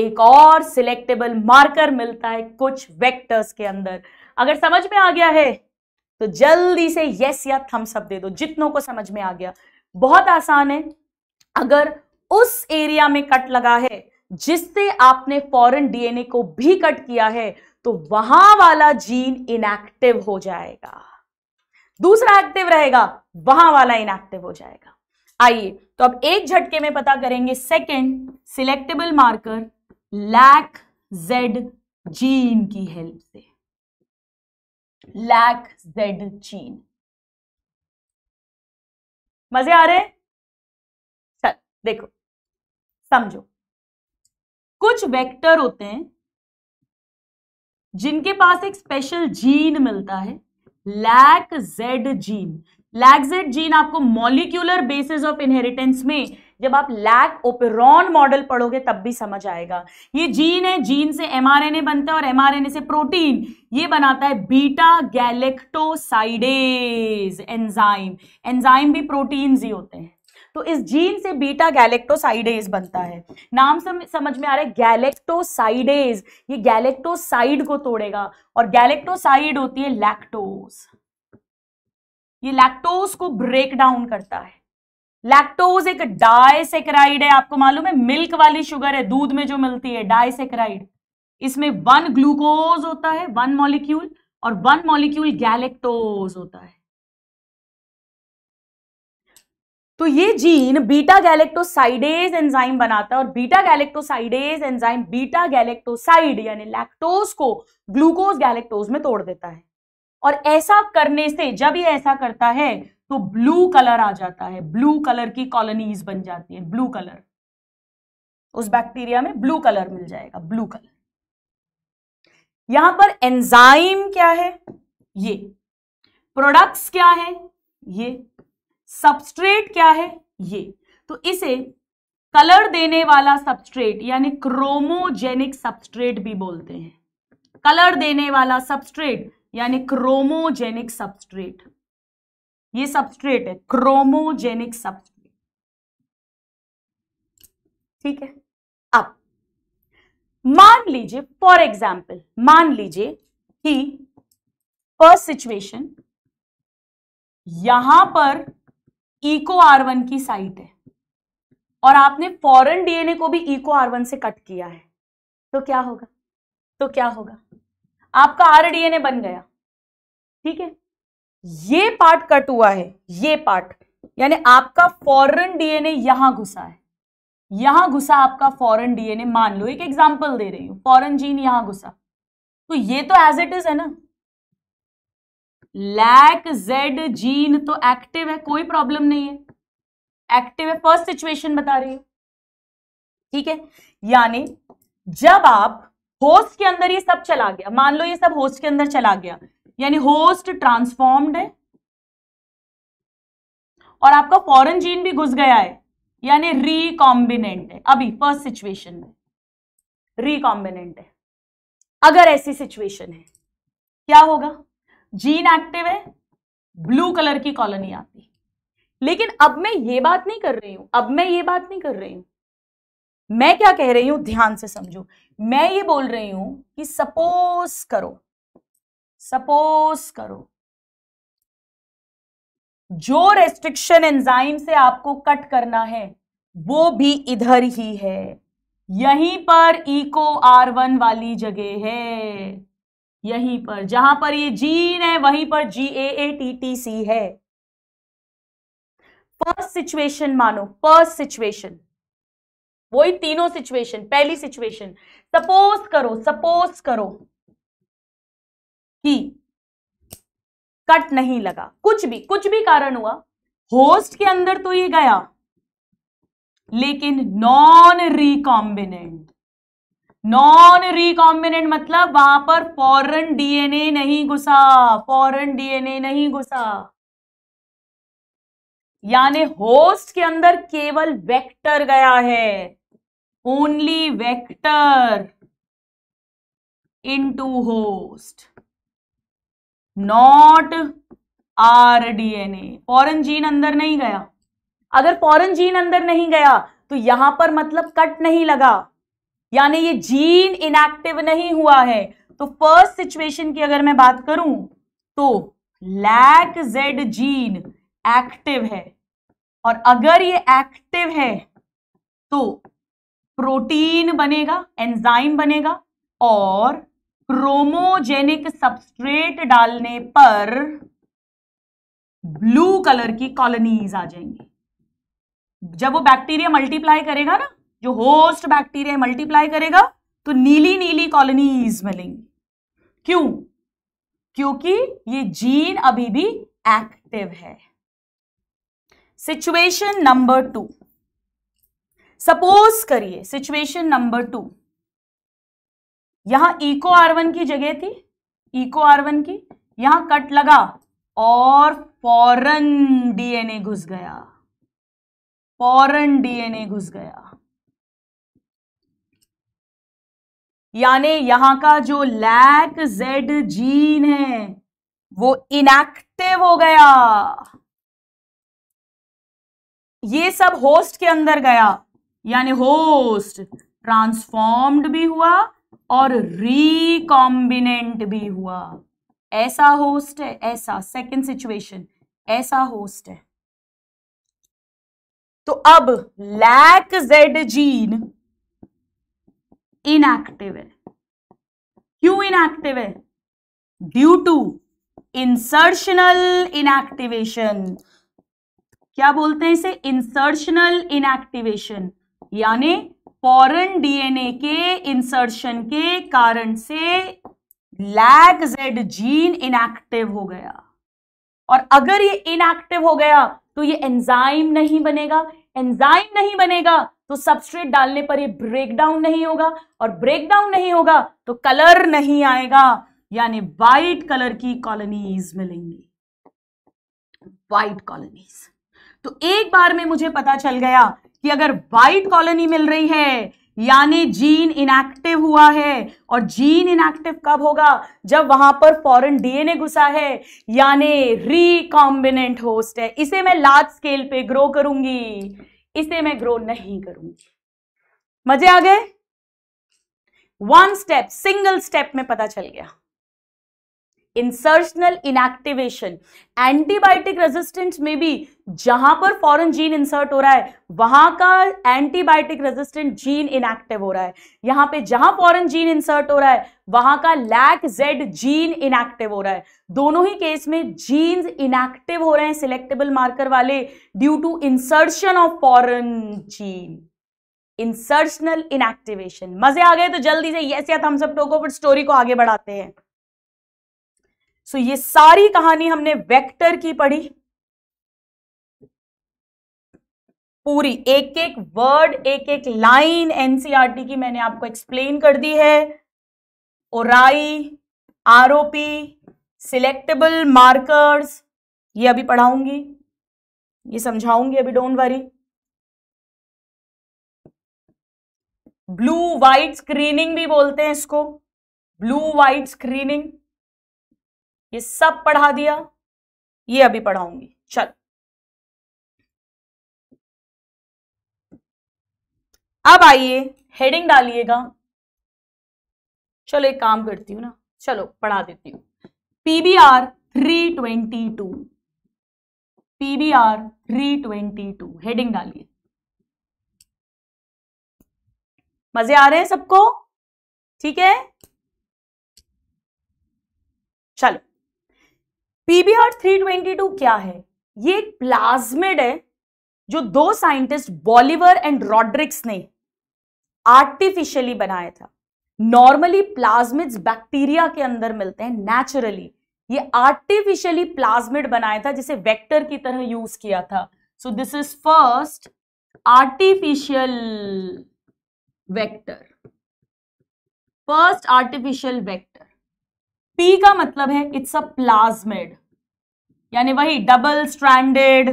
एक और सिलेक्टेबल मार्कर मिलता है कुछ वेक्टर्स के अंदर अगर समझ में आ गया है तो जल्दी से यस या थम्स अप दे दो जितनों को समझ में आ गया बहुत आसान है अगर उस एरिया में कट लगा है जिससे आपने फॉरेन डीएनए को भी कट किया है तो वहां वाला जीन इनएक्टिव हो जाएगा दूसरा एक्टिव रहेगा वहां वाला इनएक्टिव हो जाएगा आइए तो अब एक झटके में पता करेंगे second selectable marker lac Z gene की हेल्प से लैक जेड जीन मजे आ रहे चल देखो समझो कुछ वेक्टर होते हैं जिनके पास एक स्पेशल जीन मिलता है lac Z gene lac Z gene आपको मॉलिक्यूलर बेसिस ऑफ इनहेरिटेंस में जब आप लैक ओपेरॉन मॉडल पढ़ोगे तब भी समझ आएगा ये जीन है जीन से एमआरएनए बनता है और एमआरएनए से प्रोटीन ये बनाता है बीटा गैलेक्टोसाइडेज एंजाइम एंजाइम भी प्रोटीन्स ही होते हैं तो इस जीन से बीटा गैलेक्टोसाइडेज बनता है नाम सम, समझ में आ रहा है गैलेक्टोसाइडेज ये गैलेक्टोसाइड को तोड़ेगा और गैलेक्टोसाइड होती है लैक्टोज ये लैक्टोज को ब्रेक डाउन करता है लैक्टोज एक डायसेक्राइड है आपको मालूम है मिल्क वाली शुगर है दूध में जो मिलती है डायसेक्राइड इसमें वन ग्लूकोज होता है वन मॉलिक्यूल और वन मॉलिक्यूल गैलेक्टोज होता है तो ये जीन बीटा गैलेक्टोसाइडेज एंजाइम बनाता है और beta galactosidase enzyme beta galactoside यानी लैक्टोज को ग्लूकोज गैलेक्टोज में तोड़ देता है और ऐसा करने से जब ये ऐसा करता है तो ब्लू कलर आ जाता है ब्लू कलर की कॉलोनीज बन जाती है ब्लू कलर उस बैक्टीरिया में ब्लू कलर मिल जाएगा ब्लू कलर यहां पर एंजाइम क्या है ये प्रोडक्ट्स क्या है ये सबस्ट्रेट क्या है ये तो इसे कलर देने वाला सबस्ट्रेट यानी क्रोमोजेनिक सबस्ट्रेट भी बोलते हैं कलर देने वाला सबस्ट्रेट यानी क्रोमोजेनिक सबस्ट्रेट ये सबस्ट्रेट है क्रोमोजेनिक सबस्ट्रेट ठीक है अब मान लीजिए फॉर एग्जाम्पल मान लीजिए कि फर्स्ट सिचुएशन यहां पर इको आर वन की साइट है और आपने फॉरन डीएनए को भी इको आर वन से कट किया है तो क्या होगा तो क्या होगा आपका आर डीएनए बन गया ठीक है ये पार्ट कट हुआ है ये पार्ट यानी आपका फॉरन डीएनए यहां घुसा है यहां घुसा आपका फॉरन डीएनए मान लो एक एग्जांपल दे रही हूं फॉरन जीन यहां घुसा तो ये तो एज इट इज है ना लैक जेड जीन तो एक्टिव है कोई प्रॉब्लम नहीं है एक्टिव है फर्स्ट सिचुएशन बता रही है ठीक है यानी जब आप होस्ट के अंदर ये सब चला गया मान लो ये सब होस्ट के अंदर चला गया यानी होस्ट ट्रांसफॉर्म्ड है और आपका फॉरेन जीन भी घुस गया है यानी रिकॉम्बिनेंट है अभी फर्स्ट सिचुएशन में रिकॉम्बिनेंट है अगर ऐसी सिचुएशन है क्या होगा जीन एक्टिव है ब्लू कलर की कॉलोनी आती लेकिन अब मैं ये बात नहीं कर रही हूं अब मैं ये बात नहीं कर रही हूं मैं क्या कह रही हूं ध्यान से समझो मैं ये बोल रही हूं कि सपोज करो सपोज करो जो रेस्ट्रिक्शन एंजाइम से आपको कट करना है वो भी इधर ही है यहीं पर इको आर वन वाली जगह है यहीं पर जहां पर ये जीन है वहीं पर जी A A T T C है फर्स्ट सिचुएशन मानो फर्स्ट सिचुएशन वही तीनों सिचुएशन पहली सिचुएशन सपोज करो सपोज करो कि कट नहीं लगा कुछ भी कुछ भी कारण हुआ होस्ट के अंदर तो ये गया लेकिन नॉन रिकॉम्बिनेंट नॉन रिकॉम्बिनेंट मतलब वहां पर फॉरन डीएनए नहीं घुसा फॉरन डीएनए नहीं घुसा यानी होस्ट के अंदर केवल वेक्टर गया है only vector into host not R DNA foreign gene अंदर नहीं गया अगर फॉरन जीन अंदर नहीं गया तो यहां पर मतलब कट नहीं लगा यानी ये जीन इनएक्टिव नहीं हुआ है तो फर्स्ट सिचुएशन की अगर मैं बात करूं तो लैक जेड जीन एक्टिव है और अगर ये एक्टिव है तो प्रोटीन बनेगा एंजाइम बनेगा और क्रोमोजेनिक सबस्ट्रेट डालने पर ब्लू कलर की कॉलोनीज आ जाएंगी जब वो बैक्टीरिया मल्टीप्लाई करेगा ना जो होस्ट बैक्टीरिया मल्टीप्लाई करेगा तो नीली नीली कॉलोनीज मिलेंगी क्यों क्योंकि ये जीन अभी भी एक्टिव है सिचुएशन नंबर टू सपोज करिए सिचुएशन नंबर टू यहां इको आर की जगह थी इको आर की यहां कट लगा और फॉरन डीएनए घुस गया फॉरन डीएनए घुस गया यानी यहां का जो लैक जेड जीन है वो इनएक्टिव हो गया ये सब होस्ट के अंदर गया यानी होस्ट ट्रांसफॉर्म्ड भी हुआ और रिकॉम्बिनेंट भी हुआ ऐसा होस्ट है ऐसा सेकंड सिचुएशन ऐसा होस्ट है तो अब लैक जेड जीन इनएक्टिव है क्यों इनएक्टिव है ड्यू टू इंसर्शनल इनएक्टिवेशन क्या बोलते हैं इसे इंसर्शनल इनएक्टिवेशन यानी फॉरन डीएनए के इंसर्शन के कारण से लैग जेड जीन इनएक्टिव हो गया और अगर ये इनएक्टिव हो गया तो ये एंजाइम नहीं बनेगा एंजाइम नहीं बनेगा तो सबस्ट्रेट डालने पर ये ब्रेकडाउन नहीं होगा और ब्रेकडाउन नहीं होगा तो कलर नहीं आएगा यानी वाइट कलर की कॉलोनीज मिलेंगी वाइट कॉलोनीज तो एक बार में मुझे पता चल गया कि अगर वाइट कॉलोनी मिल रही है यानी जीन इनएक्टिव हुआ है और जीन इनएक्टिव कब होगा जब वहां पर फॉरेन डीएनए घुसा है यानी रिकॉम्बिनेंट होस्ट है इसे मैं लार्ज स्केल पे ग्रो करूंगी इसे मैं ग्रो नहीं करूंगी मजे आ गए वन स्टेप सिंगल स्टेप में पता चल गया इंसर्शनल इनएक्टिवेशन एंटीबायोटिक रेजिस्टेंट में भी जहां पर फॉरेन जीन इंसर्ट हो रहा है वहां का एंटीबायोटिक रेजिस्टेंट जीन इनएक्टिव हो रहा है यहां पे जहां फॉरेन जीन इंसर्ट हो रहा है वहां का लैक जेड जीन इनएक्टिव हो रहा है दोनों ही केस में जीन्स इनएक्टिव हो रहे हैं सिलेक्टेबल मार्कर वाले due to insertion of foreign gene insertional inactivation मजे आ गए तो जल्दी से यस या थम्सअप टोको फिर स्टोरी को आगे बढ़ाते हैं सो ये सारी कहानी हमने वेक्टर की पढ़ी पूरी एक एक वर्ड एक एक लाइन एनसीईआरटी की मैंने आपको एक्सप्लेन कर दी है ओराई आरओपी सिलेक्टेबल मार्कर्स ये अभी पढ़ाऊंगी ये समझाऊंगी अभी don't worry blue white screening भी बोलते हैं इसको ब्लू वाइट स्क्रीनिंग ये सब पढ़ा दिया ये अभी पढ़ाऊंगी चल अब आइए हेडिंग डालिएगा चलो एक काम करती हूं ना चलो पढ़ा देती हूं पीबीआर 322 पीबीआर 322 हेडिंग डालिए मजे आ रहे हैं सबको ठीक है चलो पीबीआर 322 क्या है ये एक प्लाज्मिड है जो दो साइंटिस्ट बॉलीवर एंड रॉड्रिक्स ने आर्टिफिशियली बनाया था नॉर्मली प्लाज्मिड्स बैक्टीरिया के अंदर मिलते हैं नेचुरली ये आर्टिफिशियली प्लाज्मिड बनाया था जिसे वेक्टर की तरह यूज किया था so this is first artificial vector first artificial vector P का मतलब है इट्स अ प्लाज्मिड यानी वही double stranded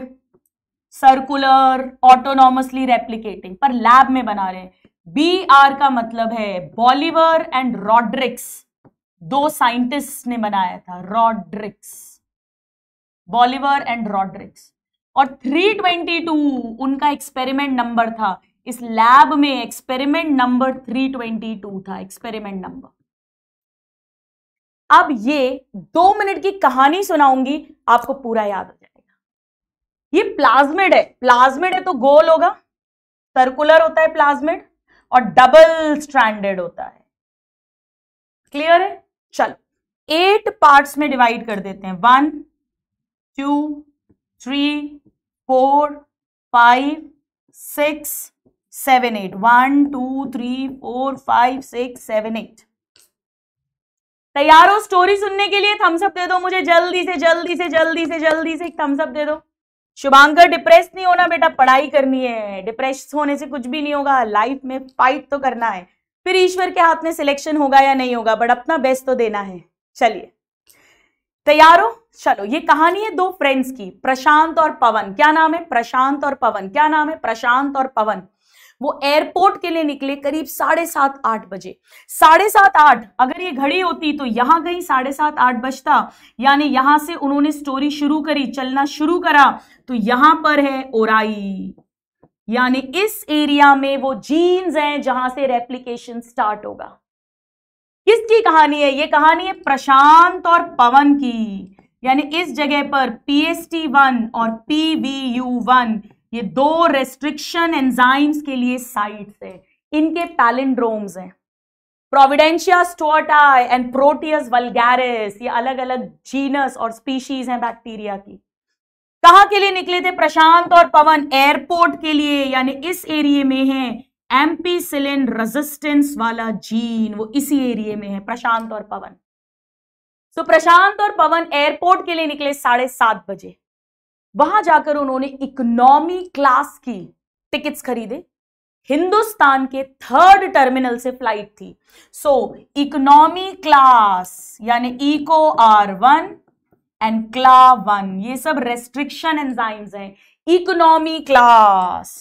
circular autonomously replicating पर लैब में बना रहे हैं बी आर का मतलब है बॉलीवर एंड रॉड्रिक्स दो साइंटिस्ट ने बनाया था रॉड्रिक्स बॉलीवर एंड रॉड्रिक्स और 322 उनका एक्सपेरिमेंट नंबर था इस लैब में एक्सपेरिमेंट नंबर 322 था एक्सपेरिमेंट नंबर अब ये दो मिनट की कहानी सुनाऊंगी आपको पूरा याद हो जाएगा ये प्लाज्मेड है प्लाज्मेड है तो गोल होगा सर्कुलर होता है प्लाज्मेड और डबल स्ट्रैंडेड होता है क्लियर है चलो एट पार्ट्स में डिवाइड कर देते हैं one two three four five six seven eight one two three four five six seven eight तैयार हो स्टोरी सुनने के लिए थम्सअप दे दो मुझे जल्दी से जल्दी से जल्दी से जल्दी से थम्सअप दे दो शुभांकर डिप्रेस नहीं होना बेटा पढ़ाई करनी है डिप्रेस होने से कुछ भी नहीं होगा लाइफ में फाइट तो करना है फिर ईश्वर के हाथ में सिलेक्शन होगा या नहीं होगा बट अपना बेस्ट तो देना है चलिए तैयार हो चलो ये कहानी है दो फ्रेंड्स की प्रशांत और पवन क्या नाम है प्रशांत और पवन क्या नाम है प्रशांत और पवन वो एयरपोर्ट के लिए निकले करीब साढ़े सात आठ बजे साढ़े सात आठ अगर ये घड़ी होती तो यहां कहीं साढ़े सात आठ बजता यानी यहां से उन्होंने स्टोरी शुरू करी चलना शुरू करा तो यहां पर है ओराई यानी इस एरिया में वो जीन्स हैं जहां से रेप्लीकेशन स्टार्ट होगा किसकी कहानी है ये कहानी है प्रशांत और पवन की यानी इस जगह पर पी एस टी वन और पी वी यू वन ये दो रेस्ट्रिक्शन एंजाइम्स के लिए साइट्स हैं इनके पैलिंड्रोम्स हैं Providencia stuartii and Proteus vulgaris ये अलग अलग जीनस और स्पीशीज हैं बैक्टीरिया की कहा के लिए निकले थे प्रशांत और पवन एयरपोर्ट के लिए यानी इस एरिए में है एम्पीसिलिन रेजिस्टेंस वाला जीन वो इसी एरिए में है प्रशांत और पवन सो so, प्रशांत और पवन एयरपोर्ट के लिए निकले साढ़े सात बजे वहां जाकर उन्होंने इकोनॉमी क्लास की टिकट्स खरीदे हिंदुस्तान के थर्ड टर्मिनल से फ्लाइट थी सो इकोनॉमी क्लास यानी Eco R one and Cla one ये सब रेस्ट्रिक्शन एंजाइम्स हैं इकोनॉमी क्लास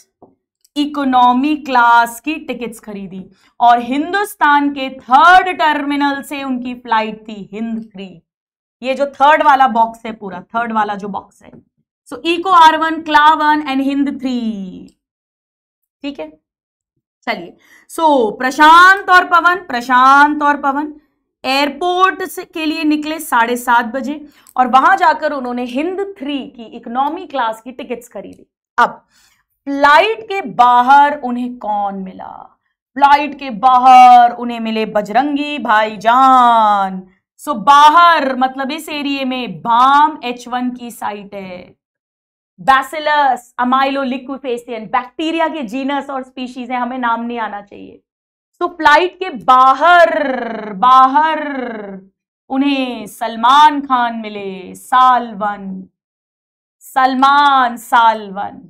इकोनॉमी क्लास की टिकट्स खरीदी और हिंदुस्तान के थर्ड टर्मिनल से उनकी फ्लाइट थी हिंद फ्री ये जो थर्ड वाला बॉक्स है पूरा थर्ड वाला जो बॉक्स है so Eco R one Cla one and Hind three ठीक है चलिए सो so, प्रशांत और पवन प्रशांत और पवन एयरपोर्ट के लिए निकले साढ़े सात बजे और वहां जाकर उन्होंने हिंद थ्री की इकोनॉमी क्लास की टिकट्स खरीदी अब फ्लाइट के बाहर उन्हें कौन मिला फ्लाइट के बाहर उन्हें मिले बजरंगी भाईजान सो बाहर मतलब इस एरिए में बाम एच वन की साइट है बैसिलस अमाइलो लिक्विफेसियन बैक्टीरिया के जीनस और स्पीशीज है हमें नाम नहीं आना चाहिए सो प्लाइट के बाहर बाहर उन्हें सलमान खान मिले सालवन सलमान सालवन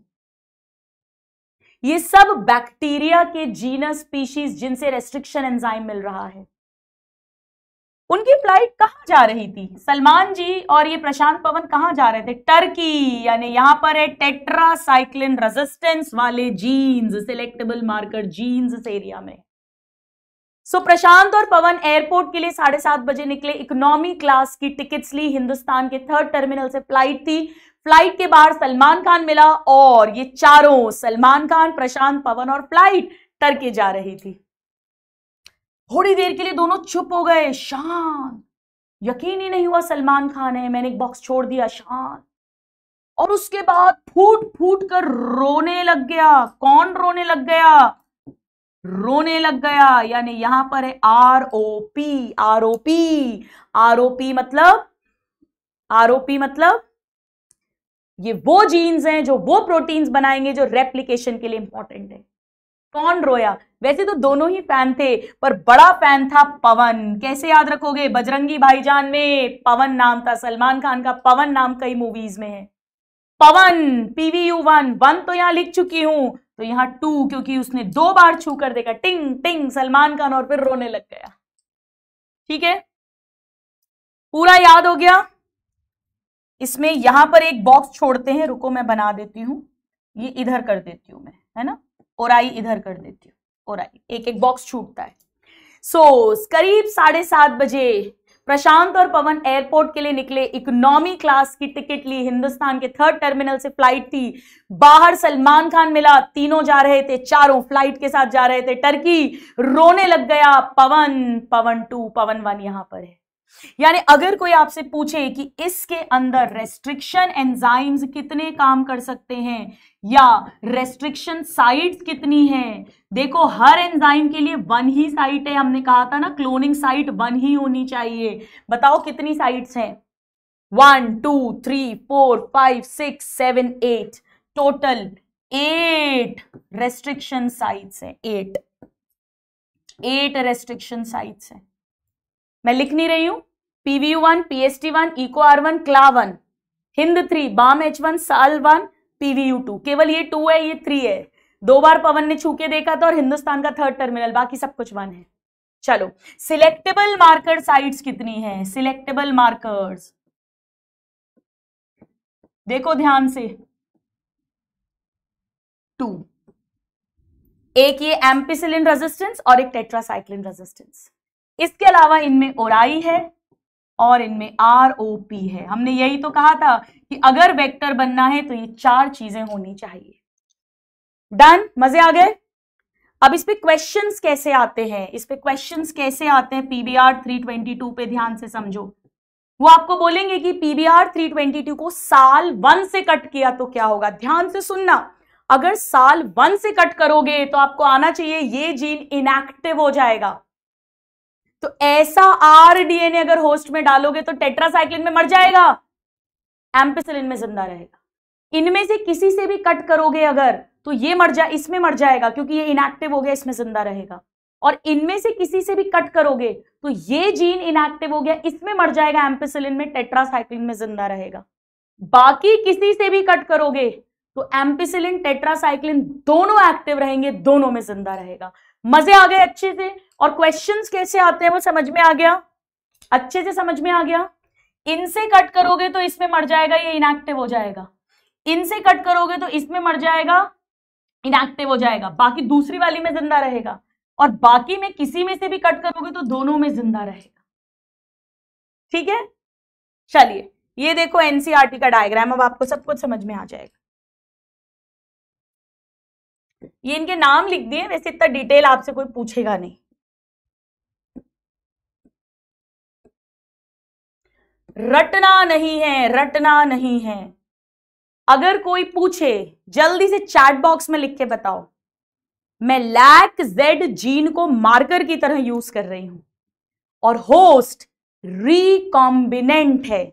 ये सब बैक्टीरिया के जीनस स्पीशीज जिनसे रेस्ट्रिक्शन एंजाइम मिल रहा है उनकी फ्लाइट कहाँ जा रही थी सलमान जी और ये प्रशांत पवन कहाँ जा रहे थे टर्की यानी यहाँ पर है टेट्रा साइक्लिन रेजिस्टेंस वाले जीन्स सिलेक्टेबल मार्कर जीन्स इस एरिया में सो so, प्रशांत और पवन एयरपोर्ट के लिए साढ़े सात बजे निकले इकोनॉमी क्लास की टिकट्स ली हिंदुस्तान के थर्ड टर्मिनल से फ्लाइट थी फ्लाइट के बाहर सलमान खान मिला और ये चारों सलमान खान प्रशांत पवन और फ्लाइट टर्की जा रही थी थोड़ी देर के लिए दोनों चुप हो गए शान यकीन ही नहीं हुआ सलमान खान है मैंने एक बॉक्स छोड़ दिया शान और उसके बाद फूट फूट कर रोने लग गया कौन रोने लग गया रोने लग गया यानी यहां पर है R O P R O P R O P मतलब आर ओ पी मतलब ये वो जीन्स हैं जो वो प्रोटीन्स बनाएंगे जो रेप्लीकेशन के लिए इंपॉर्टेंट है कौन रोया वैसे तो दोनों ही फैन थे पर बड़ा फैन था पवन कैसे याद रखोगे बजरंगी भाईजान में पवन नाम था सलमान खान का पवन नाम कई मूवीज में है पवन पीवीयू वन वन तो यहां लिख चुकी हूं तो यहां टू क्योंकि उसने दो बार छू कर देखा टिंग टिंग सलमान खान और फिर रोने लग गया ठीक है पूरा याद हो गया इसमें यहां पर एक बॉक्स छोड़ते हैं रुको मैं बना देती हूं ये इधर कर देती हूं मैं है ना और आई इधर कर देती हूँ और आई एक एक बॉक्स छूटता है सो so, करीब साढ़े सात बजे प्रशांत और पवन एयरपोर्ट के लिए निकले इकोनॉमी क्लास की टिकट ली हिंदुस्तान के थर्ड टर्मिनल से फ्लाइट थी बाहर सलमान खान मिला तीनों जा रहे थे चारों फ्लाइट के साथ जा रहे थे टर्की रोने लग गया पवन पवन टू पवन वन यहां पर है यानी अगर कोई आपसे पूछे कि इसके अंदर रेस्ट्रिक्शन एंजाइम्स कितने काम कर सकते हैं या रेस्ट्रिक्शन साइट्स कितनी है देखो हर एंजाइम के लिए वन ही साइट है हमने कहा था ना क्लोनिंग साइट वन ही होनी चाहिए बताओ कितनी साइट्स हैं one two three four five six seven eight total eight restriction sites हैं एट एट रेस्ट्रिक्शन साइट्स हैं मैं लिख नहीं रही हूं PVU one PST one Eco R one Cla one Hind three Bam H one Sal one PVU two केवल ये to है ये थ्री है दो बार पवन ने छूके देखा था और हिंदुस्तान का थर्ड टर्मिनल बाकी सब कुछ वन है चलो सिलेक्टेबल मार्कर साइट्स कितनी है सिलेक्टेबल मार्कर्स देखो ध्यान से टू एक ये एम्पिसिलिन रेजिस्टेंस और एक टेट्रासाइक्लिन रेजिस्टेंस इसके अलावा इनमें ओराई है और इनमें आर ओ पी है हमने यही तो कहा था कि अगर वेक्टर बनना है तो ये चार चीजें होनी चाहिए डन मजे आ गए अब इस पे क्वेश्चंस कैसे आते हैं इस पे क्वेश्चंस कैसे आते हैं पीबीआर 322 पे ध्यान से समझो वो आपको बोलेंगे कि पीबीआर 322 को साल वन से कट किया तो क्या होगा ध्यान से सुनना अगर साल वन से कट करोगे तो आपको आना चाहिए ये जीन इनएक्टिव हो जाएगा तो ऐसा डीएनए अगर होस्ट में डालोगे तो टेट्रासाइक्लिन में मर जाएगा एम्पिसिलिन में जिंदा रहेगा इनमें से किसी से भी कट करोगे अगर तो ये मर जाए इसमें मर जाएगा क्योंकि ये इनएक्टिव हो गया इसमें जिंदा रहेगा और इनमें से किसी से भी कट करोगे तो ये जीन इनएक्टिव हो गया इसमें मर जाएगा एम्पिसिलिन में टेट्रासाइक्लिन में जिंदा रहेगा बाकी किसी से भी कट करोगे तो एम्पिसिलिन टेट्रासाइक्लिन दोनों एक्टिव रहेंगे दोनों में जिंदा रहेगा मजे आ गए अच्छे से और क्वेश्चंस कैसे आते हैं वो समझ में आ गया अच्छे से समझ में आ गया इनसे कट करोगे तो इसमें मर जाएगा ये इनएक्टिव हो जाएगा इनसे कट करोगे तो इसमें मर जाएगा इनएक्टिव हो जाएगा बाकी दूसरी वाली में जिंदा रहेगा और बाकी में किसी में से भी कट करोगे तो दोनों में जिंदा रहेगा ठीक है चलिए ये देखो एनसीआरटी e का डायग्राम अब आपको सब कुछ समझ में आ जाएगा ये इनके नाम लिख दिए वैसे इतना डिटेल आपसे कोई पूछेगा नहीं रटना नहीं है रटना नहीं है अगर कोई पूछे जल्दी से चैट बॉक्स में लिख के बताओ मैं लैक जेड जीन को मार्कर की तरह यूज कर रही हूं और होस्ट रिकॉम्बिनेंट है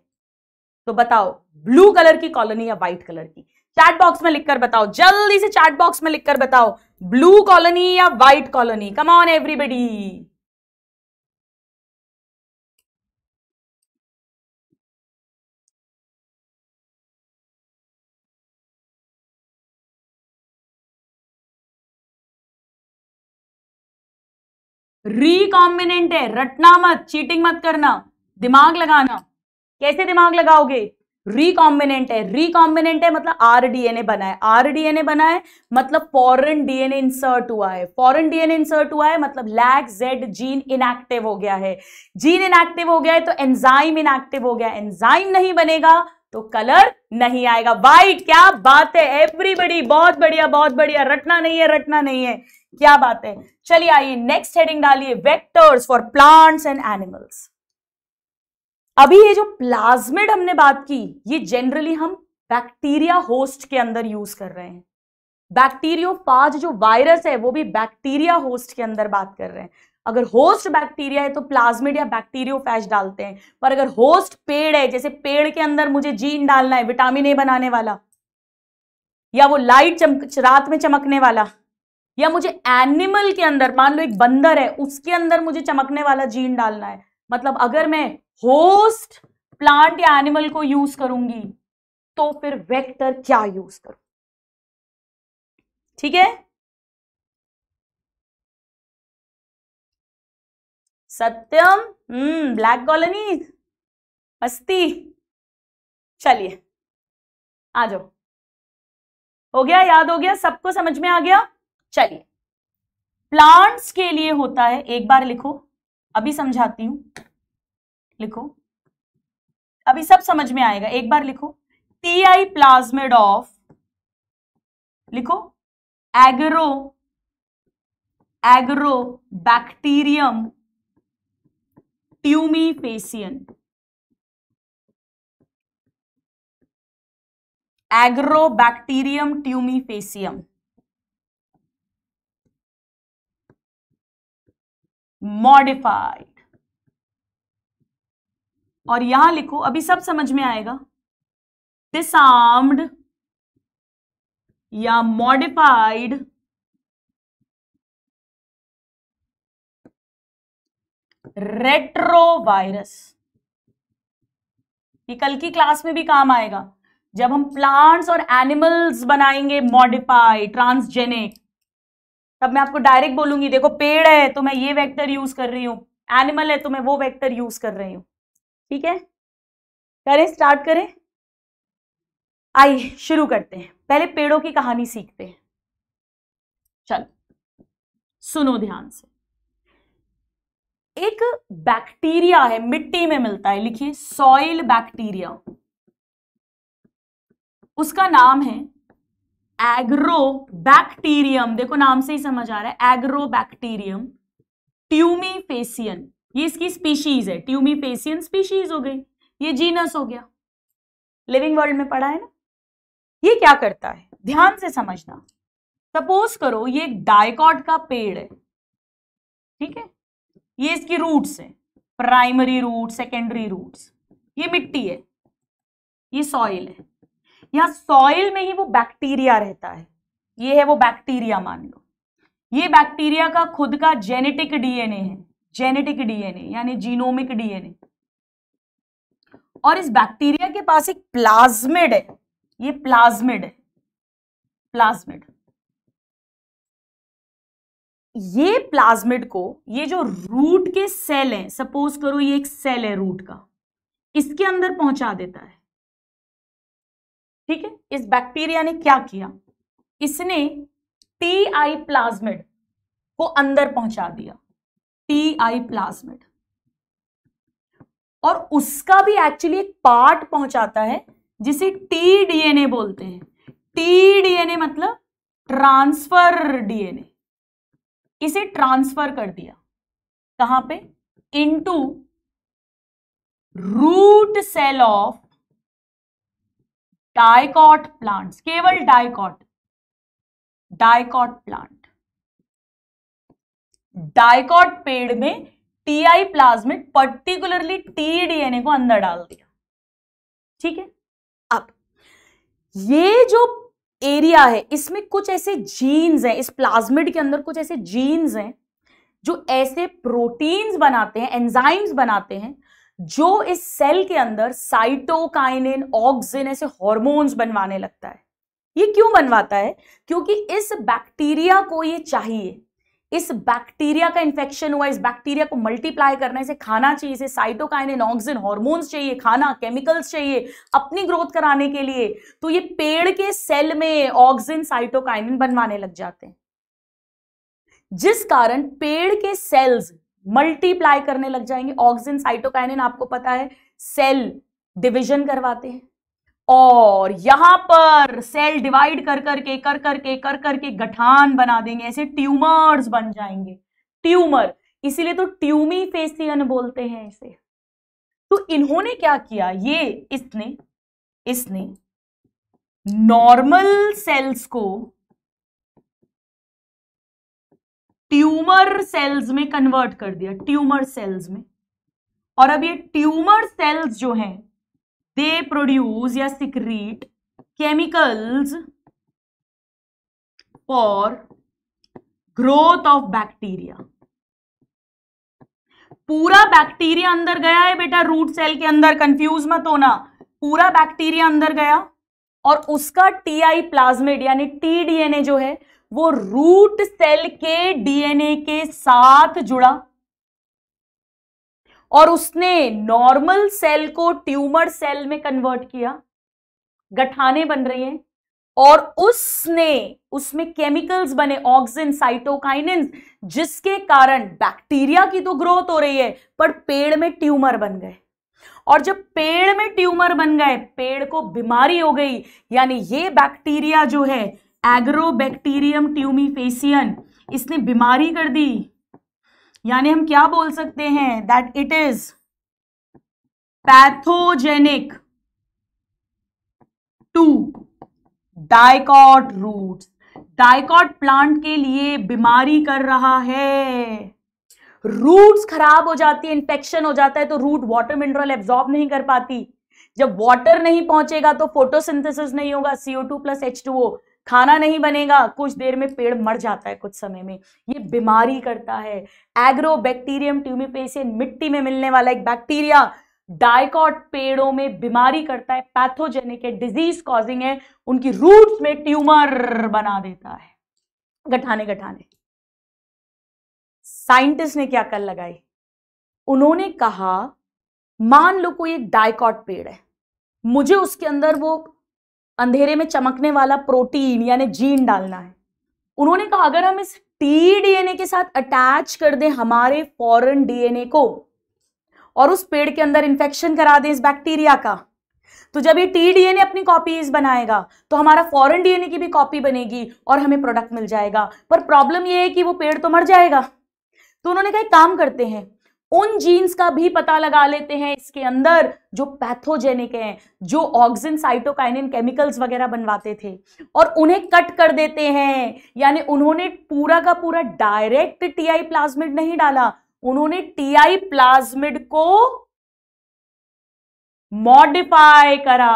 तो बताओ ब्लू कलर की कॉलोनी या व्हाइट कलर की चैट बॉक्स में लिखकर बताओ जल्दी से चैट बॉक्स में लिखकर बताओ ब्लू कॉलोनी या white colony come on everybody recombinant है रटना मत चीटिंग मत करना दिमाग लगाना कैसे दिमाग लगाओगे रिकॉम्बिनेंट है रिकॉम्बिनेंट है मतलब आर डीएनए बना है आर डीएनए बना है मतलब फॉरेन डीएनए इंसर्ट हुआ है फॉरेन डीएनए इंसर्ट हुआ है मतलब लैग जेड जीन इनएक्टिव हो गया है जीन इनएक्टिव हो गया है तो एंजाइम इनएक्टिव हो गया एंजाइम नहीं बनेगा तो कलर नहीं आएगा व्हाइट क्या बात है एवरीबडी बहुत बढ़िया बहुत बढ़िया रटना नहीं है रटना नहीं है क्या बात है चलिए आइए नेक्स्ट हेडिंग डालिए vectors for plants and animals अभी ये जो प्लाज्मिड हमने बात की ये जनरली हम बैक्टीरिया होस्ट के अंदर यूज कर रहे हैं बैक्टीरियो जो वायरस है वो भी बैक्टीरिया होस्ट के अंदर बात कर रहे हैं अगर होस्ट बैक्टीरिया है तो प्लाज्मिड या फैश डालते हैं पर अगर होस्ट पेड़ है जैसे पेड़ के अंदर मुझे जीन डालना है विटामिन ए बनाने वाला या वो लाइट चमक रात में चमकने वाला या मुझे एनिमल के अंदर मान लो एक बंदर है उसके अंदर मुझे चमकने वाला जीन डालना है मतलब अगर मैं होस्ट प्लांट या एनिमल को यूज करूंगी तो फिर वेक्टर क्या यूज करूं ठीक है सत्यम हम्म ब्लैक कॉलोनी मस्ती चलिए आ जाओ हो गया याद हो गया सबको समझ में आ गया चलिए प्लांट्स के लिए होता है एक बार लिखो अभी समझाती हूं लिखो अभी सब समझ में आएगा एक बार लिखो टी आई प्लाज्मेड ऑफ लिखो agro Agrobacterium tumefaciens Agrobacterium tumefaciens modified और यहां लिखो अभी सब समझ में आएगा डिसार्म्ड या मॉडिफाइड रेट्रोवायरस ये कल की क्लास में भी काम आएगा जब हम प्लांट्स और एनिमल्स बनाएंगे मॉडिफाइड ट्रांसजेनिक तब मैं आपको डायरेक्ट बोलूंगी देखो पेड़ है तो मैं ये वेक्टर यूज कर रही हूँ एनिमल है तो मैं वो वेक्टर यूज कर रही हूँ ठीक है करें स्टार्ट करें आइए शुरू करते हैं पहले पेड़ों की कहानी सीखते हैं चल सुनो ध्यान से एक बैक्टीरिया है मिट्टी में मिलता है लिखिए सॉइल बैक्टीरिया उसका नाम है एग्रो बैक्टीरियम देखो नाम से ही समझ आ रहा है एग्रो बैक्टीरियम ट्यूमीफेसियन ये इसकी स्पीशीज है ट्यूमीफेसियन स्पीशीज हो गई ये जीनस हो गया लिविंग वर्ल्ड में पढ़ा है ना ये क्या करता है ध्यान से समझना सपोज करो ये एक डायकॉट का पेड़ है ठीक है ये इसकी रूट्स है प्राइमरी रूट सेकेंडरी रूट्स ये मिट्टी है ये सॉइल है या सॉइल में ही वो बैक्टीरिया रहता है ये है वो बैक्टीरिया मान लो ये बैक्टीरिया का खुद का जेनेटिक डीएनए है जेनेटिक डीएनए यानी जीनोमिक डीएनए और इस बैक्टीरिया के पास एक प्लाज्मिड है ये प्लाज्मिड है प्लाज्मिड ये प्लाज्मिड को ये जो रूट के सेल हैं सपोज करो ये एक सेल है रूट का इसके अंदर पहुंचा देता है ठीक है इस बैक्टीरिया ने क्या किया इसने टी आई प्लाज्मिड को अंदर पहुंचा दिया टी आई प्लाज्मिड और उसका भी एक्चुअली एक पार्ट पहुंचाता है जिसे टी डीएनए बोलते हैं टी डीएनए मतलब ट्रांसफर डीएनए इसे ट्रांसफर कर दिया कहां पे into root cell of dicot plant केवल डायकॉट डायकॉट प्लांट डायकॉट पेड़ में T I plasmid particularly T DNA को अंदर डाल दिया ठीक है अब ये जो एरिया है इसमें कुछ ऐसे जीन्स हैं इस प्लाज्मिड के अंदर कुछ ऐसे जीन्स हैं जो ऐसे प्रोटीन्स बनाते हैं एंजाइम्स बनाते हैं जो इस सेल के अंदर साइटोकाइनिन ऑक्सिन ऐसे हॉर्मोन्स बनवाने लगता है ये क्यों बनवाता है क्योंकि इस बैक्टीरिया को ये चाहिए इस बैक्टीरिया का इंफेक्शन हुआ इस बैक्टीरिया को मल्टीप्लाई करना इसे खाना चाहिए इसे साइटोकाइन ऑक्सिन हॉर्मोन्स चाहिए खाना केमिकल्स चाहिए अपनी ग्रोथ कराने के लिए तो ये पेड़ के सेल में ऑक्सिन साइटोकाइन बनवाने लग जाते हैं जिस कारण पेड़ के सेल्स मल्टीप्लाई करने लग जाएंगे ऑक्सीजन साइटोकाइनिन आपको पता है सेल डिविजन करवाते हैं और यहां पर सेल डिवाइड कर करके कर करके कर करके गठान बना देंगे ऐसे ट्यूमर्स बन जाएंगे ट्यूमर इसीलिए तो ट्यूमी फेसियन बोलते हैं इसे तो इन्होंने क्या किया ये इसने इसने नॉर्मल सेल्स को ट्यूमर सेल्स में कन्वर्ट कर दिया ट्यूमर सेल्स में और अब ये ट्यूमर सेल्स जो हैं दे प्रोड्यूस या secrete chemicals for growth of bacteria पूरा बैक्टीरिया अंदर गया है बेटा रूट सेल के अंदर कंफ्यूज मत होना पूरा बैक्टीरिया अंदर गया और उसका टीआई प्लाज्मेड यानी टीडीएनए जो है वो रूट सेल के डीएनए के साथ जुड़ा और उसने नॉर्मल सेल को ट्यूमर सेल में कन्वर्ट किया गठाने बन रही हैं और उसने उसमें केमिकल्स बने ऑक्सीजन साइटोकाइन जिसके कारण बैक्टीरिया की तो ग्रोथ हो रही है पर पेड़ में ट्यूमर बन गए और जब पेड़ में ट्यूमर बन गए पेड़ को बीमारी हो गई यानी ये बैक्टीरिया जो है एग्रोबैक्टीरियम ट्यूमिफेसियन इसने बीमारी कर दी यानी हम क्या बोल सकते हैं that it is pathogenic to dicot root dicot plant के लिए बीमारी कर रहा है रूट्स खराब हो जाती है इंफेक्शन हो जाता है तो रूट वाटर मिनरल एब्जॉर्ब नहीं कर पाती जब वाटर नहीं पहुंचेगा तो फोटोसिंथेसिस नहीं होगा CO two plus H two O खाना नहीं बनेगा कुछ देर में पेड़ मर जाता है कुछ समय में ये बीमारी करता है एग्रो बैक्टीरियम ट्यूमिपेसियन मिट्टी में मिलने वाला एक बैक्टीरिया डायकॉट पेड़ों में बीमारी करता है पैथोजेनिक है डिजीज कॉजिंग है उनकी रूट्स में ट्यूमर बना देता है गठाने गठाने साइंटिस्ट ने क्या कर लगाई उन्होंने कहा मान लो कोई एक डायकॉट पेड़ है मुझे उसके अंदर वो अंधेरे में चमकने वाला प्रोटीन यानी जीन डालना है उन्होंने कहा अगर हम इस टी डीएनए के साथ अटैच कर दें हमारे फॉरेन डीएनए को और उस पेड़ के अंदर इंफेक्शन करा दें इस बैक्टीरिया का तो जब ये टी डीएनए अपनी कॉपीज बनाएगा तो हमारा फॉरेन डीएनए की भी कॉपी बनेगी और हमें प्रोडक्ट मिल जाएगा पर प्रॉब्लम ये है कि वो पेड़ तो मर जाएगा तो उन्होंने कहा काम करते हैं उन जीन्स का भी पता लगा लेते हैं इसके अंदर जो पैथोजेनिक हैं जो ऑक्सिन साइटोकाइनिन केमिकल्स वगैरह बनवाते थे और उन्हें कट कर देते हैं यानी उन्होंने पूरा का पूरा डायरेक्ट टीआई प्लाज्मिड नहीं डाला उन्होंने टीआई प्लाज्मिड को मॉडिफाई करा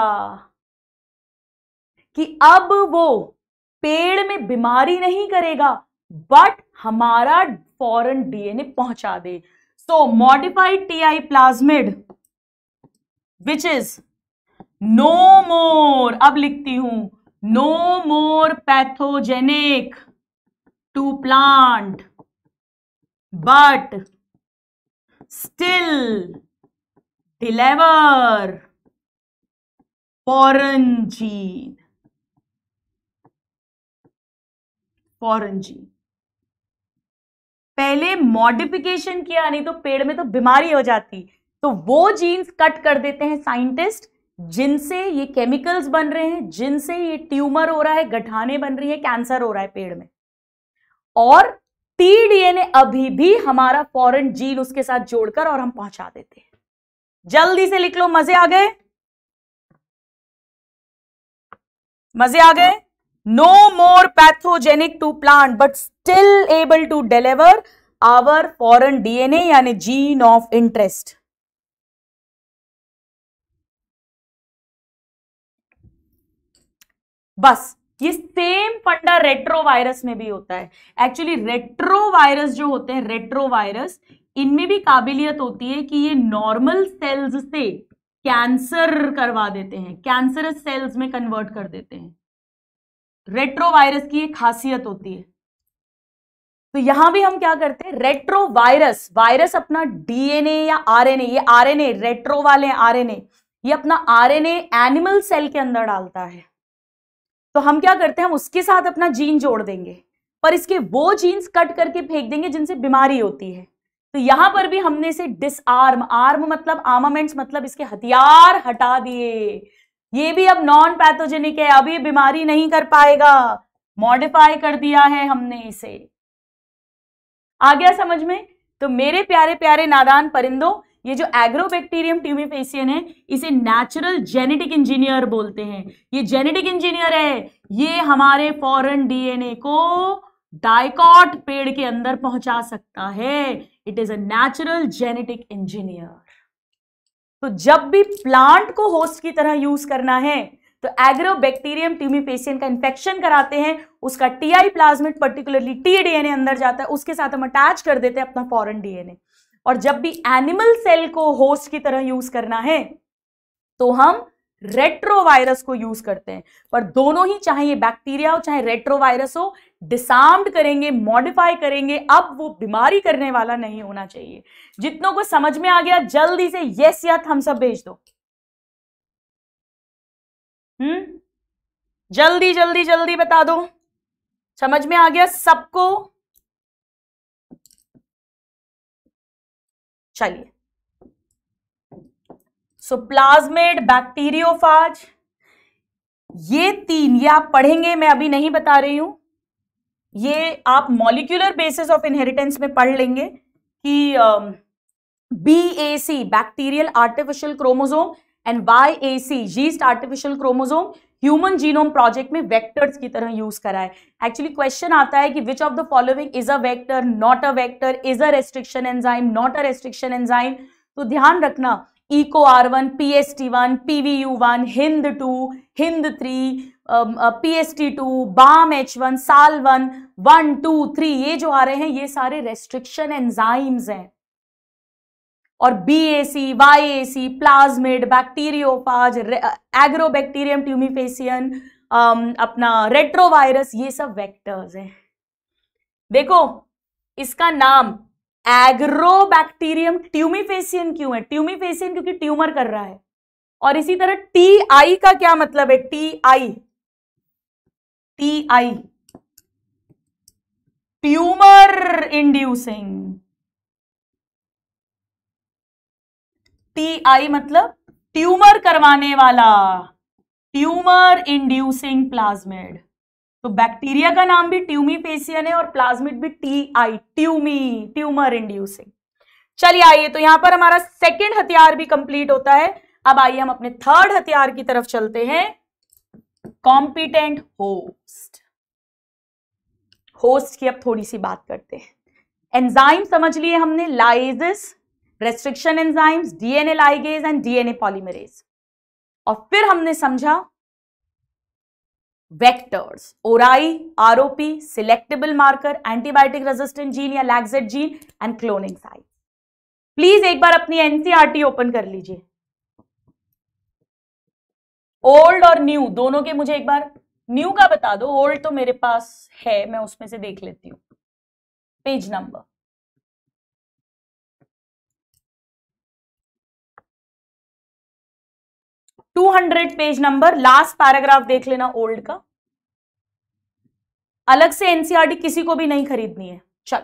कि अब वो पेड़ में बीमारी नहीं करेगा बट हमारा फॉरन डीएनए पहुंचा दे So modified Ti plasmid which is no more अब लिखती हूं no more pathogenic to plant but still deliver foreign gene foreign gene पहले मॉडिफिकेशन किया नहीं तो पेड़ में तो बीमारी हो जाती तो वो जीन्स कट कर देते हैं साइंटिस्ट जिनसे ये केमिकल्स बन रहे हैं जिनसे ये ट्यूमर हो रहा है गठाने बन रही है कैंसर हो रहा है पेड़ में और टी डीएनए अभी भी हमारा फॉरेन जीन उसके साथ जोड़कर और हम पहुंचा देते हैं जल्दी से लिख लो मजे आ गए मजे आ गए no more pathogenic to plant but still able to deliver our foreign DNA यानी gene of interest. बस ये सेम फंडा रेट्रोवायरस में भी होता है एक्चुअली रेट्रोवायरस जो होते हैं रेट्रोवायरस इनमें भी काबिलियत होती है कि ये नॉर्मल सेल्स से कैंसर करवा देते हैं कैंसरस सेल्स में कन्वर्ट कर देते हैं रेट्रोवायरस की एक खासियत होती है तो यहां भी हम क्या करते हैं रेट्रोवायरस वायरस अपना डीएनए या आरएनए ये आरएनए रेट्रो वाले आरएनए ये अपना आरएनए एनिमल सेल के अंदर डालता है तो हम क्या करते हैं हम उसके साथ अपना जीन जोड़ देंगे पर इसके वो जीन्स कट करके फेंक देंगे जिनसे बीमारी होती है तो यहां पर भी हमने इसे डिसआर्म आर्म मतलब आर्मामेंट्स मतलब इसके हथियार हटा दिए ये भी अब नॉन पैथोजेनिक है अभी बीमारी नहीं कर पाएगा मॉडिफाई कर दिया है हमने इसे आ गया समझ में तो मेरे प्यारे प्यारे नादान परिंदों ये जो एग्रोबैक्टीरियम ट्यूमिफेसियन है इसे नेचुरल जेनेटिक इंजीनियर बोलते हैं ये जेनेटिक इंजीनियर है ये हमारे फॉरन डीएनए को डायकॉट पेड़ के अंदर पहुंचा सकता है it is a natural genetic engineer तो जब भी प्लांट को होस्ट की तरह यूज करना है तो बैक्टीरियम ट्यूमीपेशियन का इन्फेक्शन कराते हैं उसका T I plasmid particularly T DNA अंदर जाता है उसके साथ हम अटैच कर देते हैं अपना फॉरन डीएनए और जब भी एनिमल सेल को होस्ट की तरह यूज करना है तो हम रेट्रोवायरस को यूज करते हैं पर दोनों ही चाहे ये बैक्टीरिया हो चाहे रेट्रोवायरस हो डिसार्म्ड करेंगे मॉडिफाई करेंगे अब वो बीमारी करने वाला नहीं होना चाहिए जितनों को समझ में आ गया जल्दी से यस या हम सब भेज दो हम्म जल्दी जल्दी जल्दी बता दो समझ में आ गया सबको चलिए सो प्लाज्मेड बैक्टीरियोफाज ये तीन ये आप पढ़ेंगे मैं अभी नहीं बता रही हूं ये आप मॉलिक्यूलर बेसिस ऑफ इनहेरिटेंस में पढ़ लेंगे कि B A C bacterial artificial chromosome and Y A C yeast artificial chromosome human genome project में वेक्टर्स की तरह यूज करा है एक्चुअली क्वेश्चन आता है कि which of the following is a vector not a vector is a restriction enzyme not a restriction enzyme तो ध्यान रखना Eco R one P S T one P V U one Hind two Hind three P S T two Bam H one Sal one one two three ये जो आ रहे हैं ये सारे restriction enzymes हैं और B A C Y A C plasmid bacteriophage Agrobacterium tumefaciens अपना retrovirus ये सब वेक्टर्स हैं देखो इसका नाम एग्रोबैक्टीरियम ट्यूमिफेसियन क्यों है ट्यूमिफेसियन क्योंकि ट्यूमर कर रहा है और इसी तरह टी आई का क्या मतलब है T I T I tumour inducing T I मतलब ट्यूमर करवाने वाला ट्यूमर इंड्यूसिंग प्लाज्मिड तो बैक्टीरिया का नाम भी ट्यूमीफेसियन है और प्लाज्मिड भी टी आई ट्यूमी ट्यूमर इंड्यूसिंग चलिए आइए तो यहां पर हमारा सेकेंड हथियार भी कंप्लीट होता है अब आइए हम अपने थर्ड हथियार की तरफ चलते हैं कॉम्पिटेंट होस्ट होस्ट की अब थोड़ी सी बात करते हैं एंजाइम समझ लिए हमने lysis restriction enzymes DNA ligase and DNA polymerase और फिर हमने समझा vectors ori R O P selectable marker antibiotic resistant gene या lac Z gene and cloning site please एक बार अपनी एनसीआरटी ओपन e कर लीजिए ओल्ड और न्यू दोनों के मुझे एक बार न्यू का बता दो ओल्ड तो मेरे पास है मैं उसमें से देख लेती हूं page number two hundred page number last paragraph देख लेना ओल्ड का अलग से एनसीआरटी किसी को भी नहीं खरीदनी है चल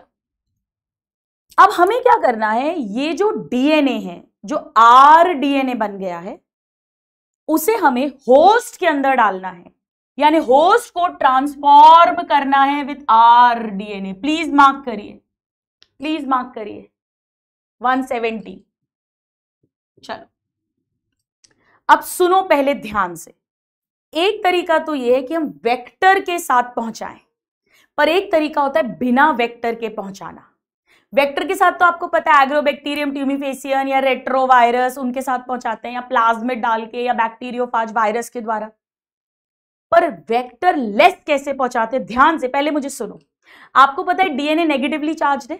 अब हमें क्या करना है ये जो डीएनए है जो आर डीएनए बन गया है उसे हमें होस्ट के अंदर डालना है यानी होस्ट को ट्रांसफॉर्म करना है with R DNA please mark करिए प्लीज मार्क करिए 170 चलो अब सुनो पहले ध्यान से एक तरीका तो यह है कि हम वेक्टर के साथ पहुंचाएं पर एक तरीका होता है बिना वेक्टर के पहुंचाना वेक्टर के साथ तो आपको पता है एग्रोबैक्टीरियम ट्यूमिफेसियन या रेट्रोवायरस उनके साथ पहुंचाते हैं या प्लाज्मिड डाल के या बैक्टीरियोफाज वायरस के द्वारा पर वेक्टर लेस कैसे पहुंचाते ध्यान से पहले मुझे सुनो आपको पता है डीएनए नेगेटिवली चार्ज है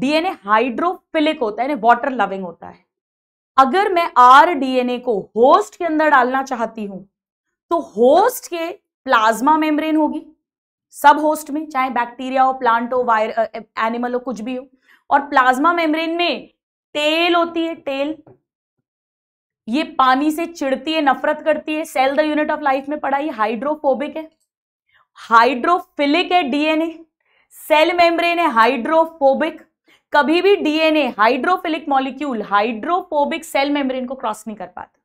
डीएनए हाइड्रोफिलिक होता है वाटर लविंग होता है अगर मैं आर डीएनए को होस्ट के अंदर डालना चाहती हूं तो होस्ट के प्लाज्मा मेम्ब्रेन होगी सब होस्ट में चाहे बैक्टीरिया हो प्लांट हो वायर एनिमल हो कुछ भी हो और प्लाज्मा मेम्ब्रेन में टेल होती है टेल ये पानी से चिड़ती है नफरत करती है cell the unit of life में पड़ा हाइड्रोफोबिक है हाइड्रोफिलिक है डीएनए सेल मेम्ब्रेन है हाइड्रोफोबिक कभी भी DNA hydrophilic molecule hydrophobic cell membrane को क्रॉस नहीं कर पाता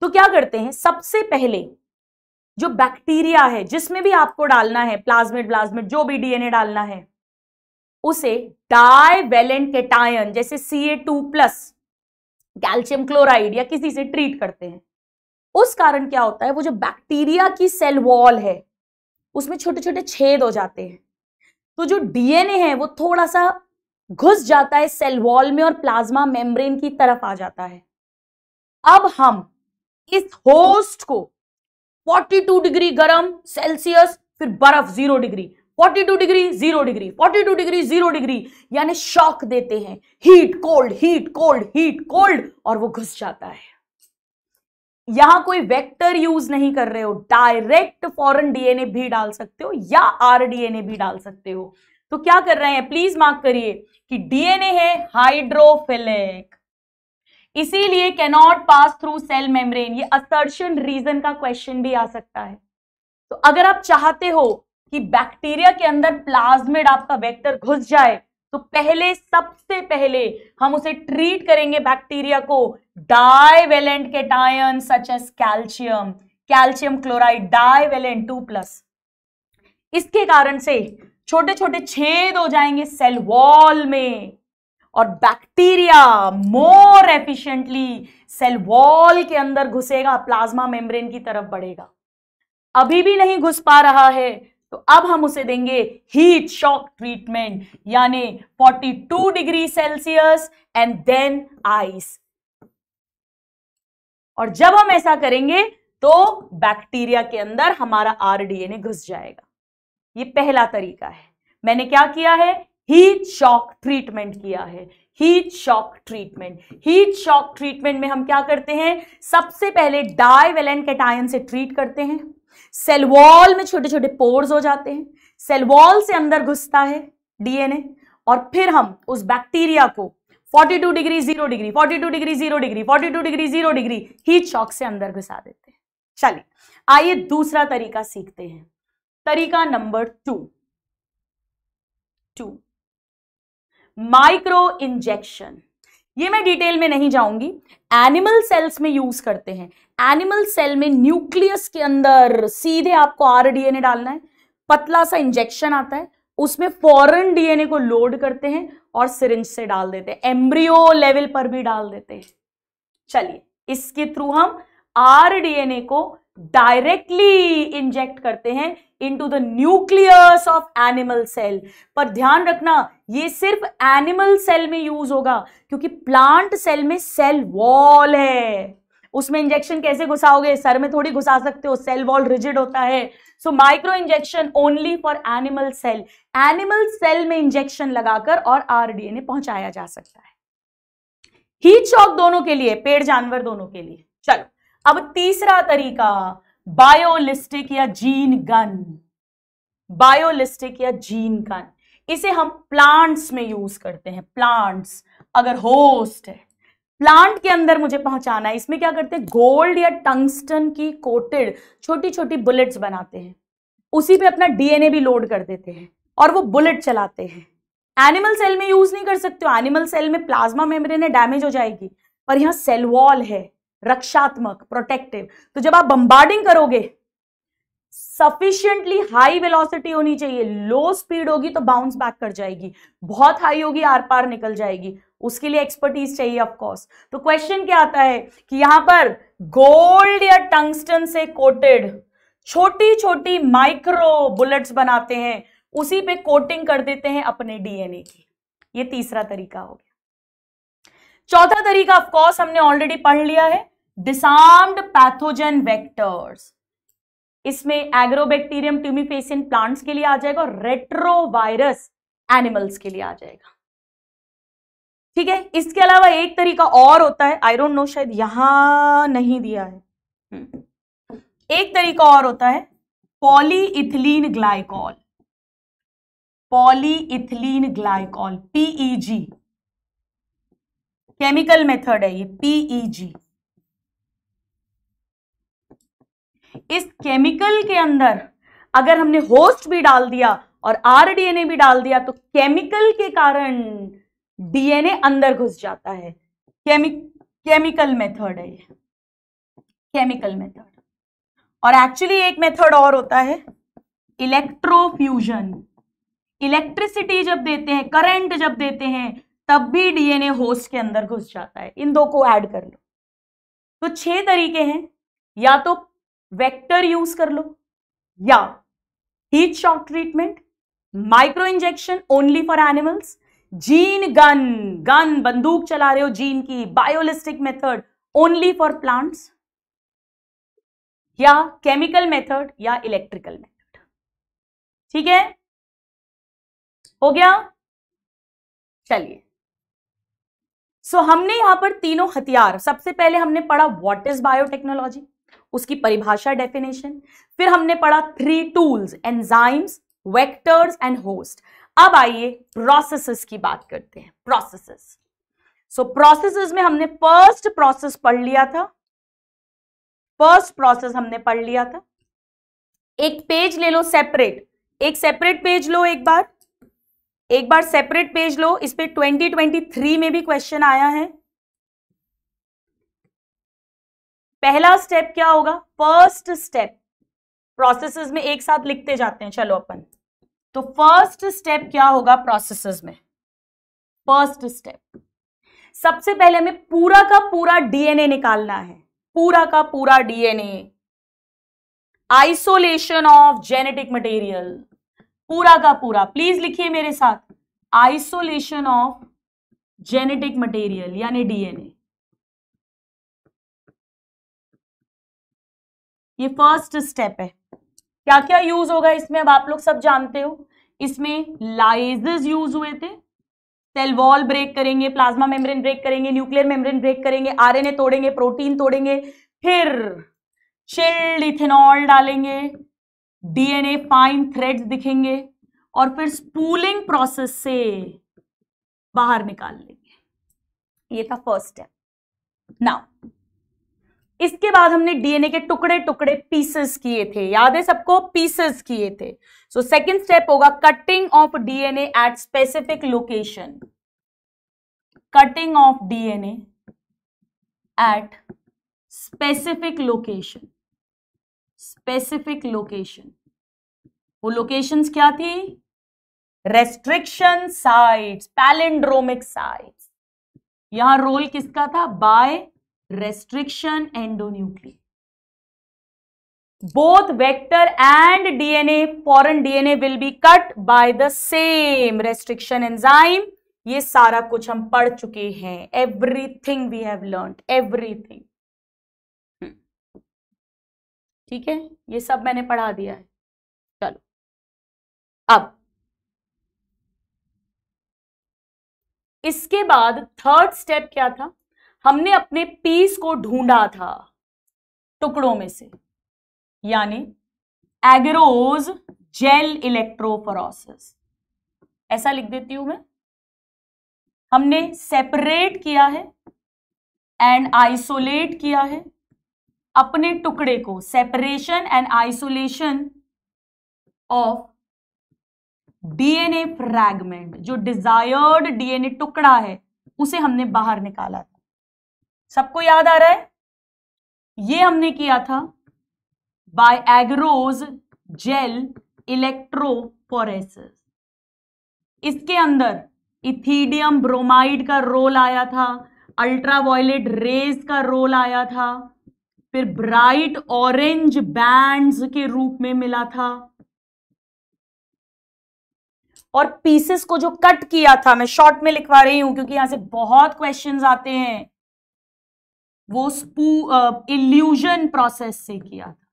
तो क्या करते हैं सबसे पहले जो बैक्टीरिया है जिसमें भी आपको डालना है प्लाज्मिड प्लाज्मिड जो भी डीएनए डालना है उसे डायवेलेंट केटायन जैसे C A two plus calcium chloride या किसी से ट्रीट करते हैं उस कारण क्या होता है वो जो बैक्टीरिया की सेल वॉल है उसमें छोटे छोटे छेद हो जाते हैं तो जो डीएनए है वो थोड़ा सा घुस जाता है सेल वॉल में और प्लाज्मा मेम्ब्रेन की तरफ आ जाता है अब हम इस होस्ट को 42 डिग्री गर्म सेल्सियस फिर बर्फ zero degree 42 degree zero degree 42 degree zero degree यानी शॉक देते हैं heat cold heat cold heat cold और वो घुस जाता है यहां कोई वेक्टर यूज नहीं कर रहे हो डायरेक्ट फॉरेन डीएनए भी डाल सकते हो या आरडीएनए भी डाल सकते हो तो क्या कर रहे हैं प्लीज मार्क करिए कि डीएनए है हाइड्रोफिलिक इसीलिए cannot pass through cell membrane ये असर्शन रीजन का क्वेश्चन भी आ सकता है तो अगर आप चाहते हो कि बैक्टीरिया के अंदर प्लाज्मेड आपका वेक्टर घुस जाए तो पहले सबसे पहले हम उसे ट्रीट करेंगे बैक्टीरिया को divalent cation such as calcium calcium chloride divalent two plus इसके कारण से छोटे छोटे छेद हो जाएंगे सेल वॉल में और bacteria more efficiently cell wall के अंदर घुसेगा प्लाज्मा मेम्ब्रेन की तरफ बढ़ेगा अभी भी नहीं घुस पा रहा है तो अब हम उसे देंगे हीट शॉक ट्रीटमेंट यानी 42 degree Celsius and then ice और जब हम ऐसा करेंगे तो बैक्टीरिया के अंदर हमारा आरडीएनए घुस जाएगा ये पहला तरीका है मैंने क्या किया है हीट शॉक ट्रीटमेंट किया है heat shock treatment heat shock treatment में हम क्या करते हैं सबसे पहले डाईवेलेंट कैटायन से ट्रीट करते हैं सेल वॉल में छोटे छोटे पोर्स हो जाते हैं सेल वॉल से अंदर घुसता है डीएनए और फिर हम उस बैक्टीरिया को 42 degree zero degree 42 degree zero degree 42 degree zero degree heat shock से अंदर घुसा देते हैं चलिए आइए दूसरा तरीका सीखते हैं तरीका number two two micro injection ये मैं डिटेल में नहीं जाऊंगी एनिमल सेल्स में यूज करते हैं एनिमल सेल में न्यूक्लियस के अंदर सीधे आपको आर डीएनए डालना है पतला सा इंजेक्शन आता है उसमें फॉरन डीएनए को लोड करते हैं और सिरिंज से डाल देते हैं एम्ब्रियो लेवल पर भी डाल देते हैं चलिए इसके थ्रू हम डीएनए को डायरेक्टली इंजेक्ट करते हैं into the nucleus of animal cell पर ध्यान रखना ये सिर्फ एनिमल सेल में यूज होगा क्योंकि प्लांट सेल में सेल वॉल है उसमें इंजेक्शन कैसे घुसाओगे सर में थोड़ी घुसा सकते हो सेल वॉल रिजिड होता है so micro injection only for animal cell animal cell में इंजेक्शन लगाकर और आरडीएनए पहुंचाया जा सकता है ही शॉक दोनों के लिए पेड़ जानवर दोनों के लिए चलो अब तीसरा तरीका बायोलिस्टिक या जीन गन बायोलिस्टिक या जीन गन इसे हम प्लांट्स में यूज करते हैं प्लांट्स अगर होस्ट है प्लांट के अंदर मुझे पहुंचाना है इसमें क्या करते हैं गोल्ड या टंगस्टन की कोटेड छोटी छोटी बुलेट्स बनाते हैं उसी पे अपना डीएनए भी लोड कर देते हैं और वो बुलेट चलाते हैं एनिमल सेल में यूज नहीं कर सकते हो एनिमल सेल में प्लाज्मा मेम्ब्रेन डैमेज हो जाएगी पर यहाँ सेल वॉल है रक्षात्मक प्रोटेक्टिव तो जब आप बंबार्डिंग करोगे सफिशियंटली हाई वेलोसिटी होनी चाहिए लो स्पीड होगी तो बाउंस बैक कर जाएगी बहुत हाई होगी आर पार निकल जाएगी उसके लिए एक्सपर्टीज चाहिए ऑफकोर्स तो क्वेश्चन क्या आता है कि यहां पर गोल्ड या टंगस्टन से कोटेड छोटी छोटी माइक्रो बुलेट्स बनाते हैं उसी पे कोटिंग कर देते हैं अपने डीएनए की ये तीसरा तरीका हो गया चौथा तरीका ऑफ कोर्स हमने ऑलरेडी पढ़ लिया है डिसार्म्ड पैथोजन वेक्टर्स इसमें एग्रोबैक्टीरियम ट्यूमिफेसिन प्लांट्स के लिए आ जाएगा और रेट्रोवायरस एनिमल्स के लिए आ जाएगा ठीक है इसके अलावा एक तरीका और होता है आई डोंट नो शायद यहां नहीं दिया है हम्म। एक तरीका और होता है polyethylene glycol polyethylene glycol PEG chemical method है ये पीईजी e इस केमिकल के अंदर अगर हमने होस्ट भी डाल दिया और आरडीएनए भी डाल दिया तो केमिकल के कारण डीएनए अंदर घुस जाता है केमिक केमिकल मेथड है ये केमिकल मेथड और एक्चुअली एक मेथड और होता है इलेक्ट्रोफ्यूजन इलेक्ट्रिसिटी जब देते हैं करंट जब देते हैं तब भी डीएनए होस्ट के अंदर घुस जाता है इन दो को ऐड कर लो तो छह तरीके हैं या तो वेक्टर यूज कर लो या heat shock treatment micro injection only for animals gene gun gun बंदूक चला रहे हो जीन की biolistic method only for plants या केमिकल मेथड या इलेक्ट्रिकल मेथड ठीक है हो गया चलिए सो हमने यहां पर तीनों हथियार सबसे पहले हमने पढ़ा व्हाट इज बायोटेक्नोलॉजी उसकी परिभाषा डेफिनेशन फिर हमने पढ़ा three tools enzymes vectors and host अब आइए प्रोसेसेस की बात करते हैं प्रोसेसेस सो प्रोसेसेस में हमने फर्स्ट प्रोसेस पढ़ लिया था फर्स्ट प्रोसेस हमने पढ़ लिया था एक पेज ले लो सेपरेट एक सेपरेट पेज लो एक बार एक बार सेपरेट पेज लो इस पे 2023 में भी क्वेश्चन आया है पहला स्टेप क्या होगा फर्स्ट स्टेप प्रोसेसेस में एक साथ लिखते जाते हैं चलो अपन तो फर्स्ट स्टेप क्या होगा प्रोसेसेस में फर्स्ट स्टेप सबसे पहले हमें पूरा का पूरा डीएनए निकालना है पूरा का पूरा DNA isolation of genetic material पूरा का पूरा प्लीज लिखिए मेरे साथ आइसोलेशन ऑफ जेनेटिक मटेरियल यानी डीएनए ये फर्स्ट स्टेप है क्या क्या यूज होगा इसमें अब आप लोग सब जानते हो इसमें लाइजेस यूज हुए थे सेल वॉल ब्रेक करेंगे प्लाज्मा मेम्ब्रेन ब्रेक करेंगे न्यूक्लियर मेम्ब्रेन ब्रेक करेंगे आरएनए तोड़ेंगे प्रोटीन तोड़ेंगे फिर चिल्ड इथेनॉल डालेंगे डीएनए फाइन थ्रेड्स दिखेंगे और फिर स्पूलिंग प्रोसेस से बाहर निकाल लेंगे ये था फर्स्ट स्टेप नाउ इसके बाद हमने डीएनए के टुकड़े टुकड़े पीसेस किए थे याद है सबको पीसेस किए थे सो सेकंड स्टेप होगा cutting of DNA at specific location cutting of DNA at specific location specific location वो लोकेशंस क्या थी रेस्ट्रिक्शन साइट्स पैलेंड्रोमिक साइट्स यहां रोल किसका था by restriction endonuclease both vector and DNA foreign DNA will be cut by the same restriction enzyme ये सारा कुछ हम पढ़ चुके हैं everything we have learn everything ठीक है ये सब मैंने पढ़ा दिया है चलो अब इसके बाद थर्ड स्टेप क्या था हमने अपने पीस को ढूंढा था टुकड़ों में से यानी एग्रोज जेल इलेक्ट्रोफोरोसिस ऐसा लिख देती हूं मैं हमने सेपरेट किया है एंड आइसोलेट किया है अपने टुकड़े को separation and isolation of DNA fragment जो डिजायर्ड डीएनए टुकड़ा है उसे हमने बाहर निकाला था सबको याद आ रहा है ये हमने किया था बाय एग्रोज जेल इलेक्ट्रोफोरेस इसके अंदर इथीडियम ब्रोमाइड का रोल आया था अल्ट्रावायलेट रेज का रोल आया था फिर ब्राइट ऑरेंज बैंड्स के रूप में मिला था और पीसेस को जो कट किया था मैं शॉर्ट में लिखवा रही हूं क्योंकि यहां से बहुत क्वेश्चंस आते हैं वो स्पू इल्यूजन प्रोसेस से किया था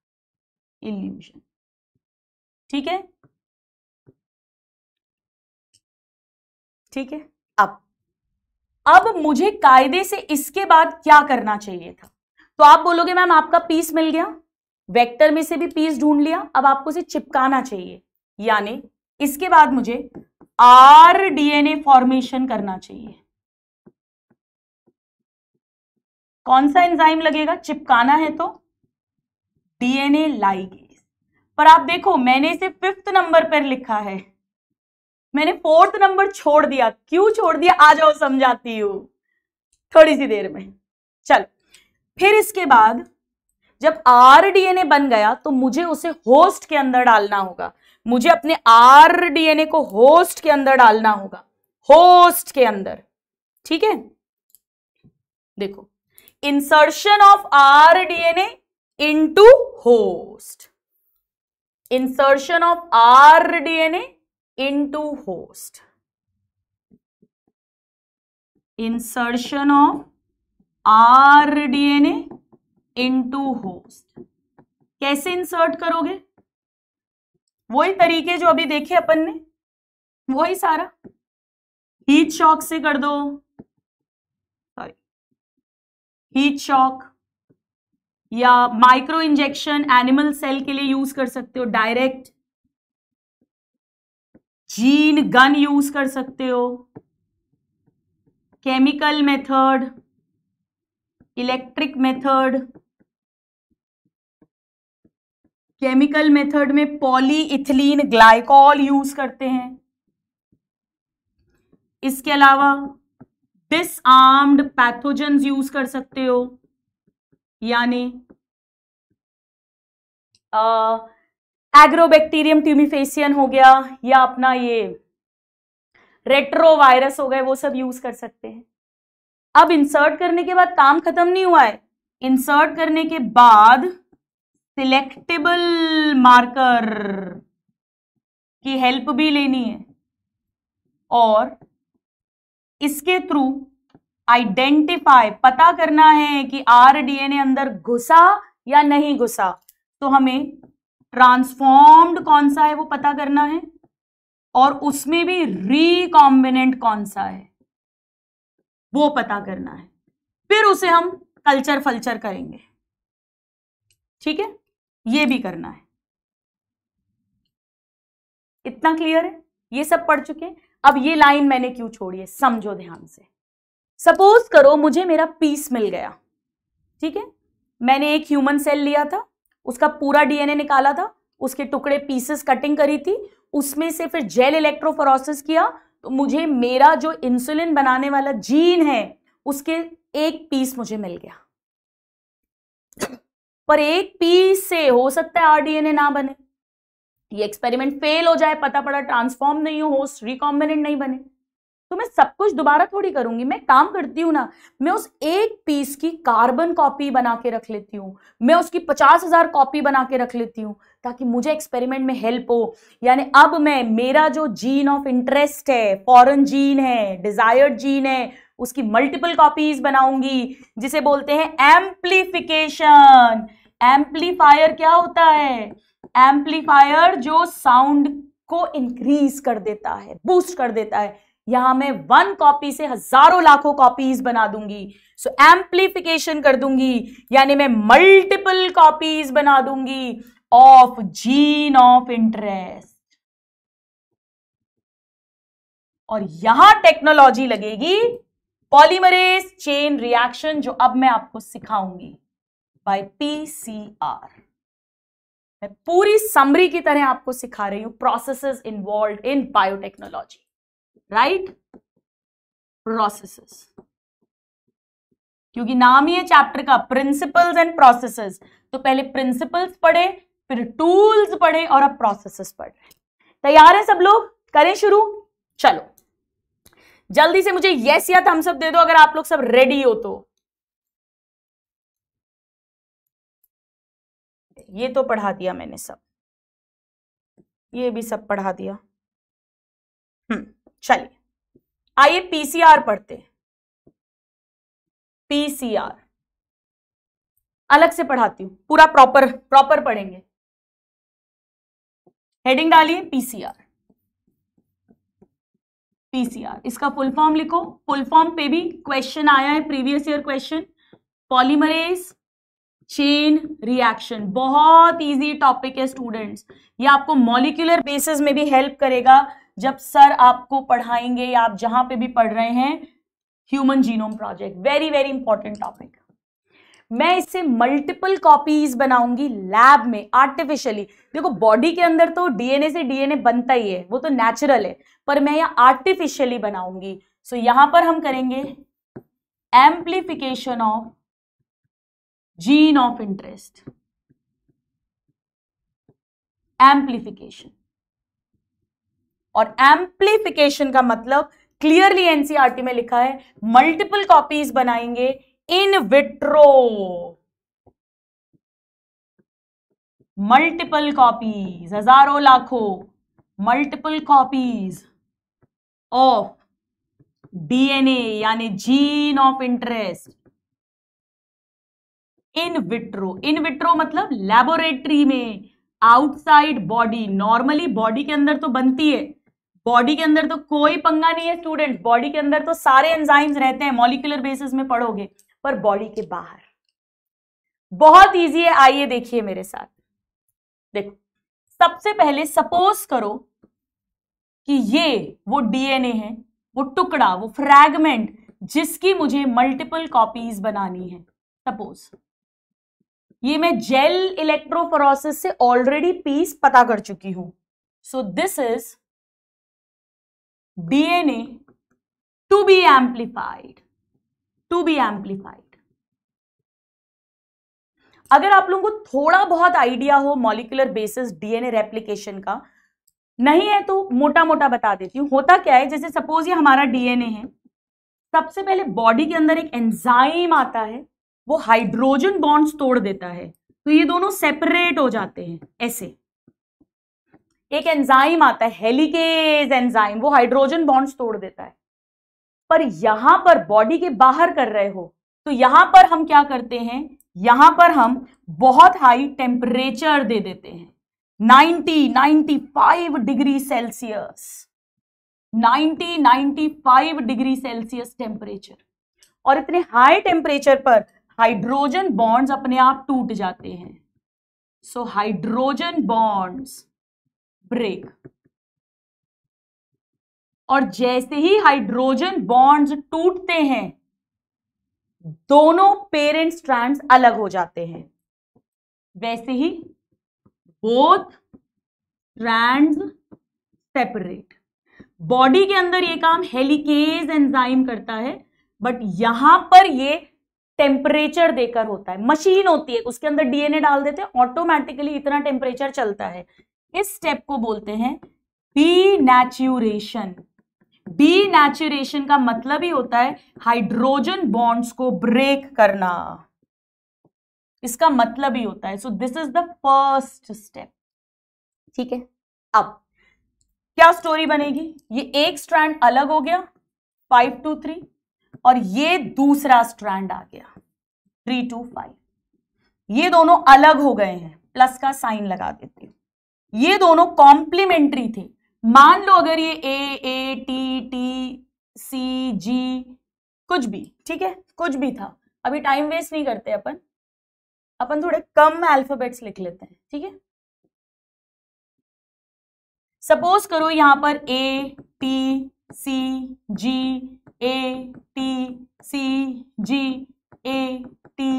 इल्यूजन ठीक है ठीक है अब अब मुझे कायदे से इसके बाद क्या करना चाहिए था तो आप बोलोगे मैम आपका पीस मिल गया वेक्टर में से भी पीस ढूंढ लिया अब आपको इसे चिपकाना चाहिए यानी इसके बाद मुझे आर डीएनए फॉर्मेशन करना चाहिए कौन सा एंजाइम लगेगा चिपकाना है तो डीएनए लाइगेस पर आप देखो मैंने इसे फिफ्थ नंबर पर लिखा है मैंने फोर्थ नंबर छोड़ दिया क्यों छोड़ दिया आ जाओ समझाती हूँ थोड़ी सी देर में चलो फिर इसके बाद जब आर डीएनए बन गया तो मुझे उसे होस्ट के अंदर डालना होगा मुझे अपने आर डीएनए को होस्ट के अंदर डालना होगा होस्ट के अंदर ठीक है देखो insertion of r DNA into host insertion of r DNA into host insertion of r DNA to host कैसे इंसर्ट करोगे वही तरीके जो अभी देखे अपन ने वही सारा हीट शॉक से कर दो सॉरी हीट शॉक या माइक्रो इंजेक्शन एनिमल सेल के लिए यूज कर सकते हो डायरेक्ट जीन गन यूज कर सकते हो chemical method electric method chemical method में पॉली इथिलीन ग्लाइकॉल यूज करते हैं इसके अलावा डिसआर्म्ड पैथोजन यूज कर सकते हो यानी एग्रोबैक्टीरियम ट्यूमिफेसियन हो गया या अपना ये रेट्रोवायरस हो गए वो सब यूज कर सकते हैं अब इंसर्ट करने के बाद काम खत्म नहीं हुआ है इंसर्ट करने के बाद सिलेक्टेबल मार्कर की हेल्प भी लेनी है और इसके थ्रू आइडेंटिफाई पता करना है कि आर डीएनए अंदर घुसा या नहीं घुसा तो हमें ट्रांसफॉर्म्ड कौन सा है वो पता करना है और उसमें भी रिकॉम्बिनेंट कौन सा है वो पता करना है फिर उसे हम कल्चर फल्चर करेंगे ठीक है ये भी करना है इतना क्लियर है ये सब पढ़ चुके अब ये लाइन मैंने क्यों छोड़ी है समझो ध्यान से सपोज करो मुझे मेरा पीस मिल गया ठीक है मैंने एक ह्यूमन सेल लिया था उसका पूरा डीएनए निकाला था उसके टुकड़े पीसेस कटिंग करी थी उसमें से फिर जेल इलेक्ट्रोफोरोसिस किया तो मुझे मेरा जो इंसुलिन बनाने वाला जीन है उसके एक पीस मुझे मिल गया पर एक पीस से हो सकता है आरडीएनए ना बने ये एक्सपेरिमेंट फेल हो जाए पता पड़ा ट्रांसफॉर्म नहीं हो रिकॉम्बिनेंट नहीं बने तो मैं सब कुछ दोबारा थोड़ी करूंगी मैं काम करती हूँ ना मैं उस एक पीस की कार्बन कॉपी बना के रख लेती हूँ मैं उसकी पचास हजार कॉपी बना के रख लेती हूँ ताकि मुझे एक्सपेरिमेंट में हेल्प हो यानी अब मैं मेरा जो जीन ऑफ इंटरेस्ट है फॉरन जीन है डिजायर्ड जीन है उसकी मल्टीपल कॉपीज बनाऊंगी जिसे बोलते हैं एम्प्लीफिकेशन एम्प्लीफायर क्या होता है एम्पलीफायर जो साउंड को इंक्रीज कर देता है बूस्ट कर देता है यहां मैं वन कॉपी से हजारों लाखों कॉपीज बना दूंगी सो so, एम्प्लीफिकेशन कर दूंगी यानी मैं मल्टीपल कॉपीज बना दूंगी ऑफ जीन ऑफ इंटरेस्ट और यहां टेक्नोलॉजी लगेगी पॉलीमरेज चेन रिएक्शन जो अब मैं आपको सिखाऊंगी बाय पीसीआर मैं पूरी समरी की तरह आपको सिखा रही हूं processes involve in biotechnology right processes क्योंकि नाम ही है चैप्टर का प्रिंसिपल्स एंड प्रोसेसेस तो पहले प्रिंसिपल्स पढ़े फिर टूल्स पढ़े और अब प्रोसेसेस पढ़ रहे तैयार है सब लोग करें शुरू चलो जल्दी से मुझे यस या थम्स अप दे दो अगर आप लोग सब रेडी हो तो ये तो पढ़ा दिया मैंने सब ये भी सब पढ़ा दिया हम्म चलिए आइए पीसीआर पढ़ते हैं पीसीआर अलग से पढ़ाती हूं पूरा प्रॉपर प्रॉपर पढ़ेंगे हेडिंग डालिए पीसीआर पीसीआर इसका फुल फॉर्म लिखो फुल फॉर्म पे भी क्वेश्चन आया है previous year question polymerase chain reaction बहुत इजी टॉपिक है स्टूडेंट्स ये आपको मॉलिक्यूलर बेसिस में भी हेल्प करेगा जब सर आपको पढ़ाएंगे या आप जहां पे भी पढ़ रहे हैं human genome project very very important topic मैं इससे मल्टीपल कॉपीज बनाऊंगी लैब में आर्टिफिशियली देखो बॉडी के अंदर तो डीएनए से डीएनए बनता ही है वो तो नेचुरल है पर मैं यह आर्टिफिशियली बनाऊंगी सो so, यहां पर हम करेंगे amplification of gene of interest amplification और एम्प्लीफिकेशन का मतलब क्लियरली एनसीआरटी e में लिखा है मल्टीपल कॉपीज बनाएंगे इन विट्रो मल्टीपल कॉपीज हजारों लाखों मल्टीपल कॉपीज ऑफ डीएनए यानी gene of interest in vitro in vitro मतलब लैबोरेटरी में आउटसाइड बॉडी नॉर्मली बॉडी के अंदर तो बनती है बॉडी के अंदर तो कोई पंगा नहीं है स्टूडेंट बॉडी के अंदर तो सारे एंजाइम्स रहते हैं मॉलिकुलर बेसिस में पढ़ोगे पर बॉडी के बाहर बहुत इजी है आइए देखिए मेरे साथ देखो सबसे पहले सपोज करो कि ये वो डीएनए है वो टुकड़ा वो फ्रैगमेंट जिसकी मुझे मल्टीपल कॉपीज बनानी है सपोज ये मैं जेल इलेक्ट्रोफोरोसिस से ऑलरेडी पीस पता कर चुकी हूं so this is DNA to be amplified. To be amplified. अगर आप लोगों को थोड़ा बहुत आइडिया हो मॉलिकुलर बेसिस डीएनए रेप्लिकेशन का नहीं है तो मोटा मोटा बता देती हूं होता क्या है जैसे सपोज ये हमारा डीएनए है सबसे पहले बॉडी के अंदर एक एंजाइम आता है वो हाइड्रोजन बॉन्ड्स तोड़ देता है तो ये दोनों सेपरेट हो जाते हैं ऐसे एक एंजाइम आता है हेलिकेज एंजाइम वो हाइड्रोजन बॉन्ड्स तोड़ देता है पर यहां पर बॉडी के बाहर कर रहे हो तो यहां पर हम क्या करते हैं यहां पर हम बहुत हाई टेम्परेचर दे देते हैं 90 95 degree Celsius 90 95 degree Celsius temperature और इतने हाई टेम्परेचर पर हाइड्रोजन बॉन्ड्स अपने आप टूट जाते हैं सो हाइड्रोजन बॉन्ड्स ब्रेक और जैसे ही हाइड्रोजन बॉन्ड्स टूटते हैं दोनों पेरेंट स्ट्रैंड्स अलग हो जाते हैं वैसे ही बोथ स्ट्रैंड्स सेपरेट बॉडी के अंदर ये काम हेलिकेज एंजाइम करता है बट यहां पर ये टेम्परेचर देकर होता है मशीन होती है उसके अंदर डीएनए डाल देते हैं ऑटोमेटिकली इतना टेम्परेचर चलता है इस स्टेप को बोलते हैं डी नेचुरेशन डी नेचुरेशन का मतलब ही होता है हाइड्रोजन बॉन्ड्स को ब्रेक करना इसका मतलब ही होता है so this is the first step ठीक है अब क्या स्टोरी बनेगी ये एक स्ट्रैंड अलग हो गया फाइव टू थ्री और ये दूसरा स्ट्रैंड आ गया थ्री टू फाइव ये दोनों अलग हो गए हैं प्लस का साइन लगा देती हूँ ये दोनों कॉम्प्लीमेंट्री थे मान लो अगर ये ए ए टी टी सी जी कुछ भी ठीक है कुछ भी था अभी टाइम वेस्ट नहीं करते अपन अपन थोड़े कम अल्फाबेट्स लिख लेते हैं ठीक है सपोज करो यहां पर A T C G A T C G A T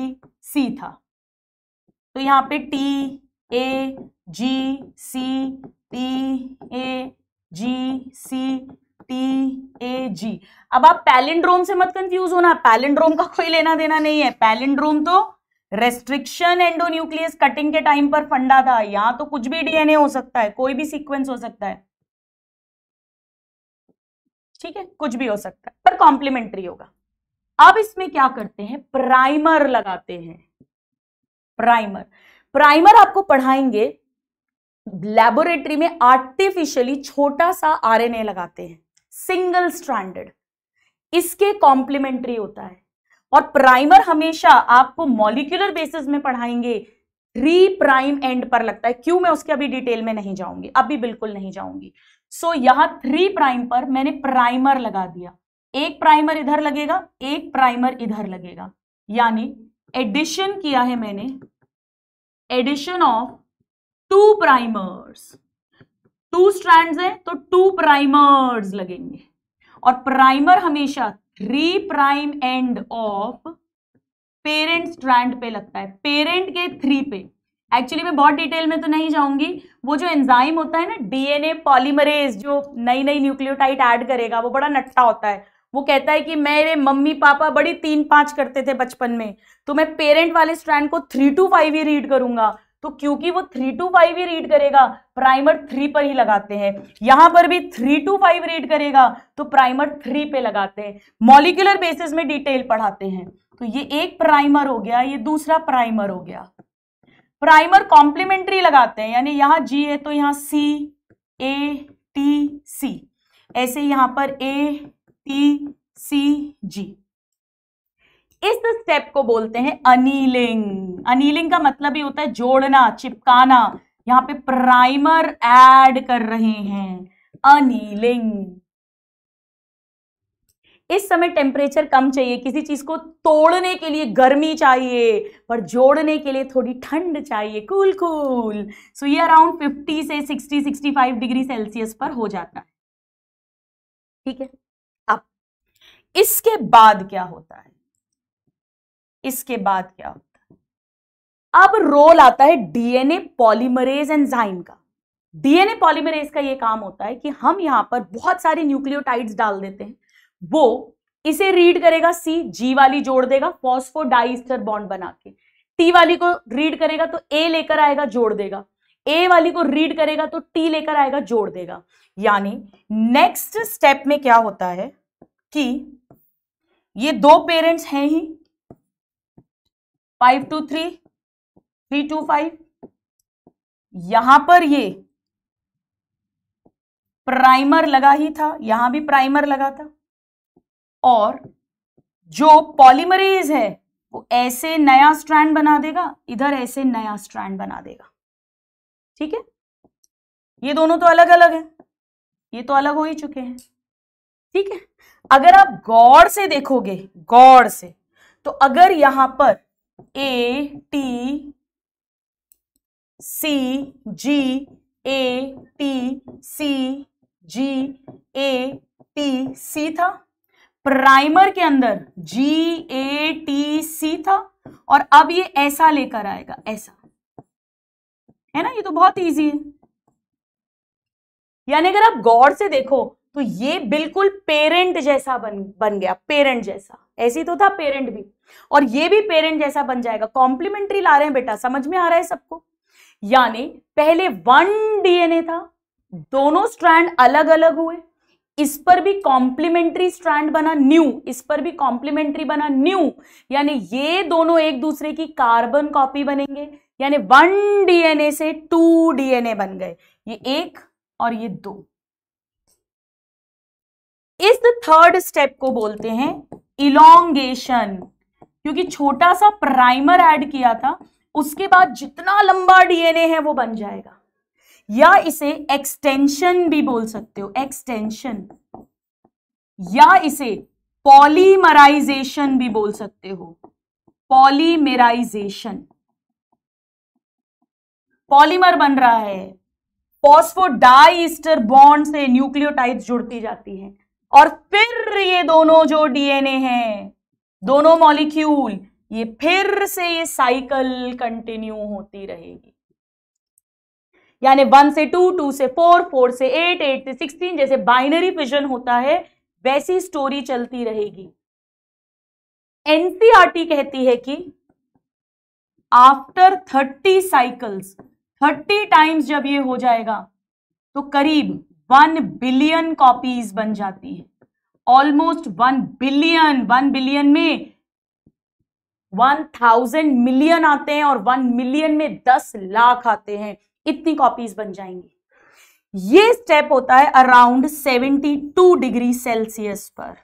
C था तो यहां पे T A G C T A G C T A G अब आप पैलिंड्रोम से मत कंफ्यूज होना पैलिंड्रोम का कोई लेना देना नहीं है पैलिंड्रोम तो रेस्ट्रिक्शन एंडोन्यूक्लियस कटिंग के टाइम पर फंडा था यहां तो कुछ भी डीएनए हो सकता है कोई भी सीक्वेंस हो सकता है ठीक है कुछ भी हो सकता है पर कॉम्प्लीमेंट्री होगा अब इसमें क्या करते हैं प्राइमर लगाते हैं प्राइमर प्राइमर आपको पढ़ाएंगे लेबोरेटरी में आर्टिफिशियली छोटा सा आरएनए लगाते हैं सिंगल स्ट्रैंडेड इसके कॉम्प्लीमेंट्री होता है और प्राइमर हमेशा आपको मॉलिक्यूलर बेसिस में पढ़ाएंगे थ्री प्राइम एंड पर लगता है क्यों मैं उसके अभी डिटेल में नहीं जाऊंगी अभी बिल्कुल नहीं जाऊंगी सो so, यहां थ्री प्राइम पर मैंने प्राइमर लगा दिया एक प्राइमर इधर लगेगा एक प्राइमर इधर लगेगा यानी एडिशन किया है मैंने addition of two primers two strand है तो टू प्राइमर्स लगेंगे और प्राइमर हमेशा three prime end of parent strand पे लगता है पेरेंट के थ्री पे एक्चुअली मैं बहुत डिटेल में तो नहीं जाऊंगी वो जो एंजाइम होता है ना डीएनए पॉलीमरेज जो नई नई न्यूक्लियोटाइड ऐड करेगा वो बड़ा नट्टा होता है वो कहता है कि मेरे मम्मी पापा बड़ी तीन पांच करते थे बचपन में तो मैं पेरेंट वाले स्ट्रैंड को थ्री टू फाइव ही रीड करूंगा तो क्योंकि वो थ्री टू फाइव ही रीड करेगा प्राइमर थ्री पर ही लगाते हैं यहां पर भी थ्री टू फाइव रीड करेगा तो प्राइमर थ्री पे लगाते हैं मॉलिकुलर बेसिस में डिटेल पढ़ाते हैं तो ये एक प्राइमर हो गया ये दूसरा प्राइमर हो गया प्राइमर कॉम्प्लीमेंट्री लगाते हैं यानी यहां जी है तो यहां सी ए टी सी ऐसे यहां पर ए टी सी जी इस स्टेप को बोलते हैं अनिलिंग अनिलिंग का मतलब ही होता है जोड़ना चिपकाना यहां पे प्राइमर ऐड कर रहे हैं अनिलिंग इस समय टेम्परेचर कम चाहिए किसी चीज को तोड़ने के लिए गर्मी चाहिए पर जोड़ने के लिए थोड़ी ठंड चाहिए कूल कूल सो ये अराउंड 50 से 60 65 डिग्री सेल्सियस पर हो जाता है ठीक है अब इसके बाद क्या होता है इसके बाद क्या होता है अब रोल आता है डीएनए पॉलीमरेज एंजाइम का डीएनए पॉलीमरेज का ये काम होता है कि हम यहां पर बहुत सारे न्यूक्लियोटाइड्स डाल देते हैं वो इसे रीड करेगा सी जी वाली जोड़ देगा फॉस्फोडाइस्टर बॉन्ड बना के टी वाली को रीड करेगा तो ए लेकर आएगा जोड़ देगा ए वाली को रीड करेगा तो टी लेकर आएगा जोड़ देगा यानी नेक्स्ट स्टेप में क्या होता है कि ये दो पेरेंट्स हैं ही five to three three to five यहां पर ये प्राइमर लगा ही था यहां भी प्राइमर लगा था और जो पॉलीमरेज है वो ऐसे नया स्ट्रैंड बना देगा इधर ऐसे नया स्ट्रैंड बना देगा ठीक है ये दोनों तो अलग अलग है ये तो अलग हो ही चुके हैं ठीक है अगर आप गौर से देखोगे गौर से तो अगर यहां पर A T C G A T C G A T C था प्राइमर के अंदर जी ए टी सी था और अब ये ऐसा लेकर आएगा ऐसा है ना ये तो बहुत इजी है यानी अगर आप गौर से देखो तो ये बिल्कुल पेरेंट जैसा बन बन गया पेरेंट जैसा ऐसी तो था पेरेंट भी और ये भी पेरेंट जैसा बन जाएगा कॉम्प्लीमेंट्री ला रहे हैं बेटा समझ में आ रहा है सबको यानी पहले वन डीएनए था दोनों स्ट्रैंड अलग अलग हुए इस पर भी कॉम्प्लीमेंट्री स्ट्रैंड बना न्यू इस पर भी कॉम्प्लीमेंट्री बना न्यू यानी ये दोनों एक दूसरे की कार्बन कॉपी बनेंगे यानी वन डीएनए से टू डीएनए बन गए ये एक और ये दो इस थर्ड स्टेप को बोलते हैं इलोंगेशन क्योंकि छोटा सा प्राइमर ऐड किया था उसके बाद जितना लंबा डीएनए है वो बन जाएगा या इसे एक्सटेंशन भी बोल सकते हो एक्सटेंशन या इसे पॉलीमराइजेशन भी बोल सकते हो पॉलीमेराइजेशन पॉलीमर बन रहा है फॉस्फोडाइस्टर बॉन्ड से न्यूक्लियोटाइड जुड़ती जाती है और फिर ये दोनों जो डीएनए हैं दोनों मॉलिक्यूल ये फिर से ये साइकिल कंटिन्यू होती रहेगी यानी वन से टू टू से फोर फोर से एट एट से सिक्सटीन जैसे बाइनरी फिजन होता है वैसी स्टोरी चलती रहेगी एनसीआरटी e कहती है कि after thirty cycles thirty times जब ये हो जाएगा तो करीब वन बिलियन कॉपीज बन जाती है almost one billion one billion में वन थाउजेंड मिलियन आते हैं और वन मिलियन में दस लाख आते हैं इतनी कॉपीज बन जाएंगी ये स्टेप होता है around seventy two degree Celsius पर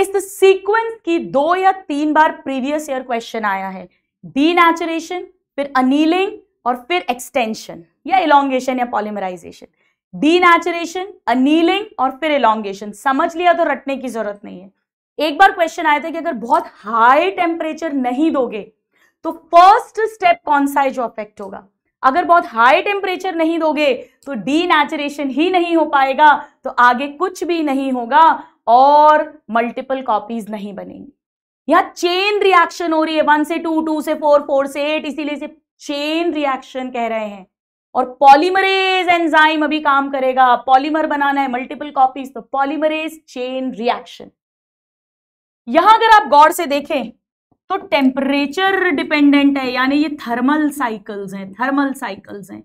इस सीक्वेंस की दो या तीन बार प्रीवियस ईयर क्वेश्चन आया है डी नेचुरेशन फिर अनिलिंग और फिर एक्सटेंशन या इलांगेशन या पॉलीमराइजेशन डीनेचुरेशन अनिलिंग और फिर इलांगेशन समझ लिया तो रटने की जरूरत नहीं है एक बार क्वेश्चन आया था कि अगर बहुत हाई टेम्परेचर नहीं दोगे तो फर्स्ट स्टेप कौन सा है जो अफेक्ट होगा अगर बहुत हाई टेम्परेचर नहीं दोगे तो डीनेचुरेशन ही नहीं हो पाएगा तो आगे कुछ भी नहीं होगा और मल्टीपल कॉपीज नहीं बनेंगी या चेन रिएक्शन हो रही है वन से टू टू से फोर फोर से एट इसीलिए से चेन रिएक्शन कह रहे हैं और पॉलीमरेज एंजाइम अभी काम करेगा पॉलीमर बनाना है मल्टीपल कॉपीज तो पॉलीमरेज चेन रिएक्शन यहां अगर आप गौर से देखें तो टेम्परेचर डिपेंडेंट है यानी ये थर्मल साइकिल्स हैं थर्मल साइकिल्स हैं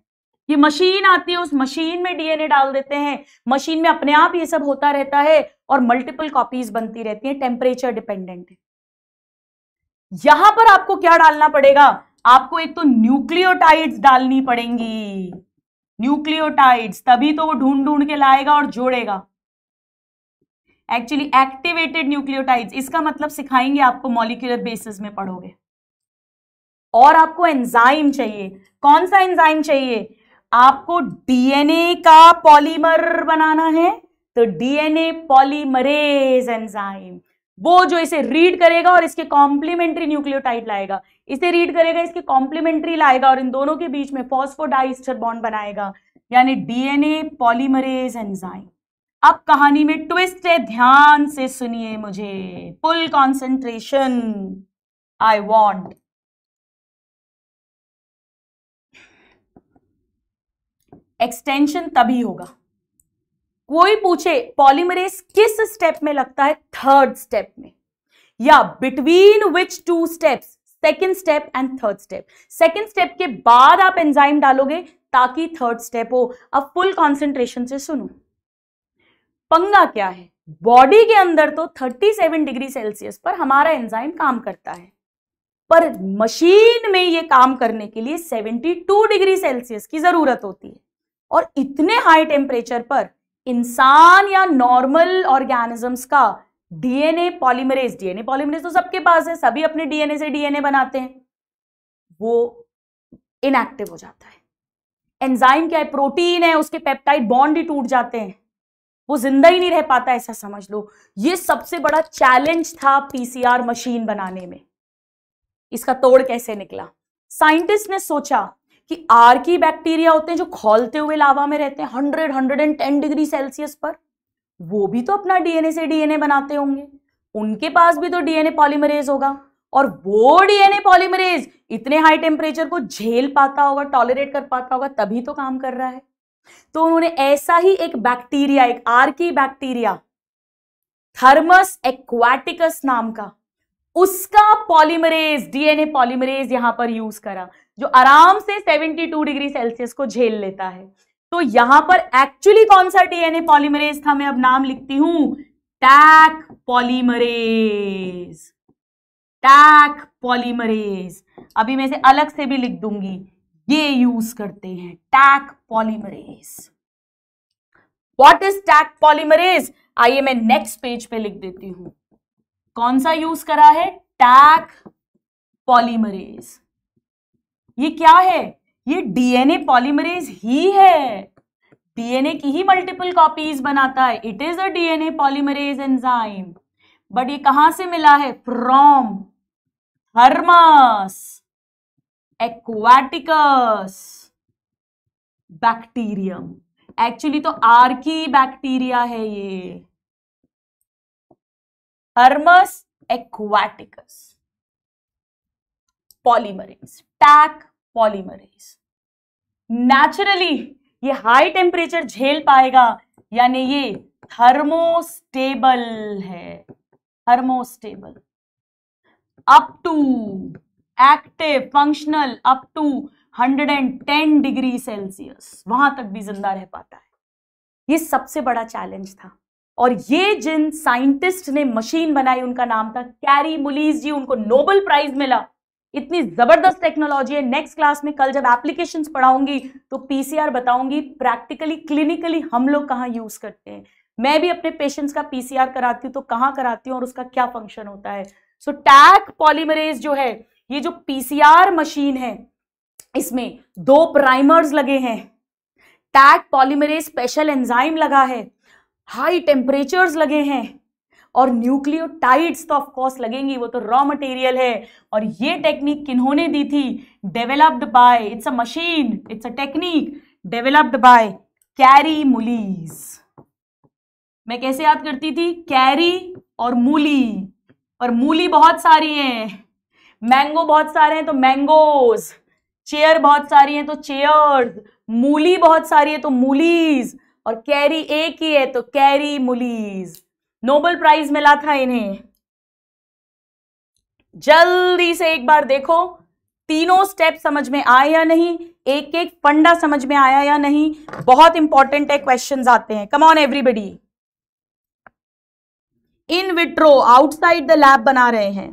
ये मशीन आती है उस मशीन में डीएनए डाल देते हैं मशीन में अपने आप ये सब होता रहता है और मल्टीपल कॉपीज बनती रहती हैं टेम्परेचर डिपेंडेंट है यहां पर आपको क्या डालना पड़ेगा आपको एक तो न्यूक्लियोटाइड्स डालनी पड़ेंगी न्यूक्लियोटाइड्स तभी तो वो ढूंढ ढूंढ के लाएगा और जोड़ेगा एक्चुअली एक्टिवेटेड न्यूक्लियोटाइड्स इसका मतलब सिखाएंगे आपको मॉलिक्यूलर बेसिस में पढ़ोगे और आपको एंजाइम चाहिए कौन सा एंजाइम चाहिए आपको डीएनए का पॉलीमर बनाना है तो डीएनए पॉलीमरेज एंजाइम वो जो इसे रीड करेगा और इसके कॉम्प्लीमेंट्री न्यूक्लियोटाइड लाएगा इसे रीड करेगा इसके कॉम्प्लीमेंट्री लाएगा और इन दोनों के बीच में फॉस्फोडाइस्टर बॉन्ड बनाएगा यानी डीएनए पॉलीमरेज एंजाइम अब कहानी में ट्विस्ट है ध्यान से सुनिए मुझे full concentration I want extension तभी होगा कोई पूछे पॉलीमरेज किस स्टेप में लगता है थर्ड स्टेप में या between which two steps second step and third step second step के बाद आप एंजाइम डालोगे ताकि थर्ड स्टेप हो अब फुल कॉन्सेंट्रेशन से सुनो पंगा क्या है बॉडी के अंदर तो 37 डिग्री सेल्सियस पर हमारा एंजाइम काम करता है पर मशीन में ये काम करने के लिए 72 डिग्री सेल्सियस की जरूरत होती है और इतने हाई टेम्परेचर पर इंसान या नॉर्मल ऑर्गेनिजम्स का डीएनए पॉलीमरेज डीएनए पॉलीमरेज तो सबके पास है सभी अपने डीएनए से डीएनए बनाते हैं वो इनएक्टिव हो जाता है एंजाइम क्या है प्रोटीन है उसके पेप्टाइड बॉन्ड ही टूट जाते हैं वो जिंदा ही नहीं रह पाता ऐसा समझ लो ये सबसे बड़ा चैलेंज था पीसीआर मशीन बनाने में इसका तोड़ कैसे निकला साइंटिस्ट ने सोचा कि आर की बैक्टीरिया होते हैं जो खोलते हुए लावा में रहते हैं hundred hundred and ten degree Celsius पर वो भी तो अपना डीएनए से डीएनए बनाते होंगे उनके पास भी तो डीएनए पॉलीमरेज होगा और वो डीएनए पॉलीमरेज इतने हाई टेम्परेचर को झेल पाता होगा टॉलरेट कर पाता होगा तभी तो काम कर रहा है तो उन्होंने ऐसा ही एक बैक्टीरिया एक आर की बैक्टीरिया थर्मस एक्वाटिकस नाम का उसका पॉलीमरेज डीएनए पॉलीमरेज यहां पर यूज करा जो आराम से 72 डिग्री सेल्सियस को झेल लेता है तो यहां पर एक्चुअली कौन सा डीएनए पॉलीमरेज था मैं अब नाम लिखती हूं टैक पॉलीमरेज टैक पॉलीमरेज अभी मैं इसे अलग से भी लिख दूंगी ये यूज करते हैं Taq polymerase what is Taq polymerase आइए मैं नेक्स्ट पेज पे लिख देती हूं कौन सा यूज करा है टैक पॉलीमरेज ये क्या है ये डीएनए पॉलीमरेज ही है डीएनए की ही मल्टीपल कॉपीज बनाता है it is a DNA polymerase enzyme but ये कहां से मिला है from Thermus aquaticus bacterium actually तो आर्की बैक्टीरिया है ये Thermus aquaticus polymerase Taq polymerase naturally ये हाई टेम्परेचर झेल पाएगा यानी ये थर्मोस्टेबल है thermostable up to active functional up to 110 degree Celsius वहां तक भी जिंदा रह पाता है ये सबसे बड़ा चैलेंज था और ये जिन साइंटिस्ट ने मशीन बनाई उनका नाम था कैरी मुलीज जी उनको नोबेल प्राइज मिला इतनी जबरदस्त टेक्नोलॉजी है नेक्स्ट क्लास में कल जब एप्लीकेशंस पढ़ाऊंगी तो पीसीआर बताऊंगी प्रैक्टिकली क्लिनिकली हम लोग कहाँ यूज करते हैं मैं भी अपने पेशेंट्स का पीसीआर कराती हूँ तो कहाँ कराती हूँ और उसका क्या फंक्शन होता है सो टैक पॉलीमरेज जो है ये जो पीसीआर मशीन है इसमें दो प्राइमर्स लगे हैं टैक पॉलीमरेज स्पेशल एंजाइम लगा है हाई टेम्परेचर्स लगे हैं और न्यूक्लियोटाइड्स तो ऑफकोर्स लगेंगी वो तो रॉ मटेरियल है और ये टेक्निक किन्होंने दी थी developed by it's a machine it's a technique developed by Kary Mullis मैं कैसे याद करती थी कैरी और मूली और मूली बहुत सारी हैं मैंगो बहुत सारे हैं तो मैंगोज चेयर बहुत सारी हैं तो चेयर्स मूली बहुत सारी है तो मूलीज और कैरी एक ही है तो कैरी मुलीज नोबल प्राइज मिला था इन्हें जल्दी से एक बार देखो तीनों स्टेप समझ में आए या नहीं एक एक फंडा समझ में आया या नहीं बहुत इंपॉर्टेंट है क्वेश्चन आते हैं come on everybody in vitro outside the lab बना रहे हैं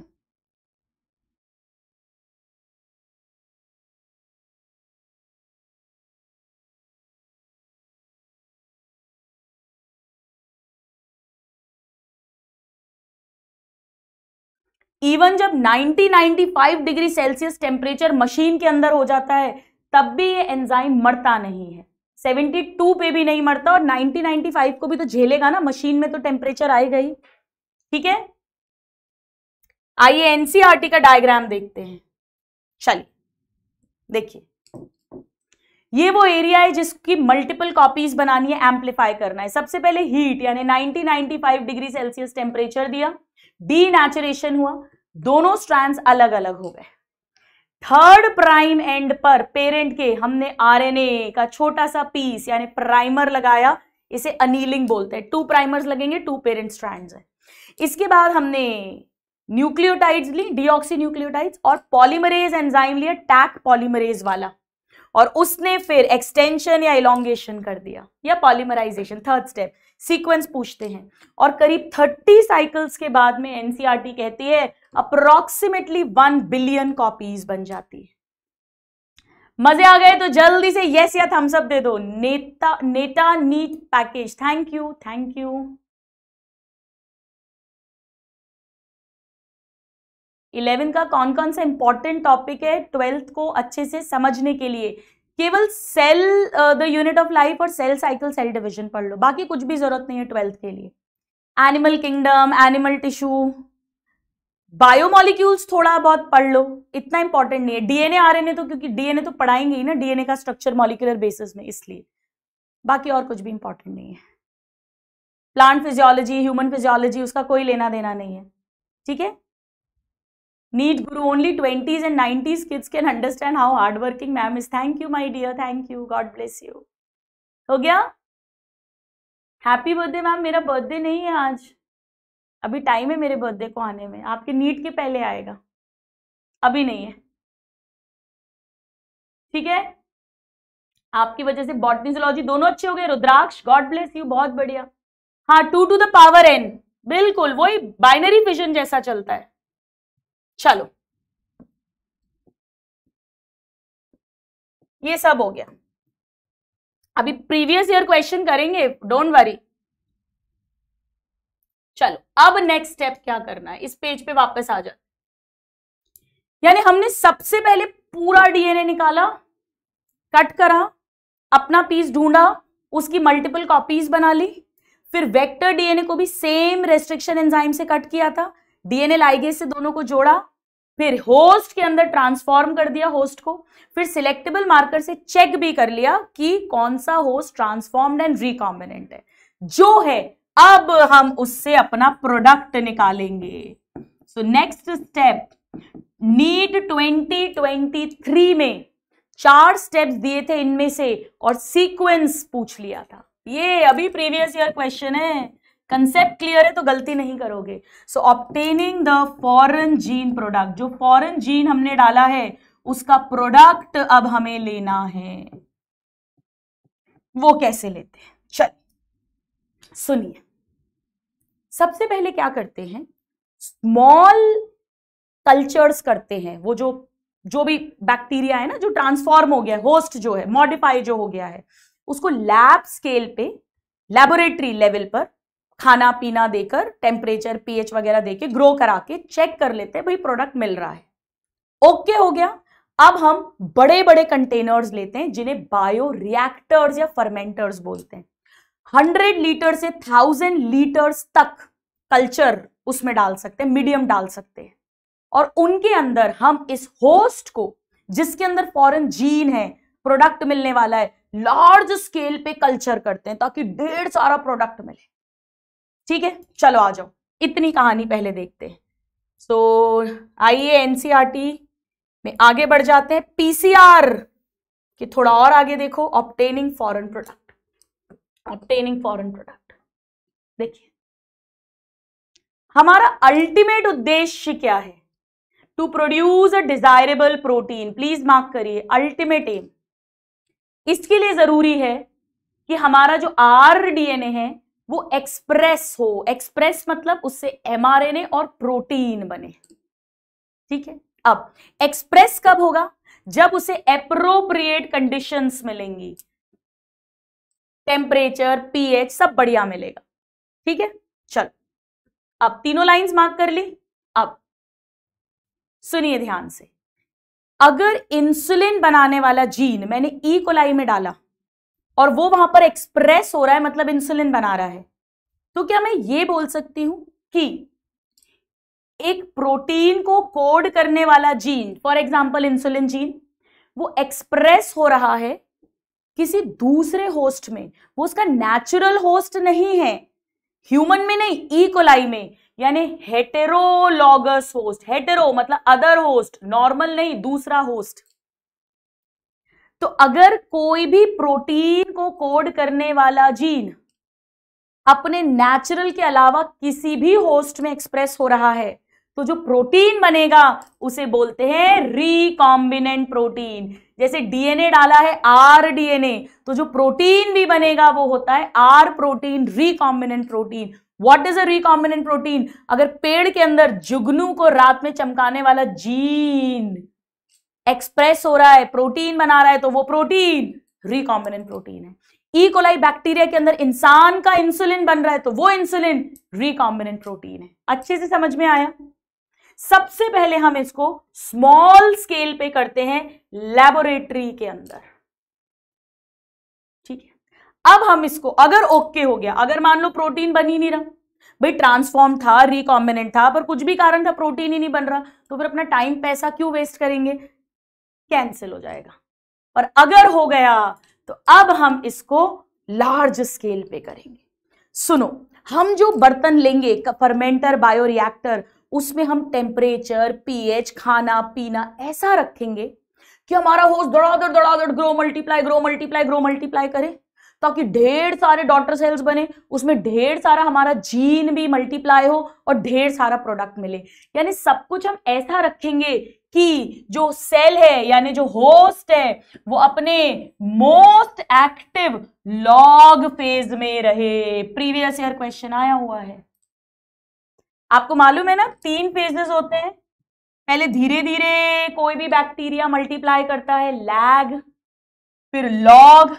इवन जब 90-95 डिग्री सेल्सियस टेम्परेचर मशीन के अंदर हो जाता है तब भी ये एंजाइम मरता नहीं है 72 पे भी नहीं मरता और 90-95 को भी तो झेलेगा ना मशीन में तो टेम्परेचर आएगा ही ठीक है आइए एनसीआरटी e का डायग्राम देखते हैं चलिए देखिए ये वो एरिया है जिसकी मल्टीपल कॉपीज बनानी है एम्पलीफाई करना है सबसे पहले हीट यानी 90-95 डिग्री सेल्सियस टेम्परेचर दिया डी नेचुरेशन हुआ दोनों स्ट्रैंड अलग अलग हो गए थर्ड प्राइम एंड पर पेरेंट के हमने आरएनए का छोटा सा पीस यानी प्राइमर लगाया इसे अनिलिंग बोलते हैं टू प्राइमर्स लगेंगे टू पेरेंट स्ट्रैंड्स है इसके बाद हमने न्यूक्लियोटाइड्स ली डीऑक्सी न्यूक्लियोटाइड्स और पॉलीमरेज एंजाइम लिया टैक पॉलीमरेज वाला और उसने फिर एक्सटेंशन या इलोंगेशन कर दिया या पॉलीमराइजेशन थर्ड स्टेप सीक्वेंस पूछते हैं और करीब 30 साइकिल्स के बाद में एनसीईआरटी e कहती है अप्रोक्सीमेटली वन बिलियन कॉपीज बन जाती है मजे आ गए तो जल्दी से यस या थम्स अप दे दो नेता नेटा NEET package thank you thank you eleven का कौन कौन सा इंपॉर्टेंट टॉपिक है ट्वेल्थ को अच्छे से समझने के लिए केवल cell the unit of life और सेल साइकिल सेल डिविजन पढ़ लो बाकी कुछ भी जरूरत नहीं है ट्वेल्थ के लिए animal kingdom animal tissue biomolecules थोड़ा बहुत पढ़ लो इतना इंपॉर्टेंट नहीं है डीएनए आरएनए तो क्योंकि डीएनए तो पढ़ाएंगे ही ना डीएनए का स्ट्रक्चर मॉलिकुलर बेसिस में इसलिए बाकी और कुछ भी इंपॉर्टेंट नहीं है प्लांट फिजियोलॉजी ह्यूमन फिजियोलॉजी उसका कोई लेना देना नहीं है ठीक है गुरु only twenties and and kids can understand how hard working ma'am is thank you my dear thank you God bless you हो गया हैप्पी बर्थडे मैम मेरा बर्थडे नहीं है आज अभी टाइम है मेरे बर्थडे को आने में आपके नीट के पहले आएगा अभी नहीं है ठीक है आपकी वजह से बॉटनी दोनों अच्छे हो गए रुद्राक्ष गॉड ब्लेस यू बहुत बढ़िया हाँ two to the power N बिल्कुल वही बाइनरी फिजन जैसा चलता है चलो ये सब हो गया अभी प्रीवियस ईयर क्वेश्चन करेंगे डोंट वरी चलो अब नेक्स्ट स्टेप क्या करना है इस पेज पे वापस आ जाते यानी हमने सबसे पहले पूरा डीएनए निकाला कट करा अपना पीस ढूंढा उसकी मल्टीपल कॉपीज बना ली फिर वेक्टर डीएनए को भी सेम रेस्ट्रिक्शन एंजाइम से कट किया था डीएनए लाइगेज से दोनों को जोड़ा फिर होस्ट के अंदर ट्रांसफॉर्म कर दिया होस्ट को फिर सिलेक्टेबल मार्कर से चेक भी कर लिया कि कौन सा होस्ट ट्रांसफॉर्म्ड एंड रिकॉम्बिनेंट है जो है अब हम उससे अपना प्रोडक्ट निकालेंगे सो नेक्स्ट स्टेप नीट 2023 में चार स्टेप्स दिए थे इनमें से और सीक्वेंस पूछ लिया था ये अभी प्रीवियस ईयर क्वेश्चन है कंसेप्ट क्लियर है तो गलती नहीं करोगे so obtaining the foreign gene product जो फॉरन जीन हमने डाला है उसका प्रोडक्ट अब हमें लेना है वो कैसे लेते हैं चल सुनिए सबसे पहले क्या करते हैं स्मॉल कल्चर्स करते हैं वो जो जो भी बैक्टीरिया है ना जो ट्रांसफॉर्म हो गया है होस्ट जो है मॉडिफाई जो हो गया है उसको लैब स्केल पे लेबोरेटरी लेवल पर खाना पीना देकर टेम्परेचर पीएच वगैरह देके ग्रो करा के चेक कर लेते हैं भाई प्रोडक्ट मिल रहा है ओके हो गया अब हम बड़े बड़े कंटेनर्स लेते हैं जिन्हें बायो रिएक्टर्स या फर्मेंटर्स बोलते हैं हंड्रेड लीटर से थाउजेंड लीटर्स तक कल्चर उसमें डाल सकते हैं मीडियम डाल सकते हैं और उनके अंदर हम इस होस्ट को जिसके अंदर फॉरेन जीन है प्रोडक्ट मिलने वाला है लार्ज स्केल पे कल्चर करते हैं ताकि ढेर सारा प्रोडक्ट मिले ठीक है चलो आ जाओ इतनी कहानी पहले देखते हैं सो तो so, आइए एनसीईआरटी e में आगे बढ़ जाते हैं पीसीआर कि थोड़ा और आगे देखो obtaining foreign product obtaining foreign product देखिए हमारा अल्टीमेट उद्देश्य क्या है to produce a desirable protein please mark करिए अल्टीमेट एम इसके लिए जरूरी है कि हमारा जो आर डीएनए है वो एक्सप्रेस हो एक्सप्रेस मतलब उससे एमआरएनए और प्रोटीन बने ठीक है अब एक्सप्रेस कब होगा जब उसे अप्रोप्रिएट कंडीशंस मिलेंगी टेम्परेचर पीएच सब बढ़िया मिलेगा ठीक है चलो अब तीनों लाइंस मार्क कर ली अब सुनिए ध्यान से अगर इंसुलिन बनाने वाला जीन मैंने ई e कोलाई में डाला और वो वहां पर एक्सप्रेस हो रहा है मतलब इंसुलिन बना रहा है तो क्या मैं ये बोल सकती हूं कि एक प्रोटीन को कोड करने वाला gene for example insulin gene वो एक्सप्रेस हो रहा है किसी दूसरे होस्ट में वो उसका नेचुरल होस्ट नहीं है ह्यूमन में नहीं कोलाई e. में यानी हेटेरोलॉगस होस्ट हेटेरो मतलब अदर होस्ट नॉर्मल नहीं दूसरा होस्ट तो अगर कोई भी प्रोटीन को कोड करने वाला जीन अपने नेचुरल के अलावा किसी भी होस्ट में एक्सप्रेस हो रहा है तो जो प्रोटीन बनेगा उसे बोलते हैं रिकॉम्बिनेंट प्रोटीन जैसे डीएनए डाला है आर डीएनए तो जो प्रोटीन भी बनेगा वो होता है R protein recombinant protein what is a recombinant protein अगर पेड़ के अंदर जुगनू को रात में चमकाने वाला जीन एक्सप्रेस हो रहा है प्रोटीन बना रहा है तो वो प्रोटीन रिकॉम्बिनेंट प्रोटीन है ई कोलाई बैक्टीरिया के अंदर इंसान का इंसुलिन बन रहा है तो वो इंसुलिन रिकॉम्बिनेंट प्रोटीन है अच्छे से समझ में आया सबसे पहले हम इसको स्मॉल स्केल पे करते हैं लेबोरेटरी के अंदर ठीक है अब हम इसको अगर ओके okay हो गया अगर मान लो प्रोटीन बन ही नहीं रहा भाई ट्रांसफॉर्म था रिकॉम्बिनेंट था पर कुछ भी कारण था प्रोटीन ही नहीं बन रहा तो फिर अपना टाइम पैसा क्यों वेस्ट करेंगे कैंसिल हो जाएगा और अगर हो गया तो अब हम इसको लार्ज स्केल पे करेंगे सुनो हम जो बर्तन लेंगे फर्मेंटर बायोरिएक्टर उसमें हम टेम्परेचर पीएच खाना पीना ऐसा रखेंगे कि हमारा होश दड़ादड़ दड़ादड़ grow multiply grow multiply grow multiply करे ताकि ढेर सारे डॉटर सेल्स बने उसमें ढेर सारा हमारा जीन भी मल्टीप्लाई हो और ढेर सारा प्रोडक्ट मिले यानी सब कुछ हम ऐसा रखेंगे कि जो सेल है यानी जो होस्ट है वो अपने मोस्ट एक्टिव लॉग फेज में रहे प्रीवियस ईयर क्वेश्चन आया हुआ है आपको मालूम है ना तीन फेजेस होते हैं पहले धीरे धीरे कोई भी बैक्टीरिया मल्टीप्लाई करता है लैग फिर लॉग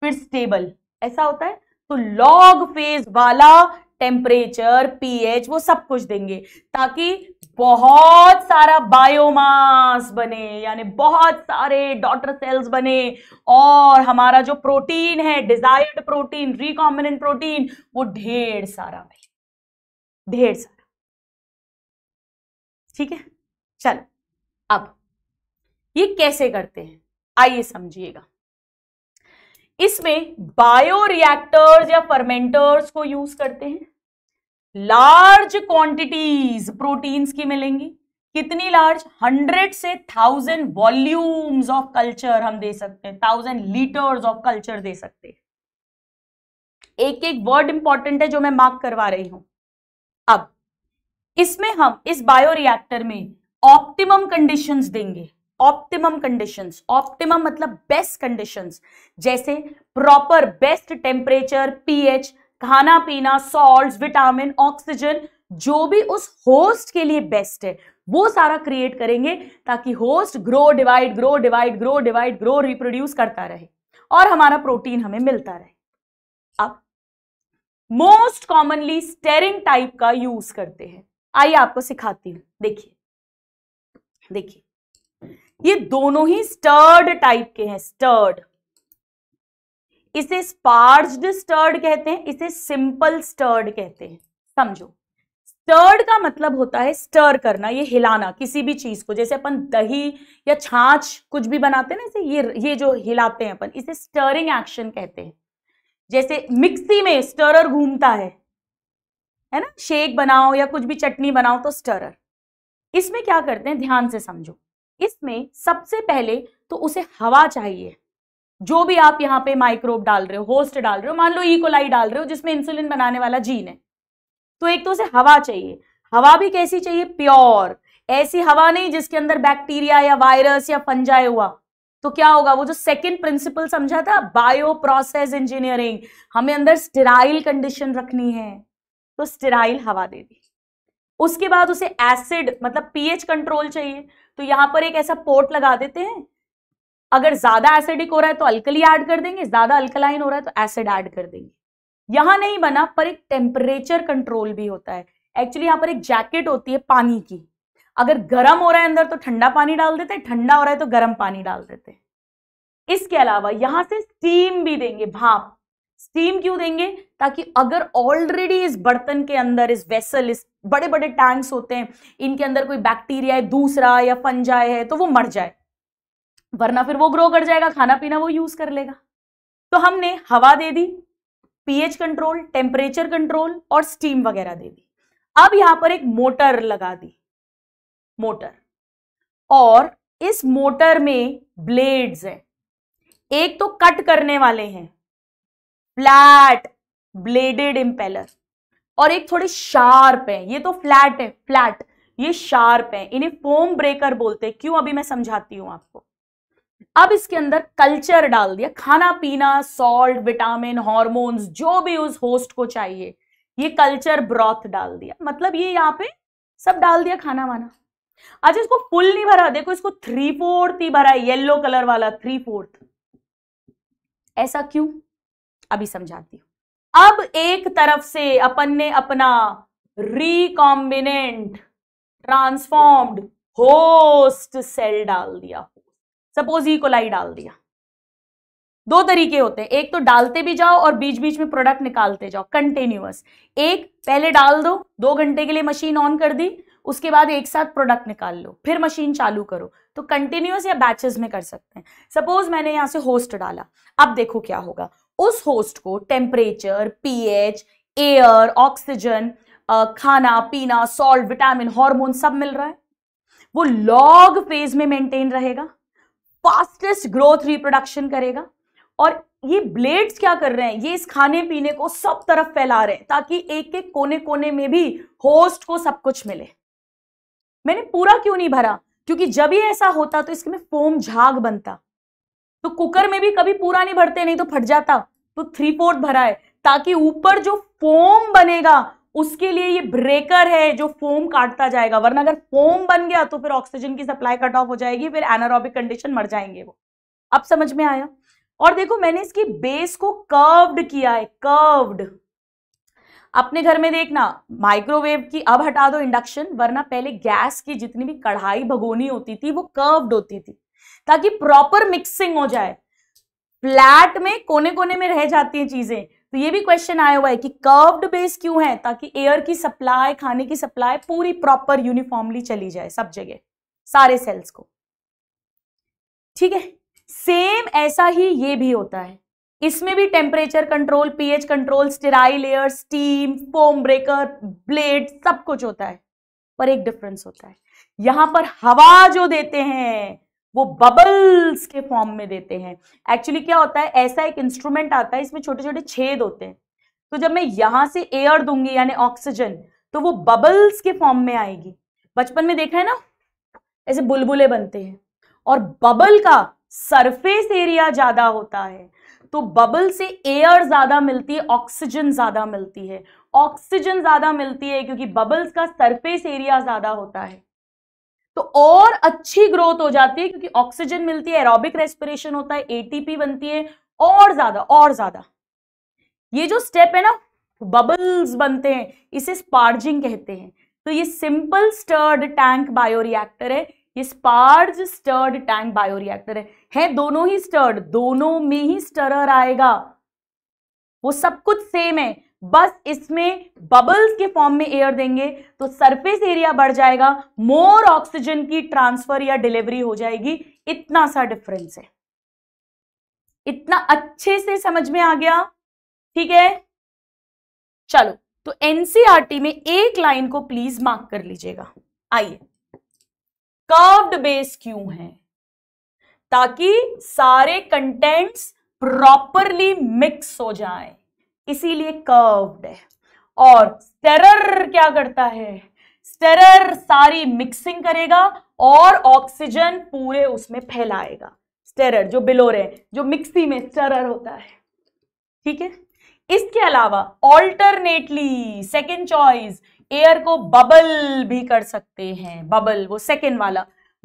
फिर स्टेबल ऐसा होता है तो लॉग फेज वाला टेम्परेचर पीएच वो सब कुछ देंगे ताकि बहुत सारा बायोमास बने यानी बहुत सारे डॉटर सेल्स बने और हमारा जो प्रोटीन है डिजायर्ड प्रोटीन रिकॉम्बिनेंट प्रोटीन वो ढेर सारा बने ढेर सारा ठीक है चलो अब ये कैसे करते हैं आइए समझिएगा इसमें बायोरिएक्टर्स या फर्मेंटर्स को यूज करते हैं लार्ज क्वांटिटीज प्रोटीन्स की मिलेंगी कितनी लार्ज हंड्रेड से थाउजेंड वॉल्यूम्स ऑफ कल्चर हम दे सकते हैं थाउजेंड लीटर्स ऑफ कल्चर दे सकते हैं एक एक वर्ड इंपॉर्टेंट है जो मैं मार्क करवा रही हूं अब इसमें हम इस बायोरिएक्टर में ऑप्टिमम कंडीशंस देंगे ऑप्टिमम कंडीशंस ऑप्टिमम मतलब बेस्ट कंडीशंस जैसे प्रॉपर बेस्ट टेम्परेचर पीएच खाना पीना सॉल्ट विटामिन ऑक्सीजन जो भी उस होस्ट के लिए बेस्ट है वो सारा क्रिएट करेंगे ताकि host grow divide grow divide grow divide grow reproduce करता रहे और हमारा प्रोटीन हमें मिलता रहे अब मोस्ट कॉमनली स्टेरिंग टाइप का यूज करते हैं आइए आपको सिखाती हूं देखिए देखिए ये दोनों ही स्टर्ड टाइप के हैं स्टर्ड इसे स्पार्ज्ड स्टर्ड कहते हैं इसे सिंपल स्टर्ड कहते हैं समझो स्टर्ड का मतलब होता है स्टर करना ये हिलाना किसी भी चीज को जैसे अपन दही या छाछ कुछ भी बनाते हैं ना इसे ये ये जो हिलाते हैं अपन इसे स्टरिंग एक्शन कहते हैं जैसे मिक्सी में स्टरर घूमता है है ना शेक बनाओ या कुछ भी चटनी बनाओ तो स्टरर इसमें क्या करते हैं ध्यान से समझो इसमें सबसे पहले तो उसे हवा चाहिए जो भी आप यहाँ पे माइक्रोब डाल रहे हो होस्ट डाल रहे हो मान लो इकोलाई e. डाल रहे हो जिसमें इंसुलिन बनाने वाला जीन है तो एक तो उसे हवा चाहिए हवा भी कैसी चाहिए प्योर ऐसी हवा नहीं जिसके अंदर बैक्टीरिया या वायरस या फंजाए हुआ तो क्या होगा वो जो सेकंड प्रिंसिपल समझा था बायो प्रोसेस इंजीनियरिंग हमें अंदर स्टेराइल कंडीशन रखनी है तो स्टेराइल हवा दे दी उसके बाद उसे एसिड मतलब पीएच कंट्रोल चाहिए तो यहां पर एक ऐसा पोर्ट लगा देते हैं अगर ज्यादा एसिडिक हो रहा है तो अल्कली ऐड कर देंगे ज्यादा अल्कलाइन हो रहा है तो एसिड ऐड कर देंगे यहां नहीं बना पर एक टेम्परेचर कंट्रोल भी होता है एक्चुअली यहां पर एक जैकेट होती है पानी की अगर गर्म हो रहा है अंदर तो ठंडा पानी डाल देते हैं ठंडा हो रहा है तो गर्म पानी डाल देते हैं इसके अलावा यहां से स्टीम भी देंगे भाप स्टीम क्यों देंगे ताकि अगर ऑलरेडी इस बर्तन के अंदर इस वेसल इस बड़े बड़े टैंक्स होते हैं इनके अंदर कोई बैक्टीरिया है दूसरा या फंजाए है तो वो मर जाए वरना फिर वो ग्रो कर जाएगा खाना पीना वो यूज कर लेगा तो हमने हवा दे दी पीएच कंट्रोल टेम्परेचर कंट्रोल और स्टीम वगैरह दे दी अब यहां पर एक मोटर लगा दी मोटर और इस मोटर में ब्लेड्स हैं एक तो कट करने वाले हैं फ्लैट ब्लेडेड इम्पेलर और एक थोड़े शार्प है ये तो फ्लैट है फ्लैट ये शार्प है इन्हें फोम ब्रेकर बोलते हैं क्यों अभी मैं समझाती हूं आपको अब इसके अंदर कल्चर डाल दिया खाना पीना सॉल्ट विटामिन हॉर्मोन्स जो भी उस होस्ट को चाहिए ये कल्चर ब्रॉथ डाल दिया मतलब ये यहाँ पे सब डाल दिया खाना वाना अच्छा इसको फुल नहीं भरा देखो इसको थ्री फोर्थ ही भरा येलो कलर वाला थ्री फोर्थ ऐसा क्यों अभी समझाती हूं अब एक तरफ से अपन ने अपना रिकॉम्बिनेंट ट्रांसफॉर्म्ड होस्ट सेल डाल दिया हो सपोज ई कोलाई डाल दिया दो तरीके होते हैं एक तो डालते भी जाओ और बीच बीच में प्रोडक्ट निकालते जाओ कंटिन्यूअस एक पहले डाल दो दो घंटे के लिए मशीन ऑन कर दी उसके बाद एक साथ प्रोडक्ट निकाल लो फिर मशीन चालू करो तो कंटिन्यूस या बैचेस में कर सकते हैं सपोज मैंने यहां से होस्ट डाला अब देखो क्या होगा उस होस्ट को टेम्परेचर पीएच एयर ऑक्सीजन खाना पीना सॉल्ट विटामिन हॉर्मोन सब मिल रहा है वो लॉग फेज में मेंटेन रहेगा फास्टेस्ट ग्रोथ रिप्रोडक्शन करेगा और ये ब्लेड्स क्या कर रहे हैं ये इस खाने पीने को सब तरफ फैला रहे हैं ताकि एक एक कोने कोने में भी होस्ट को सब कुछ मिले मैंने पूरा क्यों नहीं भरा क्योंकि जब ही ऐसा होता तो इसमें फोम झाग बनता तो कुकर में भी कभी पूरा नहीं भरते नहीं तो फट जाता तो थ्री फोर्थ भरा है ताकि ऊपर जो फोम बनेगा उसके लिए ये ब्रेकर है जो फोम काटता जाएगा वरना अगर फोम बन गया तो फिर ऑक्सीजन की सप्लाई कट ऑफ हो जाएगी फिर एनारोबिक कंडीशन मर जाएंगे वो अब समझ में आया और देखो मैंने इसकी बेस को कर्व्ड किया है कर्व्ड अपने घर में देखना माइक्रोवेव की अब हटा दो इंडक्शन वरना पहले गैस की जितनी भी कढ़ाई भगोनी होती थी वो कर्व्ड होती थी ताकि प्रॉपर मिक्सिंग हो जाए फ्लैट में कोने कोने में रह जाती हैं चीजें तो ये भी क्वेश्चन आया हुआ है कि कर्व्ड बेस क्यों है ताकि एयर की सप्लाई खाने की सप्लाई पूरी प्रॉपर यूनिफॉर्मली चली जाए सब जगह सारे सेल्स को ठीक है सेम ऐसा ही ये भी होता है इसमें भी temperature control pH control sterile air steam foam breaker blade सब कुछ होता है पर एक डिफरेंस होता है यहां पर हवा जो देते हैं वो बबल्स के फॉर्म में देते हैं एक्चुअली क्या होता है ऐसा एक इंस्ट्रूमेंट आता है इसमें छोटे छोटे छेद होते हैं तो जब मैं यहाँ से एयर दूंगी यानी ऑक्सीजन तो वो बबल्स के फॉर्म में आएगी बचपन में देखा है ना ऐसे बुलबुले बनते हैं और बबल का सरफेस एरिया ज़्यादा होता है तो बबल से एयर ज़्यादा मिलती है ऑक्सीजन ज़्यादा मिलती है ऑक्सीजन ज़्यादा मिलती है क्योंकि बबल्स का सरफेस एरिया ज़्यादा होता है तो और अच्छी ग्रोथ हो जाती है क्योंकि ऑक्सीजन मिलती है एरोबिक रेस्पिरेशन होता है एटीपी बनती है और ज्यादा और ज्यादा ये जो स्टेप है ना बबल्स बनते हैं इसे स्पार्जिंग कहते हैं तो ये सिंपल स्टर्ड टैंक बायोरिएक्टर है ये स्पार्ज स्टर्ड टैंक बायोरिएक्टर है है दोनों ही स्टर्ड दोनों में ही स्टरर आएगा वो सब कुछ सेम है बस इसमें बबल्स के फॉर्म में एयर देंगे तो सरफेस एरिया बढ़ जाएगा मोर ऑक्सीजन की ट्रांसफर या डिलीवरी हो जाएगी इतना सा डिफरेंस है इतना अच्छे से समझ में आ गया ठीक है चलो तो एनसीआरटी e में एक लाइन को प्लीज मार्क कर लीजिएगा आइए कर्व्ड बेस क्यों है ताकि सारे कंटेंट्स प्रॉपरली मिक्स हो जाएं इसीलिए कर्व्ड है और स्टेरर क्या करता है स्टेरर सारी मिक्सिंग करेगा और ऑक्सीजन पूरे उसमें फैलाएगा स्टेरर जो बिलोर है जो मिक्सी में स्टेरर होता है ठीक है इसके अलावा ऑल्टरनेटली सेकेंड चॉइस एयर को बबल भी कर सकते हैं बबल वो सेकेंड वाला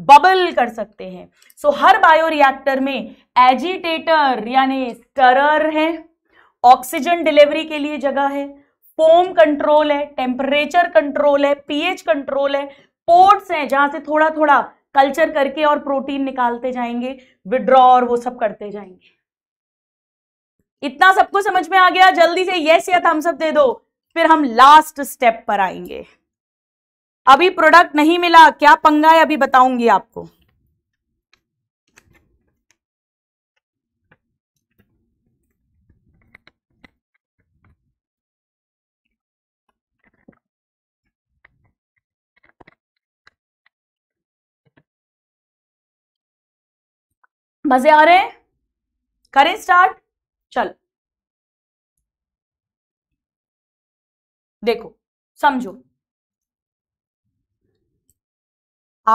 बबल कर सकते हैं सो so, हर बायोरिएक्टर में एजिटेटर यानी स्टरर है ऑक्सीजन डिलीवरी के लिए जगह है फोम कंट्रोल है टेम्परेचर कंट्रोल है पीएच कंट्रोल है पोर्ट्स हैं जहां से थोड़ा थोड़ा कल्चर करके और प्रोटीन निकालते जाएंगे विड्रॉ और वो सब करते जाएंगे इतना सबको समझ में आ गया जल्दी से यस या थम्स अप दे दो फिर हम लास्ट स्टेप पर आएंगे अभी प्रोडक्ट नहीं मिला क्या पंगा है अभी बताऊंगी आपको मजे आ रहे हैं करें स्टार्ट चल देखो समझो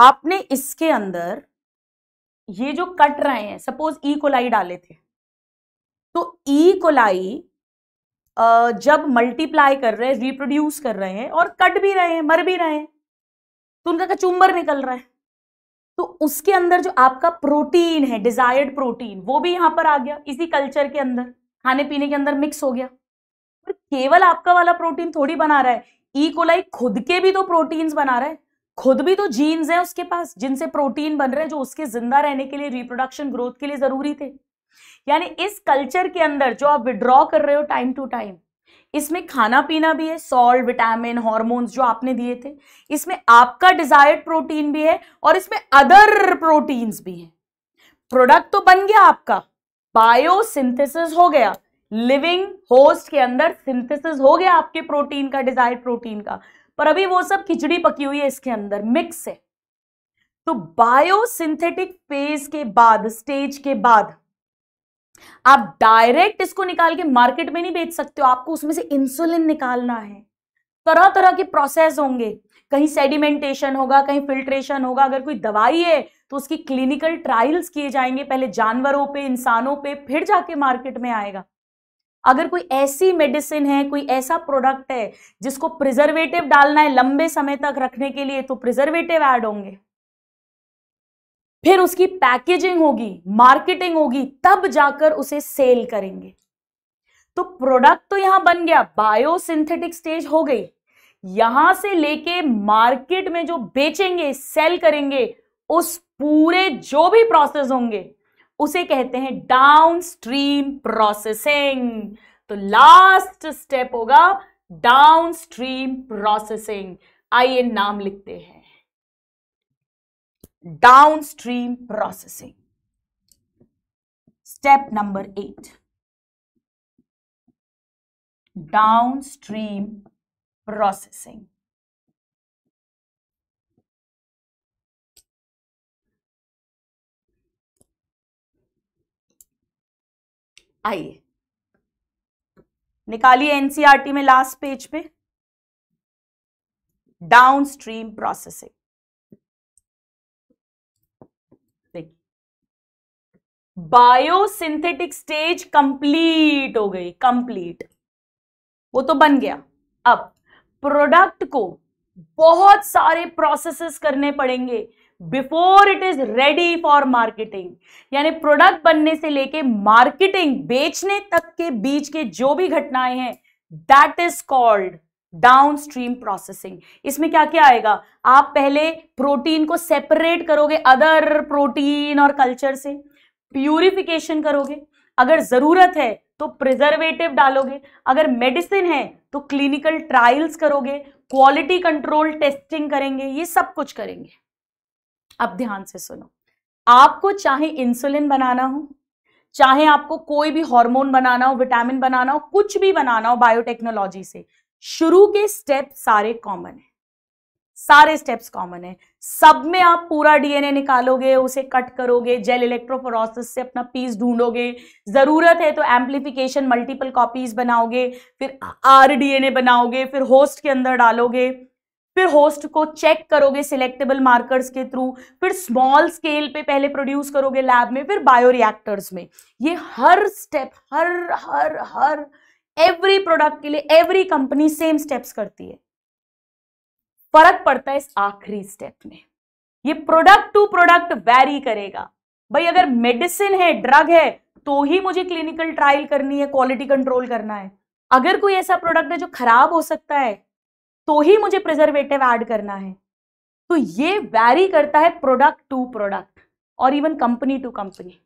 आपने इसके अंदर ये जो कट रहे हैं सपोज ई कोलाई डाले थे तो ई e कोलाई जब मल्टीप्लाई कर रहे हैं रिप्रोड्यूस कर रहे हैं और कट भी रहे हैं मर भी रहे हैं तो उनका कचुंबर निकल रहा है तो उसके अंदर जो आपका प्रोटीन है डिजायर्ड प्रोटीन वो भी यहां पर आ गया इसी कल्चर के अंदर खाने पीने के अंदर मिक्स हो गया पर केवल आपका वाला प्रोटीन थोड़ी बना रहा है ई e. कोलाई खुद के भी तो प्रोटीन बना रहा है खुद भी तो जीन्स हैं उसके पास जिनसे प्रोटीन बन रहे हैं जो उसके जिंदा रहने के लिए रिप्रोडक्शन ग्रोथ के लिए जरूरी थे यानी इस कल्चर के अंदर जो आप विड्रॉ कर रहे हो टाइम टू टाइम इसमें खाना पीना भी है सॉल्ट विटामिन हॉर्मोन्स जो आपने दिए थे इसमें आपका डिजायर्ड प्रोटीन भी है और इसमें अदर प्रोटीन्स भी है प्रोडक्ट तो बन गया आपका बायोसिंथेसिस हो गया लिविंग होस्ट के अंदर सिंथेसिस हो गया आपके प्रोटीन का डिजायर्ड प्रोटीन का पर अभी वो सब खिचड़ी पकी हुई है इसके अंदर मिक्स है तो बायोसिंथेटिक फेज के बाद स्टेज के बाद आप डायरेक्ट इसको निकाल के मार्केट में नहीं बेच सकते हो आपको उसमें से इंसुलिन निकालना है तरह तरह के प्रोसेस होंगे कहीं सेडिमेंटेशन होगा कहीं फिल्ट्रेशन होगा अगर कोई दवाई है तो उसकी क्लिनिकल ट्रायल्स किए जाएंगे पहले जानवरों पे इंसानों पे फिर जाके मार्केट में आएगा अगर कोई ऐसी मेडिसिन है कोई ऐसा प्रोडक्ट है जिसको प्रिजर्वेटिव डालना है लंबे समय तक रखने के लिए तो प्रिजर्वेटिव ऐड होंगे फिर उसकी पैकेजिंग होगी मार्केटिंग होगी तब जाकर उसे सेल करेंगे तो प्रोडक्ट तो यहां बन गया बायोसिंथेटिक स्टेज हो गई यहां से लेके मार्केट में जो बेचेंगे सेल करेंगे उस पूरे जो भी प्रोसेस होंगे उसे कहते हैं डाउन स्ट्रीम प्रोसेसिंग तो लास्ट स्टेप होगा डाउन स्ट्रीम प्रोसेसिंग आइए नाम लिखते हैं downstream processing. Step number 8 downstream processing. आइए निकालिए एनसीआरटी में लास्ट पेज पे downstream processing biosynthetic stage complete हो गई कंप्लीट वो तो बन गया अब प्रोडक्ट को बहुत सारे प्रोसेसेस करने पड़ेंगे before it is ready for marketing यानी प्रोडक्ट बनने से लेके मार्केटिंग बेचने तक के बीच के जो भी घटनाएं हैं that is called downstream processing इसमें क्या क्या आएगा आप पहले प्रोटीन को सेपरेट करोगे अदर प्रोटीन और कल्चर से प्यूरिफिकेशन करोगे अगर ज़रूरत है तो प्रिजर्वेटिव डालोगे अगर मेडिसिन है तो क्लिनिकल ट्रायल्स करोगे क्वालिटी कंट्रोल टेस्टिंग करेंगे ये सब कुछ करेंगे अब ध्यान से सुनो आपको चाहे इंसुलिन बनाना हो चाहे आपको कोई भी हार्मोन बनाना हो विटामिन बनाना हो कुछ भी बनाना हो बायोटेक्नोलॉजी से शुरू के स्टेप सारे कॉमन है सारे स्टेप्स कॉमन है सब में आप पूरा डीएनए निकालोगे उसे कट करोगे जेल इलेक्ट्रोफोरोसिस से अपना पीस ढूंढोगे ज़रूरत है तो एम्प्लीफिकेशन मल्टीपल कॉपीज बनाओगे फिर आर डीएनए बनाओगे फिर होस्ट के अंदर डालोगे फिर होस्ट को चेक करोगे सिलेक्टेबल मार्कर्स के थ्रू फिर स्मॉल स्केल पे पहले प्रोड्यूस करोगे लैब में फिर बायोरिएक्टर्स में ये हर स्टेप हर हर हर एवरी प्रोडक्ट के लिए एवरी कंपनी सेम स्टेप्स करती है फर्क पड़ता है इस आखिरी स्टेप में ये प्रोडक्ट टू प्रोडक्ट वैरी करेगा भाई अगर मेडिसिन है ड्रग है तो ही मुझे क्लिनिकल ट्रायल करनी है क्वालिटी कंट्रोल करना है अगर कोई ऐसा प्रोडक्ट है जो खराब हो सकता है तो ही मुझे प्रिजर्वेटिव ऐड करना है तो ये वैरी करता है प्रोडक्ट टू प्रोडक्ट और इवन कंपनी टू कंपनी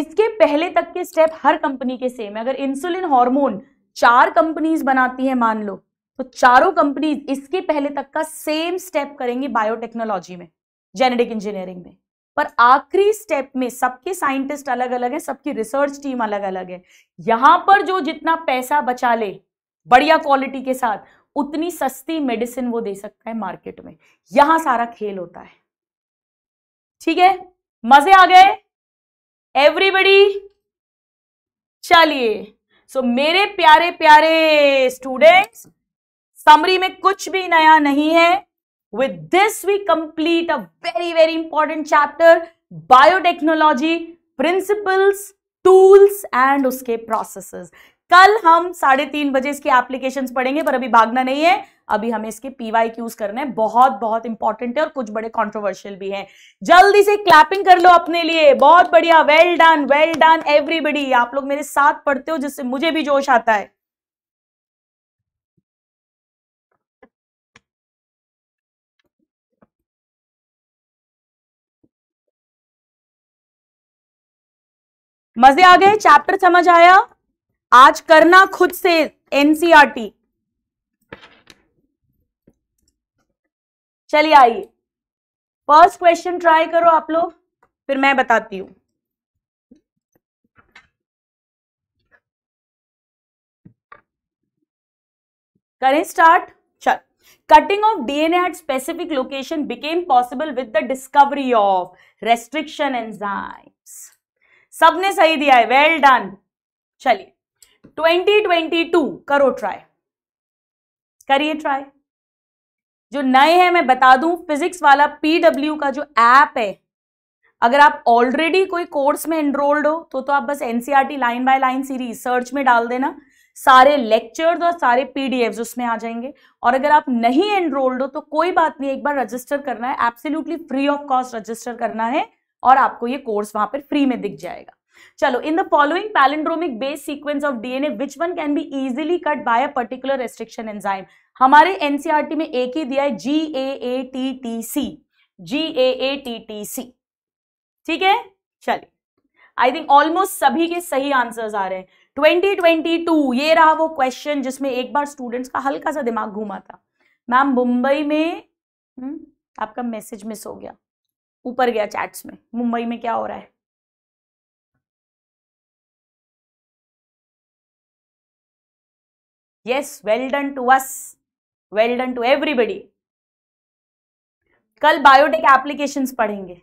इसके पहले तक के स्टेप हर कंपनी के सेम है अगर इंसुलिन हार्मोन चार कंपनीज बनाती है मान लो तो चारों कंपनी इसके पहले तक का सेम स्टेप करेंगी बायोटेक्नोलॉजी में जेनेटिक इंजीनियरिंग में पर आखिरी स्टेप में सबके साइंटिस्ट अलग अलग है सबकी रिसर्च टीम अलग अलग है यहां पर जो जितना पैसा बचा ले बढ़िया क्वालिटी के साथ उतनी सस्ती मेडिसिन वो दे सकता है मार्केट में यहां सारा खेल होता है ठीक है मजे आ गए एवरीबडी चलिए सो मेरे प्यारे प्यारे स्टूडेंट्स समरी में कुछ भी नया नहीं है with this we complete a very very important chapter biotechnology principles tools and उसके प्रोसेस कल हम साढ़े तीन बजे इसके एप्लीकेशन पढ़ेंगे पर अभी भागना नहीं है अभी हमें इसके पीवाई क्यूज करने हैं बहुत बहुत इंपॉर्टेंट है और कुछ बड़े कॉन्ट्रोवर्शियल भी हैं जल्दी से क्लैपिंग कर लो अपने लिए बहुत बढ़िया well done well done everybody आप लोग मेरे साथ पढ़ते हो जिससे मुझे भी जोश आता है मजे आ गए चैप्टर समझ आया आज करना खुद से एनसीआरटी e चलिए आइए फर्स्ट क्वेश्चन ट्राई करो आप लोग फिर मैं बताती हूं करें स्टार्ट चल cutting of DNA at specific location became possible with the discovery of restriction enzyme सबने सही दिया है वेल डन चलिए 2022 करो ट्राई करिए ट्राई जो नए हैं मैं बता दूं फिजिक्स वाला पीडब्ल्यू का जो ऐप है अगर आप ऑलरेडी कोई कोर्स में एनरोल्ड हो तो तो आप बस NCERT line by line series search में डाल देना सारे लेक्चर्स और सारे पीडीएफ उसमें आ जाएंगे और अगर आप नहीं एनरोल्ड हो तो कोई बात नहीं एक बार रजिस्टर करना है absolutely free of cost register करना है और आपको ये कोर्स वहां पर फ्री में दिख जाएगा चलो in the following palindromic base sequence of DNA which one can be easily cut by a particular restriction enzyme हमारे एनसीआरटी e में एक ही दिया है G A A T T C G A A T T C ठीक है चलिए I think almost सभी के सही आंसर्स आ रहे हैं 2022 ये रहा वो क्वेश्चन जिसमें एक बार स्टूडेंट्स का हल्का सा दिमाग घूमा था मैम मुंबई में हुँ? हम्म, आपका मैसेज मिस हो गया ऊपर गया चैट्स में मुंबई में क्या हो रहा है yes well done to us well done to everybody कल बायोटेक एप्लीकेशन पढ़ेंगे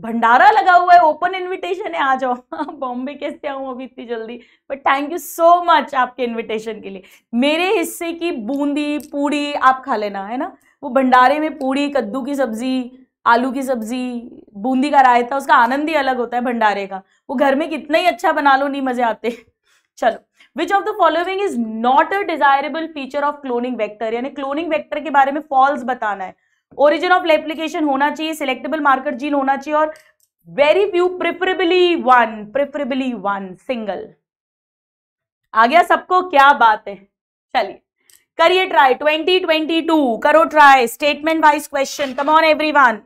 भंडारा लगा हुआ है ओपन इनविटेशन है आ जाओ बॉम्बे कैसे आऊं अभी इतनी जल्दी but thank you so much आपके इनविटेशन के लिए मेरे हिस्से की बूंदी पूड़ी आप खा लेना है ना वो भंडारे में पूड़ी कद्दू की सब्ज़ी आलू की सब्ज़ी बूंदी का रायता उसका आनंद ही अलग होता है भंडारे का वो घर में कितना ही अच्छा बना लो नहीं मज़े आते चलो which of the following is not a desirable feature of cloning vector यानी क्लोनिंग वेक्टर के बारे में फॉल्स बताना है ओरिजिन ऑफ लेप्लीकेशन होना चाहिए सिलेक्टेबल मार्कर जीन होना चाहिए और very few preferably one preferably one single आ गया सबको क्या बात है चलिए करिए ट्राई 2022 करो try statement wise question come on everyone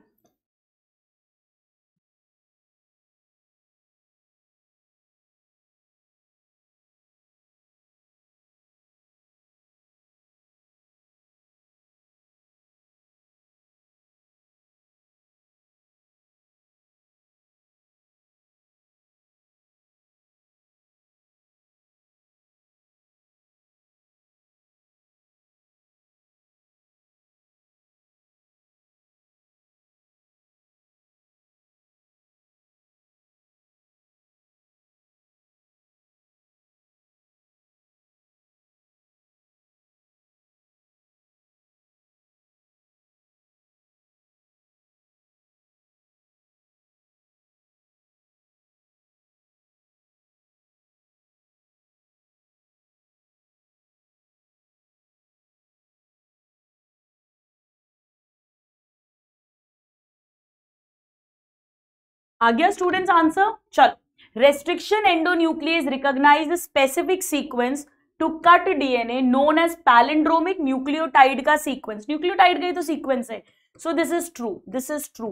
आ गया स्टूडेंट्स आंसर चलो restriction endonuclease recognise specific sequence to cut DNA known as palindromic nucleotide का सीक्वेंस न्यूक्लियोटाइड का ही तो सीक्वेंस है so this is true this is true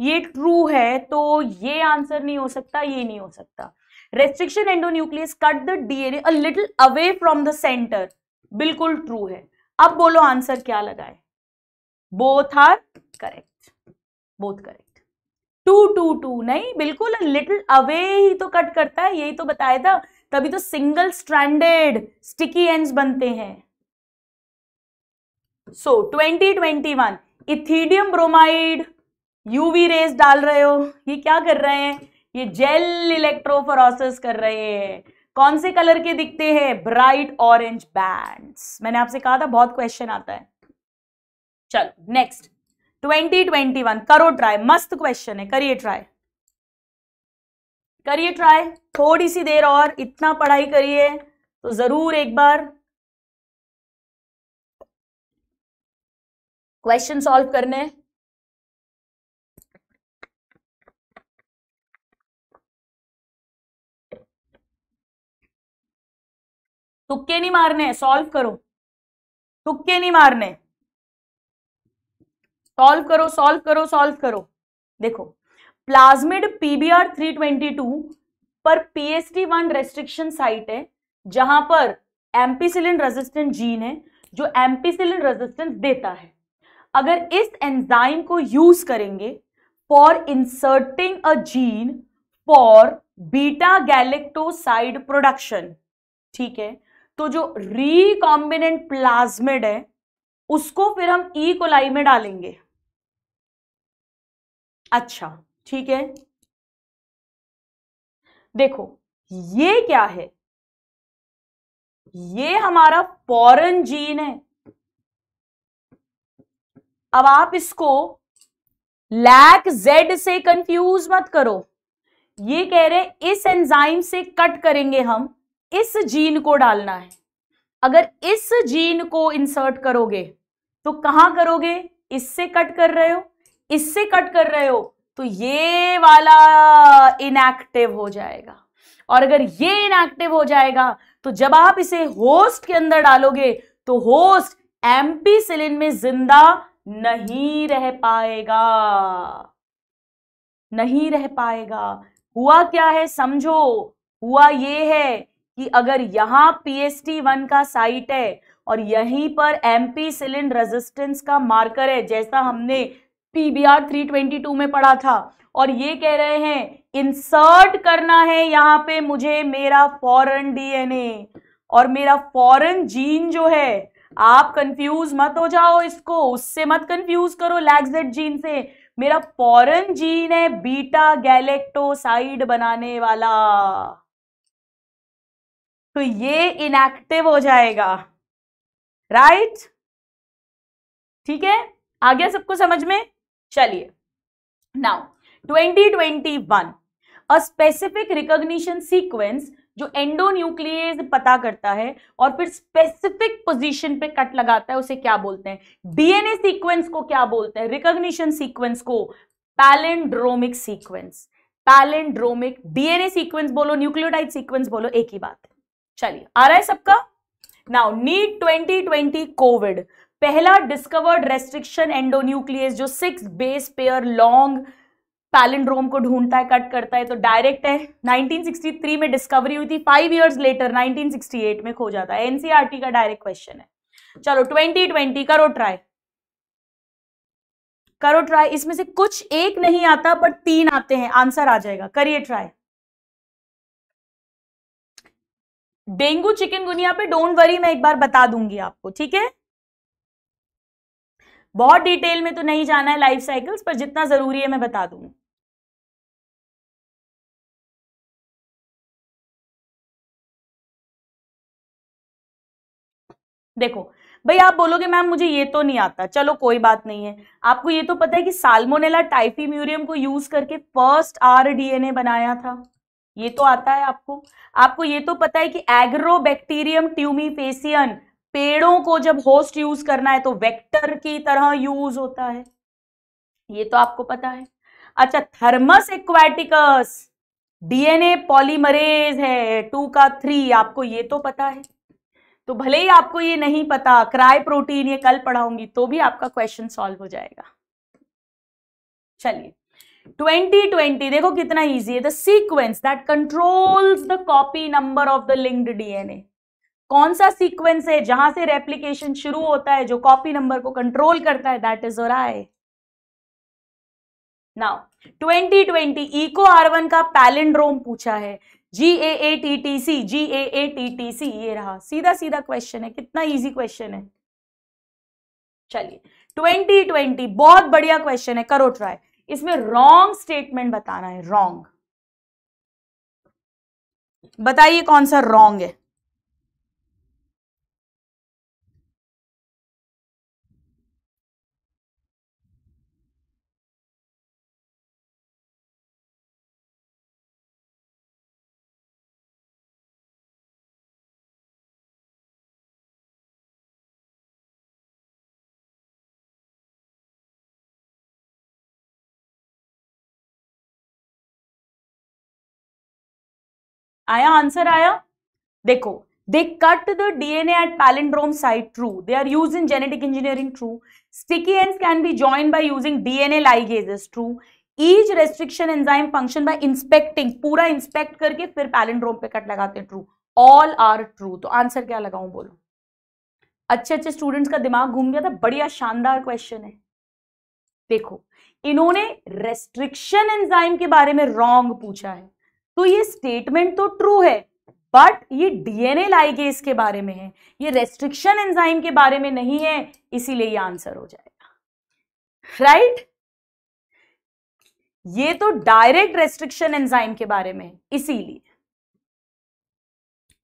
ये true है तो ये आंसर नहीं हो सकता ये नहीं हो सकता restriction endonuclease cut the DNA a little away from the centre बिल्कुल ट्रू है अब बोलो आंसर क्या लगाए both are correct both correct two two two नहीं बिल्कुल लिटिल अवे ही तो कट करता है यही तो बताया था तभी तो सिंगल स्ट्रैंडेड स्टिकी एंड बनते हैं so twenty twenty one ethidium bromide UV rays डाल रहे हो ये क्या कर रहे हैं ये जेल इलेक्ट्रोफोरोसिस कर रहे हैं कौन से कलर के दिखते हैं ब्राइट ऑरेंज बैंड्स मैंने आपसे कहा था बहुत क्वेश्चन आता है चलो नेक्स्ट 2021 करो ट्राई मस्त क्वेश्चन है करिए ट्राई करिए ट्राई थोड़ी सी देर और इतना पढ़ाई करिए तो जरूर एक बार क्वेश्चन सॉल्व करने तुक्के नहीं मारने सॉल्व करो तुक्के नहीं मारने सॉल्व करो सॉल्व करो सॉल्व करो देखो प्लाज्मिड पीबीआर 322 पर पीएसटी वन रेस्ट्रिक्शन साइट है जहां पर एम्पीसिलिन रेजिस्टेंट जीन है जो एम्पीसिलिन रेजिस्टेंस देता है अगर इस एंजाइम को यूज करेंगे for inserting a gene for beta galactoside production ठीक है तो जो रिकॉम्बिनेंट प्लाज्मिड है उसको फिर हम ई e कोलाई में डालेंगे अच्छा ठीक है देखो ये क्या है ये हमारा फॉरन जीन है अब आप इसको लैक जेड से कंफ्यूज मत करो ये कह रहे इस एंजाइम से कट करेंगे हम इस जीन को डालना है अगर इस जीन को इंसर्ट करोगे तो कहां करोगे इससे कट कर रहे हो इससे कट कर रहे हो तो ये वाला इनएक्टिव हो जाएगा और अगर ये इनएक्टिव हो जाएगा तो जब आप इसे होस्ट के अंदर डालोगे तो होस्ट एम्पीसिलिन में जिंदा नहीं रह पाएगा नहीं रह पाएगा हुआ क्या है समझो हुआ ये है कि अगर यहां पीएसटी वन का साइट है और यहीं पर एम्पीसिलिन रेजिस्टेंस का मार्कर है जैसा हमने पीबीआर 322 में पढ़ा था और ये कह रहे हैं इंसर्ट करना है यहां पे मुझे मेरा फॉरेन डीएनए और मेरा फॉरेन जीन जो है आप कंफ्यूज मत हो जाओ इसको उससे मत कंफ्यूज करो लैग्जेट जीन से मेरा फॉरेन जीन है बीटा गैलेक्टोसाइड बनाने वाला तो ये इनएक्टिव हो जाएगा राइट ठीक है आ गया सबको समझ में चलिए now 2021 a specific recognition sequence जो एंडोन्यूक्लियस पता करता है और फिर स्पेसिफिक पोजीशन पे कट लगाता है उसे क्या बोलते हैं डीएनए सीक्वेंस को क्या बोलते हैं रिकॉग्निशन सीक्वेंस को palindromic sequence palindromic DNA sequence बोलो न्यूक्लियोटाइड सीक्वेंस बोलो एक ही बात है चलिए आ रहा है सबका नाउ नीट 2020 कोविड पहला डिस्कवर्ड रेस्ट्रिक्शन एंडोन्यूक्लियस जो six base pair long palindrome को ढूंढता है कट करता है तो डायरेक्ट है 1963 में डिस्कवरी हुई थी फाइव इयर्स लेटर 1968 में खो जाता है एनसीआरटी e का डायरेक्ट क्वेश्चन है चलो 2020 करो ट्राई करो ट्राई इसमें से कुछ एक नहीं आता पर तीन आते हैं आंसर आ जाएगा करिए ट्राई डेंगू चिकनगुनिया पे डोंट वरी मैं एक बार बता दूंगी आपको ठीक है बहुत डिटेल में तो नहीं जाना है लाइफ साइकिल्स पर जितना ज़रूरी है मैं बता दूंगी देखो भाई आप बोलोगे मैम मुझे ये तो नहीं आता चलो कोई बात नहीं है आपको ये तो पता है कि साल्मोनेला टाइफी म्यूरियम को यूज करके फर्स्ट आर डीएनए बनाया था ये तो आता है आपको आपको ये तो पता है कि एग्रोबैक्टीरियम ट्यूमीफेसियन पेड़ों को जब होस्ट यूज करना है तो वेक्टर की तरह यूज होता है ये तो आपको पता है अच्छा थर्मस एक्वाटिकस डीएनए पॉलीमरेज है टू का थ्री आपको ये तो पता है तो भले ही आपको ये नहीं पता क्राई प्रोटीन ये कल पढ़ाऊंगी तो भी आपका क्वेश्चन सॉल्व हो जाएगा चलिए 2020 देखो कितना इजी है the sequence that controls the copy number of the linked DNA कौन सा सीक्वेंस है जहां से रेप्लीकेशन शुरू होता है जो कॉपी नंबर को कंट्रोल करता है that is ori now 2020 Eco R का पैलेंड्रोम पूछा है G A A T T C G A A T T C ये रहा सीधा सीधा क्वेश्चन है कितना इजी क्वेश्चन है चलिए 2020 बहुत बढ़िया क्वेश्चन है करो ट्राई इसमें रॉन्ग स्टेटमेंट बताना है रॉन्ग बताइए कौन सा रॉन्ग है आया आंसर आया देखो they cut the DNA at palindrome site true they are use in genetic engineering true sticky end can be join by using DNA ligase true each restriction enzyme function by inspecting पूरा inspect करके फिर palindrome पे cut लगाते हैं true all are true तो answer क्या लगाऊ बोलो अच्छे अच्छे स्टूडेंट्स का दिमाग घूम गया था बढ़िया शानदार क्वेश्चन है देखो इन्होंने रेस्ट्रिक्शन एंजाइम के बारे में रॉन्ग पूछा है तो ये स्टेटमेंट तो ट्रू है बट ये डीएनए लाइगेस के बारे में है ये रेस्ट्रिक्शन एंजाइम के बारे में नहीं है इसीलिए ये आंसर हो जाएगा राइट right? ये तो डायरेक्ट रेस्ट्रिक्शन एंजाइम के बारे में है इसीलिए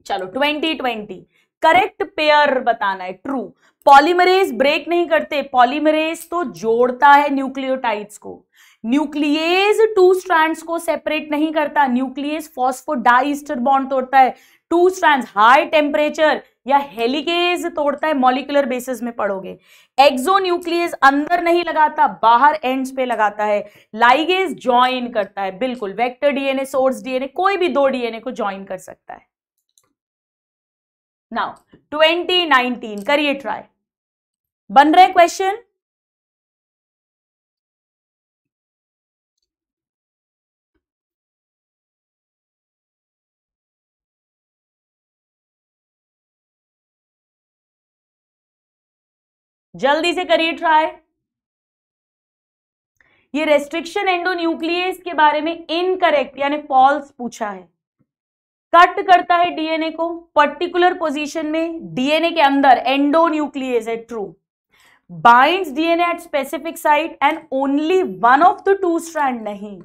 चलो ट्वेंटी ट्वेंटी करेक्ट पेयर बताना है ट्रू पॉलीमरेज ब्रेक नहीं करते पॉलीमरेज तो जोड़ता है न्यूक्लियोटाइड्स को न्यूक्लियस टू स्ट्रैंड्स को सेपरेट नहीं करता न्यूक्लियस फॉस्फोडाइस्टर बॉन्ड तोड़ता है टू स्ट्रैंड्स हाई टेम्परेचर या हेलिकेज तोड़ता है मॉलिकुलर बेसिस में पढ़ोगे एक्सो न्यूक्लियस अंदर नहीं लगाता बाहर एंड्स पे लगाता है लाइगेज ज्वाइन करता है बिल्कुल वेक्टर डीएनए सोर्स डीएनए कोई भी दो डीएनए को ज्वाइन कर सकता है नाउ 2019 करिए ट्राई बन रहे क्वेश्चन जल्दी से करिए ट्राई ये रेस्ट्रिक्शन एंडोन्यूक्लियस के बारे में इनकरेक्ट यानी फॉल्स पूछा है कट करता है डीएनए को पर्टिकुलर पोजीशन में डीएनए के अंदर एंडोन्यूक्लियस है true binds DNA at specific site and only one of the two strand नहीं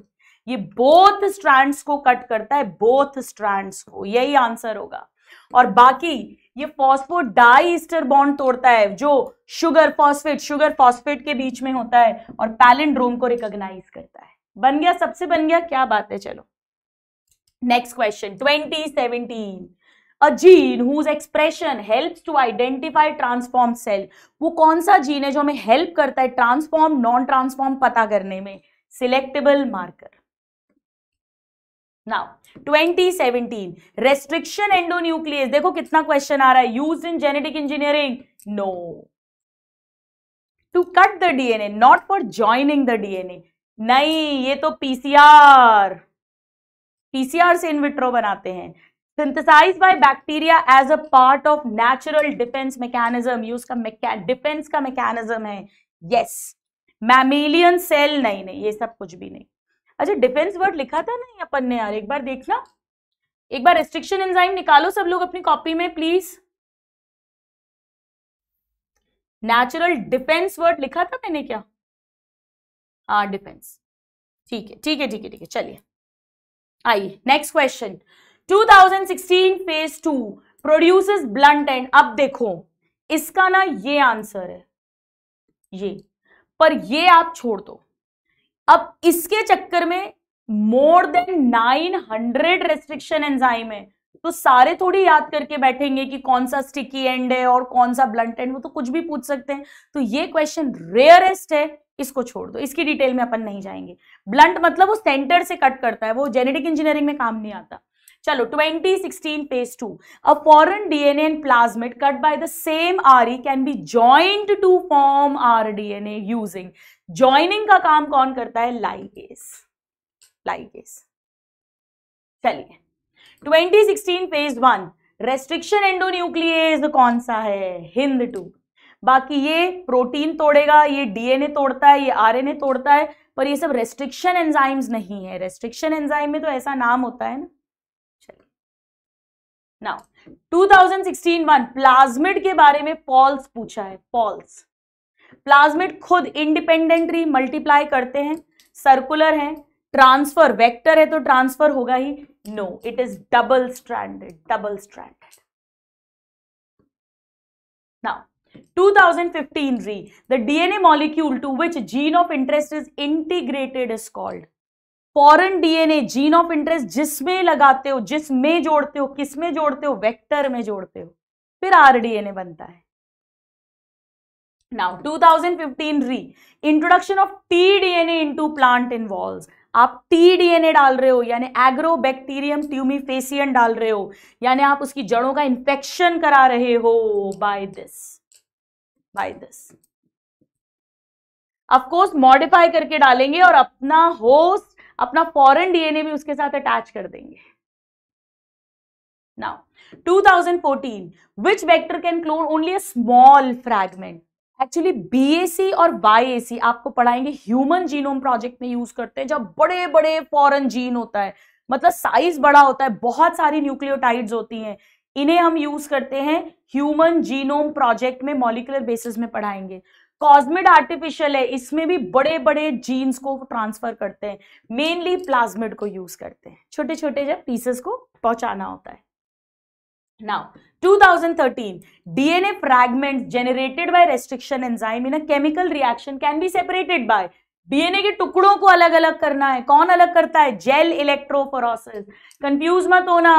ये बोथ स्ट्रैंड्स को कट करता है बोथ स्ट्रैंड्स को यही आंसर होगा और बाकी ये फॉस्फो डाईस्टर बॉन्ड तोड़ता है जो शुगर फॉस्फेट शुगर फॉस्फेट के बीच में होता है और पैलेंड्रोम को रिकॉग्नाइज करता है बन गया सबसे बन गया क्या बात है चलो next question twenty seventeen a gene whose expression helps to identify transform cell वो कौन सा जीन है जो हमें हेल्प करता है ट्रांसफॉर्म नॉन ट्रांसफॉर्म पता करने में selectable marker now 2017 restriction endonuclease देखो कितना क्वेश्चन आ रहा है use in genetic engineering no to cut the DNA not for joining the DNA नहीं ये तो पीसीआर पीसीआर से इनविट्रो बनाते हैं synthesize by bacteria as a part of natural defence mechanism use का डिफेंस का मैकेनिज्म है यस मैमिलियन सेल नहीं नहीं ये सब कुछ भी नहीं अच्छा डिफेंस वर्ड लिखा था ना अपन ने यार एक बार देखना एक बार रेस्ट्रिक्शन एंजाइम निकालो सब लोग अपनी कॉपी में प्लीज नेचुरल डिफेंस वर्ड लिखा था मैंने क्या हाँ डिफेंस ठीक है ठीक है ठीक है ठीक है चलिए आइए next question 2016 phase two produces blunt end अब देखो इसका ना ये आंसर है ये पर ये आप छोड़ दो अब इसके चक्कर में मोर देन 900 रेस्ट्रिक्शन एंजाइम है तो सारे थोड़ी याद करके बैठेंगे कि कौन सा स्टिकी एंड है और कौन सा ब्लंट एंड वो तो कुछ भी पूछ सकते हैं तो ये क्वेश्चन रेयरेस्ट है इसको छोड़ दो इसकी डिटेल में अपन नहीं जाएंगे ब्लंट मतलब वो सेंटर से कट करता है वो जेनेटिक इंजीनियरिंग में काम नहीं आता चलो twenty sixteen phase two a foreign DNA and plasmid cut by the same R E can be joined to form R D N using joining का काम कौन करता है लाइगेस लाइगेस चलिए 2016 फेज वन रेस्ट्रिक्शन एंडोन्यूक्लियस कौन सा है Hind to बाकी ये प्रोटीन तोड़ेगा ये डीएनए तोड़ता है ये आरएनए तोड़ता है पर ये सब रेस्ट्रिक्शन एंजाइम्स नहीं है रेस्ट्रिक्शन एंजाइम में तो ऐसा नाम होता है ना चलिए नाउ 2016 वन प्लाज्मिड के बारे में पॉल्स पूछा है पॉल्स प्लाज्मिड खुद इंडिपेंडेंटली मल्टीप्लाई करते हैं सर्कुलर है ट्रांसफर वेक्टर है तो ट्रांसफर होगा ही no it is double stranded double stranded now 2015 re the DNA molecule to which gene of interest is integrated is called foreign DNA gene of interest जिसमें लगाते हो जिसमें जोड़ते हो किसमें जोड़ते हो वेक्टर में जोड़ते हो फिर आरडीएनए बनता है now 2015 re introduction of T DNA into plant involves आप टी डीएनए डाल रहे हो यानी बैक्टीरियम ट्यूमिफेसियन डाल रहे हो यानी आप उसकी जड़ों का इंफेक्शन करा रहे हो by this by this of course modify करके डालेंगे और अपना होस्ट अपना फॉरेन डीएनए भी उसके साथ अटैच कर देंगे now 2014 which vector can clone only a small fragment actually BAC और वाईएसी आपको पढ़ाएंगे ह्यूमन जीनोम प्रोजेक्ट में यूज करते हैं जब बड़े बड़े फॉरन जीन होता है मतलब साइज बड़ा होता है बहुत सारी न्यूक्लियोटाइड्स होती हैं इन्हें हम यूज करते हैं ह्यूमन जीनोम प्रोजेक्ट में मॉलिकुलर बेसिस में पढ़ाएंगे कॉस्मिड आर्टिफिशियल है इसमें भी बड़े बड़े जीन्स को ट्रांसफर करते हैं मेनली प्लाज्मिड को यूज करते हैं छोटे छोटे जब पीसेस को पहुंचाना होता है Now, 2013, DNA fragments generated by restriction enzyme in a chemical reaction can be separated by DNA के टुकड़ों को अलग अलग करना है कौन अलग करता है जेल इलेक्ट्रोफोरोसिस कंफ्यूज मत होना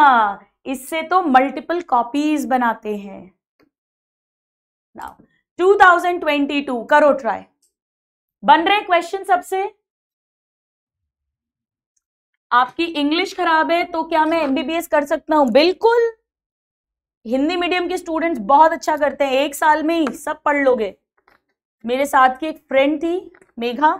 इससे तो मल्टीपल कॉपीज बनाते हैं नाउ 2022 करो ट्राई बन रहे क्वेश्चन सबसे आपकी इंग्लिश खराब है तो क्या मैं एमबीबीएस कर सकता हूं बिल्कुल हिंदी मीडियम के स्टूडेंट्स बहुत अच्छा करते हैं एक साल में ही सब पढ़ लोगे मेरे साथ की एक फ्रेंड थी मेघा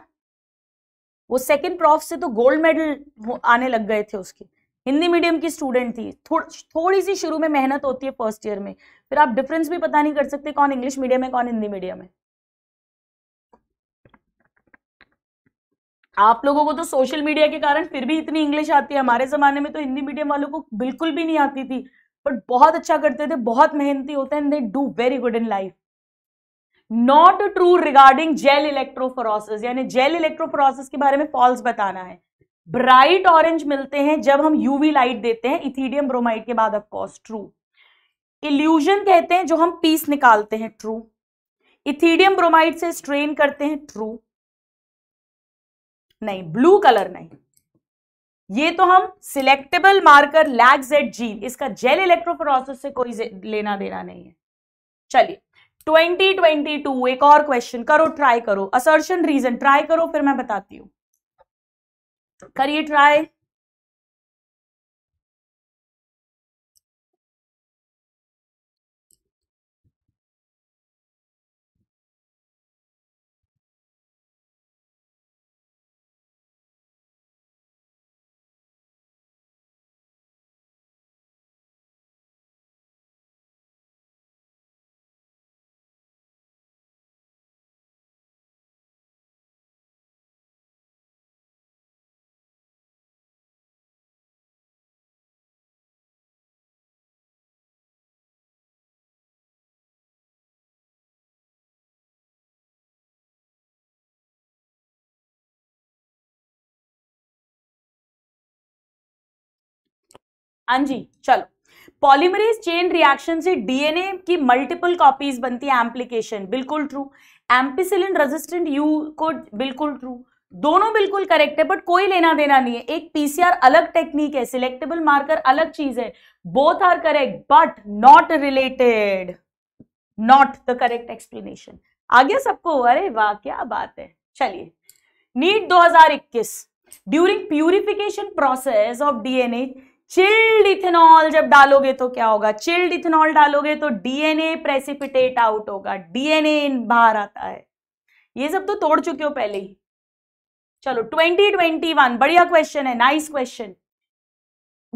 वो सेकंड प्रॉफ से तो गोल्ड मेडल आने लग गए थे उसके हिंदी मीडियम की स्टूडेंट थी थो, थोड़ी सी शुरू में मेहनत होती है फर्स्ट ईयर में फिर आप डिफरेंस भी पता नहीं कर सकते कौन इंग्लिश मीडियम है कौन हिंदी मीडियम है आप लोगों को तो सोशल मीडिया के कारण फिर भी इतनी इंग्लिश आती है हमारे जमाने में तो हिंदी मीडियम वालों को बिल्कुल भी नहीं आती थी बट बहुत अच्छा करते थे बहुत मेहनती होते हैं they do very good in life not true regarding gel electrophoresis यानी जेल इलेक्ट्रोफोरोसिस के बारे में फॉल्स बताना है ब्राइट ऑरेंज मिलते हैं जब हम यूवी लाइट देते हैं इथीडियम ब्रोमाइड के बाद ऑफकोर्स ट्रू इल्यूजन कहते हैं जो हम पीस निकालते हैं ट्रू इथीडियम ब्रोमाइड से स्ट्रेन करते हैं ट्रू नहीं ब्लू कलर नहीं ये तो हम selectable marker lac Z gene इसका जेल इलेक्ट्रोफोरोसिस से कोई लेना देना नहीं है चलिए 2022 एक और क्वेश्चन करो ट्राई करो असर्शन रीजन ट्राई करो फिर मैं बताती हूं करिए ट्राई हाँ जी चलो पॉलीमरेज चेन रिएक्शन से डीएनए की मल्टीपल कॉपीज बनती है एम्प्लीकेशन बिल्कुल ट्रू एम्पीसिलिन रेजिस्टेंट यू को बिल्कुल ट्रू दोनों बिल्कुल करेक्ट है बट कोई लेना देना नहीं है एक पीसीआर अलग टेक्निक है सिलेक्टेबल मार्कर अलग चीज है both are correct but not related not the correct explanation आ गया सबको अरे वाह क्या बात है चलिए NEET 2021 during purification process of DNA chilled ethanol जब डालोगे तो क्या होगा चिल्ड इथेनॉल डालोगे तो डीएनए प्रेसिपिटेट आउट होगा डीएनए बाहर आता है ये सब तो तोड़ चुके हो पहले ही चलो 2021 बढ़िया क्वेश्चन है नाइस क्वेश्चन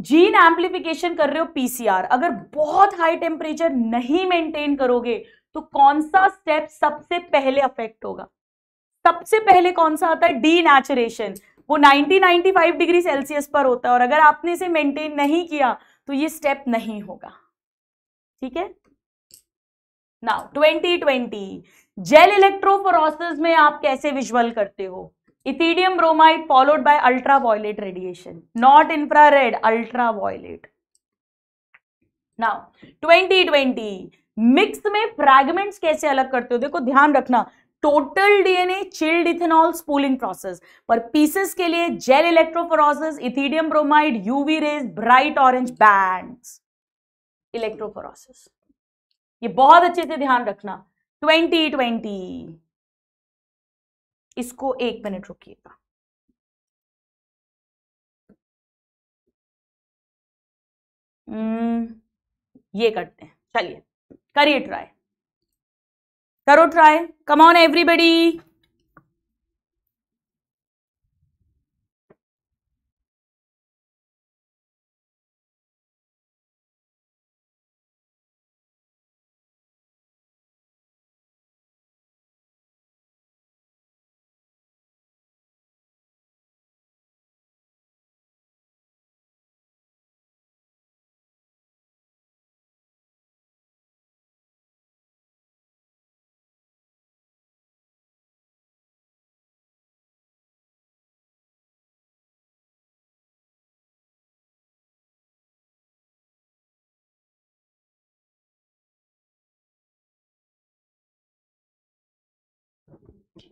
जीन एम्प्लीफिकेशन कर रहे हो पीसीआर अगर बहुत हाई टेम्परेचर नहीं मेंटेन करोगे तो कौन सा स्टेप सबसे पहले अफेक्ट होगा सबसे पहले कौन सा आता है डी नेचुरेशन वो 90-95 डिग्री सेल्सियस पर होता है और अगर आपने इसे मेंटेन नहीं किया तो ये स्टेप नहीं होगा ठीक है नाउ 2020 जेल इलेक्ट्रोफोरोसिस में आप कैसे विजुअल करते हो ethidium bromide followed by ultraviolet radiation not infrared ultraviolet now twenty mix में फ्रैगमेंट्स कैसे अलग करते हो देखो ध्यान रखना total DNA chilled ethanol spooling process पर पीसेस के लिए gel electrophoresis ethidium bromide UV rays bright orange bands electrophoresis ये बहुत अच्छे से ध्यान रखना ट्वेंटी ट्वेंटी इसको एक मिनट रुकिएगा हम्म, ये करते हैं चलिए करिए try Karo try. Come on everybody.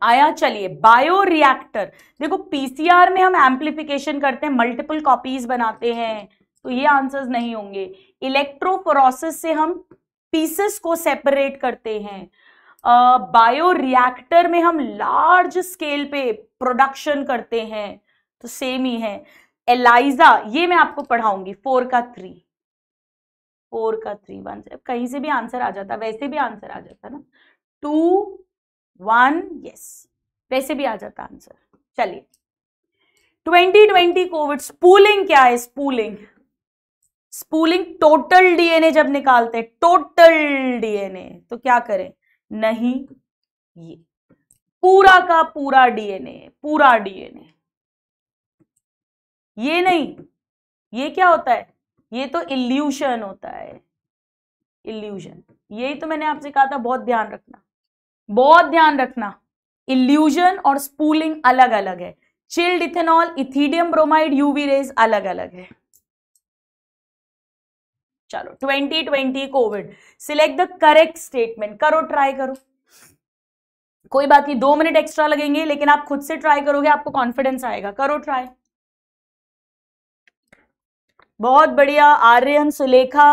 आया चलिए बायोरिएक्टर देखो पीसीआर में हम एम्प्लीफिकेशन करते हैं मल्टीपल कॉपीज बनाते हैं तो ये आंसर्स नहीं होंगे इलेक्ट्रोफोरोसिस से हम पीसेस को सेपरेट करते हैं बायोरिएक्टर uh, में हम लार्ज स्केल पे प्रोडक्शन करते हैं तो सेम ही है एलाइजा ये मैं आपको पढ़ाऊंगी फोर का थ्री फोर का थ्री वन कहीं से भी आंसर आ जाता वैसे भी आंसर आ जाता ना टू वन यस वैसे भी आ जाता आंसर चलिए 2020 कोविड स्पूलिंग क्या है स्पूलिंग स्पूलिंग टोटल डीएनए जब निकालते हैं टोटल डीएनए तो क्या करें नहीं ये पूरा का पूरा डीएनए पूरा डीएनए ये नहीं ये क्या होता है ये तो इल्यूशन होता है इल्यूशन यही तो मैंने आपसे कहा था बहुत ध्यान रखना बहुत ध्यान रखना इल्यूजन और स्पूलिंग अलग अलग है chilled ethanol ethidium bromide UV rays अलग अलग है चलो twenty twenty COVID select the correct statement करो ट्राई करो कोई बात नहीं दो मिनट एक्स्ट्रा लगेंगे लेकिन आप खुद से ट्राई करोगे आपको कॉन्फिडेंस आएगा करो ट्राई बहुत बढ़िया आर्यन सुलेखा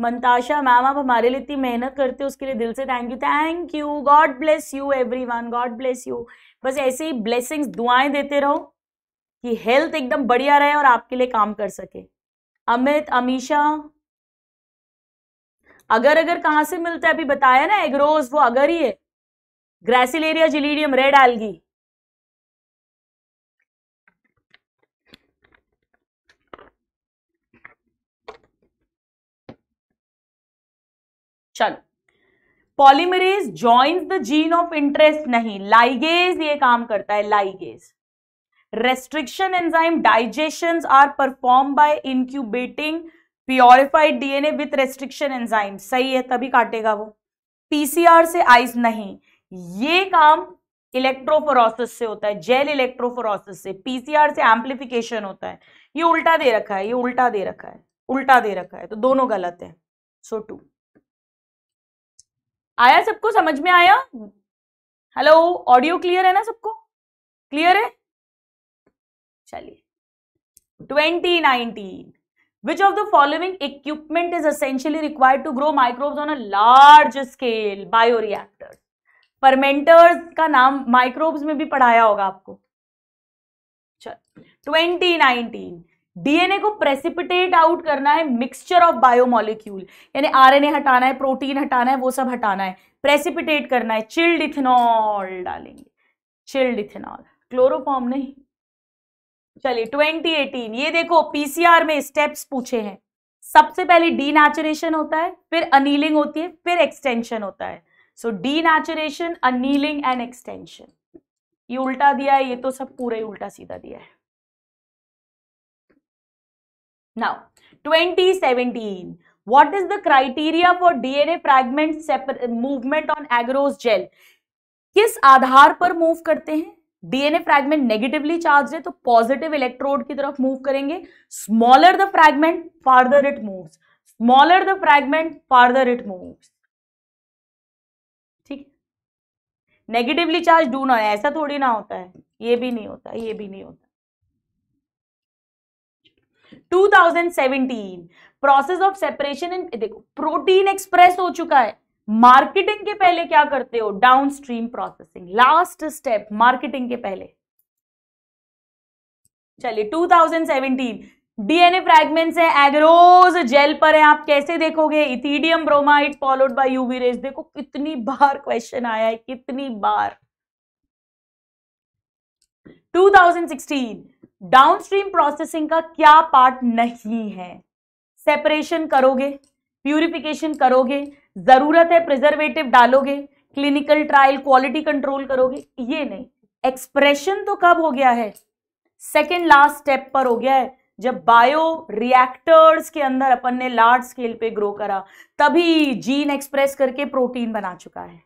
मंताशा मैम आप हमारे लिए इतनी मेहनत करते हो उसके लिए दिल से thank you thank you God bless you everyone God bless you बस ऐसे ही ब्लेसिंग्स दुआएं देते रहो कि हेल्थ एकदम बढ़िया रहे और आपके लिए काम कर सके अमित अमीशा अगर अगर कहाँ से मिलता है अभी बताया ना एग्रोज वो अगर ही है ग्रेसिलेरिया जिलीडियम रेड एल्गी चलो polymerase joins the gene of interest नहीं लाइगेज ये काम करता है ligase restriction enzyme digestion are perform by incubating purified DNA with restriction enzyme सही है तभी काटेगा वो पीसीआर से आइस नहीं ये काम इलेक्ट्रोफोरोसिस से होता है जेल इलेक्ट्रोफोरोसिस से पीसीआर से एम्प्लीफिकेशन होता है ये उल्टा दे रखा है ये उल्टा दे रखा है उल्टा दे रखा है तो दोनों गलत है सो so, टू आया सबको समझ में आया हेलो ऑडियो क्लियर है ना सबको क्लियर है चलिए 2019 which of the following equipment is essentially required to grow microbe on a large scale bioreactor fermenters का नाम माइक्रोब्स में भी पढ़ाया होगा आपको चल नाइनटीन डीएनए को प्रेसिपिटेट आउट करना है मिक्सचर ऑफ बायोमोलिक्यूल यानी आरएनए हटाना है प्रोटीन हटाना है वो सब हटाना है प्रेसिपिटेट करना है चिल्ड इथेनॉल डालेंगे चिल्ड इथेनॉल क्लोरोफॉर्म नहीं चलिए 2018 ये देखो पीसीआर में स्टेप्स पूछे हैं सबसे पहले डी होता है फिर अनिलिंग होती है फिर एक्सटेंशन होता है so denaturation annealing and extension ये उल्टा दिया है ये तो सब पूरा ही उल्टा सीधा दिया है now 2017 what is the criteria for dna fragment movement on agarose gel किस आधार पर मूव करते हैं डीएनए फ्रैगमेंट नेगेटिवली चार्ज है तो पॉजिटिव इलेक्ट्रोड की तरफ मूव करेंगे smaller the fragment farther it move smaller the fragment farther it move ठीक नेगेटिवली चार्ज डू ना ऐसा थोड़ी ना होता है ये भी नहीं होता ये भी नहीं होता 2017 प्रोसेस ऑफ सेपरेशन इन देखो प्रोटीन एक्सप्रेस हो चुका है मार्केटिंग के पहले क्या करते हो downstream processing last step marketing के पहले चलिए 2017 डीएनए फ्रैगमेंट्स है एग्रोज जेल पर है आप कैसे देखोगे ethidium bromide followed by UV rays देखो कितनी बार क्वेश्चन आया है कितनी बार 2016 डाउनस्ट्रीम प्रोसेसिंग का क्या पार्ट नहीं है सेपरेशन करोगे प्यूरिफिकेशन करोगे जरूरत है प्रिजर्वेटिव डालोगे क्लिनिकल ट्रायल क्वालिटी कंट्रोल करोगे ये नहीं एक्सप्रेशन तो कब हो गया है सेकेंड लास्ट स्टेप पर हो गया है जब बायो रिएक्टर्स के अंदर अपन ने लार्ज स्केल पे ग्रो करा तभी जीन एक्सप्रेस करके प्रोटीन बना चुका है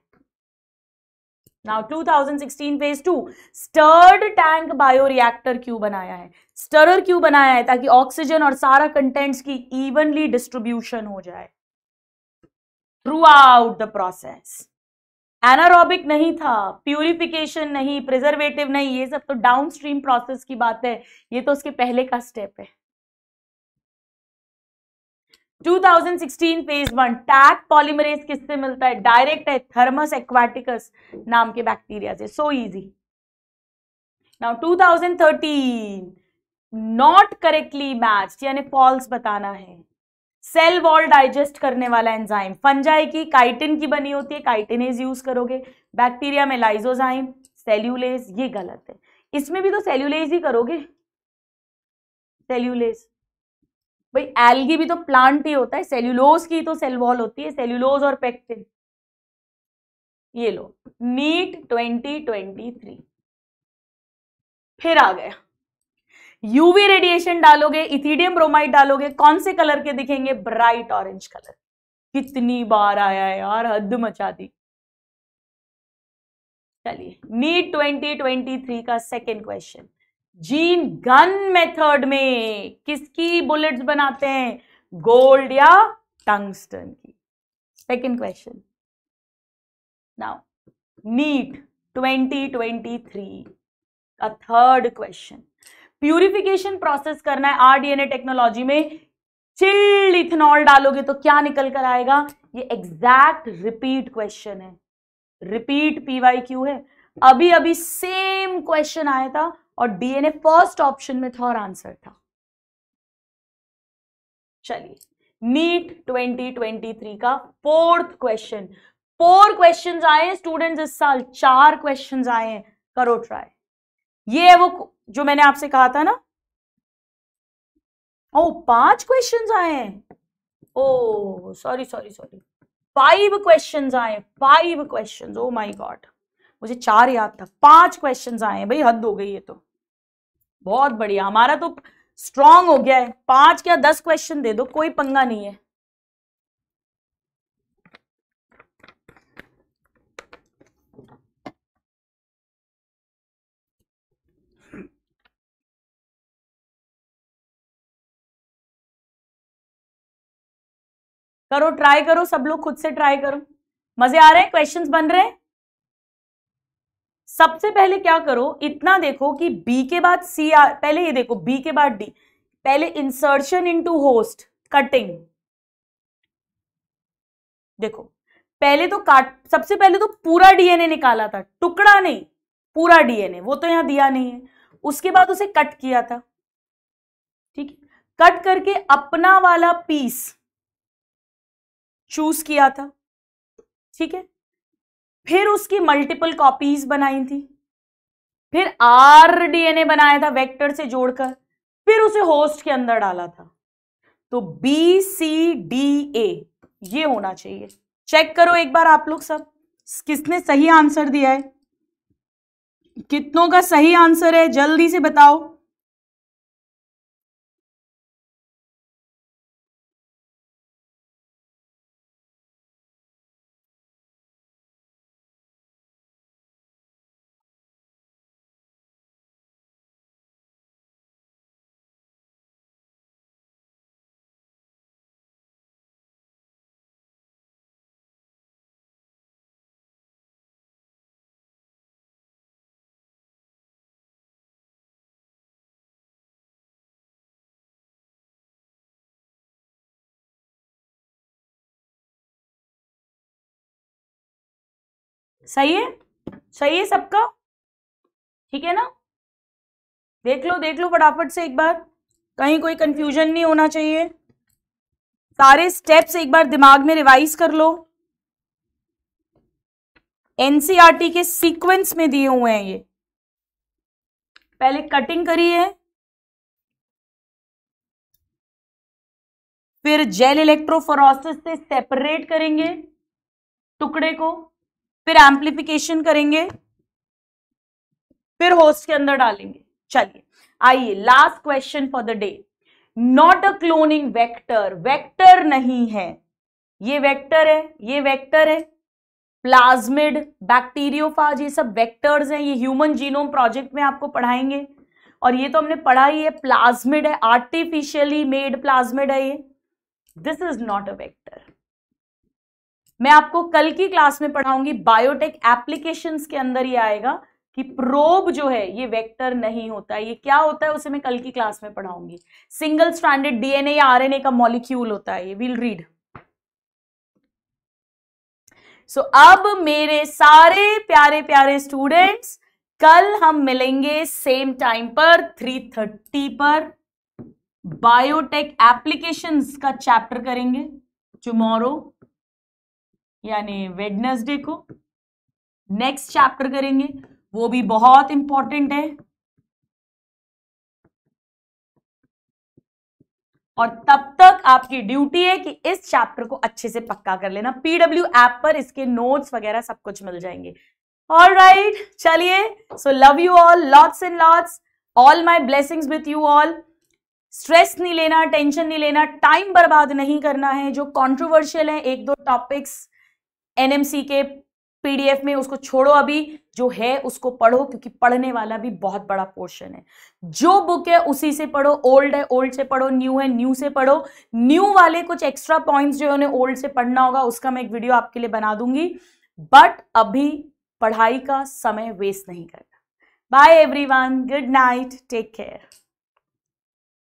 now 2016 phase two stirred tank bioreactor क्यों बनाया है स्टरर क्यों बनाया है ताकि ऑक्सीजन और सारा कंटेंट्स की इवनली डिस्ट्रीब्यूशन हो जाए throughout the process anaerobic नहीं था प्यूरिफिकेशन नहीं प्रिजर्वेटिव नहीं ये सब तो डाउनस्ट्रीम प्रोसेस की बात है ये तो उसके पहले का स्टेप है 2016 फेज वन टैक पॉलीमरेज किससे मिलता है डायरेक्ट है थर्मस एक्वाटिकस नाम के बैक्टीरिया से so easy now 2013 not correctly match यानी फॉल्स बताना है सेल वॉल डाइजेस्ट करने वाला एंजाइम फंजाई की काइटिन की बनी होती है काइटिनेज यूज करोगे बैक्टीरिया में लाइजोजाइम सेल्यूलेज ये गलत है इसमें भी तो सेल्यूलेज ही करोगे सेल्यूलेज भाई एल्गी भी तो प्लांट ही होता है सेल्यूलोज की तो सेल वॉल होती है सेल्यूलोज और पेक्टिन ये लो नीट 2023 फिर आ गया यूवी रेडिएशन डालोगे इथिडियम ब्रोमाइड डालोगे कौन से कलर के दिखेंगे ब्राइट ऑरेंज कलर कितनी बार आया है यार हद मचा दी चलिए नीट 2023 का second question gene gun method में किसकी बुलेट्स बनाते हैं गोल्ड या टंगस्टन की सेकंड क्वेश्चन नाउ नीट 2023 का थर्ड क्वेश्चन प्यूरिफिकेशन प्रोसेस करना है आरडीएनए टेक्नोलॉजी में चिल्ड इथेनॉल डालोगे तो क्या निकल कर आएगा ये एग्जैक्ट रिपीट क्वेश्चन है रिपीट पीवाई क्यू है अभी अभी सेम क्वेश्चन आया था और डीएनए फर्स्ट ऑप्शन में था और आंसर था चलिए नीट 2023 का फोर्थ क्वेश्चन फोर क्वेश्चंस आए हैं स्टूडेंट्स इस साल चार क्वेश्चंस आए हैं करो ट्राई ये है वो जो मैंने आपसे कहा था ना ओ पांच क्वेश्चंस आए हैं oh sorry sorry sorry five questions आए five questions oh my God मुझे चार याद था पांच क्वेश्चन आए हैं भाई हद हो गई है तो बहुत बढ़िया हमारा तो स्ट्रांग हो गया है पांच या दस क्वेश्चन दे दो कोई पंगा नहीं है करो ट्राई करो सब लोग खुद से ट्राई करो मजे आ रहे हैं क्वेश्चंस बन रहे हैं सबसे पहले क्या करो इतना देखो कि बी के बाद सी आ पहले ये देखो बी के बाद डी पहले इंसर्शन इनटू होस्ट कटिंग देखो पहले तो काट सबसे पहले तो पूरा डीएनए निकाला था टुकड़ा नहीं पूरा डीएनए वो तो यहां दिया नहीं है उसके बाद उसे कट किया था ठीक है कट करके अपना वाला पीस चूज किया था ठीक है फिर उसकी मल्टीपल कॉपीज बनाई थी फिर आर डीएनए बनाया था वेक्टर से जोड़कर फिर उसे होस्ट के अंदर डाला था तो बी सी डी ए ये होना चाहिए चेक करो एक बार आप लोग सब किसने सही आंसर दिया है कितनों का सही आंसर है जल्दी से बताओ सही है सही है सबका ठीक है ना देख लो देख लो फटाफट से एक बार कहीं कोई कंफ्यूजन नहीं होना चाहिए सारे स्टेप्स एक बार दिमाग में रिवाइज कर लो एनसीआरटी e के सीक्वेंस में दिए हुए हैं ये पहले कटिंग करी है फिर जेल इलेक्ट्रोफोरोसिस से सेपरेट करेंगे टुकड़े को फिर एम्प्लीफिकेशन करेंगे फिर होस्ट के अंदर डालेंगे चलिए आइए last question for the day not a cloning vector vector नहीं है ये वेक्टर है ये वेक्टर है प्लाज्मिड बैक्टीरियोफाज ये सब वेक्टर्स हैं ये ह्यूमन जीनोम प्रोजेक्ट में आपको पढ़ाएंगे और ये तो हमने पढ़ा ही है प्लाज्मिड है आर्टिफिशियली मेड प्लाज्मिड है ये this is not a vector मैं आपको कल की क्लास में पढ़ाऊंगी बायोटेक एप्लीकेशंस के अंदर ये आएगा कि प्रोब जो है ये वेक्टर नहीं होता है ये क्या होता है उसे मैं कल की क्लास में पढ़ाऊंगी सिंगल स्टैंडर्ड डीएनए या आरएनए का मॉलिक्यूल होता है ये विल रीड सो अब मेरे सारे प्यारे प्यारे स्टूडेंट्स कल हम मिलेंगे सेम टाइम पर 3:30 पर बायोटेक एप्लीकेशंस का चैप्टर करेंगे टुमारो यानी वेडनेसडे को नेक्स्ट चैप्टर करेंगे वो भी बहुत इंपॉर्टेंट है और तब तक आपकी ड्यूटी है कि इस चैप्टर को अच्छे से पक्का कर लेना पीडब्ल्यू ऐप पर इसके नोट्स वगैरह सब कुछ मिल जाएंगे ऑल राइट चलिए so love you all lots and lots all my blessings with you all stress नहीं लेना टेंशन नहीं लेना टाइम बर्बाद नहीं करना है जो कॉन्ट्रोवर्शियल है एक दो टॉपिक्स एनएमसी के पीडीएफ में उसको छोड़ो अभी जो है उसको पढ़ो क्योंकि पढ़ने वाला भी बहुत बड़ा पोर्शन है जो बुक है उसी से पढ़ो ओल्ड है ओल्ड से पढ़ो न्यू है न्यू से पढ़ो न्यू वाले कुछ एक्स्ट्रा पॉइंट्स जो है उन्हें ओल्ड से पढ़ना होगा उसका मैं एक वीडियो आपके लिए बना दूंगी बट अभी पढ़ाई का समय वेस्ट नहीं करना bye everyone good night take care